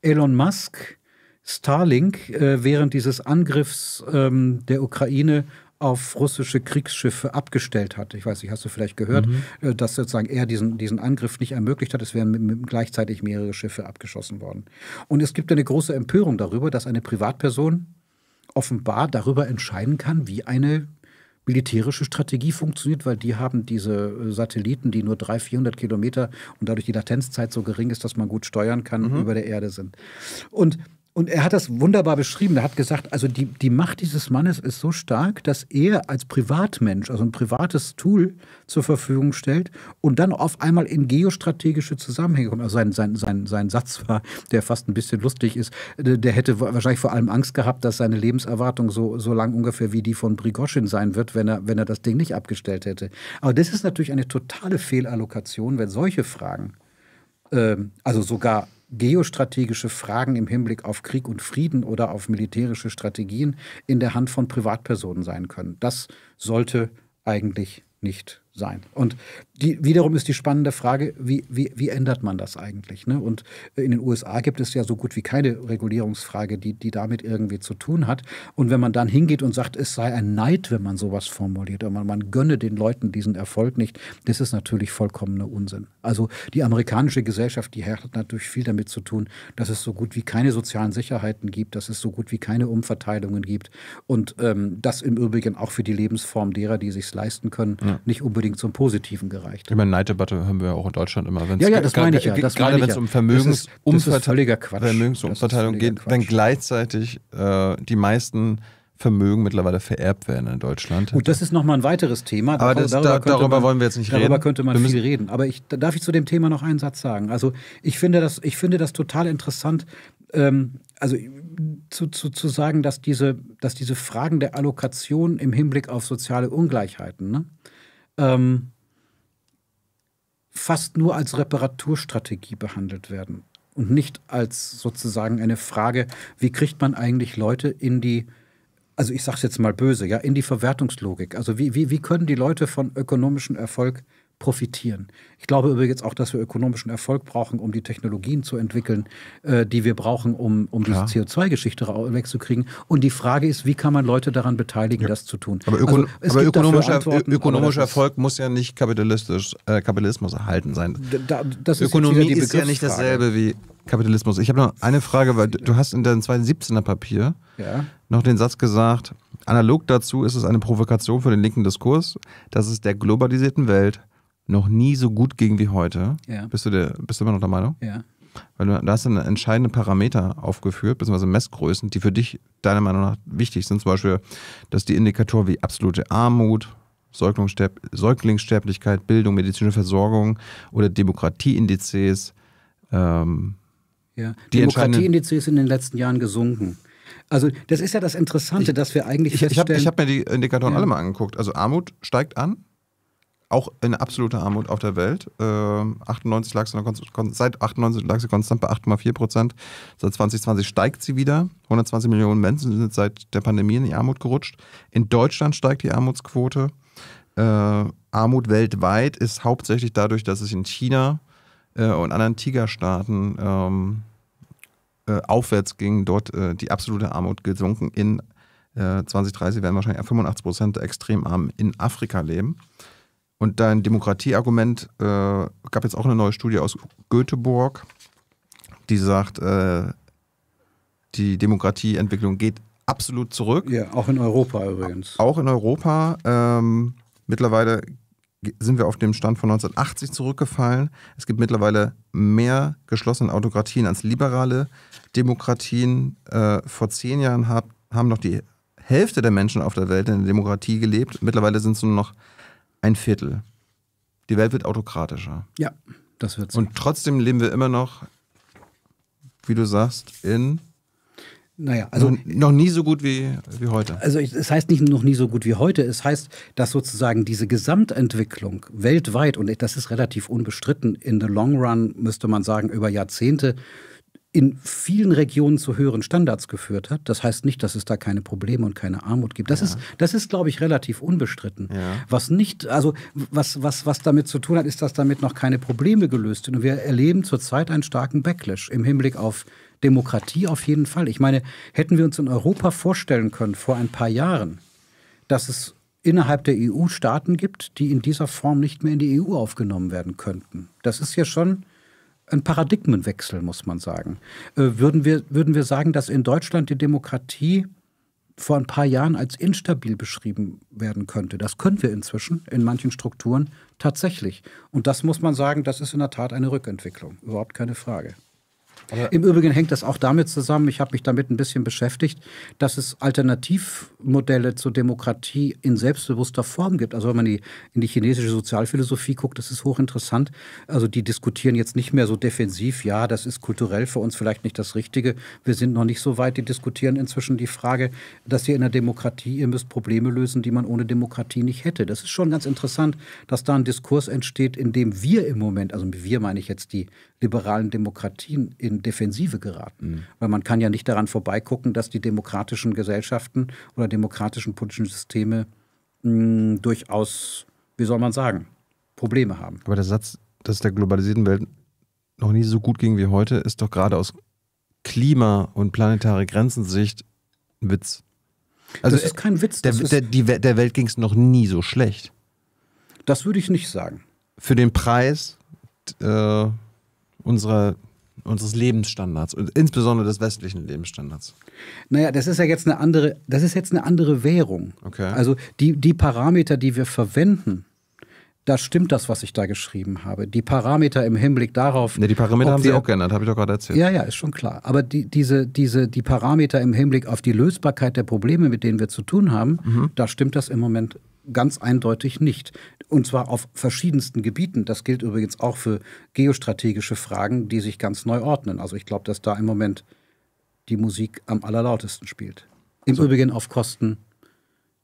Elon Musk Starlink äh, während dieses Angriffs ähm, der Ukraine auf russische Kriegsschiffe abgestellt hat. Ich weiß nicht, hast du vielleicht gehört, mhm. Äh, dass sozusagen er diesen, diesen Angriff nicht ermöglicht hat. Es wären gleichzeitig mehrere Schiffe abgeschossen worden. Und es gibt eine große Empörung darüber, dass eine Privatperson offenbar darüber entscheiden kann, wie eine militärische Strategie funktioniert, weil die haben diese äh, Satelliten, die nur 300, 400 Kilometer und dadurch die Latenzzeit so gering ist, dass man gut steuern kann, mhm. über der Erde sind. Und und er hat das wunderbar beschrieben. Er hat gesagt, also die, die Macht dieses Mannes ist so stark, dass er als Privatmensch, also ein privates Tool zur Verfügung stellt und dann auf einmal in geostrategische Zusammenhänge kommt. Also sein, sein, sein, sein Satz war, der fast ein bisschen lustig ist, äh, der hätte wahrscheinlich vor allem Angst gehabt, dass seine Lebenserwartung so, so lang ungefähr wie die von Brigoschin sein wird, wenn er, wenn er das Ding nicht abgestellt hätte. Aber das ist natürlich eine totale Fehlallokation, wenn solche Fragen, äh, also sogar geostrategische Fragen im Hinblick auf Krieg und Frieden oder auf militärische Strategien in der Hand von Privatpersonen sein können. Das sollte eigentlich nicht sein. Und die, wiederum ist die spannende Frage, wie, wie, wie ändert man das eigentlich? Ne? Und in den USA gibt es ja so gut wie keine Regulierungsfrage, die, die damit irgendwie zu tun hat. Und wenn man dann hingeht und sagt, es sei ein Neid, wenn man sowas formuliert, aber man, man gönne den Leuten diesen Erfolg nicht, das ist natürlich vollkommener Unsinn. Also die amerikanische Gesellschaft, die hat natürlich viel damit zu tun, dass es so gut wie keine sozialen Sicherheiten gibt, dass es so gut wie keine Umverteilungen gibt und ähm, das im Übrigen auch für die Lebensform derer, die sich leisten können, ja. nicht unbedingt zum Positiven gereicht erreicht. Ich meine, Neidebatte haben wir auch in Deutschland immer. Wenn's ja, ja, das meine ich ja. Das gerade wenn es um Vermögens das ist, das ist Quatsch. Vermögensumverteilung geht, Quatsch. wenn gleichzeitig äh, die meisten Vermögen mittlerweile vererbt werden in Deutschland. Gut, das ist nochmal ein weiteres Thema. Aber darüber, das, da, darüber, darüber, wollen wir jetzt nicht darüber reden. Darüber könnte man viel reden. Aber ich, darf ich zu dem Thema noch einen Satz sagen? Also ich finde das, ich finde das total interessant, ähm, also zu, zu, zu sagen, dass diese, dass diese Fragen der Allokation im Hinblick auf soziale Ungleichheiten, ne? ähm, fast nur als Reparaturstrategie behandelt werden und nicht als sozusagen eine Frage, wie kriegt man eigentlich Leute in die also ich sage es jetzt mal böse, ja, in die Verwertungslogik. Also wie, wie, wie können die Leute von ökonomischem Erfolg profitieren. Ich glaube übrigens auch, dass wir ökonomischen Erfolg brauchen, um die Technologien zu entwickeln, äh, die wir brauchen, um, um diese CO2-Geschichte wegzukriegen. Und die Frage ist, wie kann man Leute daran beteiligen, ja. das zu tun? Aber, öko also, aber ökonomischer, ökonomischer Erfolg muss ja nicht kapitalistisch, äh, Kapitalismus erhalten sein. Da, ist Ökonomie ist ja nicht dasselbe wie Kapitalismus. Ich habe noch eine Frage, weil du hast in deinem 2017er Papier ja. noch den Satz gesagt, analog dazu ist es eine Provokation für den linken Diskurs, dass es der globalisierten Welt noch nie so gut ging wie heute. Ja. Bist, du der, bist du immer noch der Meinung? Ja. Weil du, da hast du entscheidende Parameter aufgeführt, beziehungsweise Messgrößen, die für dich deiner Meinung nach wichtig sind. Zum Beispiel, dass die Indikatoren wie absolute Armut, Säuglingssterblichkeit, Bildung, medizinische Versorgung oder Demokratieindizes. Ähm, ja. Demokratieindizes sind in den letzten Jahren gesunken. Also das ist ja das Interessante, ich, dass wir eigentlich Ich, ich habe hab mir die Indikatoren ja. alle mal angeguckt. Also Armut steigt an, auch in absoluter Armut auf der Welt. Äh, 98 lag sie seit 98 lag sie konstant bei 8,4 Prozent. Seit 2020 steigt sie wieder. 120 Millionen Menschen sind seit der Pandemie in die Armut gerutscht. In Deutschland steigt die Armutsquote. Äh, Armut weltweit ist hauptsächlich dadurch, dass es in China äh, und anderen Tigerstaaten ähm, äh, aufwärts ging. Dort äh, die absolute Armut gesunken. In 2030 äh, werden wahrscheinlich 85 Prozent der extrem Armen in Afrika leben. Und dein Demokratieargument äh, gab jetzt auch eine neue Studie aus Göteborg, die sagt, äh, die Demokratieentwicklung geht absolut zurück. Ja, auch in Europa übrigens. Auch in Europa. Ähm, mittlerweile sind wir auf dem Stand von 1980 zurückgefallen. Es gibt mittlerweile mehr geschlossene Autokratien als liberale Demokratien. Äh, vor zehn Jahren hab, haben noch die Hälfte der Menschen auf der Welt in der Demokratie gelebt. Mittlerweile sind es nur noch ein Viertel. Die Welt wird autokratischer. Ja, das wird so. Und trotzdem leben wir immer noch, wie du sagst, in naja, also noch, nie so gut wie, wie heute. Also es heißt nicht noch nie so gut wie heute, es heißt, dass sozusagen diese Gesamtentwicklung weltweit, und das ist relativ unbestritten, in the long run müsste man sagen, über Jahrzehnte in vielen Regionen zu höheren Standards geführt hat. Das heißt nicht, dass es da keine Probleme und keine Armut gibt. Das ja. ist, das ist, glaube ich, relativ unbestritten. Ja. Was nicht, also was, was, was damit zu tun hat, ist, dass damit noch keine Probleme gelöst sind. Und wir erleben zurzeit einen starken Backlash im Hinblick auf Demokratie auf jeden Fall. Ich meine, hätten wir uns in Europa vorstellen können vor ein paar Jahren, dass es innerhalb der EU Staaten gibt, die in dieser Form nicht mehr in die EU aufgenommen werden könnten. Das ist ja schon ein Paradigmenwechsel, muss man sagen. Äh, würden, wir, würden wir sagen, dass in Deutschland die Demokratie vor ein paar Jahren als instabil beschrieben werden könnte. Das können wir inzwischen in manchen Strukturen tatsächlich. Und das muss man sagen, das ist in der Tat eine Rückentwicklung, überhaupt keine Frage. Aber Im Übrigen hängt das auch damit zusammen, ich habe mich damit ein bisschen beschäftigt, dass es alternativ Modelle zur Demokratie in selbstbewusster Form gibt. Also wenn man die, in die chinesische Sozialphilosophie guckt, das ist hochinteressant. Also die diskutieren jetzt nicht mehr so defensiv, ja, das ist kulturell für uns vielleicht nicht das Richtige, wir sind noch nicht so weit. Die diskutieren inzwischen die Frage, dass ihr in der Demokratie, ihr müsst Probleme lösen, die man ohne Demokratie nicht hätte. Das ist schon ganz interessant, dass da ein Diskurs entsteht, in dem wir im Moment, also wir meine ich jetzt die liberalen Demokratien, in Defensive geraten. Mhm. Weil man kann ja nicht daran vorbeigucken, dass die demokratischen Gesellschaften oder demokratischen politischen Systeme mh, hm, durchaus, wie soll man sagen, Probleme haben. Aber der Satz, dass es der globalisierten Welt noch nie so gut ging wie heute, ist doch gerade aus Klima- und planetare Grenzensicht ein Witz. Also das ist kein Witz. Der, der, die, der Welt ging es noch nie so schlecht. Das würde ich nicht sagen. Für den Preis äh, unserer unseres Lebensstandards und insbesondere des westlichen Lebensstandards? Naja, das ist ja jetzt eine andere, das ist jetzt eine andere Währung. Okay. Also die, die Parameter, die wir verwenden, da stimmt das, was ich da geschrieben habe. Die Parameter im Hinblick darauf. Ne, die Parameter haben wir, Sie auch geändert, habe ich doch gerade erzählt. Ja, ja, ist schon klar. Aber die, diese, diese, die Parameter im Hinblick auf die Lösbarkeit der Probleme, mit denen wir zu tun haben, mhm. da stimmt das im Moment ganz eindeutig nicht. Und zwar auf verschiedensten Gebieten. Das gilt übrigens auch für geostrategische Fragen, die sich ganz neu ordnen. Also ich glaube, dass da im Moment die Musik am allerlautesten spielt. Im also. Übrigen auf Kosten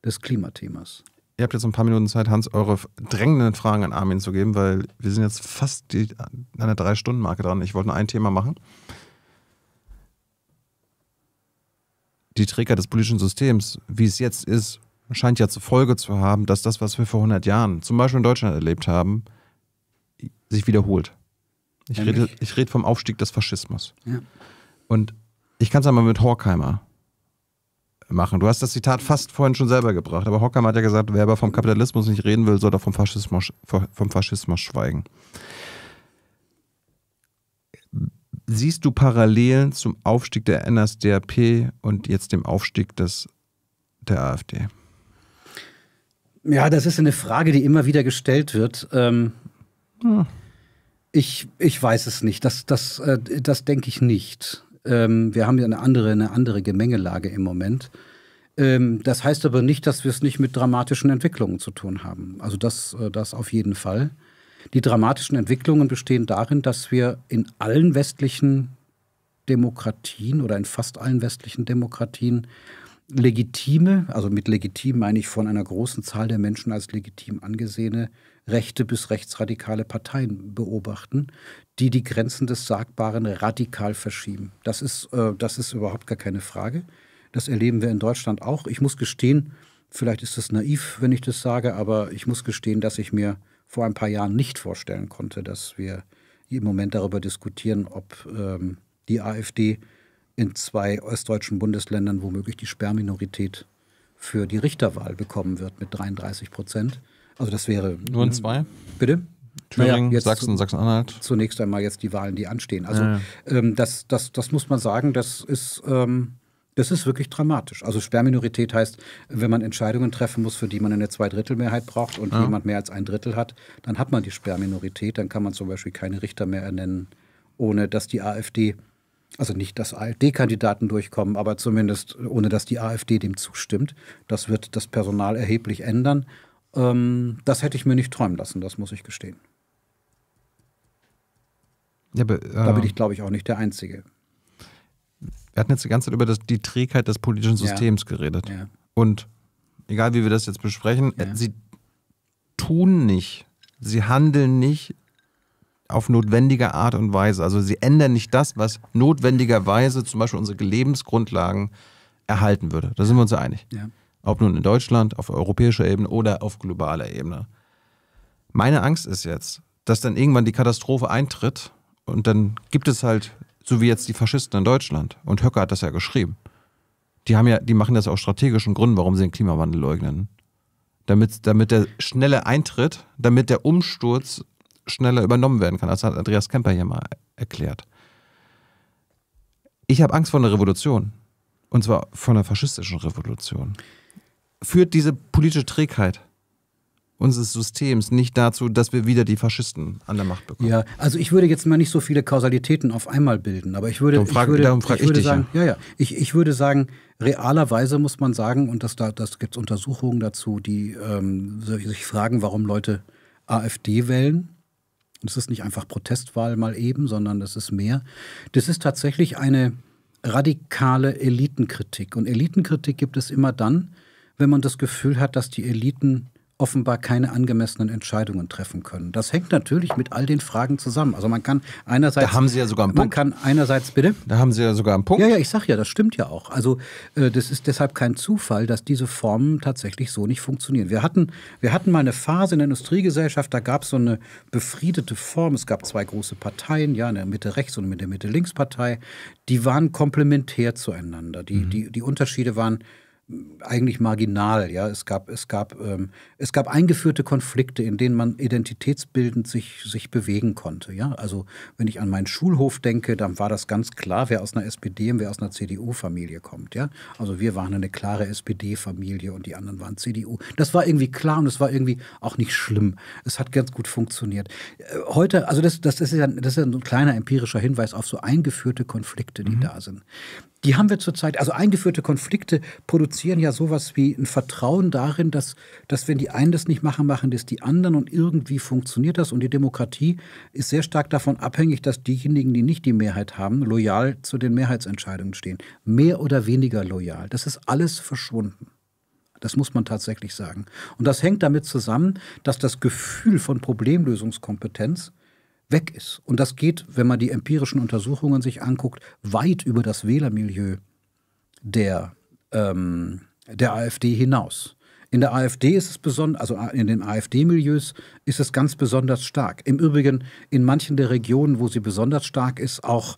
des Klimathemas. Ihr habt jetzt ein paar Minuten Zeit, Hans, eure drängenden Fragen an Armin zu geben, weil wir sind jetzt fast die, an einer Drei-Stunden-Marke dran. Ich wollte nur ein Thema machen. Die Träger des politischen Systems, wie es jetzt ist, scheint ja zur Folge zu haben, dass das, was wir vor 100 Jahren zum Beispiel in Deutschland erlebt haben, sich wiederholt. Ich rede, ich rede vom Aufstieg des Faschismus. Ja. Und ich kann es einmal mit Horkheimer machen. Du hast das Zitat fast vorhin schon selber gebracht, aber Horkheimer hat ja gesagt, wer aber vom Kapitalismus nicht reden will, soll doch vom Faschismus, vom Faschismus schweigen. Siehst du Parallelen zum Aufstieg der NSDAP und jetzt dem Aufstieg des, der AfD? Ja, das ist eine Frage, die immer wieder gestellt wird. Ähm, hm. ich, ich weiß es nicht. Das, das, äh, das denke ich nicht. Ähm, wir haben ja eine andere, eine andere Gemengelage im Moment. Ähm, das heißt aber nicht, dass wir es nicht mit dramatischen Entwicklungen zu tun haben. Also das, äh, das auf jeden Fall. Die dramatischen Entwicklungen bestehen darin, dass wir in allen westlichen Demokratien oder in fast allen westlichen Demokratien legitime, also mit legitim meine ich von einer großen Zahl der Menschen als legitim angesehene rechte bis rechtsradikale Parteien beobachten, die die Grenzen des Sagbaren radikal verschieben. Das ist, äh, das ist überhaupt gar keine Frage. Das erleben wir in Deutschland auch. Ich muss gestehen, vielleicht ist das naiv, wenn ich das sage, aber ich muss gestehen, dass ich mir vor ein paar Jahren nicht vorstellen konnte, dass wir im Moment darüber diskutieren, ob ähm, die AfD in zwei ostdeutschen Bundesländern womöglich die Sperrminorität für die Richterwahl bekommen wird mit 33 Prozent. Also das wäre... Nur in zwei? Bitte? Thüringen, naja, Sachsen, Sachsen-Anhalt. Zunächst einmal jetzt die Wahlen, die anstehen. Also ja. Ähm, das, das, das muss man sagen, das ist, ähm, das ist wirklich dramatisch. Also Sperrminorität heißt, wenn man Entscheidungen treffen muss, für die man eine Zweidrittelmehrheit braucht und ja. jemand mehr als ein Drittel hat, dann hat man die Sperrminorität, dann kann man zum Beispiel keine Richter mehr ernennen, ohne dass die AfD also nicht, dass AfD-Kandidaten durchkommen, aber zumindest ohne, dass die AfD dem zustimmt. Das wird das Personal erheblich ändern. Ähm, das hätte ich mir nicht träumen lassen, das muss ich gestehen. Ja, aber, äh, da bin ähm, ich, glaube ich, auch nicht der Einzige. Wir hatten jetzt die ganze Zeit über das, die Trägheit des politischen Systems ja. geredet. Ja. Und egal, wie wir das jetzt besprechen, sie tun nicht, sie handeln nicht, auf notwendige Art und Weise. Also sie ändern nicht das, was notwendigerweise zum Beispiel unsere Lebensgrundlagen erhalten würde. Da sind wir uns ja einig. Ja. Ob nun in Deutschland, auf europäischer Ebene oder auf globaler Ebene. Meine Angst ist jetzt, dass dann irgendwann die Katastrophe eintritt und dann gibt es halt, so wie jetzt die Faschisten in Deutschland, und Höcker hat das ja geschrieben, die haben ja, die machen das aus strategischen Gründen, warum sie den Klimawandel leugnen. Damit, damit der schnelle Eintritt, damit der Umsturz schneller übernommen werden kann. Das hat Andreas Kemper hier mal erklärt. Ich habe Angst vor einer Revolution. Und zwar vor einer faschistischen Revolution. Führt diese politische Trägheit unseres Systems nicht dazu, dass wir wieder die Faschisten an der Macht bekommen. Ja, also ich würde jetzt mal nicht so viele Kausalitäten auf einmal bilden, aber ich würde, frag, ich würde, darum frage ich, ich dich sagen, ja, ja, ich, ich würde sagen, realerweise muss man sagen, und das, das gibt es Untersuchungen dazu, die ähm, sich fragen, warum Leute AfD wählen. Und Es ist nicht einfach Protestwahl mal eben, sondern das ist mehr. Das ist tatsächlich eine radikale Elitenkritik. Und Elitenkritik gibt es immer dann, wenn man das Gefühl hat, dass die Eliten offenbar keine angemessenen Entscheidungen treffen können. Das hängt natürlich mit all den Fragen zusammen. Also man kann einerseits da haben Sie ja sogar einen Punkt. Man kann einerseits bitte da haben Sie ja sogar einen Punkt. Ja, ja, ich sag ja, das stimmt ja auch. Also äh, das ist deshalb kein Zufall, dass diese Formen tatsächlich so nicht funktionieren. Wir hatten wir hatten mal eine Phase in der Industriegesellschaft, da gab es so eine befriedete Form. Es gab zwei große Parteien, ja, eine Mitte rechts und eine Mitte Mitte links Partei. Die waren komplementär zueinander. Die mhm. die die Unterschiede waren eigentlich marginal. Ja? Es, gab, es, gab, ähm, es gab eingeführte Konflikte, in denen man identitätsbildend sich, sich bewegen konnte. Ja? Also wenn ich an meinen Schulhof denke, dann war das ganz klar, wer aus einer SPD und wer aus einer CDU-Familie kommt. Ja? Also wir waren eine klare SPD-Familie und die anderen waren CDU. Das war irgendwie klar und es war irgendwie auch nicht schlimm. Es hat ganz gut funktioniert. Äh, heute, also das, das, ist, ja, das ist ja ein kleiner empirischer Hinweis auf so eingeführte Konflikte, die mhm. da sind die haben wir zurzeit, also eingeführte Konflikte produzieren ja sowas wie ein Vertrauen darin, dass, dass wenn die einen das nicht machen, machen das die anderen und irgendwie funktioniert das. Und die Demokratie ist sehr stark davon abhängig, dass diejenigen, die nicht die Mehrheit haben, loyal zu den Mehrheitsentscheidungen stehen. Mehr oder weniger loyal. Das ist alles verschwunden. Das muss man tatsächlich sagen. Und das hängt damit zusammen, dass das Gefühl von Problemlösungskompetenz weg ist. Und das geht, wenn man die empirischen Untersuchungen sich anguckt, weit über das Wählermilieu der, ähm, der AfD hinaus. In der AfD ist es besonders, also in den AfD-Milieus ist es ganz besonders stark. Im Übrigen in manchen der Regionen, wo sie besonders stark ist, auch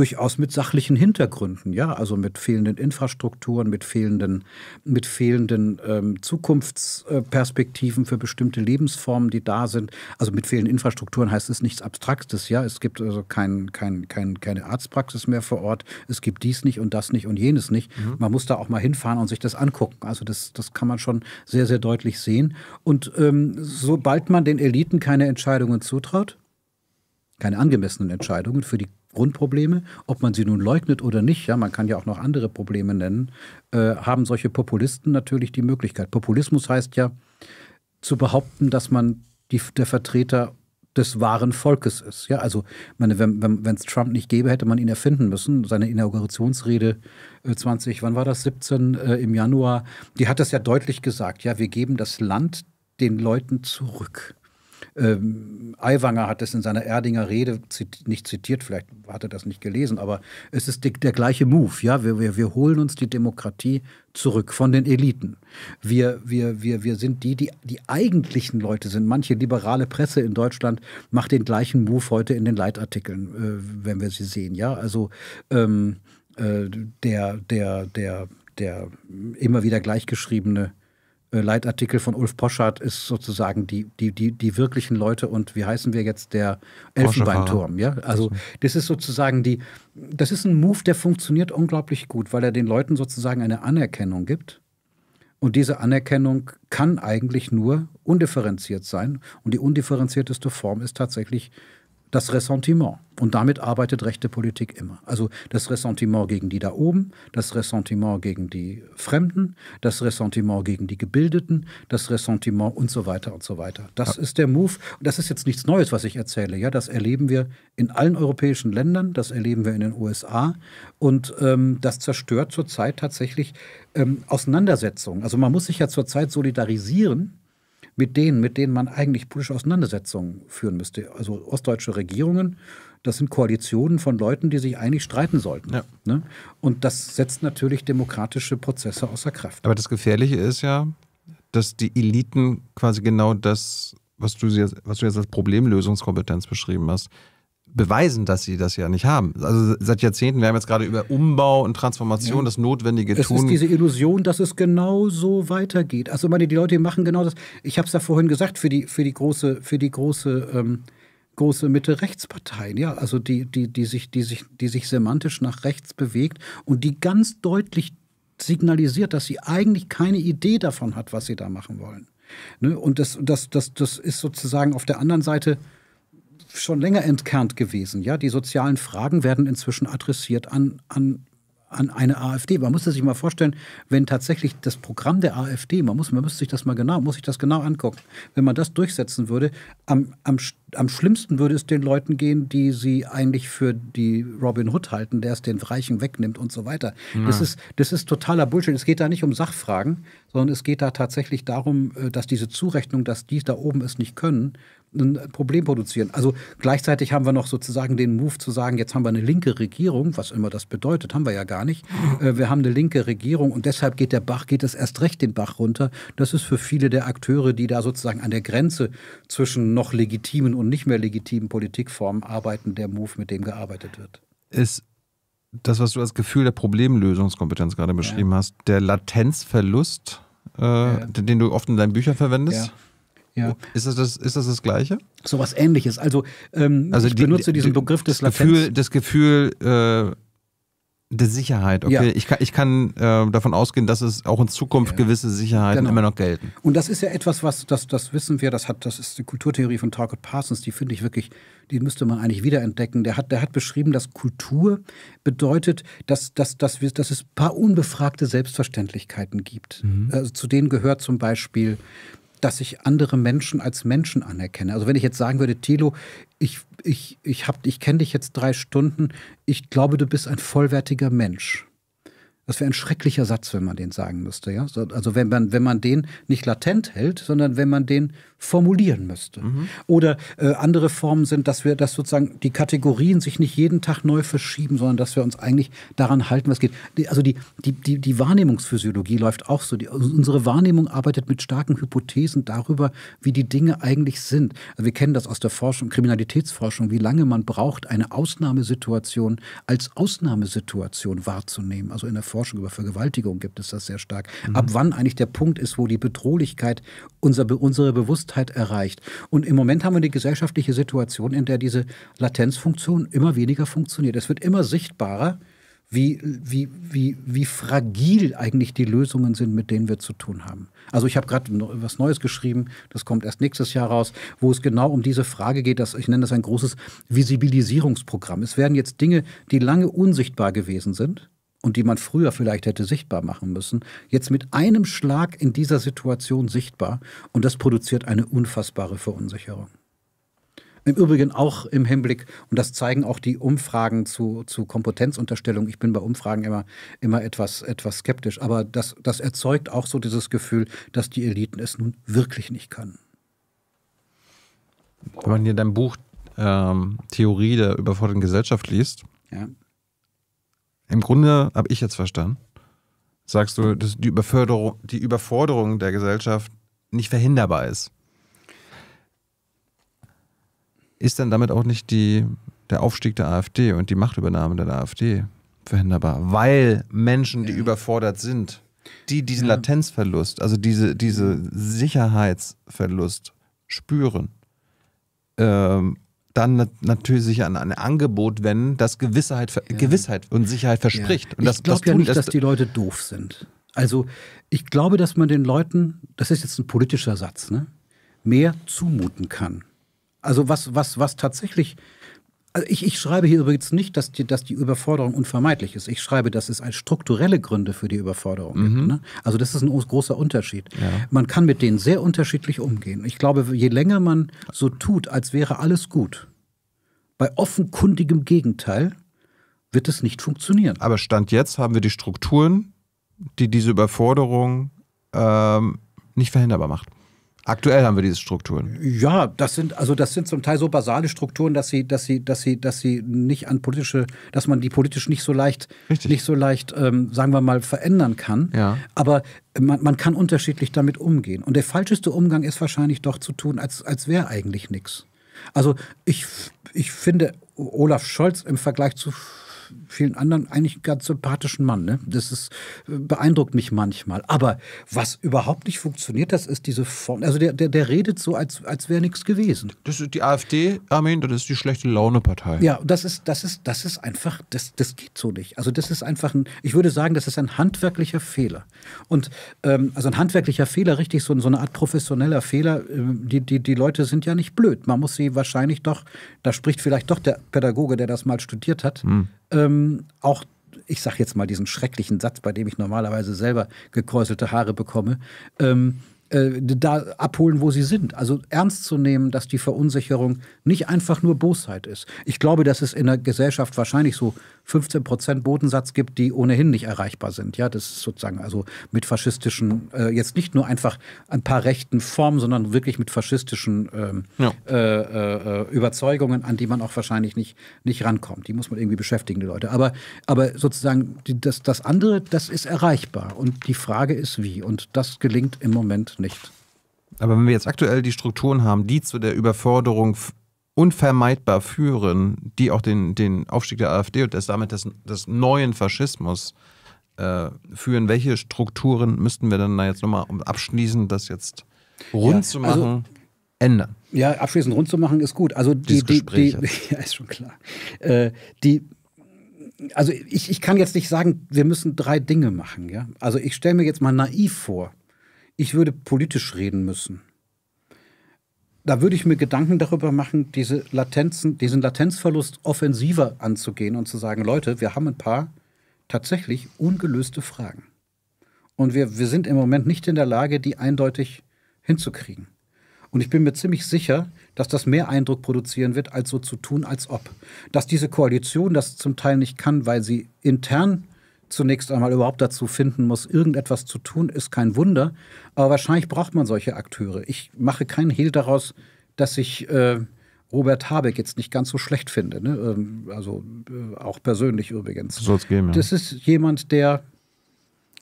durchaus mit sachlichen Hintergründen, ja, also mit fehlenden Infrastrukturen, mit fehlenden, mit fehlenden ähm, Zukunftsperspektiven für bestimmte Lebensformen, die da sind. Also mit fehlenden Infrastrukturen heißt es nichts Abstraktes, ja. Es gibt also kein, kein, kein, keine Arztpraxis mehr vor Ort, es gibt dies nicht und das nicht und jenes nicht. Mhm. Man muss da auch mal hinfahren und sich das angucken. Also das, das kann man schon sehr, sehr deutlich sehen. Und ähm, sobald man den Eliten keine Entscheidungen zutraut, keine angemessenen Entscheidungen für die Grundprobleme, ob man sie nun leugnet oder nicht, ja, man kann ja auch noch andere Probleme nennen, äh, haben solche Populisten natürlich die Möglichkeit. Populismus heißt ja, zu behaupten, dass man die, der Vertreter des wahren Volkes ist. Ja, also meine, wenn es wenn, Trump nicht gäbe, hätte man ihn erfinden müssen. Seine Inaugurationsrede 20, äh, wann war das? 17 äh, im Januar. Die hat das ja deutlich gesagt. Ja, wir geben das Land den Leuten zurück. Ähm, Aiwanger hat es in seiner Erdinger Rede zit nicht zitiert, vielleicht hat er das nicht gelesen, aber es ist die, der gleiche Move. Ja? Wir, wir, wir holen uns die Demokratie zurück von den Eliten. Wir, wir, wir, wir sind die, die die eigentlichen Leute sind. Manche liberale Presse in Deutschland macht den gleichen Move heute in den Leitartikeln, äh, wenn wir sie sehen. Ja? Also ähm, äh, der, der, der, der immer wieder gleichgeschriebene äh, Leitartikel von Ulf Poschardt ist sozusagen die, die, die, die wirklichen Leute und wie heißen wir jetzt der Elfenbeinturm, ja? Also das ist sozusagen die, das ist ein Move, der funktioniert unglaublich gut, weil er den Leuten sozusagen eine Anerkennung gibt. Und diese Anerkennung kann eigentlich nur undifferenziert sein. Und die undifferenzierteste Form ist tatsächlich das Ressentiment. Und damit arbeitet rechte Politik immer. Also das Ressentiment gegen die da oben, das Ressentiment gegen die Fremden, das Ressentiment gegen die Gebildeten, das Ressentiment und so weiter und so weiter. Das ja. ist der Move. Und das ist jetzt nichts Neues, was ich erzähle. Ja, das erleben wir in allen europäischen Ländern, das erleben wir in den USA. Und ähm, das zerstört zurzeit tatsächlich ähm, Auseinandersetzungen. Also man muss sich ja zurzeit solidarisieren mit denen, mit denen man eigentlich politische Auseinandersetzungen führen müsste. Also ostdeutsche Regierungen, das sind Koalitionen von Leuten, die sich eigentlich streiten sollten. Ja. Ne? Und das setzt natürlich demokratische Prozesse außer Kraft. Aber das Gefährliche ist ja, dass die Eliten quasi genau das, was du, jetzt, was du jetzt als Problemlösungskompetenz beschrieben hast, beweisen, dass sie das ja nicht haben. Also seit Jahrzehnten, wir haben jetzt gerade über Umbau und Transformation, das notwendige es Tun. Es ist diese Illusion, dass es genau so weitergeht. Also meine, die Leute machen genau das. Ich habe es ja vorhin gesagt, für die, für die große, für die große, ähm, große Mitte-Rechtsparteien, ja, also die, die, die, sich, die, sich, die sich semantisch nach rechts bewegt und die ganz deutlich signalisiert, dass sie eigentlich keine Idee davon hat, was sie da machen wollen. Ne? Und das, das, das, das ist sozusagen auf der anderen Seite schon länger entkernt gewesen. Ja, die sozialen Fragen werden inzwischen adressiert an, an an eine AfD. Man muss sich mal vorstellen, wenn tatsächlich das Programm der AfD, man muss, man müsste sich das mal genau, muss sich das genau angucken. Wenn man das durchsetzen würde, am, am, am schlimmsten würde es den Leuten gehen, die sie eigentlich für die Robin Hood halten, der es den Reichen wegnimmt und so weiter. Ja. Das, ist, das ist totaler Bullshit. Es geht da nicht um Sachfragen, sondern es geht da tatsächlich darum, äh, dass diese Zurechnung, dass die da oben es nicht können ein Problem produzieren. Also gleichzeitig haben wir noch sozusagen den Move zu sagen, jetzt haben wir eine linke Regierung, was immer das bedeutet, haben wir ja gar nicht. Äh, wir haben eine linke Regierung und deshalb geht der Bach, geht es erst recht den Bach runter. Das ist für viele der Akteure, die da sozusagen an der Grenze zwischen noch legitimen und nicht mehr legitimen Politikformen arbeiten, der Move, mit dem gearbeitet wird. Ist das, was du als Gefühl der Problemlösungskompetenz gerade beschrieben ja. hast, der Latenzverlust, äh, ja. den du oft in deinen Büchern verwendest? Ja ja. Ist, das das, ist das das Gleiche? Sowas ähnliches. Also, ähm, also ich die, benutze diesen die, Begriff des Latenz. Gefühl, das Gefühl äh, der Sicherheit, okay. Ja. Ich kann, ich kann äh, davon ausgehen, dass es auch in Zukunft ja. gewisse Sicherheiten genau. immer noch gelten. Und das ist ja etwas, was, das, das wissen wir, das hat, das ist die Kulturtheorie von Target Parsons, die finde ich wirklich, die müsste man eigentlich wiederentdecken. Der hat, der hat beschrieben, dass Kultur bedeutet, dass, dass, dass, wir, dass es ein paar unbefragte Selbstverständlichkeiten gibt. Mhm. Also zu denen gehört zum Beispiel dass ich andere Menschen als Menschen anerkenne. Also wenn ich jetzt sagen würde, Thilo, ich, ich, ich, hab, ich kenne dich jetzt drei Stunden, ich glaube, du bist ein vollwertiger Mensch. Das wäre ein schrecklicher Satz, wenn man den sagen müsste, ja? Also wenn man, wenn man den nicht latent hält, sondern wenn man den formulieren müsste. Mhm. Oder äh, andere Formen sind, dass wir, dass sozusagen die Kategorien sich nicht jeden Tag neu verschieben, sondern dass wir uns eigentlich daran halten, was geht. also die, die, die, die Wahrnehmungsphysiologie läuft auch so. Die, also unsere Wahrnehmung arbeitet mit starken Hypothesen darüber, wie die Dinge eigentlich sind. Also wir kennen das aus der Forschung, Kriminalitätsforschung, wie lange man braucht, eine Ausnahmesituation als Ausnahmesituation wahrzunehmen. Also in der Forschung Forschung über Vergewaltigung gibt es das sehr stark. Mhm. Ab wann eigentlich der Punkt ist, wo die Bedrohlichkeit unser, unsere Bewusstheit erreicht. Und im Moment haben wir eine gesellschaftliche Situation, in der diese Latenzfunktion immer weniger funktioniert. Es wird immer sichtbarer, wie, wie, wie, wie fragil eigentlich die Lösungen sind, mit denen wir zu tun haben. Also ich habe gerade was Neues geschrieben, das kommt erst nächstes Jahr raus, wo es genau um diese Frage geht, dass ich nenne das ein großes Visibilisierungsprogramm. Es werden jetzt Dinge, die lange unsichtbar gewesen sind, und die man früher vielleicht hätte sichtbar machen müssen, jetzt mit einem Schlag in dieser Situation sichtbar und das produziert eine unfassbare Verunsicherung. Im Übrigen auch im Hinblick, und das zeigen auch die Umfragen zu, zu Kompetenzunterstellung. Ich bin bei Umfragen immer, immer etwas, etwas skeptisch, aber das, das erzeugt auch so dieses Gefühl, dass die Eliten es nun wirklich nicht können. Wenn man hier dein Buch ähm, Theorie der überforderten Gesellschaft liest, ja. Im Grunde habe ich jetzt verstanden, sagst du, dass die Überforderung, die Überforderung der Gesellschaft nicht verhinderbar ist. Ist dann damit auch nicht die, der Aufstieg der AfD und die Machtübernahme der AfD verhinderbar? Weil Menschen, die ja. überfordert sind, die diesen ja. Latenzverlust, also diese, diese Sicherheitsverlust spüren ähm, dann natürlich an ein Angebot wenden, das Gewissheit, ja. Gewissheit und Sicherheit verspricht. Ja. Und das, ich glaube ja nicht, das, dass die Leute doof sind. Also ich glaube, dass man den Leuten, das ist jetzt ein politischer Satz, ne, mehr zumuten kann. Also was, was, was tatsächlich also ich, ich, schreibe hier übrigens nicht, dass die, dass die, Überforderung unvermeidlich ist. Ich schreibe, dass es strukturelle Gründe für die Überforderung mhm. gibt. Ne? Also das ist ein großer Unterschied. Ja. Man kann mit denen sehr unterschiedlich umgehen. Ich glaube, je länger man so tut, als wäre alles gut, bei offenkundigem Gegenteil wird es nicht funktionieren. Aber Stand jetzt haben wir die Strukturen, die diese Überforderung ähm, nicht verhinderbar macht. Aktuell haben wir diese Strukturen. Ja, das sind also das sind zum Teil so basale Strukturen, dass sie, dass sie, dass sie, dass sie nicht an politische, dass man die politisch nicht so leicht, Richtig. nicht so leicht, ähm, sagen wir mal, verändern kann. Ja. Aber man, man kann unterschiedlich damit umgehen. Und der falscheste Umgang ist wahrscheinlich doch zu tun, als, als wäre eigentlich nichts. Also ich, ich finde Olaf Scholz im Vergleich zu vielen anderen eigentlich einen ganz sympathischen Mann. Ne? Das ist, äh, beeindruckt mich manchmal. Aber was überhaupt nicht funktioniert, das ist diese Form. Also der, der, der redet so, als, als wäre nichts gewesen. Das ist die AfD, Armin, das ist die schlechte Laune-Partei. Ja, das ist, das ist, das ist einfach, das, das geht so nicht. Also das ist einfach ein, ich würde sagen, das ist ein handwerklicher Fehler. Und ähm, also ein handwerklicher Fehler, richtig, so, so eine Art professioneller Fehler. Ähm, die, die, die Leute sind ja nicht blöd. Man muss sie wahrscheinlich doch, da spricht vielleicht doch der Pädagoge, der das mal studiert hat, hm. ähm, ähm, auch ich sage jetzt mal diesen schrecklichen Satz, bei dem ich normalerweise selber gekräuselte Haare bekomme, ähm, äh, da abholen, wo sie sind. Also ernst zu nehmen, dass die Verunsicherung nicht einfach nur Bosheit ist. Ich glaube, das ist in der Gesellschaft wahrscheinlich so 15 Prozent Bodensatz gibt, die ohnehin nicht erreichbar sind. Ja, das ist sozusagen also mit faschistischen, äh, jetzt nicht nur einfach ein paar rechten Formen, sondern wirklich mit faschistischen ähm, ja. äh, äh, Überzeugungen, an die man auch wahrscheinlich nicht, nicht rankommt. Die muss man irgendwie beschäftigen, die Leute. Aber, aber sozusagen die, das, das andere, das ist erreichbar. Und die Frage ist, wie. Und das gelingt im Moment nicht. Aber wenn wir jetzt aktuell die Strukturen haben, die zu der Überforderung unvermeidbar führen, die auch den, den Aufstieg der AfD und das damit des, des neuen Faschismus äh, führen, welche Strukturen müssten wir dann jetzt nochmal, um abschließend das jetzt rund ja, zu also machen, also, ändern? Ja, abschließend rund zu machen ist gut. Also die, die, die, ja, ist schon klar. Äh, die also ich, ich kann jetzt nicht sagen, wir müssen drei Dinge machen. Ja? Also ich stelle mir jetzt mal naiv vor, ich würde politisch reden müssen da würde ich mir Gedanken darüber machen, diese Latenzen, diesen Latenzverlust offensiver anzugehen und zu sagen, Leute, wir haben ein paar tatsächlich ungelöste Fragen. Und wir, wir sind im Moment nicht in der Lage, die eindeutig hinzukriegen. Und ich bin mir ziemlich sicher, dass das mehr Eindruck produzieren wird, als so zu tun, als ob. Dass diese Koalition das zum Teil nicht kann, weil sie intern zunächst einmal überhaupt dazu finden muss, irgendetwas zu tun, ist kein Wunder. Aber wahrscheinlich braucht man solche Akteure. Ich mache keinen Hehl daraus, dass ich äh, Robert Habeck jetzt nicht ganz so schlecht finde. Ne? Ähm, also äh, auch persönlich übrigens. So gehen, ja. Das ist jemand, der,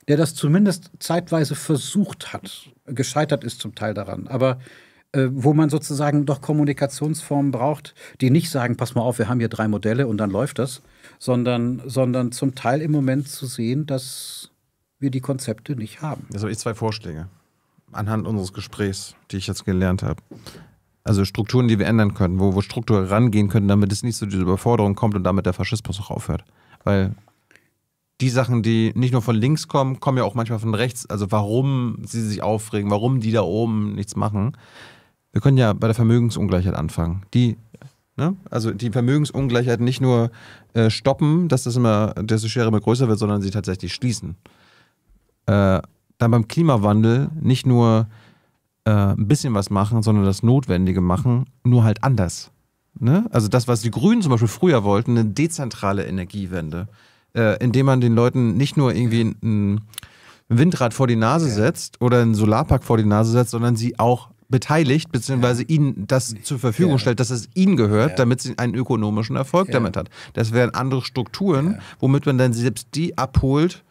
der das zumindest zeitweise versucht hat, gescheitert ist zum Teil daran. Aber äh, wo man sozusagen doch Kommunikationsformen braucht, die nicht sagen, pass mal auf, wir haben hier drei Modelle und dann läuft das, sondern, sondern zum Teil im Moment zu sehen, dass wir die Konzepte nicht haben. Also ich zwei Vorschläge anhand unseres Gesprächs, die ich jetzt gelernt habe. Also Strukturen, die wir ändern können, wo, wir strukturell rangehen können, damit es nicht zu dieser Überforderung kommt und damit der Faschismus auch aufhört. Weil die Sachen, die nicht nur von links kommen, kommen ja auch manchmal von rechts. Also warum sie sich aufregen, warum die da oben nichts machen. Wir können ja bei der Vermögensungleichheit anfangen. Die Ne? Also die Vermögensungleichheit nicht nur äh, stoppen, dass das immer, dass die Schere immer größer wird, sondern sie tatsächlich schließen. Äh, dann beim Klimawandel nicht nur äh, ein bisschen was machen, sondern das Notwendige machen, nur halt anders. Ne? Also das, was die Grünen zum Beispiel früher wollten, eine dezentrale Energiewende, äh, indem man den Leuten nicht nur irgendwie ein, Windrad vor die Nase setzt oder ein Solarpark vor die Nase setzt, sondern sie auch beteiligt, beziehungsweise ihnen das zur Verfügung stellt, dass es ihnen gehört, damit sie einen ökonomischen Erfolg damit hat. Das wären andere Strukturen, womit man dann selbst die abholt,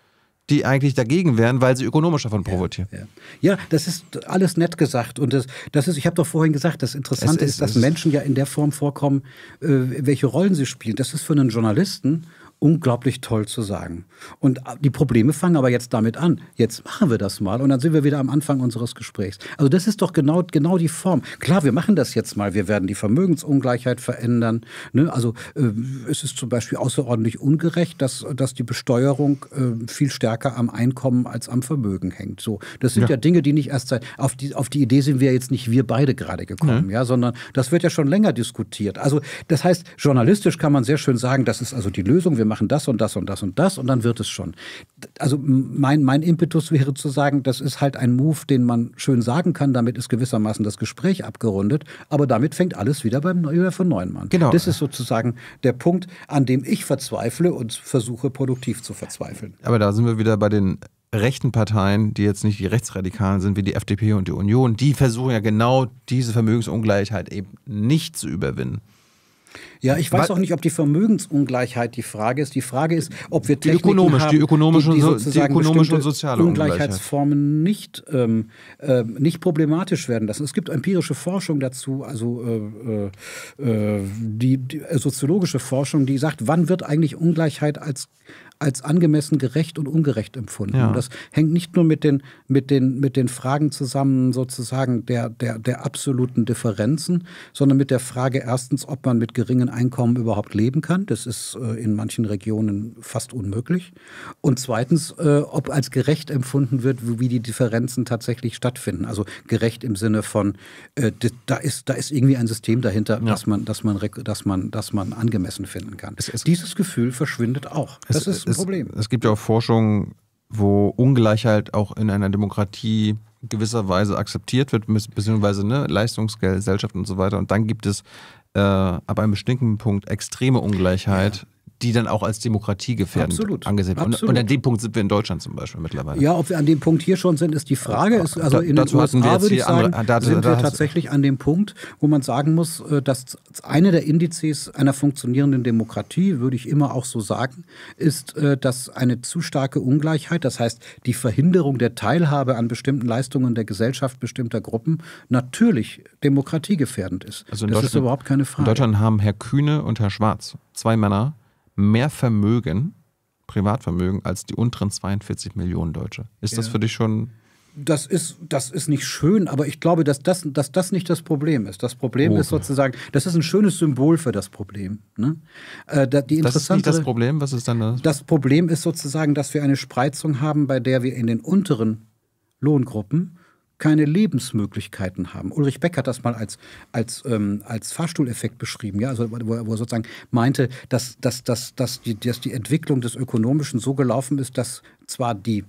die eigentlich dagegen wären, weil sie ökonomisch davon profitieren. Ja, ja. ja das ist alles nett gesagt. Und das, das ist, ich habe doch vorhin gesagt, das Interessante ist, ist, dass Menschen ja in der Form vorkommen, äh, welche Rollen sie spielen. Das ist für einen Journalisten unglaublich toll zu sagen. Und äh, die Probleme fangen aber jetzt damit an. Jetzt machen wir das mal und dann sind wir wieder am Anfang unseres Gesprächs. Also das ist doch genau, genau die Form. Klar, wir machen das jetzt mal. Wir werden die Vermögensungleichheit verändern. Ne? Also äh, es ist zum Beispiel außerordentlich ungerecht, dass, dass die Besteuerung äh, viel stärker am Einkommen als am Vermögen hängt. So, das sind ja, ja Dinge, die nicht erst seit auf die, auf die Idee sind wir jetzt nicht wir beide gerade gekommen, mhm. ja, sondern das wird ja schon länger diskutiert. Also das heißt, journalistisch kann man sehr schön sagen, das ist also die Lösung. Wir machen das und das und das und das und dann wird es schon. Also mein, mein Impetus wäre zu sagen, das ist halt ein Move, den man schön sagen kann, damit ist gewissermaßen das Gespräch abgerundet, aber damit fängt alles wieder beim wieder äh, von neuem an. Genau. Das ist sozusagen der Punkt, an dem ich verzweifle und versuche produktiv zu verzweifeln. Aber da sind wir wieder bei den rechten Parteien, die jetzt nicht die Rechtsradikalen sind, wie die FDP und die Union, die versuchen ja genau diese Vermögensungleichheit eben nicht zu überwinden. Ja, ich weiß auch nicht, ob die Vermögensungleichheit die Frage ist. Die Frage ist, ob wir Techniken ökonomisch, haben, die ökonomische, die, sozusagen die ökonomische und soziale Ungleichheitsformen nicht, ähm, äh, nicht problematisch werden lassen. Es gibt empirische Forschung dazu, also äh, äh, äh die, die, äh, soziologische Forschung, die sagt, wann wird eigentlich Ungleichheit als als angemessen gerecht und ungerecht empfunden. Ja. Und das hängt nicht nur mit den, mit den, mit den Fragen zusammen, sozusagen der, der, der absoluten Differenzen, sondern mit der Frage erstens, ob man mit geringen Einkommen überhaupt leben kann. Das ist äh, in manchen Regionen fast unmöglich. Und zweitens, äh, ob als gerecht empfunden wird, wie die Differenzen tatsächlich stattfinden. Also gerecht im Sinne von, äh, da, ist, da ist irgendwie ein System dahinter, ja. dass, man, dass, man, dass, man, dass man angemessen finden kann. Es, es, Dieses Gefühl verschwindet auch. Es, das ist ein Problem. Es, gibt ja auch Forschung, wo Ungleichheit auch in einer Demokratie gewisserweise akzeptiert wird, beziehungsweise ne, Leistungsgesellschaft und so weiter. Und dann gibt es äh, ab einem bestimmten Punkt extreme Ungleichheit, die dann auch als demokratiegefährdend Absolut. angesehen werden. Absolut. Und, an dem Punkt sind wir in Deutschland zum Beispiel mittlerweile. Ja, ob wir an dem Punkt hier schon sind, ist die Frage. Ist, also da, in dazu den USA, wir jetzt würde sagen, andere, da, sind da, wir tatsächlich an dem Punkt, wo man sagen muss, äh, dass eine der Indizes einer funktionierenden Demokratie, würde ich immer auch so sagen, ist, äh, dass eine zu starke Ungleichheit, das heißt die Verhinderung der Teilhabe an bestimmten Leistungen der Gesellschaft bestimmter Gruppen, natürlich demokratiegefährdend ist. Also das ist überhaupt keine Frage. In Deutschland haben Herr Kühne und Herr Schwarz, zwei Männer, mehr Vermögen, Privatvermögen, als die unteren 42 Millionen Deutsche. Ist ja. das für dich schon das ist, das ist nicht schön, aber ich glaube, dass das, dass das nicht das Problem ist. Das Problem okay. ist sozusagen, das ist ein schönes Symbol für das Problem. Ne? Äh, da, das ist nicht das Problem, was ist dann das? Das Problem ist sozusagen, dass wir eine Spreizung haben, bei der wir in den unteren Lohngruppen keine Lebensmöglichkeiten haben. Ulrich Beck hat das mal als, als, ähm, als Fahrstuhleffekt beschrieben, ja? also, wo, er, wo er sozusagen meinte, dass, dass, dass, dass, die, dass die Entwicklung des Ökonomischen so gelaufen ist, dass zwar die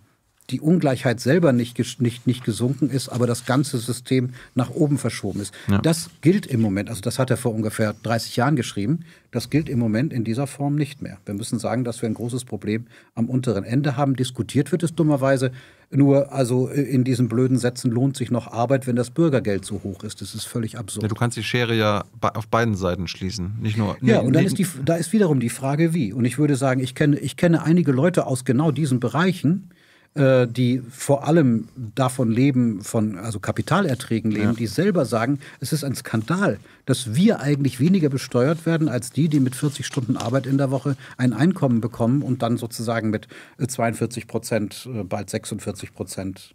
die Ungleichheit selber nicht, nicht, nicht gesunken ist, aber das ganze System nach oben verschoben ist. Ja. Das gilt im Moment, also das hat er vor ungefähr 30 Jahren geschrieben, das gilt im Moment in dieser Form nicht mehr. Wir müssen sagen, dass wir ein großes Problem am unteren Ende haben. Diskutiert wird es dummerweise nur, also äh, in diesen blöden Sätzen lohnt sich noch Arbeit, wenn das Bürgergeld so hoch ist. Das ist völlig absurd. Ja, du kannst die Schere ja auf beiden Seiten schließen, nicht nur. Ja, und dann ist die, da ist wiederum die Frage, wie. Und ich würde sagen, ich kenne, ich kenne einige Leute aus genau diesen Bereichen, äh, die vor allem davon leben, von also Kapitalerträgen leben, ja. die selber sagen, es ist ein Skandal, dass wir eigentlich weniger besteuert werden als die, die mit 40 Stunden Arbeit in der Woche ein Einkommen bekommen und dann sozusagen mit 42 äh, Prozent, äh, bald 46 Prozent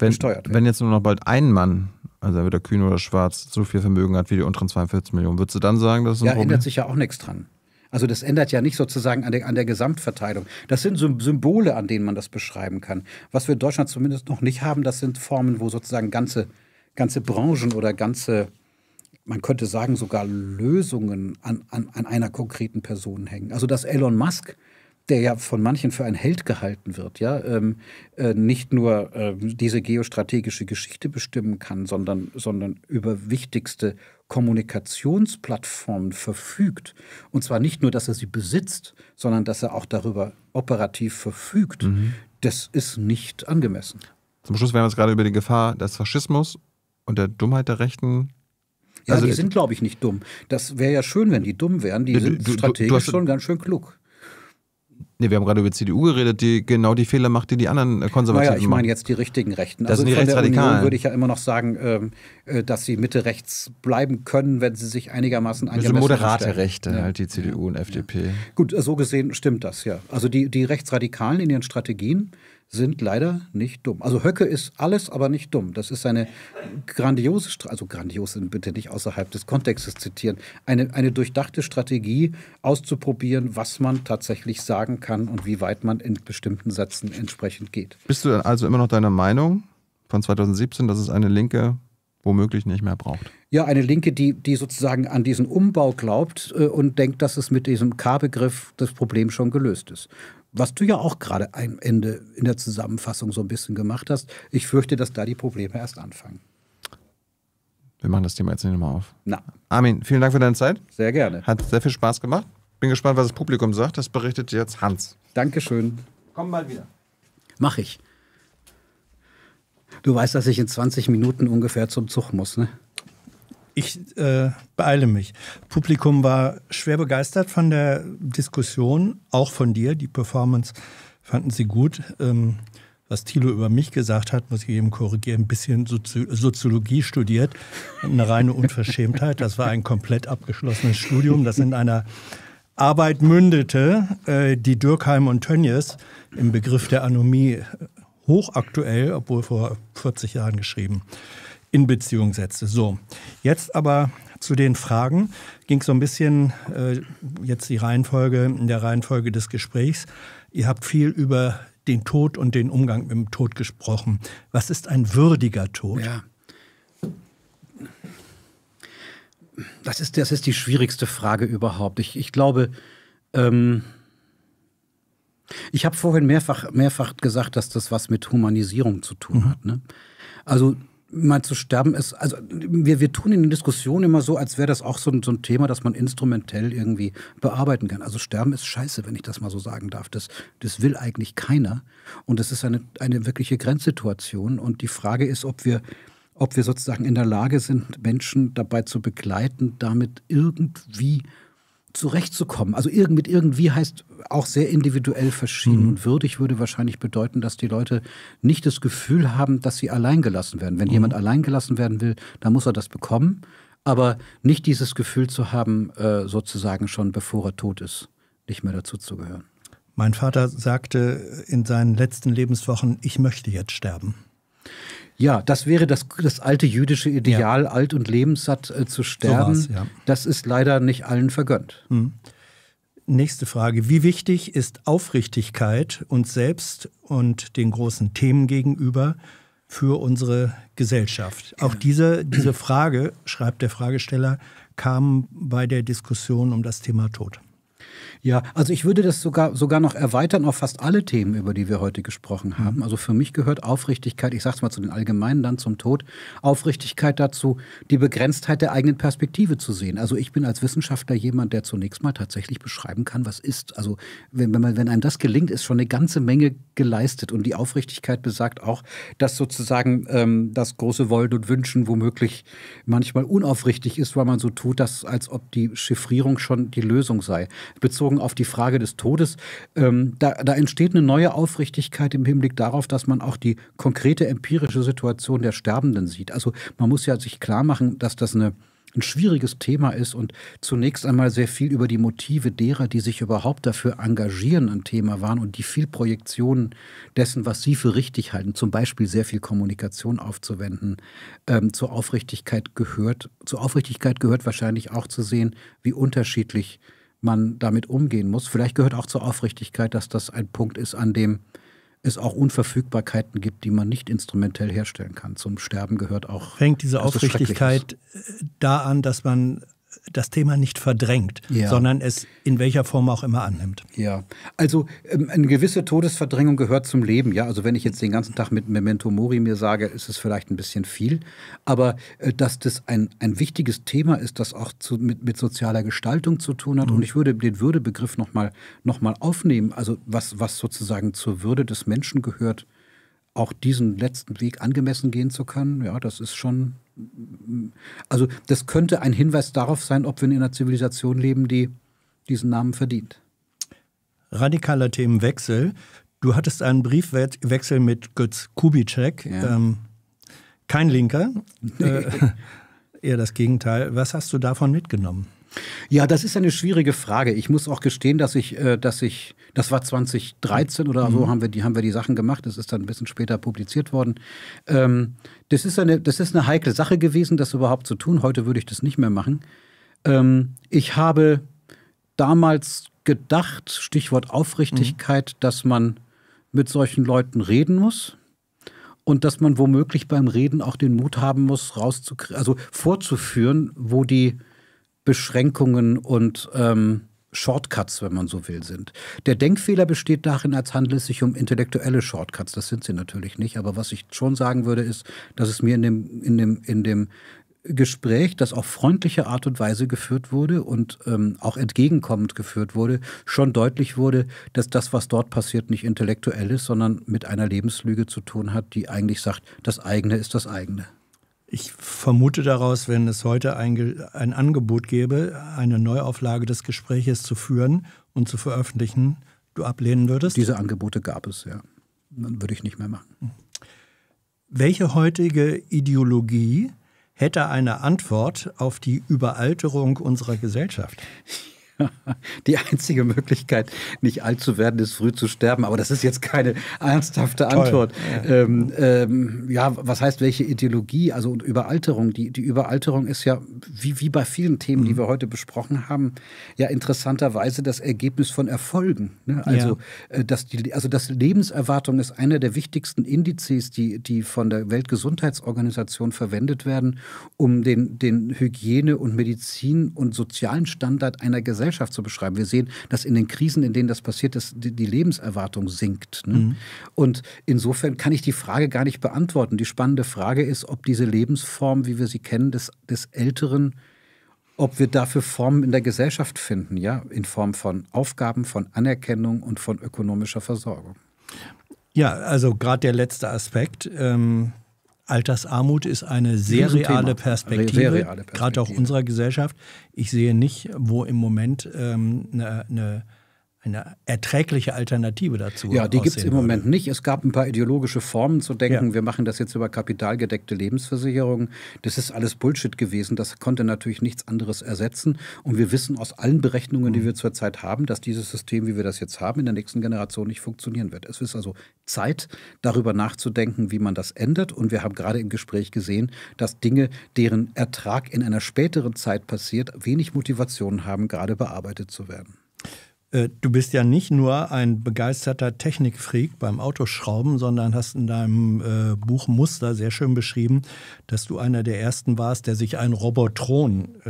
wenn, wenn, jetzt nur noch bald ein Mann, also entweder Kühn oder Schwarz, so viel Vermögen hat wie die unteren 42 Millionen, würdest du dann sagen, dass es ein Ja, Problem? ändert sich ja auch nichts dran. Also das ändert ja nicht sozusagen an der, an der Gesamtverteilung. Das sind Symbole, an denen man das beschreiben kann. Was wir in Deutschland zumindest noch nicht haben, das sind Formen, wo sozusagen ganze, ganze Branchen oder ganze, man könnte sagen sogar Lösungen an, an, an einer konkreten Person hängen. Also dass Elon Musk der ja von manchen für ein Held gehalten wird, ja, ähm, äh, nicht nur äh, diese geostrategische Geschichte bestimmen kann, sondern, sondern über wichtigste Kommunikationsplattformen verfügt. Und zwar nicht nur, dass er sie besitzt, sondern dass er auch darüber operativ verfügt. Mhm. Das ist nicht angemessen. Zum Schluss, wir jetzt gerade über die Gefahr des Faschismus und der Dummheit der Rechten ja, also, die sind, glaube ich, nicht dumm. Das wäre ja schön, wenn die dumm wären. Die du, sind strategisch du, du hast, schon ganz schön klug. Ne, wir haben gerade über CDU geredet, die genau die Fehler macht, die die anderen äh, Konservativen machen. naja, ich meine jetzt die richtigen Rechten. Das also sind die Rechtsradikalen. würde ich ja immer noch sagen, ähm, äh, dass sie Mitte rechts bleiben können, wenn sie sich einigermaßen angemessen Das sind moderate stellen. Rechte, ja. halt die CDU ja. und FDP. Ja. Gut, so gesehen stimmt das, ja. Also die, die Rechtsradikalen in ihren Strategien sind leider nicht dumm. Also Höcke ist alles, aber nicht dumm. Das ist eine grandiose, also grandios bitte nicht außerhalb des Kontextes zitieren, eine, eine durchdachte Strategie auszuprobieren, was man tatsächlich sagen kann und wie weit man in bestimmten Sätzen entsprechend geht. Bist du also immer noch deiner Meinung von 2017, dass es eine linke womöglich nicht mehr braucht. Ja, eine Linke, die, die sozusagen an diesen Umbau glaubt äh, und denkt, dass es mit diesem K-Begriff das Problem schon gelöst ist was du ja auch gerade am Ende in der Zusammenfassung so ein bisschen gemacht hast. Ich fürchte, dass da die Probleme erst anfangen. Wir machen das Thema jetzt nicht nochmal auf. Na. Armin, vielen Dank für deine Zeit. Sehr gerne. Hat sehr viel Spaß gemacht. Bin gespannt, was das Publikum sagt. Das berichtet jetzt Hans. Dankeschön. Komm mal wieder. Mach ich. Du weißt, dass ich in 20 Minuten ungefähr zum Zug muss, ne? Ich äh, beeile mich. Publikum war schwer begeistert von der Diskussion, auch von dir. Die Performance fanden sie gut. Ähm, was Thilo über mich gesagt hat, muss ich eben korrigieren, ein bisschen Sozi Soziologie studiert. Eine reine Unverschämtheit. Das war ein komplett abgeschlossenes Studium, das in einer Arbeit mündete, äh, die Dürkheim und Tönnies im Begriff der Anomie äh, hochaktuell, obwohl vor 40 Jahren geschrieben, in Beziehung setze. So, jetzt aber zu den Fragen ging so ein bisschen äh, jetzt die Reihenfolge in der Reihenfolge des Gesprächs. Ihr habt viel über den Tod und den Umgang mit dem Tod gesprochen. Was ist ein würdiger Tod? Ja. Das ist, das ist die schwierigste Frage überhaupt. Ich, ich glaube, ähm, ich habe vorhin mehrfach, mehrfach gesagt, dass das was mit Humanisierung zu tun mhm. hat. Ne? Also mal zu sterben ist, also wir, wir tun in den Diskussionen immer so, als wäre das auch so ein, so ein Thema, das man instrumentell irgendwie bearbeiten kann. Also sterben ist scheiße, wenn ich das mal so sagen darf. Das, das will eigentlich keiner. Und das ist eine, eine wirkliche Grenzsituation. Und die Frage ist, ob wir, ob wir sozusagen in der Lage sind, Menschen dabei zu begleiten, damit irgendwie zurechtzukommen. Also irgend, mit irgendwie heißt auch sehr individuell verschieden. Mhm. Und würdig würde wahrscheinlich bedeuten, dass die Leute nicht das Gefühl haben, dass sie alleingelassen werden. Wenn mhm. jemand alleingelassen werden will, dann muss er das bekommen. Aber nicht dieses Gefühl zu haben, äh, sozusagen schon bevor er tot ist, nicht mehr dazu zu gehören. Mein Vater sagte in seinen letzten Lebenswochen, ich möchte jetzt sterben. Ja, das wäre das, das alte jüdische Ideal, ja. alt und lebenssatt äh, zu sterben. So ja. Das ist leider nicht allen vergönnt. Hm. Nächste Frage. Wie wichtig ist Aufrichtigkeit uns selbst und den großen Themen gegenüber für unsere Gesellschaft? Genau. Auch diese, diese Frage, schreibt der Fragesteller, kam bei der Diskussion um das Thema Tod. Ja, also ich würde das sogar, sogar noch erweitern auf fast alle Themen, über die wir heute gesprochen haben. Mhm. Also für mich gehört Aufrichtigkeit, ich sage es mal zu den Allgemeinen, dann zum Tod, Aufrichtigkeit dazu, die Begrenztheit der eigenen Perspektive zu sehen. Also ich bin als Wissenschaftler jemand, der zunächst mal tatsächlich beschreiben kann, was ist. Also wenn, wenn, man, wenn einem das gelingt, ist schon eine ganze Menge geleistet. Und die Aufrichtigkeit besagt auch, dass sozusagen ähm, das große Wollen und Wünschen womöglich manchmal unaufrichtig ist, weil man so tut, dass, als ob die Chiffrierung schon die Lösung sei. Bezogen bezogen auf die Frage des Todes, ähm, da, da, entsteht eine neue Aufrichtigkeit im Hinblick darauf, dass man auch die konkrete empirische Situation der Sterbenden sieht. Also man muss ja sich klar machen, dass das eine, ein schwieriges Thema ist und zunächst einmal sehr viel über die Motive derer, die sich überhaupt dafür engagieren, ein Thema waren und die viel Projektionen dessen, was sie für richtig halten, zum Beispiel sehr viel Kommunikation aufzuwenden, ähm, zur Aufrichtigkeit gehört. Zur Aufrichtigkeit gehört wahrscheinlich auch zu sehen, wie unterschiedlich äh, man damit umgehen muss. Vielleicht gehört auch zur Aufrichtigkeit, dass das ein Punkt ist, an dem es auch Unverfügbarkeiten gibt, die man nicht instrumentell herstellen kann. Zum Sterben gehört auch. Fängt diese Aufrichtigkeit äh, da an, dass man das Thema nicht verdrängt, ja. sondern es in welcher Form auch immer annimmt. Ja, also ähm, eine gewisse Todesverdrängung gehört zum Leben. Ja, also wenn ich jetzt den ganzen Tag mit Memento Mori mir sage, ist es vielleicht ein bisschen viel, aber äh, dass das ein, ein wichtiges Thema ist, das auch zu, mit, mit sozialer Gestaltung zu tun hat. Mhm. Und ich würde den Würdebegriff nochmal noch mal aufnehmen, also was, was sozusagen zur Würde des Menschen gehört auch diesen letzten Weg angemessen gehen zu können, ja, das ist schon. Also, das könnte ein Hinweis darauf sein, ob wir in einer Zivilisation leben, die diesen Namen verdient. Radikaler Themenwechsel. Du hattest einen Briefwechsel mit Götz Kubitschek. Ja. Ähm, kein Linker. Nee. Äh, eher das Gegenteil. Was hast du davon mitgenommen? Ja, das ist eine schwierige Frage. Ich muss auch gestehen, dass ich, äh, dass ich, das war 2013 oder mhm. so haben wir die, haben wir die Sachen gemacht. Das ist dann ein bisschen später publiziert worden. Ähm, das ist eine, das ist eine heikle Sache gewesen, das überhaupt zu tun. Heute würde ich das nicht mehr machen. Ähm, ich habe damals gedacht, Stichwort Aufrichtigkeit, mhm. dass man mit solchen Leuten reden muss, und dass man womöglich beim Reden auch den Mut haben muss, rauszukriegen, also vorzuführen, wo die Beschränkungen und ähm, Shortcuts, wenn man so will, sind. Der Denkfehler besteht darin, als handle es sich um intellektuelle Shortcuts. Das sind sie natürlich nicht. Aber was ich schon sagen würde, ist, dass es mir in dem, in dem, in dem Gespräch, das auf freundliche Art und Weise geführt wurde und ähm, auch entgegenkommend geführt wurde, schon deutlich wurde, dass das, was dort passiert, nicht intellektuell ist, sondern mit einer Lebenslüge zu tun hat, die eigentlich sagt, das eigene ist das eigene. Ich vermute daraus, wenn es heute ein, ein Angebot gäbe, eine Neuauflage des Gespräches zu führen und zu veröffentlichen, du ablehnen würdest? Diese Angebote gab es, ja. Dann würde ich nicht mehr machen. Welche heutige Ideologie hätte eine Antwort auf die Überalterung unserer Gesellschaft? Die einzige Möglichkeit, nicht alt zu werden, ist früh zu sterben. Aber das ist jetzt keine ernsthafte Antwort. Ja. Ähm, ähm, ja, was heißt welche Ideologie? Also und Überalterung. Die, die Überalterung ist ja, wie, wie bei vielen Themen, mhm. die wir heute besprochen haben, ja interessanterweise das Ergebnis von Erfolgen. Ne? Also, ja. Äh, dass die, also das Lebenserwartung ist einer der wichtigsten Indizes, die, die von der Weltgesundheitsorganisation verwendet werden, um den, den Hygiene- und Medizin- und sozialen Standard einer Gesellschaft Gesellschaft zu beschreiben. Wir sehen, dass in den Krisen, in denen das passiert ist, die, Lebenserwartung sinkt. Ne? Mhm. Und insofern kann ich die Frage gar nicht beantworten. Die spannende Frage ist, ob diese Lebensform, wie wir sie kennen, des, des Älteren, ob wir dafür Formen in der Gesellschaft finden, ja, in Form von Aufgaben, von Anerkennung und von ökonomischer Versorgung. Ja, also gerade der letzte Aspekt. Ähm Altersarmut ist eine sehr reale Perspektive, sehr reale Perspektive. gerade auch unserer Gesellschaft. Ich sehe nicht, wo im Moment ähm, ne, eine eine erträgliche Alternative dazu. Ja, die gibt es im Moment nicht. Es gab ein paar ideologische Formen zu denken, ja. wir machen das jetzt über kapitalgedeckte Lebensversicherungen. Das ist alles Bullshit gewesen. Das konnte natürlich nichts anderes ersetzen. Und wir wissen aus allen Berechnungen, die mhm. wir zurzeit haben, dass dieses System, wie wir das jetzt haben, in der nächsten Generation nicht funktionieren wird. Es ist also Zeit, darüber nachzudenken, wie man das ändert. Und wir haben gerade im Gespräch gesehen, dass Dinge, deren Ertrag in einer späteren Zeit passiert, wenig Motivation haben, gerade bearbeitet zu werden. Äh, du bist ja nicht nur ein begeisterter Technikfreak beim Autoschrauben, sondern hast in deinem äh, Buch Muster sehr schön beschrieben, dass du einer der ersten warst, der sich einen Robotron, äh,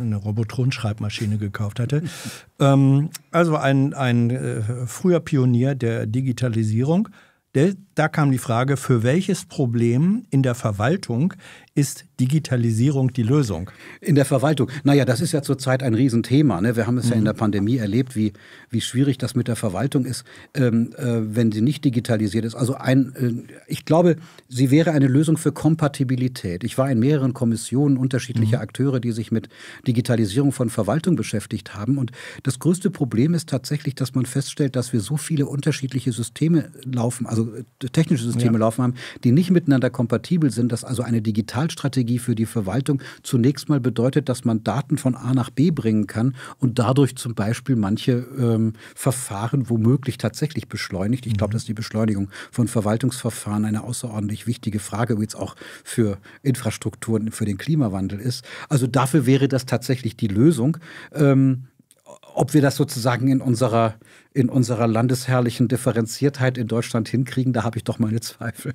eine Robotron-Schreibmaschine gekauft hatte. ähm, also ein, ein äh, früher Pionier der Digitalisierung. Der, da kam die Frage, für welches Problem in der Verwaltung ist Digitalisierung die Lösung? In der Verwaltung. Naja, das ist ja zurzeit ein Riesenthema. Ne? Wir haben es mhm. ja in der mhm. Pandemie erlebt, wie, wie schwierig das mit der Verwaltung ist, ähm, äh, wenn sie nicht digitalisiert ist. Also ein, äh, ich glaube, sie wäre eine Lösung für Kompatibilität. Ich war in mehreren Kommissionen unterschiedlicher mhm. Akteure, die sich mit Digitalisierung von Verwaltung beschäftigt haben. Und das größte Problem ist tatsächlich, dass man feststellt, dass wir so viele unterschiedliche Systeme laufen, also äh, technische Systeme ja. laufen haben, die nicht miteinander kompatibel sind, dass also eine Digitalstrategie Strategie für die Verwaltung zunächst mal bedeutet, dass man Daten von A nach B bringen kann und dadurch zum Beispiel manche ähm, Verfahren womöglich tatsächlich beschleunigt. Ich glaube, mhm. dass die Beschleunigung von Verwaltungsverfahren eine außerordentlich wichtige Frage jetzt auch für Infrastrukturen, für den Klimawandel ist. Also dafür wäre das tatsächlich die Lösung. Ähm, ob wir das sozusagen in unserer, in unserer landesherrlichen Differenziertheit in Deutschland hinkriegen, da habe ich doch meine Zweifel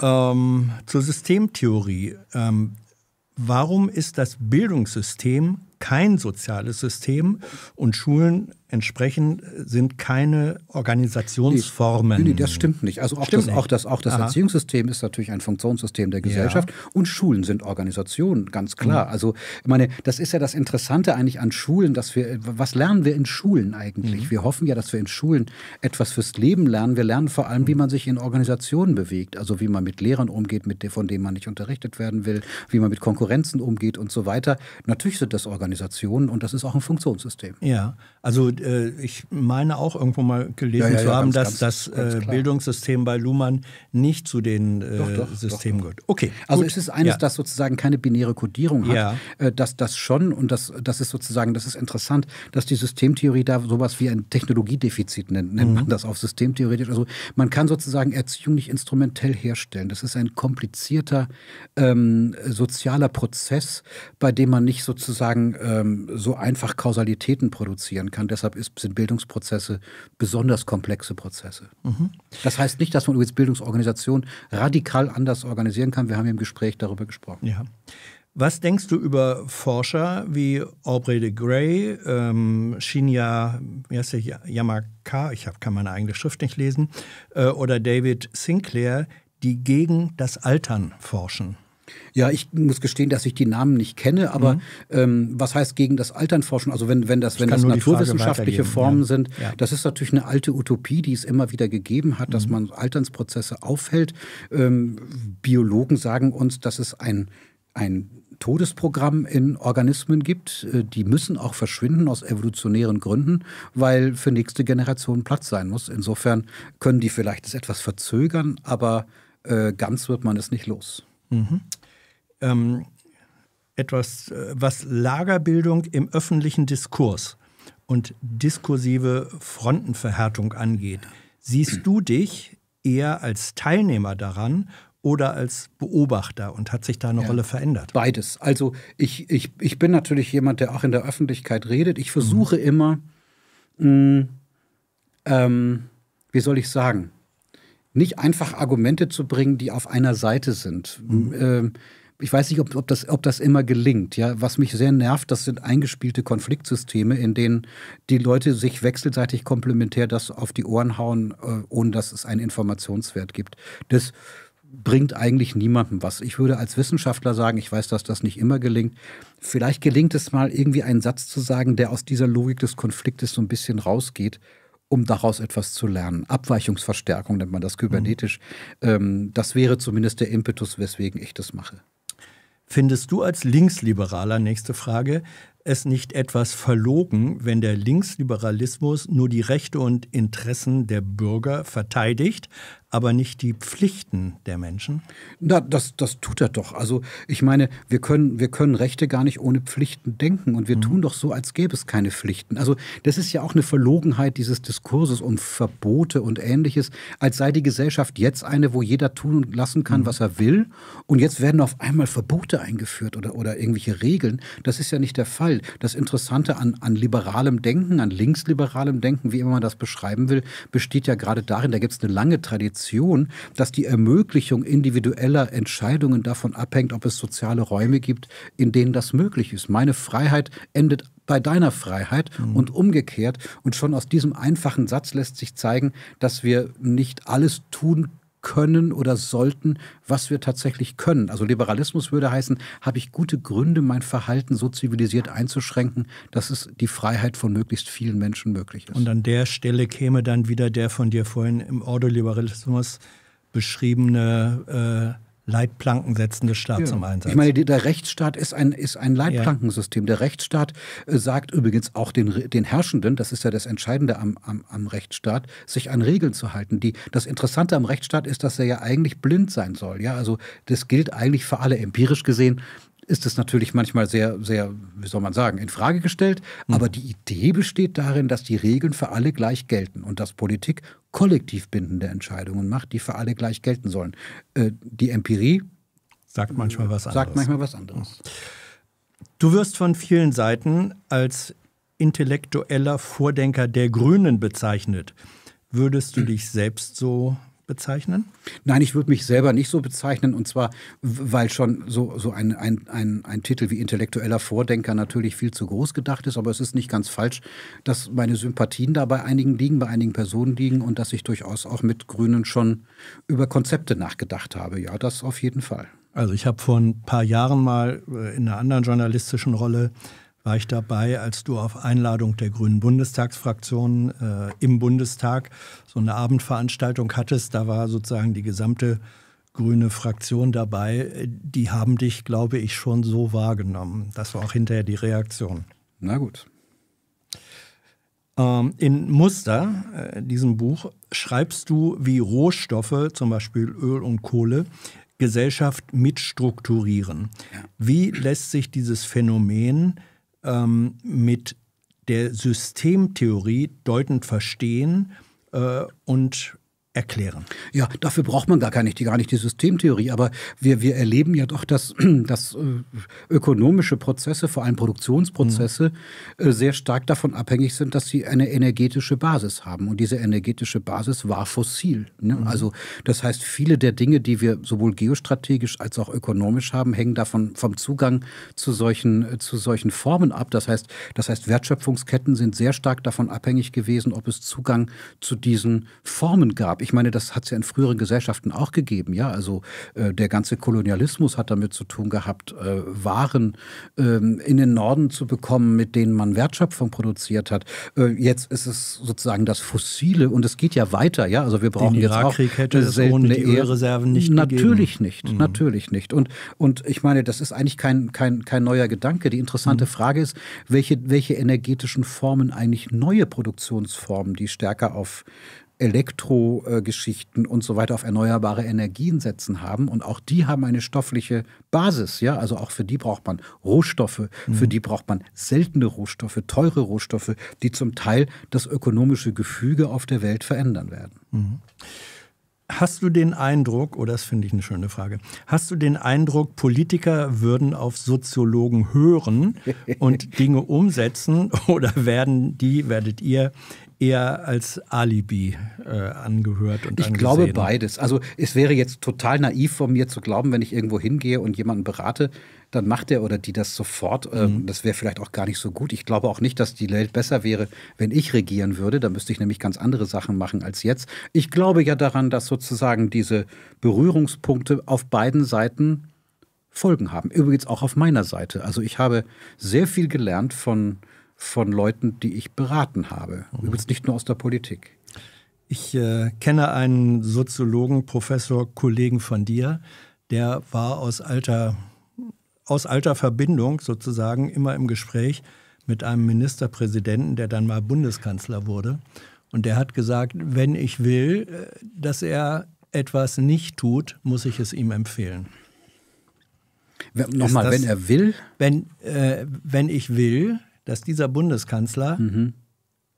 ähm, zur Systemtheorie. Ähm, warum ist das Bildungssystem kein soziales System und Schulen entsprechend sind keine Organisationsformen. Nee, nee das stimmt nicht. Also auch stimmt das, Auch das, auch das Erziehungssystem ist natürlich ein Funktionssystem der Gesellschaft ja. und Schulen sind Organisationen, ganz mhm. klar. Mhm. Also ich meine, das ist ja das Interessante eigentlich an Schulen, dass wir, was lernen wir in Schulen eigentlich? Mhm. Wir hoffen ja, dass wir in Schulen etwas fürs Leben lernen. Wir lernen vor allem, wie mhm. man sich in Organisationen bewegt, also wie man mit Lehrern umgeht, mit, von denen man nicht unterrichtet werden will, wie man mit Konkurrenzen umgeht und so weiter. Natürlich sind das Organisationen. Organisationen und das ist auch ein Funktionssystem. Ja, also äh, ich meine auch irgendwo mal gelesen ja, ja, zu haben, ja, ganz, dass ganz, das ganz äh, Bildungssystem bei Luhmann nicht zu den äh, doch, doch, Systemen gehört. Okay. Also gut. ist es eines, das sozusagen keine binäre Kodierung hat, äh, dass das schon und das, das ist sozusagen, das ist interessant, dass die Systemtheorie da sowas wie ein Technologiedefizit nennt, nennt mhm. man das auf systemtheoretisch. Also man kann sozusagen Erziehung nicht instrumentell herstellen. Das ist ein komplizierter ähm, sozialer Prozess, bei dem man nicht sozusagen ähm, so einfach Kausalitäten produzieren kann kann. Deshalb ist, sind Bildungsprozesse besonders komplexe Prozesse. Mhm. Das heißt nicht, dass man übrigens Bildungsorganisation radikal anders organisieren kann. Wir haben im Gespräch darüber gesprochen. Ja. Was denkst du über Forscher wie Aubrey de Grey, ähm, Shinya Yamaka, ich hab, kann meine eigene Schrift nicht lesen, äh, oder David Sinclair, die gegen das Altern forschen? Ja, ich muss gestehen, dass ich die Namen nicht kenne, aber mhm. ähm, was heißt gegen das Altern forschen? Also wenn, wenn das, wenn das naturwissenschaftliche Formen ja. sind, ja. das ist natürlich eine alte Utopie, die es immer wieder gegeben hat, mhm. dass man Alternsprozesse aufhält. Ähm, Biologen sagen uns, dass es ein, ein Todesprogramm in Organismen gibt. Äh, die müssen auch verschwinden aus evolutionären Gründen, weil für nächste Generationen Platz sein muss. Insofern können die vielleicht es etwas verzögern, aber äh, ganz wird man es nicht los. Mhm. Ähm, etwas, äh, was Lagerbildung im öffentlichen Diskurs und diskursive Frontenverhärtung angeht. Siehst du dich eher als Teilnehmer daran oder als Beobachter und hat sich da eine ja, Rolle verändert? Beides. Also ich, ich, ich bin natürlich jemand, der auch in der Öffentlichkeit redet. Ich versuche mhm. immer, mh, hm, ähm, wie soll ich sagen, nicht einfach Argumente zu bringen, die auf einer Seite sind. Mhm. Ähm, ich weiß nicht, ob, ob, das, ob das immer gelingt. Ja? Was mich sehr nervt, das sind eingespielte Konfliktsysteme, in denen die Leute sich wechselseitig komplementär das auf die Ohren hauen, äh, ohne dass es einen Informationswert gibt. Das bringt eigentlich niemandem was. Ich würde als Wissenschaftler sagen, ich weiß, dass das nicht immer gelingt. Vielleicht gelingt es mal, irgendwie einen Satz zu sagen, der aus dieser Logik des Konfliktes so ein bisschen rausgeht um daraus etwas zu lernen. Abweichungsverstärkung nennt man das kybernetisch. Mhm. Ähm, das wäre zumindest der Impetus, weswegen ich das mache. Findest du als Linksliberaler, nächste Frage, es nicht etwas verlogen, wenn der Linksliberalismus nur die Rechte und Interessen der Bürger verteidigt, aber nicht die Pflichten der Menschen? Na, das, das tut er doch. Also ich meine, wir können, wir können Rechte gar nicht ohne Pflichten denken und wir mhm. tun doch so, als gäbe es keine Pflichten. Also das ist ja auch eine Verlogenheit dieses Diskurses um Verbote und ähnliches, als sei die Gesellschaft jetzt eine, wo jeder tun und lassen kann, mhm. was er will und jetzt werden auf einmal Verbote eingeführt oder, oder irgendwelche Regeln. Das ist ja nicht der Fall. Das Interessante an, an liberalem Denken, an linksliberalem Denken, wie immer man das beschreiben will, besteht ja gerade darin, da gibt es eine lange Tradition, Situation, dass die Ermöglichung individueller Entscheidungen davon abhängt, ob es soziale Räume gibt, in denen das möglich ist. Meine Freiheit endet bei deiner Freiheit mhm. und umgekehrt. Und schon aus diesem einfachen Satz lässt sich zeigen, dass wir nicht alles tun können oder sollten, was wir tatsächlich können. Also Liberalismus würde heißen, habe ich gute Gründe, mein Verhalten so zivilisiert einzuschränken, dass es die Freiheit von möglichst vielen Menschen möglich ist. Und an der Stelle käme dann wieder der von dir vorhin im Ordoliberalismus beschriebene äh, Leitplanken setzende Staat ja. Genau. zum Einsatz. Ich meine, der Rechtsstaat ist ein, ist ein Leitplankensystem. Ja. Der Rechtsstaat äh, sagt übrigens auch den, den Herrschenden, das ist ja das Entscheidende am, am, am Rechtsstaat, sich an Regeln zu halten. Die, das Interessante am Rechtsstaat ist, dass er ja eigentlich blind sein soll. Ja? Also das gilt eigentlich für alle empirisch gesehen ist es natürlich manchmal sehr, sehr, wie soll man sagen, in Frage gestellt. Mhm. Aber die Idee besteht darin, dass die Regeln für alle gleich gelten und dass Politik kollektiv bindende Entscheidungen macht, die für alle gleich gelten sollen. Äh, die Empirie sagt manchmal was anderes. Sagt manchmal was anderes. Mhm. Du wirst von vielen Seiten als intellektueller Vordenker der Grünen bezeichnet. Würdest du mhm. dich selbst so bezeichnen? Nein, ich würde mich selber nicht so bezeichnen. Und zwar, weil schon so, so ein, ein, ein, ein Titel wie intellektueller Vordenker natürlich viel zu groß gedacht ist. Aber es ist nicht ganz falsch, dass meine Sympathien da bei einigen liegen, bei einigen Personen liegen und dass ich durchaus auch mit Grünen schon über Konzepte nachgedacht habe. Ja, das auf jeden Fall. Also ich habe vor ein paar Jahren mal äh, in einer anderen journalistischen Rolle war ich dabei, als du auf Einladung der Grünen Bundestagsfraktion äh, im Bundestag so eine Abendveranstaltung hattest. Da war sozusagen die gesamte grüne Fraktion dabei. Die haben dich, glaube ich, schon so wahrgenommen. Das war auch hinterher die Reaktion. Na gut. Ähm, in Muster, äh, diesem Buch, schreibst du, wie Rohstoffe, zum Beispiel Öl und Kohle, Gesellschaft mitstrukturieren. Ja. Wie lässt sich dieses Phänomen ähm, mit der Systemtheorie deutend verstehen äh, und erklären. Ja, dafür braucht man gar, keine, gar nicht die Systemtheorie, aber wir, wir erleben ja doch, dass, dass äh, ökonomische Prozesse, vor allem Produktionsprozesse, mhm. Äh, sehr stark davon abhängig sind, dass sie eine energetische Basis haben. Und diese energetische Basis war fossil. Ne? Mhm. Also das heißt, viele der Dinge, die wir sowohl geostrategisch als auch ökonomisch haben, hängen davon vom Zugang zu solchen, äh, zu solchen Formen ab. Das heißt, das heißt, Wertschöpfungsketten sind sehr stark davon abhängig gewesen, ob es Zugang zu diesen Formen gab ich meine, das hat es ja in früheren Gesellschaften auch gegeben. Ja, also äh, der ganze Kolonialismus hat damit zu tun gehabt, äh, Waren ähm, in den Norden zu bekommen, mit denen man Wertschöpfung produziert hat. Äh, jetzt ist es sozusagen das Fossile und es geht ja weiter. Ja, also wir brauchen den jetzt auch hätte es ohne die Ölreserven nicht Natürlich gegeben. nicht, mhm. natürlich nicht. Und und ich meine, das ist eigentlich kein kein kein neuer Gedanke. Die interessante mhm. Frage ist, welche welche energetischen Formen eigentlich neue Produktionsformen, die stärker auf Elektrogeschichten und so weiter auf erneuerbare Energien setzen haben. Und auch die haben eine stoffliche Basis. Ja? Also auch für die braucht man Rohstoffe, mhm. für die braucht man seltene Rohstoffe, teure Rohstoffe, die zum Teil das ökonomische Gefüge auf der Welt verändern werden. Mhm. Hast du den Eindruck, oder oh, das finde ich eine schöne Frage, hast du den Eindruck, Politiker würden auf Soziologen hören und Dinge umsetzen oder werden die, werdet ihr eher als Alibi äh, angehört und Ich glaube beides. Also es wäre jetzt total naiv von mir zu glauben, wenn ich irgendwo hingehe und jemanden berate, dann macht der oder die das sofort. Ähm, mhm. Das wäre vielleicht auch gar nicht so gut. Ich glaube auch nicht, dass die Welt besser wäre, wenn ich regieren würde. Da müsste ich nämlich ganz andere Sachen machen als jetzt. Ich glaube ja daran, dass sozusagen diese Berührungspunkte auf beiden Seiten Folgen haben. Übrigens auch auf meiner Seite. Also ich habe sehr viel gelernt von von Leuten, die ich beraten habe. Mhm. Übrigens nicht nur aus der Politik. Ich äh, kenne einen Soziologen, Professor, Kollegen von dir, der war aus alter, aus alter Verbindung sozusagen immer im Gespräch mit einem Ministerpräsidenten, der dann mal Bundeskanzler wurde. Und der hat gesagt, wenn ich will, äh, dass er etwas nicht tut, muss ich es ihm empfehlen. Nochmal, wenn er will? Wenn, äh, wenn ich will, dass dieser Bundeskanzler mhm.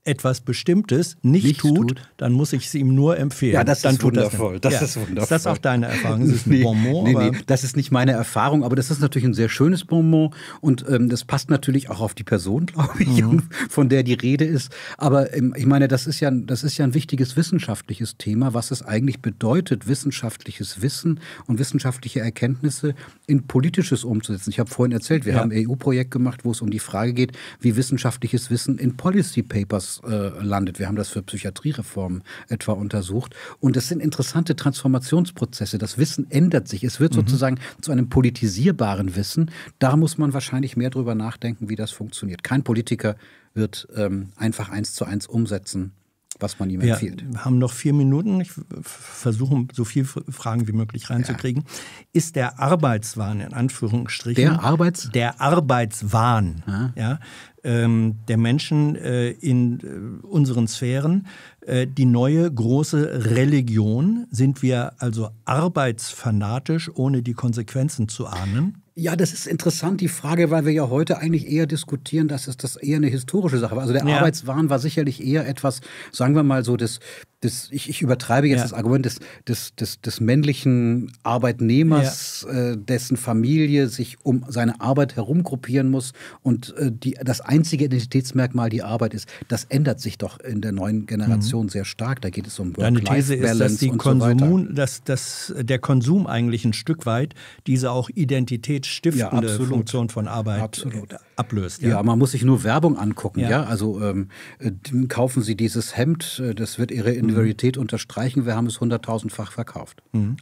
etwas Bestimmtes nicht, nicht tut, tut, dann muss ich es ihm nur empfehlen. Ja, das dann ist wundervoll. Das, das ja. ist wundervoll. Ist das auch deine Erfahrung? Das ist ein nee, Bonbon. Nee, nee, das ist nicht meine Erfahrung, aber das ist natürlich ein sehr schönes Bonbon und ähm, das passt natürlich auch auf die Person, glaube ich, mhm. von der die Rede ist. Aber ähm, ich meine, das ist, ja, das ist ja ein wichtiges wissenschaftliches Thema, was es eigentlich bedeutet, wissenschaftliches Wissen und wissenschaftliche Erkenntnisse in Politisches umzusetzen. Ich habe vorhin erzählt, wir ja. haben ein EU-Projekt gemacht, wo es um die Frage geht, wie wissenschaftliches Wissen in Policy Papers äh, landet. Wir haben das für Psychiatriereformen etwa untersucht. Und das sind interessante Transformationsprozesse. Das Wissen ändert sich. Es wird mhm. sozusagen zu einem politisierbaren Wissen. Da muss man wahrscheinlich mehr drüber nachdenken, wie das funktioniert. Kein Politiker wird ähm, einfach eins zu eins umsetzen was man ihm empfiehlt. Wir haben noch vier Minuten. Ich versuche, so viele Fragen wie möglich reinzukriegen. Ja. Ist der Arbeitswahn in Anführungsstrichen der Arbeits der Arbeitswahn ja. ja ähm, der Menschen äh, in äh, unseren Sphären äh, die neue große Religion? Sind wir also arbeitsfanatisch, ohne die Konsequenzen zu ahnen? Ja, das ist interessant, die Frage, weil wir ja heute eigentlich eher diskutieren, dass es das eher eine historische Sache war. Also der ja. Arbeitswahn war sicherlich eher etwas, sagen wir mal so, des, des, ich, ich übertreibe jetzt ja. das Argument des, des, des, des männlichen Arbeitnehmers, ja. äh, dessen Familie sich um seine Arbeit herumgruppieren muss und äh, die, das einzige Identitätsmerkmal die Arbeit ist. Das ändert sich doch in der neuen Generation mhm. sehr stark. Da geht es um Work-Life-Balance und Konsum, so weiter. Dass, dass der Konsum eigentlich ein Stück weit diese auch Identität sinnstiftende ja, Funktion von Arbeit absolut. Äh, ablöst. Ja. ja. man muss sich nur Werbung angucken. Ja, also ähm, äh, kaufen Sie dieses Hemd, äh, das wird Ihre mhm. Individualität mhm. unterstreichen. Wir haben es hunderttausendfach verkauft. Mhm.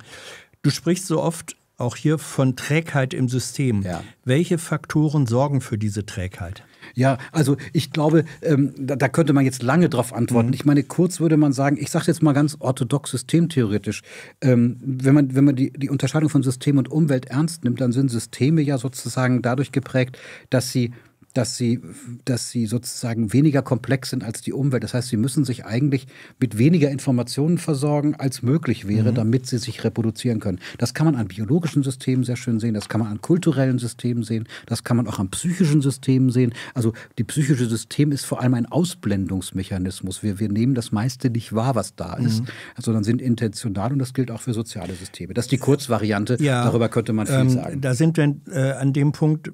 Du sprichst so oft auch hier von Trägheit im System. Welche Faktoren sorgen für diese Trägheit? Ja, also ich glaube, ähm, da, da, könnte man jetzt lange drauf antworten. Mhm. Ich meine, kurz würde man sagen, ich sage jetzt mal ganz orthodox systemtheoretisch, ähm, wenn man, wenn man die, die Unterscheidung von System und Umwelt ernst nimmt, dann sind Systeme ja sozusagen dadurch geprägt, dass sie dass sie, dass sie sozusagen weniger komplex sind als die Umwelt. Das heißt, sie müssen sich eigentlich mit weniger Informationen versorgen, als möglich wäre, mhm. damit sie sich reproduzieren können. Das kann man an biologischen Systemen sehr schön sehen, das kann man an kulturellen Systemen sehen, das kann man auch an psychischen Systemen sehen. Also die psychische System ist vor allem ein Ausblendungsmechanismus. Wir, wir nehmen das meiste nicht wahr, was da mhm. ist, mhm. sondern sind intentional und das gilt auch für soziale Systeme. Das ist die Kurzvariante, ja, darüber könnte man viel ähm, sagen. Da sind wir äh, an dem Punkt, äh,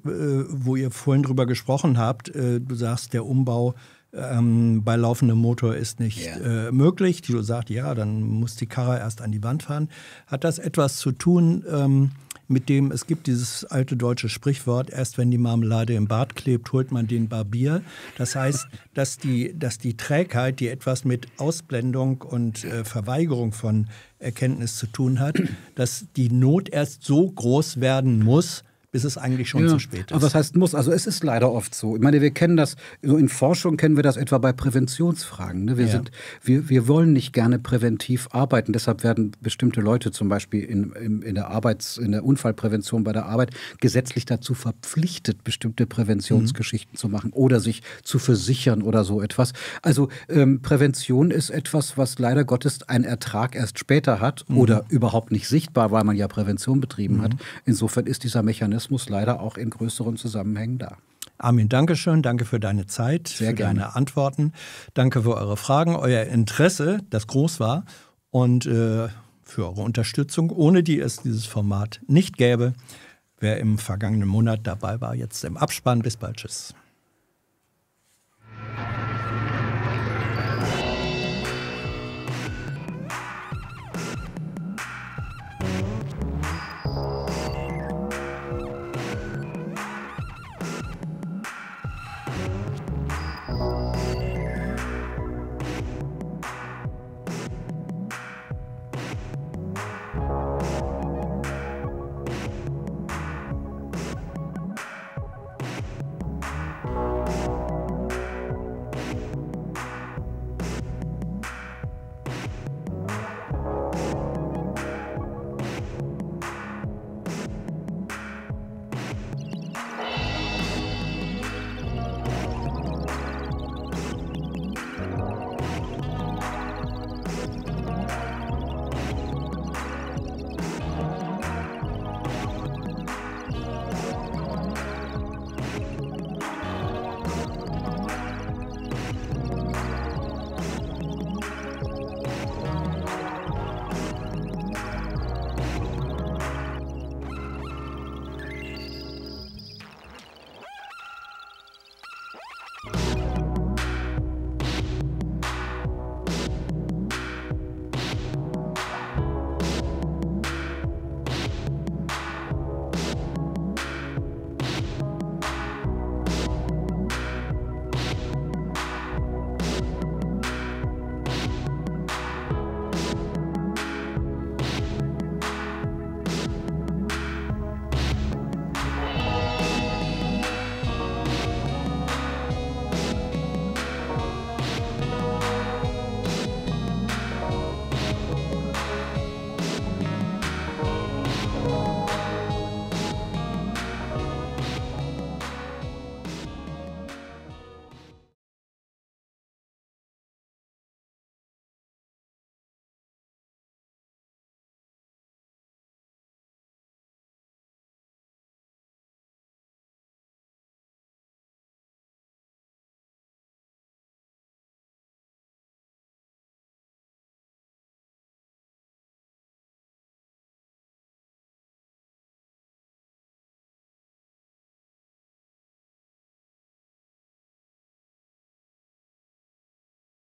wo ihr vorhin drüber gesprochen habt, gesprochen habt, äh, du sagst, der Umbau ähm, bei laufendem Motor ist nicht yeah. äh, möglich. Du sagst, ja, dann muss die Karre erst an die Wand fahren. Hat das etwas zu tun ähm, mit dem, es gibt dieses alte deutsche Sprichwort, erst wenn die Marmelade im Bart klebt, holt man den Barbier. Das heißt, dass die, dass die Trägheit, die etwas mit Ausblendung und äh, Verweigerung von Erkenntnis zu tun hat, dass die Not erst so groß werden muss, bis es eigentlich schon ja. zu spät ist. Aber was heißt muss? Also es ist leider oft so. Ich meine, wir kennen das, so in Forschung kennen wir das etwa bei Präventionsfragen. Ne? Wir, ja. sind, wir, wir wollen nicht gerne präventiv arbeiten. Deshalb werden bestimmte Leute zum Beispiel in, in, in der Arbeits-, in der Unfallprävention bei der Arbeit gesetzlich dazu verpflichtet, bestimmte Präventionsgeschichten mhm. zu machen oder sich zu versichern oder so etwas. Also ähm, Prävention ist etwas, was leider Gottes einen Ertrag erst später hat mhm. oder überhaupt nicht sichtbar, weil man ja Prävention betrieben mhm. hat. Insofern ist dieser Mechanismus Kapitalismus leider auch in größeren Zusammenhängen da. Armin, danke schön. Danke für deine Zeit, Sehr für gerne. deine Antworten. Danke für eure Fragen, euer Interesse, das groß war. Und äh, für eure Unterstützung, ohne die es dieses Format nicht gäbe. Wer im vergangenen Monat dabei war, jetzt im Abspann. Bis bald. Tschüss.